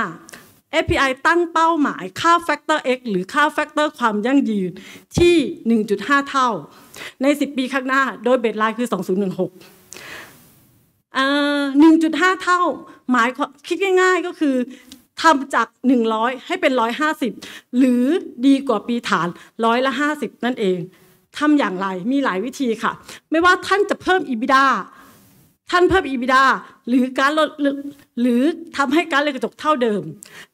API ตั้งเป้าหมายค่า Factor X หรือค่า Factor ความยั่งยืนที่ 1.5 เท่าใน 10 ปีข้างหน้า โดยเบสไลน์คือ 2016 1.5 เท่าหมายคิดง่าย ๆ ก็คือทำจาก100ให้เป็น150 หรือดีกว่าปีฐานร้อยละ50 นั่นเองทำอย่างไรมีหลายวิธีค่ะ ไม่ว่าท่านจะเพิ่ม EBITDA ท่านเพิ่ม EBITDA หรือการลดหรือทำให้การเลืกระจกเท่าเดิม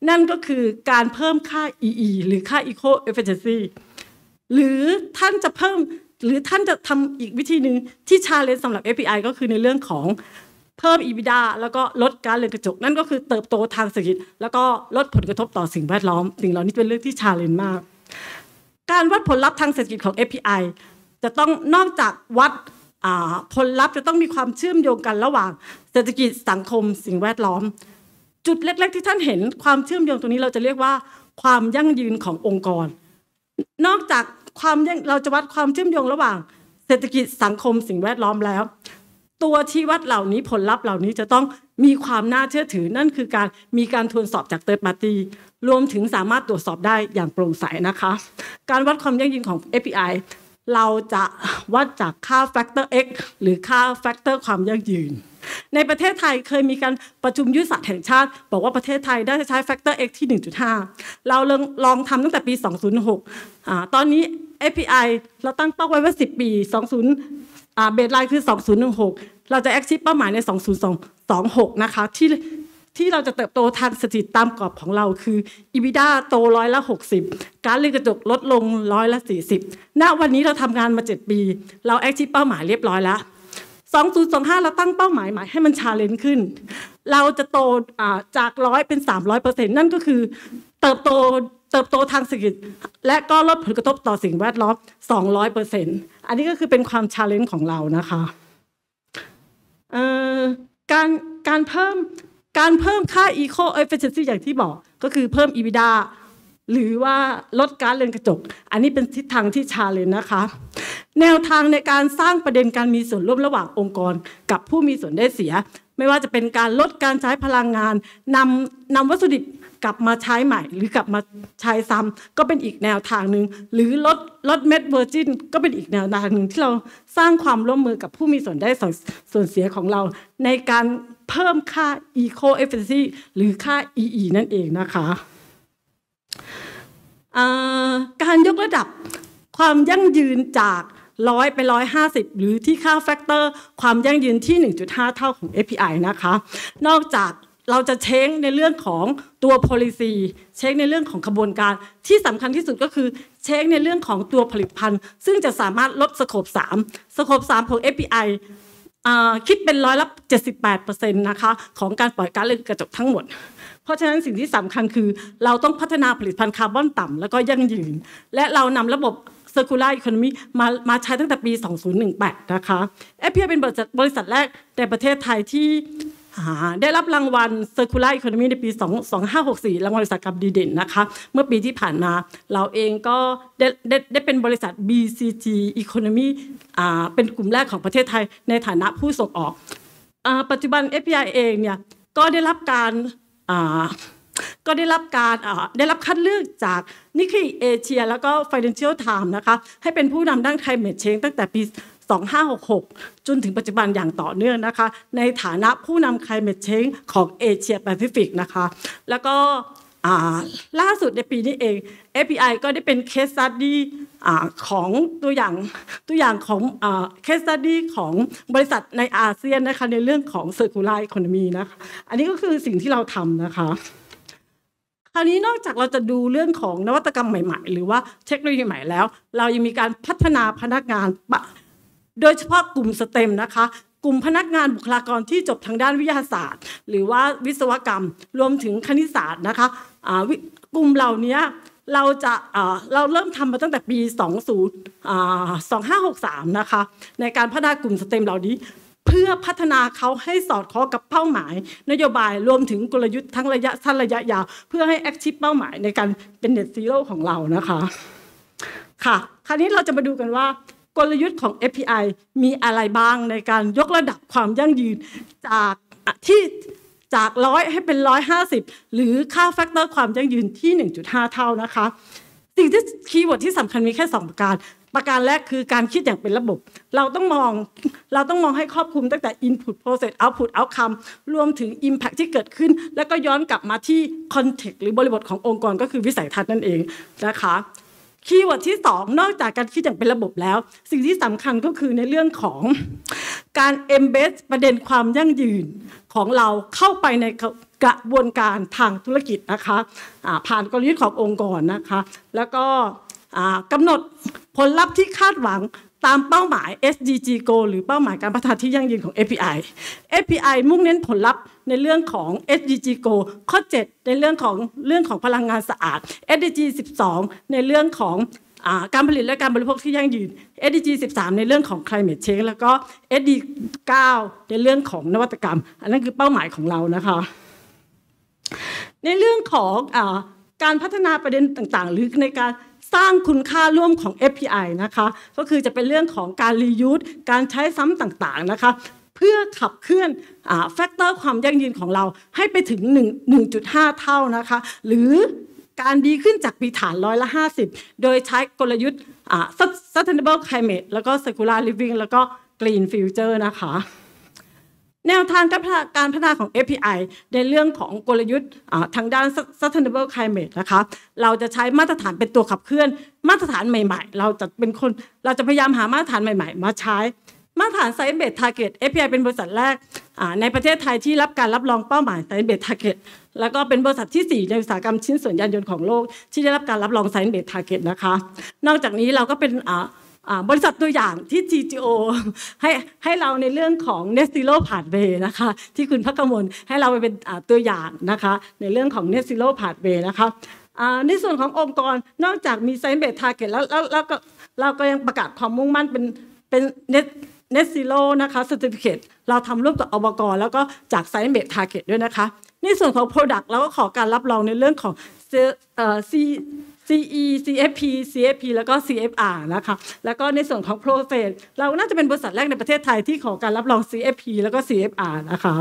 นั่นก็คือการเพิ่มค่า EE หรือค่า Eco Efficiency หรือท่านจะเพิ่มหรือท่านจะทำอีกวิธีหนึ่งที่ชาเลนสำหรับ FPI ก็คือในเรื่องของเพิ่ม EBITDA แล้วก็ลดการเรือนกระจกนั่นก็คือเติบโตทางเศรษฐกิจ แล้วก็ลดผลกระทบต่อสิ่งแวดล้อม สิ่งเหล่านี้เป็นเรื่องที่ชาเลนมาก การวัดผลลัพธ์ทางเศรษฐกิจของ FPI จะต้องนอกจากวัดผลลัพธ์จะต้องมีความเชื่อมโยงกันระหว่างเศรษฐกิจสังคม สิ่งแวดล้อม จุดเล็ก ๆ ที่ท่านเห็นความเชื่อมโยงตรงนี้เราจะเรียกว่าความยั่งยืนขององค์กร นอกจากความเราจะวัดความเชื่อมโยงระหว่างเศรษฐกิจสังคมสิ่งแวดล้อมแล้ว ตัวชี้วัดเหล่านี้ผลลัพธ์เหล่านี้จะต้องมีความน่าเชื่อถือนั่นคือ การมีการทวนสอบจากเติร์ดมาตีรวมถึงสามารถตรวจสอบได้อย่างโปร่งใสนะคะ การวัดความยั่งยืนของ API เราจะวัดจากค่า Factor X หรือค่า Factor ความยั่งยืนในประเทศไทยเคยมีการประชุมยุทธศาสตร์แห่งชาติ บอกว่าประเทศไทยได้ใช้แฟกเตอร์ x ที่ 1.5 เราลองทำตั้งแต่ปี 2006อตอนนี้ API เราตั้งเป้าไว้ว่า 10 ปี 20เบสไลน์คือ2016เราจะแอคชิปเป้าหมายใน 2026นะคะที่ที่เราจะเติบโตทางสถิติตามกรอบของเราคือ EBITDA โตร้อยละ 60 การเลือกกระจกลดลงร้อยละ 40ณวันนี้เราทำงานมา 7 ปี เราแอคชีพเป้าหมายเรียบร้อยแล้ว2025เราตั้งเป้าหมายใหม่ให้มันชาเลนจ์ขึ้น เราจะโตจากร้อยเป็น 300%นั่นก็คือเติบโตเติบโตทางเศรษฐกิจและก็ลดผลกระทบต่อสิ่งแวดล้อม200%อันนี้ก็คือเป็นความชาเลนจ์ของเรานะคะการการเพิ่มการเพิ่มค่า Eco Efficiency อย่างที่บอก ก็คือเพิ่ม EBITDA หรือว่าลดการเรือนกระจก อันนี้เป็นทิศทางที่ชาเลยนะคะ แนวทางในการสร้างประเด็นการมีส่วนร่วมระหว่างองค์กร กับผู้มีส่วนได้เสีย ไม่ว่าจะเป็นการลดการใช้พลังงานนำนำวัสดุดิบกลับมาใช้ใหม่ หรือกลับมาใช้ซ้ำ ก็เป็นอีกแนวทางหนึ่งหรือลดลดเม็ดเวอร์จินก็เป็นอีกแนวทางหนึ่งที่เราสร้างความร่วมมือกับผู้มีส่วนได้ส่วนเสียของเรา ในการเพิ่มค่า Eco Efficiency หรือค่า EE นั่นเองนะคะการยกระดับความยั่งยืนจากร้อยไปร้อยห้าสิบหรือที่ค่าแฟกเตอร์ความยั่งยืนที่ 1.5 เท่าของ API นะคะนอกจากเราจะเช็คในเรื่องของตัว policy เช็คในเรื่องของกระบวนการ ที่สำคัญที่สุดก็คือเช็คในเรื่องของตัวผลิตภัณฑ์ซึ่งจะสามารถลดสโคป3สโคป3ของ API คิดเป็นร้อยละ78%นะคะของการปล่อยการเรือนกระจกทั้งหมดเพราะฉะนั้นสิ่งที่สำคัญคือ เราต้องพัฒนาผลิตภัณฑ์คาร์บอนต่ำแล้วก็ยั่งยืน และเรานำระบบ Circular Economy มามาใช้ตั้งแต่ปี 2018 นะคะแอเพียเป็นบริษัทแรกในประเทศไทยที่ได้รับรางวัล Circular Economy ในปี 2564รางวัลบริษัทกับดีเด่นนะคะเมื่อปีที่ผ่านมา เราเองก็ได้ได้ได้เป็นบริษัท BCG Economy เป็นกลุ่มแรกของประเทศไทยในฐานะผู้ส่งออกปัจจุบัน FPI เองเนี่ยก็ได้รับการก็ได้รับการได้รับคัดเลือกจากนิกเกิลเอเชียแล้วก็ Financial Times นะคะให้เป็นผู้นำด้านไท i m a t e c h ตั้งแต่ปี2566จนถึงปัจจุบันอย่างต่อเนื่องนะคะในฐานะผู้นำไท i m a t e c h ของเอเชียแปซิฟิกนะคะแล้วก็ล่าสุดในปีนี้เอง FBI ก็ได้เป็นเคสสตดี้ของตัวอย่างตัวอย่างของเคสสตดี้ของบริษัทในอาเซียนนะคะในเรื่องของ Circular Economy นะคะอันนี้ก็คือสิ่งที่เราทำนะคะ คราวนี้นอกจากเราจะดูเรื่องของนวัตกรรมใหม่ๆ หรือว่าเทคโนโลยีใหม่แล้ว เรายังมีการพัฒนาพนักงานโดยเฉพาะกลุ่มสเต็มนะคะกลุ่มพนักงานบุคลากรที่จบทางด้านวิทยาศาสตร์ หรือว่าวิศวกรรมรวมถึงคณิตศาสตร์นะคะกลุ่มเหล่านี้เราจะเราเริ่มทำมาตั้งแต่ปี2 5 6 3นะคะในการพัฒนากลุ่มสเต็มเหล่านี้ เพื่อพัฒนาเขาให้สอดคล้องกับเป้าหมาย นโยบายรวมถึงกลยุทธ์ทั้งระยะสั้นระยะยาวเพื่อให้แอคทีฟเป้าหมายในการเป็นเน็ตซีโร่ของเรานะคะค่ะคราวนี้เราจะมาดูกันว่า กลยุทธ์ของ FPI มีอะไรบ้างในการยกระดับความยั่งยืนจากที่จากร้อยให้เป็นร้อยห้าสิบหรือค่าแฟกเตอร์ความยั่งยืนที่หนึ่งจุดห้าเท่านะคะสิ่งที่คีย์เวิร์ดที่สำคัญมีแค่สองประการประการแรกคือการคิดอย่างเป็นระบบ เราต้องมอง เราต้องมองให้ครอบคลุมตั้งแต่ Input Process Output Outcome รวมถึง Impact ที่เกิดขึ้น แล้วก็ย้อนกลับมาที่ Context หรือบริบทขององค์กรก็คือวิสัยทัศน์นั่นเองนะคะคีย์เวิร์ดที่ 2 นอกจากการคิดอย่างเป็นระบบแล้ว สิ่งที่สำคัญก็คือในเรื่องของการ embed ประเด็นความยั่งยืนของเราเข้าไปในกระบวนการทางธุรกิจนะคะผ่านกลยุทธ์ขององค์กรนะคะแล้วก็กำหนดผลลัพธ์ที่คาดหวังตามเป้าหมาย SDG Goal หรือเป้าหมายการพัฒนาที่ยั่งยืนของ API API มุ่งเน้นผลลัพธ์ในเรื่องของ SDG Go ข้อ7 ในเรื่องของเรื่องของพลังงานสะอาด SDG 12ในเรื่องของการผลิตและการบริโภคที่ยั่งยืน SDG 13 ในเรื่องของ climate change แล้วก็ SDG 9ในเรื่องของนวัตกรรม อันนั้นคือเป้าหมายของเรานะคะ ในเรื่องของอการพัฒนาประเด็นต่างๆ หรือในการสร้างคุณค่าร่วมของ FPI นะคะ ก็คือจะเป็นเรื่องของการรียู e การใช้ซ้ำต่างๆ นะคะเพื่อขับเคลื่อนแฟกเตอร์ความยั่งยืนของเราให้ไปถึง 1.5 เท่านะคะ หรือการดีขึ้นจากปีฐานร้อยละ 50 โดยใช้กลยุทธ์ sustainable climate แล้วก็ circular living แล้วก็ green future นะคะแนวทางการพัฒนาของ API ในเรื่องของกลยุทธ์ทางด้าน sustainable climate นะคะเราจะใช้มาตรฐานเป็นตัวขับเคลื่อนมาตรฐานใหม่ๆ เราจะเป็นคนเราจะพยายามหามาตรฐานใหม่ๆ มาใช้มาตรฐานไซเ e n c e b า s e d เ a r g e t API เป็นบริษัทแรกในประเทศไทยที่รับการรับรองเป้าหมายไซเ e n c e b า s e d t a r แล้วก็เป็นบริษัทที่ 4ในอุตสาหกรรมชิ้นส่วนยานยนต์ของโลกที่ได้รับการรับรองไซเ e n c e b า s e d t a r นะคะนอกจากนี้เราก็เป็นบริษัทตัวอย่างที่ GGO ให้ให้เราในเรื่องของ Net ิโ r o ผ่านเวนะคะที่คุณพักกมลให้เราไปเป็นตัวอย่างนะคะในเรื่องของ Net ิโ r o ผ่านเวนะคะในส่วนขององค์กรนอกจากมีไซเบ n c e b าเก d t a r แล้วแล้วก็เราก็ยังประกาศความมุ่งมั่นเป็นเป็นน็ตเนสซิโลนะคะสติฟิเคตเราทำร่วมกับอบกรแล้วก็จากไซเมทาร์เก็ตด้วยนะคะ ในส่วนของ Product เราก็ขอการรับรองในเรื่องของ C CE CFP CFP แล้วก็ CFR นะคะแล้วก็ในส่วนของ p r o c e s เราน่าจะเป็นบริษัทแรกในประเทศไทยที่ขอการรับรอง CFP แล้วก็ CFR นะคะ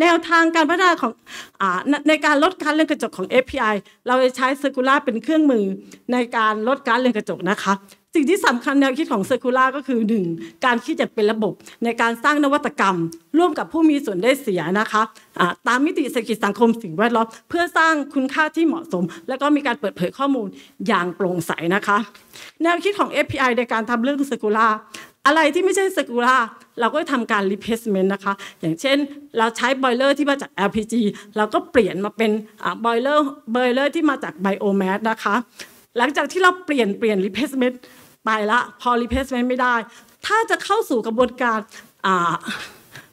แนวทางการพัฒนาของอในการลดการเรื่อนกระจกของ API เราจะใช้ Circular เป็นเครื่องมือในการลดการเรื่อนกระจกนะคะสิ่งที่สำคัญแนวคิดของเซอร์คูล่าก็คือ 1. การคิดจัดเป็นระบบในการสร้างนวัตกรรม ร่วมกับผู้มีส่วนได้เสียนะคะะตามมิติเศรษฐกิจสังคมสิ่งแวดล้อมเพื่อสร้างคุณค่าที่เหมาะสม และก็มีการเปิดเผยข้อมูลอย่างโปร่งใสนะคะ แนวคิดของ API ในการทำเรื่องเซอร์คูล่าอะไรที่ไม่ใช่เซอร์คูล่าเราก็ทำการรีเพสเมนต์นะคะอย่างเช่นเราใช้บอยเลอร์ที่มาจาก LPG เราก็เปลี่ยนมาเป็นบอยเลอร์บอยเลอร์ที่มาจากไบโอแมสนะคะ หลังจากที่เราเปลี่ยนเปลี่ยนรีเพสเมนต์ไปละพอรีเพสเมนต์ไม่ได้ ถ้าจะเข้าสู่กระบวนการ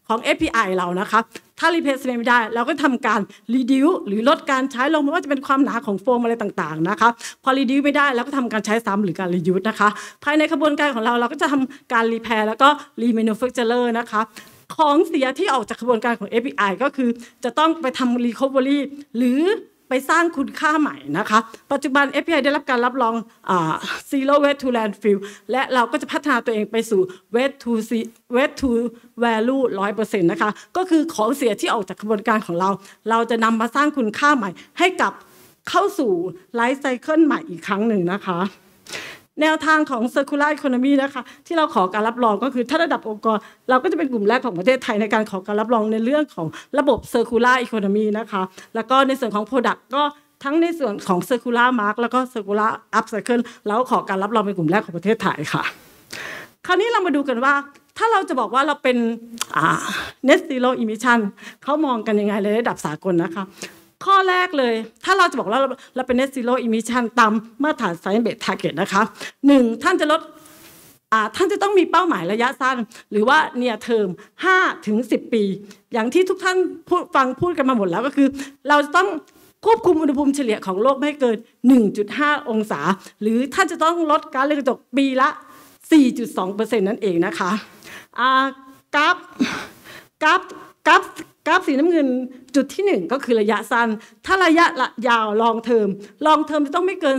ของ API เรานะคะถ้ารีเพสเมนต์ไม่ได้ เราก็ทำการรีดิวหรือลดการใช้ลงไม่ว่าจะเป็นความหนาของโฟมอะไรต่างๆนะคะพอรีดิวไม่ได้เราก็ทำการใช้ซ้ำหรือการียุ s e นะคะภายในกระบวนการของเราเราก็จะทำการรีแพร์แล้วก็รีเมนูเฟ a เจอร์นะคะของเสียที่ออกจากกระบวนการของ API ก็คือจะต้องไปทำรีคอเวอรี่หรือไปสร้างคุณค่าใหม่นะคะ ปัจจุบัน FPI ได้รับการรับรอง Zero Waste to Landfill และเราก็จะพัฒนาตัวเองไปสู่ Waste to Waste to Value 100%นะคะก็คือของเสียที่ออกจากกระบวนการของเรา เราจะนำมาสร้างคุณค่าใหม่ ให้กับเข้าสู่ไลฟ์ไซเคิลใหม่อีกครั้งหนึ่งนะคะแนวทางของ circular economy นะคะที่เราขอการรับรองก็คือถ้าระดับองค์กรเราก็จะเป็นกลุ่มแรกของประเทศไทยในการขอการรับรองในเรื่องของระบบ circular economy นะคะ แล้วก็ในส่วนของ product ก็ทั้งในส่วนของ circular mark แล้วก็ circular upcycle เราขอการรับรองเป็นกลุ่มแรกของประเทศไทยค่ะ คราวนี้เรามาดูกันว่า ถ้าเราจะบอกว่าเราเป็น net zero emission เขามองกันยังไงในระดับสากลนะคะข้อแรกเลยถ้าเราจะบอกว่าเราเป็น net zero emission ตามมาตรฐาน science based target นะคะหนึ่งท่านจะลดท่านจะต้องมีเป้าหมายระยะสั้น หรือว่าเนียเทอม5ถึง10 ปี อย่างที่ทุกท่านฟังพูดกันมาหมดแล้วก็คือ เราจะต้องควบคุมอุณหภูมิเฉลี่ยของโลกไม่เกิน 1.5 องศา หรือท่านจะต้องลดการเรือนกระจกปีละ 4.2%นั่นเองนะคะกราฟกราฟกราฟราฟสีน้ำเงินจุดที่ 1 ก็คือระยะสั้นถ้าระยะยาวลองเทอมลองเทอมจะต้องไม่เกิน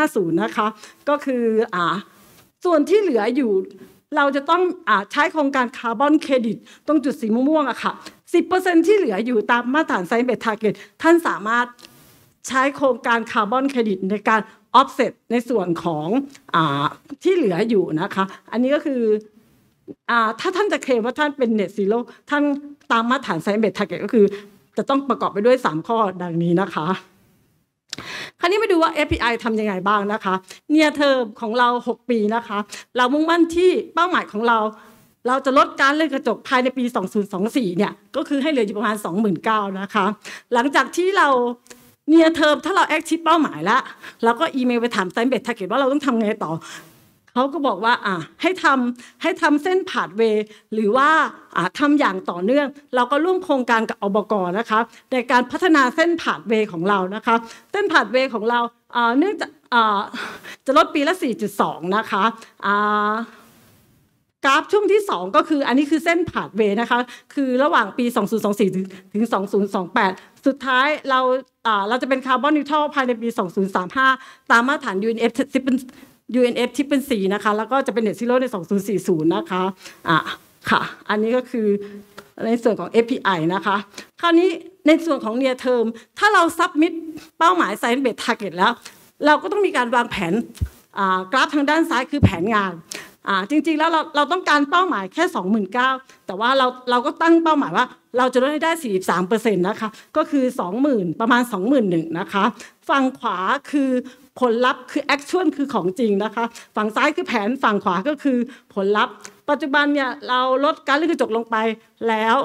2050นะคะก็คืออ่าส่วนที่เหลืออยู่เราจะต้องอใช้โครงการคาร์บอนเครดิตตรงจุดสีม่วงๆอะค่ะ10%ที่เหลืออยู่ตามมาตรฐานไซเบทาร์เก็ตท่านสามารถใช้โครงการคาร์บอนเครดิตในการออฟเซตในส่วนของอที่เหลืออยู่นะคะอันนี้ก็คืออถ้าท่านจะเคลมว่าท่านเป็นเน็ตซีโร่ท่านตามมาตรฐานไซเบทร์เก็ตก็คือ จะต้องประกอบไปด้วย 3 ข้อดังนี้นะคะ คราวนี้มาดูว่า API ทำยังไงบ้างนะคะเนียเทอมของเรา6 ปีนะคะเรามุ่งมั่นที่เป้าหมายของเราเราจะลดการเลื่อนกระจกภายในปี 2024 เนี่ยก็คือให้เหลืออยู่ประมาณ 29,000 นะคะ หลังจากที่เราเนียเทอมถ้าเราแอคชิปเป้าหมายแล้วเราก็อีเมลไปถามไซเบทร์เก็ตว่าเราต้องทำไงต่อเขาก็บอกว่าอ่ะให้ทำให้ทำเส้นผ่าดเวหรือว่าอ่ะทำอย่างต่อเนื่อง เราก็ร่วมโครงการกับอบกนะคะในการพัฒนาเส้นผ่าดเวของเรานะคะเส้นผ่าดเวของเราเนื่องจากจะลดปีละ 4.2 นะคะกราฟช่วงที่2 ก็คืออันนี้คือเส้นผ่าดเวนะคะคือระหว่างปี 2024ถึงถึง2028 สุดท้ายเราเราจะเป็นคาร์บอนนิวทรัลภายในปี 2035 ตามมาตรฐาน UNF UNF ที่เป็นสีนะคะแล้วก็จะเป็นเ็ตซ z โร่ใน2040นะคะอ่ะค่ะอันนี้ก็คือในส่วนของ API นะคะ คราวนี้ในส่วนของ near term ถ้าเราซับมิดเป้าหมาย science b a ร e d t a r g แล้ว เราก็ต้องมีการวางแผนกราฟทางด้านซ้ายคือแผนงานจริงๆแล้วเราเราต้องการเป้าหมายแค่ 29,000แต่ว่าเราเราก็ตั้งเป้าหมายว่า เราจะลดให้ได้ 43%นะคะก็คือ20,000ประมาณ21,000นะคะฝั่งขวาคือผลลัพธ์คือแอคชั่นคือของจริงนะคะ ฝั่งซ้ายคือแผนฝั่งขวาก็คือผลลัพธ์ ปัจจุบันเนี่ยเราลดการเลื่อนกระจกลงไปแล้ว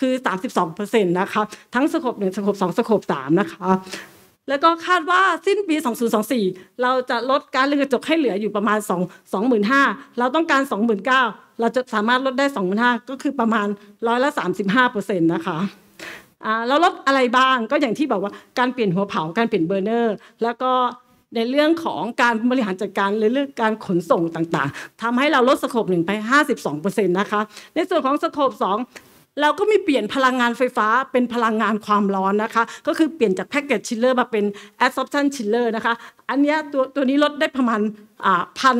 คือ32%นะคะ ทั้งสโคปหนึ่งสโคปสองสโคปสามนะคะ แล้วก็คาดว่าสิ้นปี2024เราจะลดการเรื่อนกระจกให้เหลืออยู่ประมาณ2 25,000เราต้องการ29,000เราจะสามารถลดได้25,000ก็คือประมาณร้อยละ35%นะคะเราลดอะไรบ้างก็อย่างที่บอกว่าการเปลี่ยนหัวเผาการเปลี่ยนเบอร์เนอร์แล้วก็ในเรื่องของการบริหารจัดการในเรื่องการขนส่งต่างๆ ทำให้เราลดสโคปหนึ่งไป52%นะคะ ในส่วนของสโคอ2เราก็มีเปลี่ยนพลังงานไฟฟ้าเป็นพลังงานความร้อนนะคะ ก็คือเปลี่ยนจากแพ็กเกจชิลเลอร์มาเป็นแอสซอปชันชิลเลอร์นะคะอันนี้ตัวตัวนี้ลดได้ประมาณพัน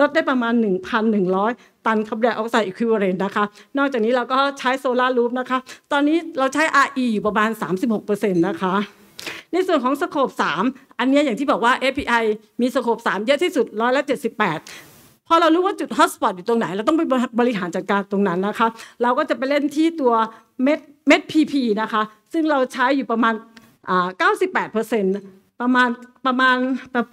ลดได้ประมาณ1,100ตันคาร์บอนไดออกไซด์อีควิวเรนต์นะคะนอกจากนี้เราก็ใช้โซลารูฟนะคะตอนนี้เราใช้ RE อยู่ประมาณ36%นะคะในส่วนของสโคป3อันนี้อย่างที่บอกว่า API มีสโคป3เยอะที่สุดร้อยละ78พอเรารู้ว่าจุดฮอตสปอตอยู่ตรงไหน เราต้องไปบริหารจัดการตรงนั้นนะคะ เราก็จะไปเล่นที่ตัวเม็ดเม็ดพีพีนะคะ ซึ่งเราใช้อยู่ประมาณ98%ประมาณประมาณแบบ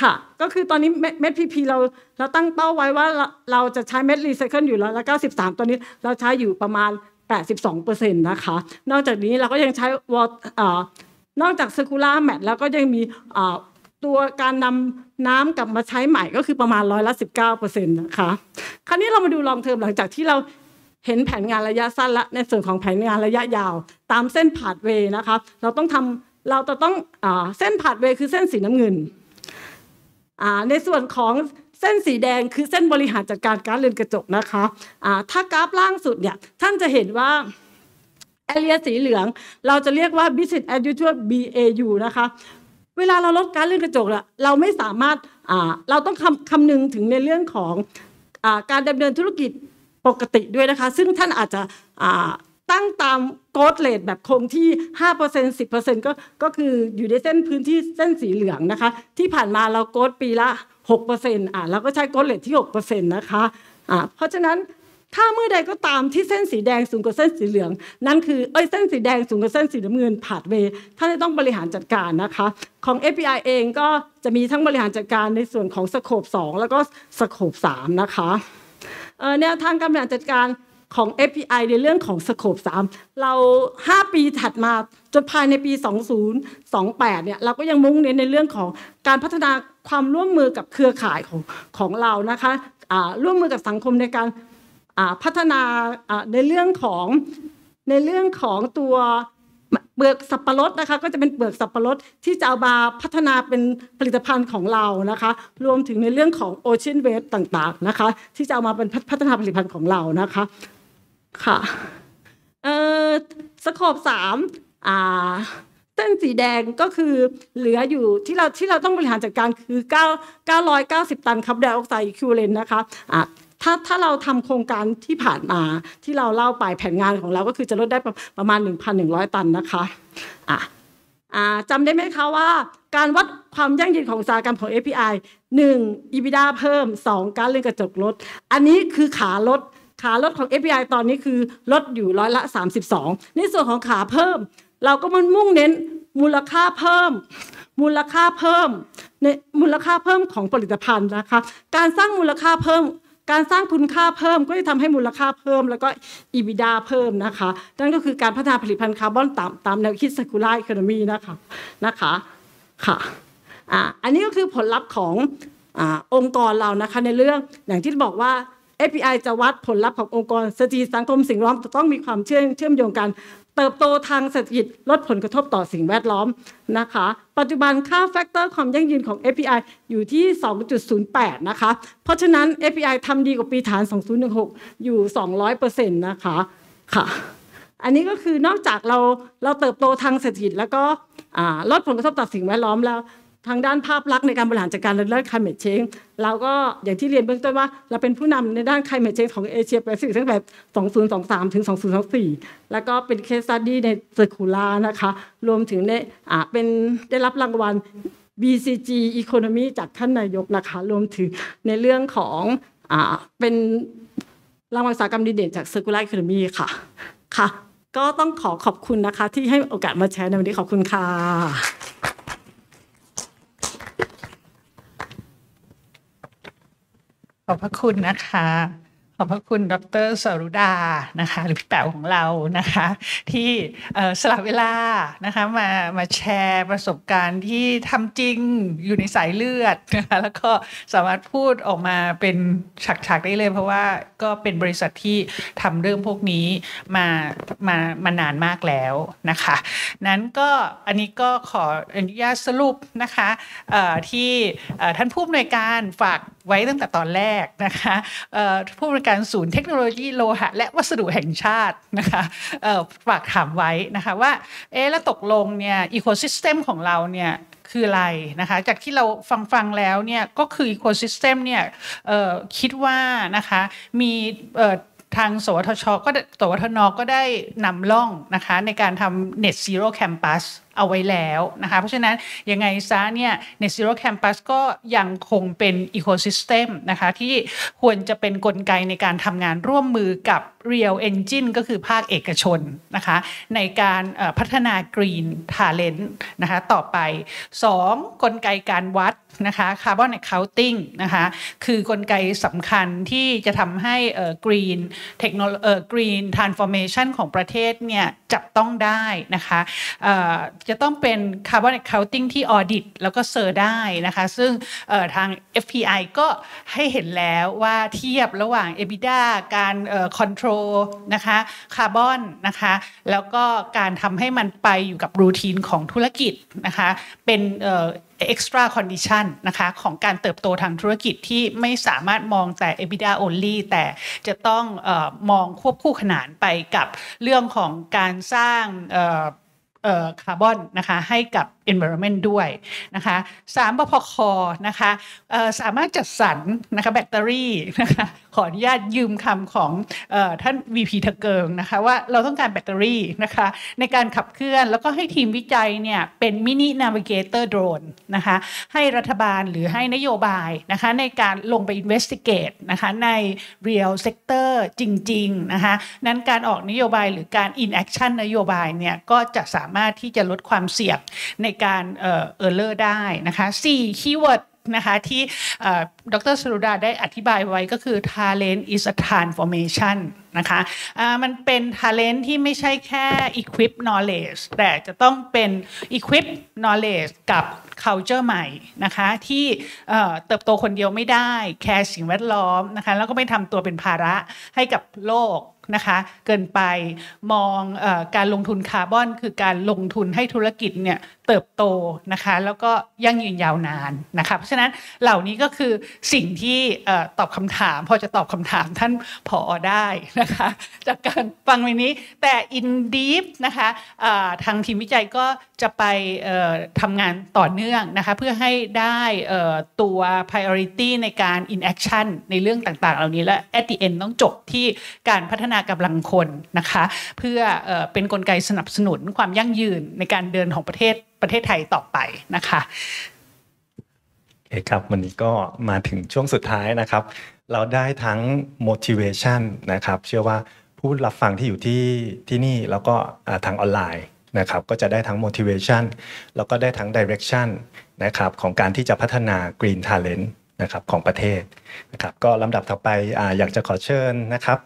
ค่ะก็คือตอนนี้เม็ดพีพีเราเราตั้งเป้าไว้ว่าเราจะใช้เม็ดรีไซเคิลอยู่แล้วละ93ตอนนี้เราใช้อยู่ประมาณ82%นะคะนอกจากนี้เราก็ยังใช้วอลนอกจากเซคู u l a r mat แล้วก็ยังมีตัวการนำน้ำกลับมาใช้ใหม่ก็คือประมาณร้อยละสิบเเเก้าปอร์ซ็นต์นะคะคราวนี้เรามาดูลองเทอมหลังจากที่เราเห็นแผนงานระยะสั้นและในส่วนของแผนงานระยะยาวตามเส้นผาดเวนะคะเราต้องทำเราจะต้องอเส้นผาดเวคือเส้นสีน้ำเงินในส่วนของเส้นสีแดงคือเส้นบริหารจัดการการเรียนกระจกนะคะถ้ากราฟล่างสุดเนี่ยท่านจะเห็นว่าแอเรียสีเหลืองเราจะเรียกว่า business as usual BAU นะคะ เวลาเราลดการเลื่อนกระจกเราไม่สามารถเราต้องคำคำนึงถึงในเรื่องของอการดำเนินธุรกิจปกติด้วยนะคะ ซึ่งท่านอาจจะตั้งตามโกดเลทแบบคงที่ 5% 10%ก็ก็คืออยู่ในเส้นพื้นที่เส้นสีเหลืองนะคะ ที่ผ่านมาเราโกดปีละ6%อ่ะเราก็ใช้โกดเลทที่ 6%นะคะอ่าเพราะฉะนั้นถ้าเมื่อใดก็ตามที่เส้นสีแดงสูงกว่าเส้นสีเหลือง นั่นคือเอ้ยเส้นสีแดงสูงกว่าเส้นสีน้ำเงินผ่านเวท่านจะต้องบริหารจัดการนะคะของ API เองก็จะมีทั้งบริหารจัดการในส่วนของสโคป2แล้วก็สโคป3นะคะแนวทางการบริหารจัดการของ API ในเรื่องของสโคป3เรา5ปีถัดมาจนภายในปี 2028 เนี่ยเราก็ยังมุ่งเน้นในเรื่องของการพัฒนาความร่วมมือกับเครือข่ายของของเรานะคะร่วมมือกับสังคมในการพัฒนาในเรื่องของในเรื่องของตัวเปลือกสับปะรดนะคะก็จะเป็นเปลือกสับปะรด ที่จะเอามาพัฒนาเป็นผลิตภัณฑ์ของเรานะคะ รวมถึงในเรื่องของโอเชียนเวฟต่างๆนะคะที่จะเอามาเป็นพัฒนาผลิตภัณฑ์ของเรานะคะค่ะเออสโคบสามอ่าเส้นสีแดงก็คือเหลืออยู่ที่เราที่เราต้องบริหารจัดการคือ 9 990ตันคาร์บอนไดออกไซด์คิวเลนนะคะอ่ะถ้าถ้าเราทำโครงการที่ผ่านมาที่เราเล่าไปแผนงานของเราก็คือจะลดได้ประมาณ 1,100 ตันนะคะอ่ะจำได้ไหมคะว่า การวัดความยั่งยืนของอุตสาหกรรมของ API 1 EBITDA เพิ่ม 2 การเลื่อนกระจกลดอันนี้คือขาลดขาลดของ API ตอนนี้คือลดอยู่ร้อยละ 32 ในส่วนของขาเพิ่ม เราก็มันมุ่งเน้นมูลค่าเพิ่ม มูลค่าเพิ่ม ในมูลค่าเพิ่มของผลิตภัณฑ์นะคะ การสร้างมูลค่าเพิ่มการสร้างคุณค่าเพิ่มก็จะทำให้มูลค่าเพิ่ม แล้วก็อีบิดาเพิ่มนะคะ นั่นก็คือการพัฒนาผลิตภัณฑ์คาร์บอนตามตามแนวคิดสกุล่าอีคโนมีนะคะ นะคะ ค่ะอ่าอันนี้ก็คือผลลัพธ์ของอองค์กรเรานะคะในเรื่องอย่างที่บอกว่า API จะวัดผลลัพธ์ขององค์กรสตรีสังคมสิ่งแวดล้อมจะต้องมีความเชื่อมเชื่อมโยงกันเติบโตทางเศรษฐกิจ ลดผลกระทบต่อสิ่งแวดล้อมนะคะ ปัจจุบันค่าแฟกเตอร์ความยั่งยืนของ API อยู่ที่ 2.08นะคะเพราะฉะนั้น API ทำดีกว่าปีฐาน 2016อยู่ 200%นะคะค่ะอันนี้ก็คือนอกจากเราเราเติบโตทางเศรษฐกิจ แล้วก็ลดผลกระทบต่อสิ่งแวดล้อมแล้วทางด้านภาพลักษณ์ในการบริหารจัดการเรื่อง climate change เราก็อย่างที่เรียนเบื้องต้นว่าเราเป็นผู้นำในด้าน climate change ของเอเชียแปซิฟิกตั้งแต่2023ถึง2024 แล้วก็เป็น case study ใน circular นะคะรวมถึงได้เป็นได้รับรางวัล BCG Economy จากท่านนายกนะคะรวมถึงในเรื่องของอเป็นรางวัลสากรรมดีเด่นจาก Circular Economy ค่ะ ค่ะ ก็ต้องขอขอบคุณนะคะที่ให้โอกาสมาแชร์ในวันนี้ขอบคุณค่ะขอบพระคุณนะคะ ขอบพระคุณดรสรุดานะคะหรือพี่แป๋วของเรานะคะ ที่สละเวลานะคะมามาแชร์ประสบการณ์ที่ทำจริงอยู่ในสายเลือดนะคะแล้วก็สามารถพูดออกมาเป็นฉากๆได้เลย เพราะว่าก็เป็นบริษัทที่ทำเรื่องพวกนี้มามามานานมากแล้วนะคะ นั้นก็อันนี้ก็ขออนุญาตสรุปนะคะที่ท่านผู้อำนวยการฝากไว้ตั้งแต่ตอนแรกนะคะผู้บริการศูนย์เทคโนโลยีโลหะและวัสดุแห่งชาตินะคะฝากถามไว้นะคะว่าเอ๊แล้วตกลงเนี่ย อีโคซิสเต็มของเราเนี่ยคืออะไรนะคะจากที่เราฟังฟังแล้วเนี่ย ก็คืออีโคซิสเต็มเนี่ยคิดว่านะคะมีทางสวทชก็สวทนก็ได้นำล่องนะคะในการทำ net zero campus เอาไว้แล้วนะคะเพราะฉะนั้น ยังไงซะเนี่ย net zero campus ก็ยังคงเป็น ecosystem นะคะที่ควรจะเป็นนกลไกในการทำงานร่วมมือกับ real engine ก็คือภาคเอกชนนะคะในการพัฒนา green talent นะคะต่อไป 2. กลไกการวัดนะคะคาร์บอนเคานติ้งนะคะคือกลไกสำคัญที่จะทำให้เอ่อกรีนเทคโนโลยีเอ่อกรีนทรานส์ฟอร์เมชันของประเทศเนี่ย จับต้องได้นะคะเอ่อจะต้องเป็นคาร์บอนเคานติ้งที่ออดิตแล้วก็เซอร์ได้นะคะซึ่งเอ่อทาง FPI ก็ให้เห็นแล้วว่าเทียบระหว่าง EBITDA การเอ่อคอนโทรลนะคะคาร์บอนนะคะแล้วก็การทำให้มันไปอยู่กับรูทีนของธุรกิจนะคะเป็นเอ่อ extra condition นะคะของการเติบโตทางธุรกิจที่ไม่สามารถมองแต่ EBITDA only แต่จะต้องออมองควบคู่ขนานไปกับเรื่องของการสร้างคาร์บอนนะคะให้กับ Environment ด้วยนะคะสามบพคนะคะสามารถจัดสรรนะคะแบตเตอรี่นะคะขออนุญาตยืมคำของท่าน VP ทะเกิงนะคะว่าเราต้องการแบตเตอรี่นะคะในการขับเคลื่อนแล้วก็ให้ทีมวิจัยเนี่ยเป็นมินินาวิเกเตอร์โดรนนะคะให้รัฐบาลหรือให้นโยบายนะคะในการลงไปอินเวสติเกตนะคะใน real sector จริงๆนะคะนั้นการออกนโยบายหรือการ in action นโยบายเนี่ยก็จะสามารถที่จะลดความเสี่ยงในการเออร์เลอร์ได้นะคะ4คีย์เวิร์ดนะคะที่ดรสรุดาได้อธิบายไว้ก็คือ talent is a transformation นะคะมันเป็น talent ที่ไม่ใช่แค่ equip knowledge แต่จะต้องเป็น equip knowledge กับ culture ใหม่นะคะที่เติบโตคนเดียวไม่ได้แคร์สิ่งแวดล้อมนะคะแล้วก็ไม่ทำตัวเป็นภาระให้กับโลกนะคะเกินไปมองอการลงทุนคาร์บอนคือการลงทุนให้ธุรกิจเนี่ยเติบโตนะคะแล้วก็ยั่งยืนยาวนานนะคะเพราะฉะนั้นเหล่านี้ก็คือสิ่งที่ตอบคำถามพอจะตอบคำถามท่านผอได้นะคะจากการฟังวันนี้แต่อินดีฟนะคะทางทีมวิจัยก็จะไปทำงานต่อเนื่องนะคะเพื่อให้ได้ตัว priority ในการ in action ในเรื่องต่างๆเหล่านี้และ at the end ต้องจบที่การพัฒนาากำลังคนนะคะเพื่อเป็นนกลไกสนับสนุนความยั่งยืนในการเดินของประเทศประเทศไทยต่อไปนะคะโอเคครับวันนี้ก็มาถึงช่วงสุดท้ายนะครับ เราได้ทั้ง motivation นะครับเชื่อว่าผู้รับฟังที่อยู่ที่ที่นี่แล้วก็ทางออนไลน์นะครับ ก็จะได้ทั้ง motivation แล้วก็ได้ทั้ง direction นะครับของการที่จะพัฒนา green talent นะครับของประเทศนะครับ ก็ลำดับต่อไปออยากจะขอเชิญนะครับ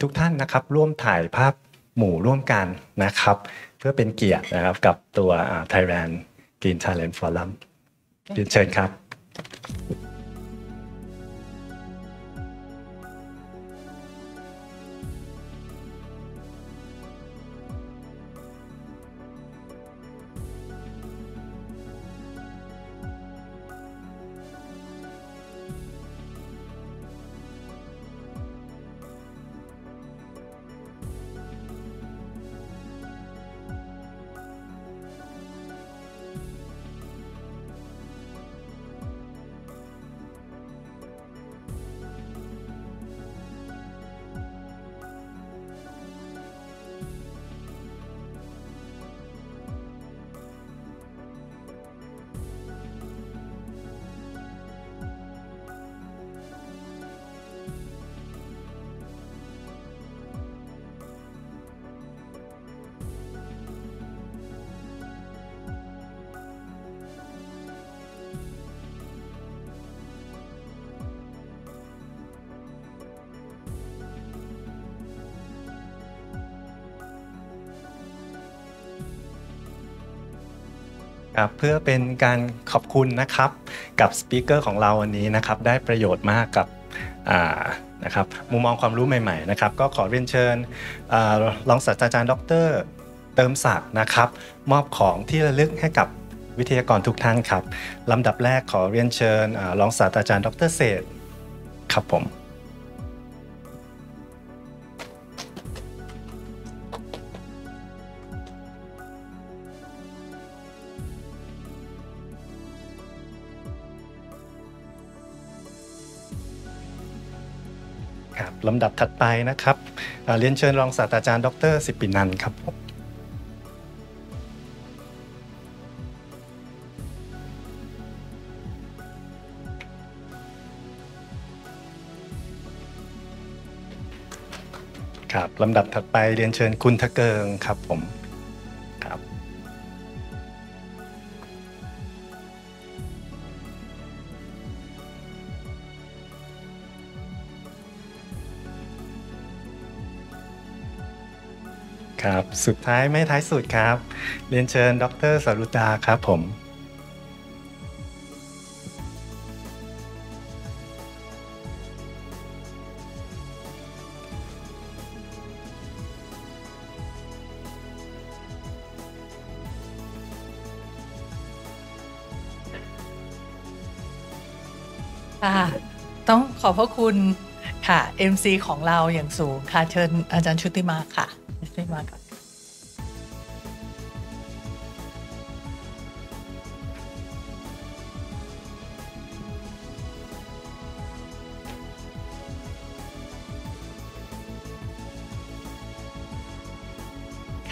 ทุกท่านนะครับร่วมถ่ายภาพหมู่ร่วมกันนะครับ เพื่อเป็นเกียรตินะครับกับตัว Thailand Green Challenge Forum เชิญครับครับเพื่อเป็นการขอบคุณนะครับกับสปิเกอร์ของเราวันนี้นะครับได้ประโยชน์มากกับนะครับมุมมองความรู้ใหม่ๆนะครับก็ขอเรียนเชิญรองศาสตราจารย์ดร เติมศักดิ์นะครับ มอบของที่ระลึกให้กับวิทยากรทุกท่านครับลำดับแรกขอเรียนเชิญรองศาสตราจารย์ดรเศษครับผมลำดับถัดไปนะครับ เรียนเชิญรองศาสตราจารย์ดรสิปินันครับครับลำดับถัดไปเรียนเชิญคุณทะเกิงครับผมครับสุดท้ายไม่ท้ายสุดครับ เรียนเชิญ ดรสรุตาครับผมต้องขอบพระคุณค่ะ MC ของเราอย่างสูงค่ะเชิญอาจารย์ชุติมาค่ะしています。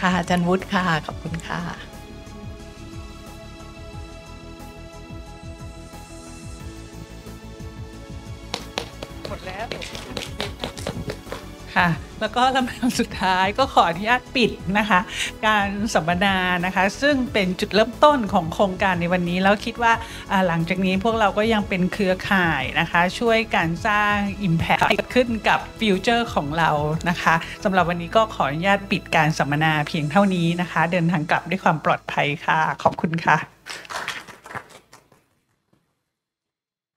ค่ะจันวุฒิค่ะ ขอบคุณค่ะ หมดแล้วค่ะแล้วก็ลำดับสุดท้ายก็ขออนุญาตปิดนะคะ การสัมมนานะคะ ซึ่งเป็นจุดเริ่มต้นของโครงการในวันนี้ แล้วคิดว่าหลังจากนี้พวกเราก็ยังเป็นเครือข่ายนะคะ ช่วยการสร้าง Impact เกิดขึ้นกับฟิวเจอร์ของเรานะคะสำหรับวันนี้ก็ขออนุญาตปิดการสัมมนาเพียงเท่านี้นะคะ เดินทางกลับด้วยความปลอดภัยค่ะขอบคุณค่ะ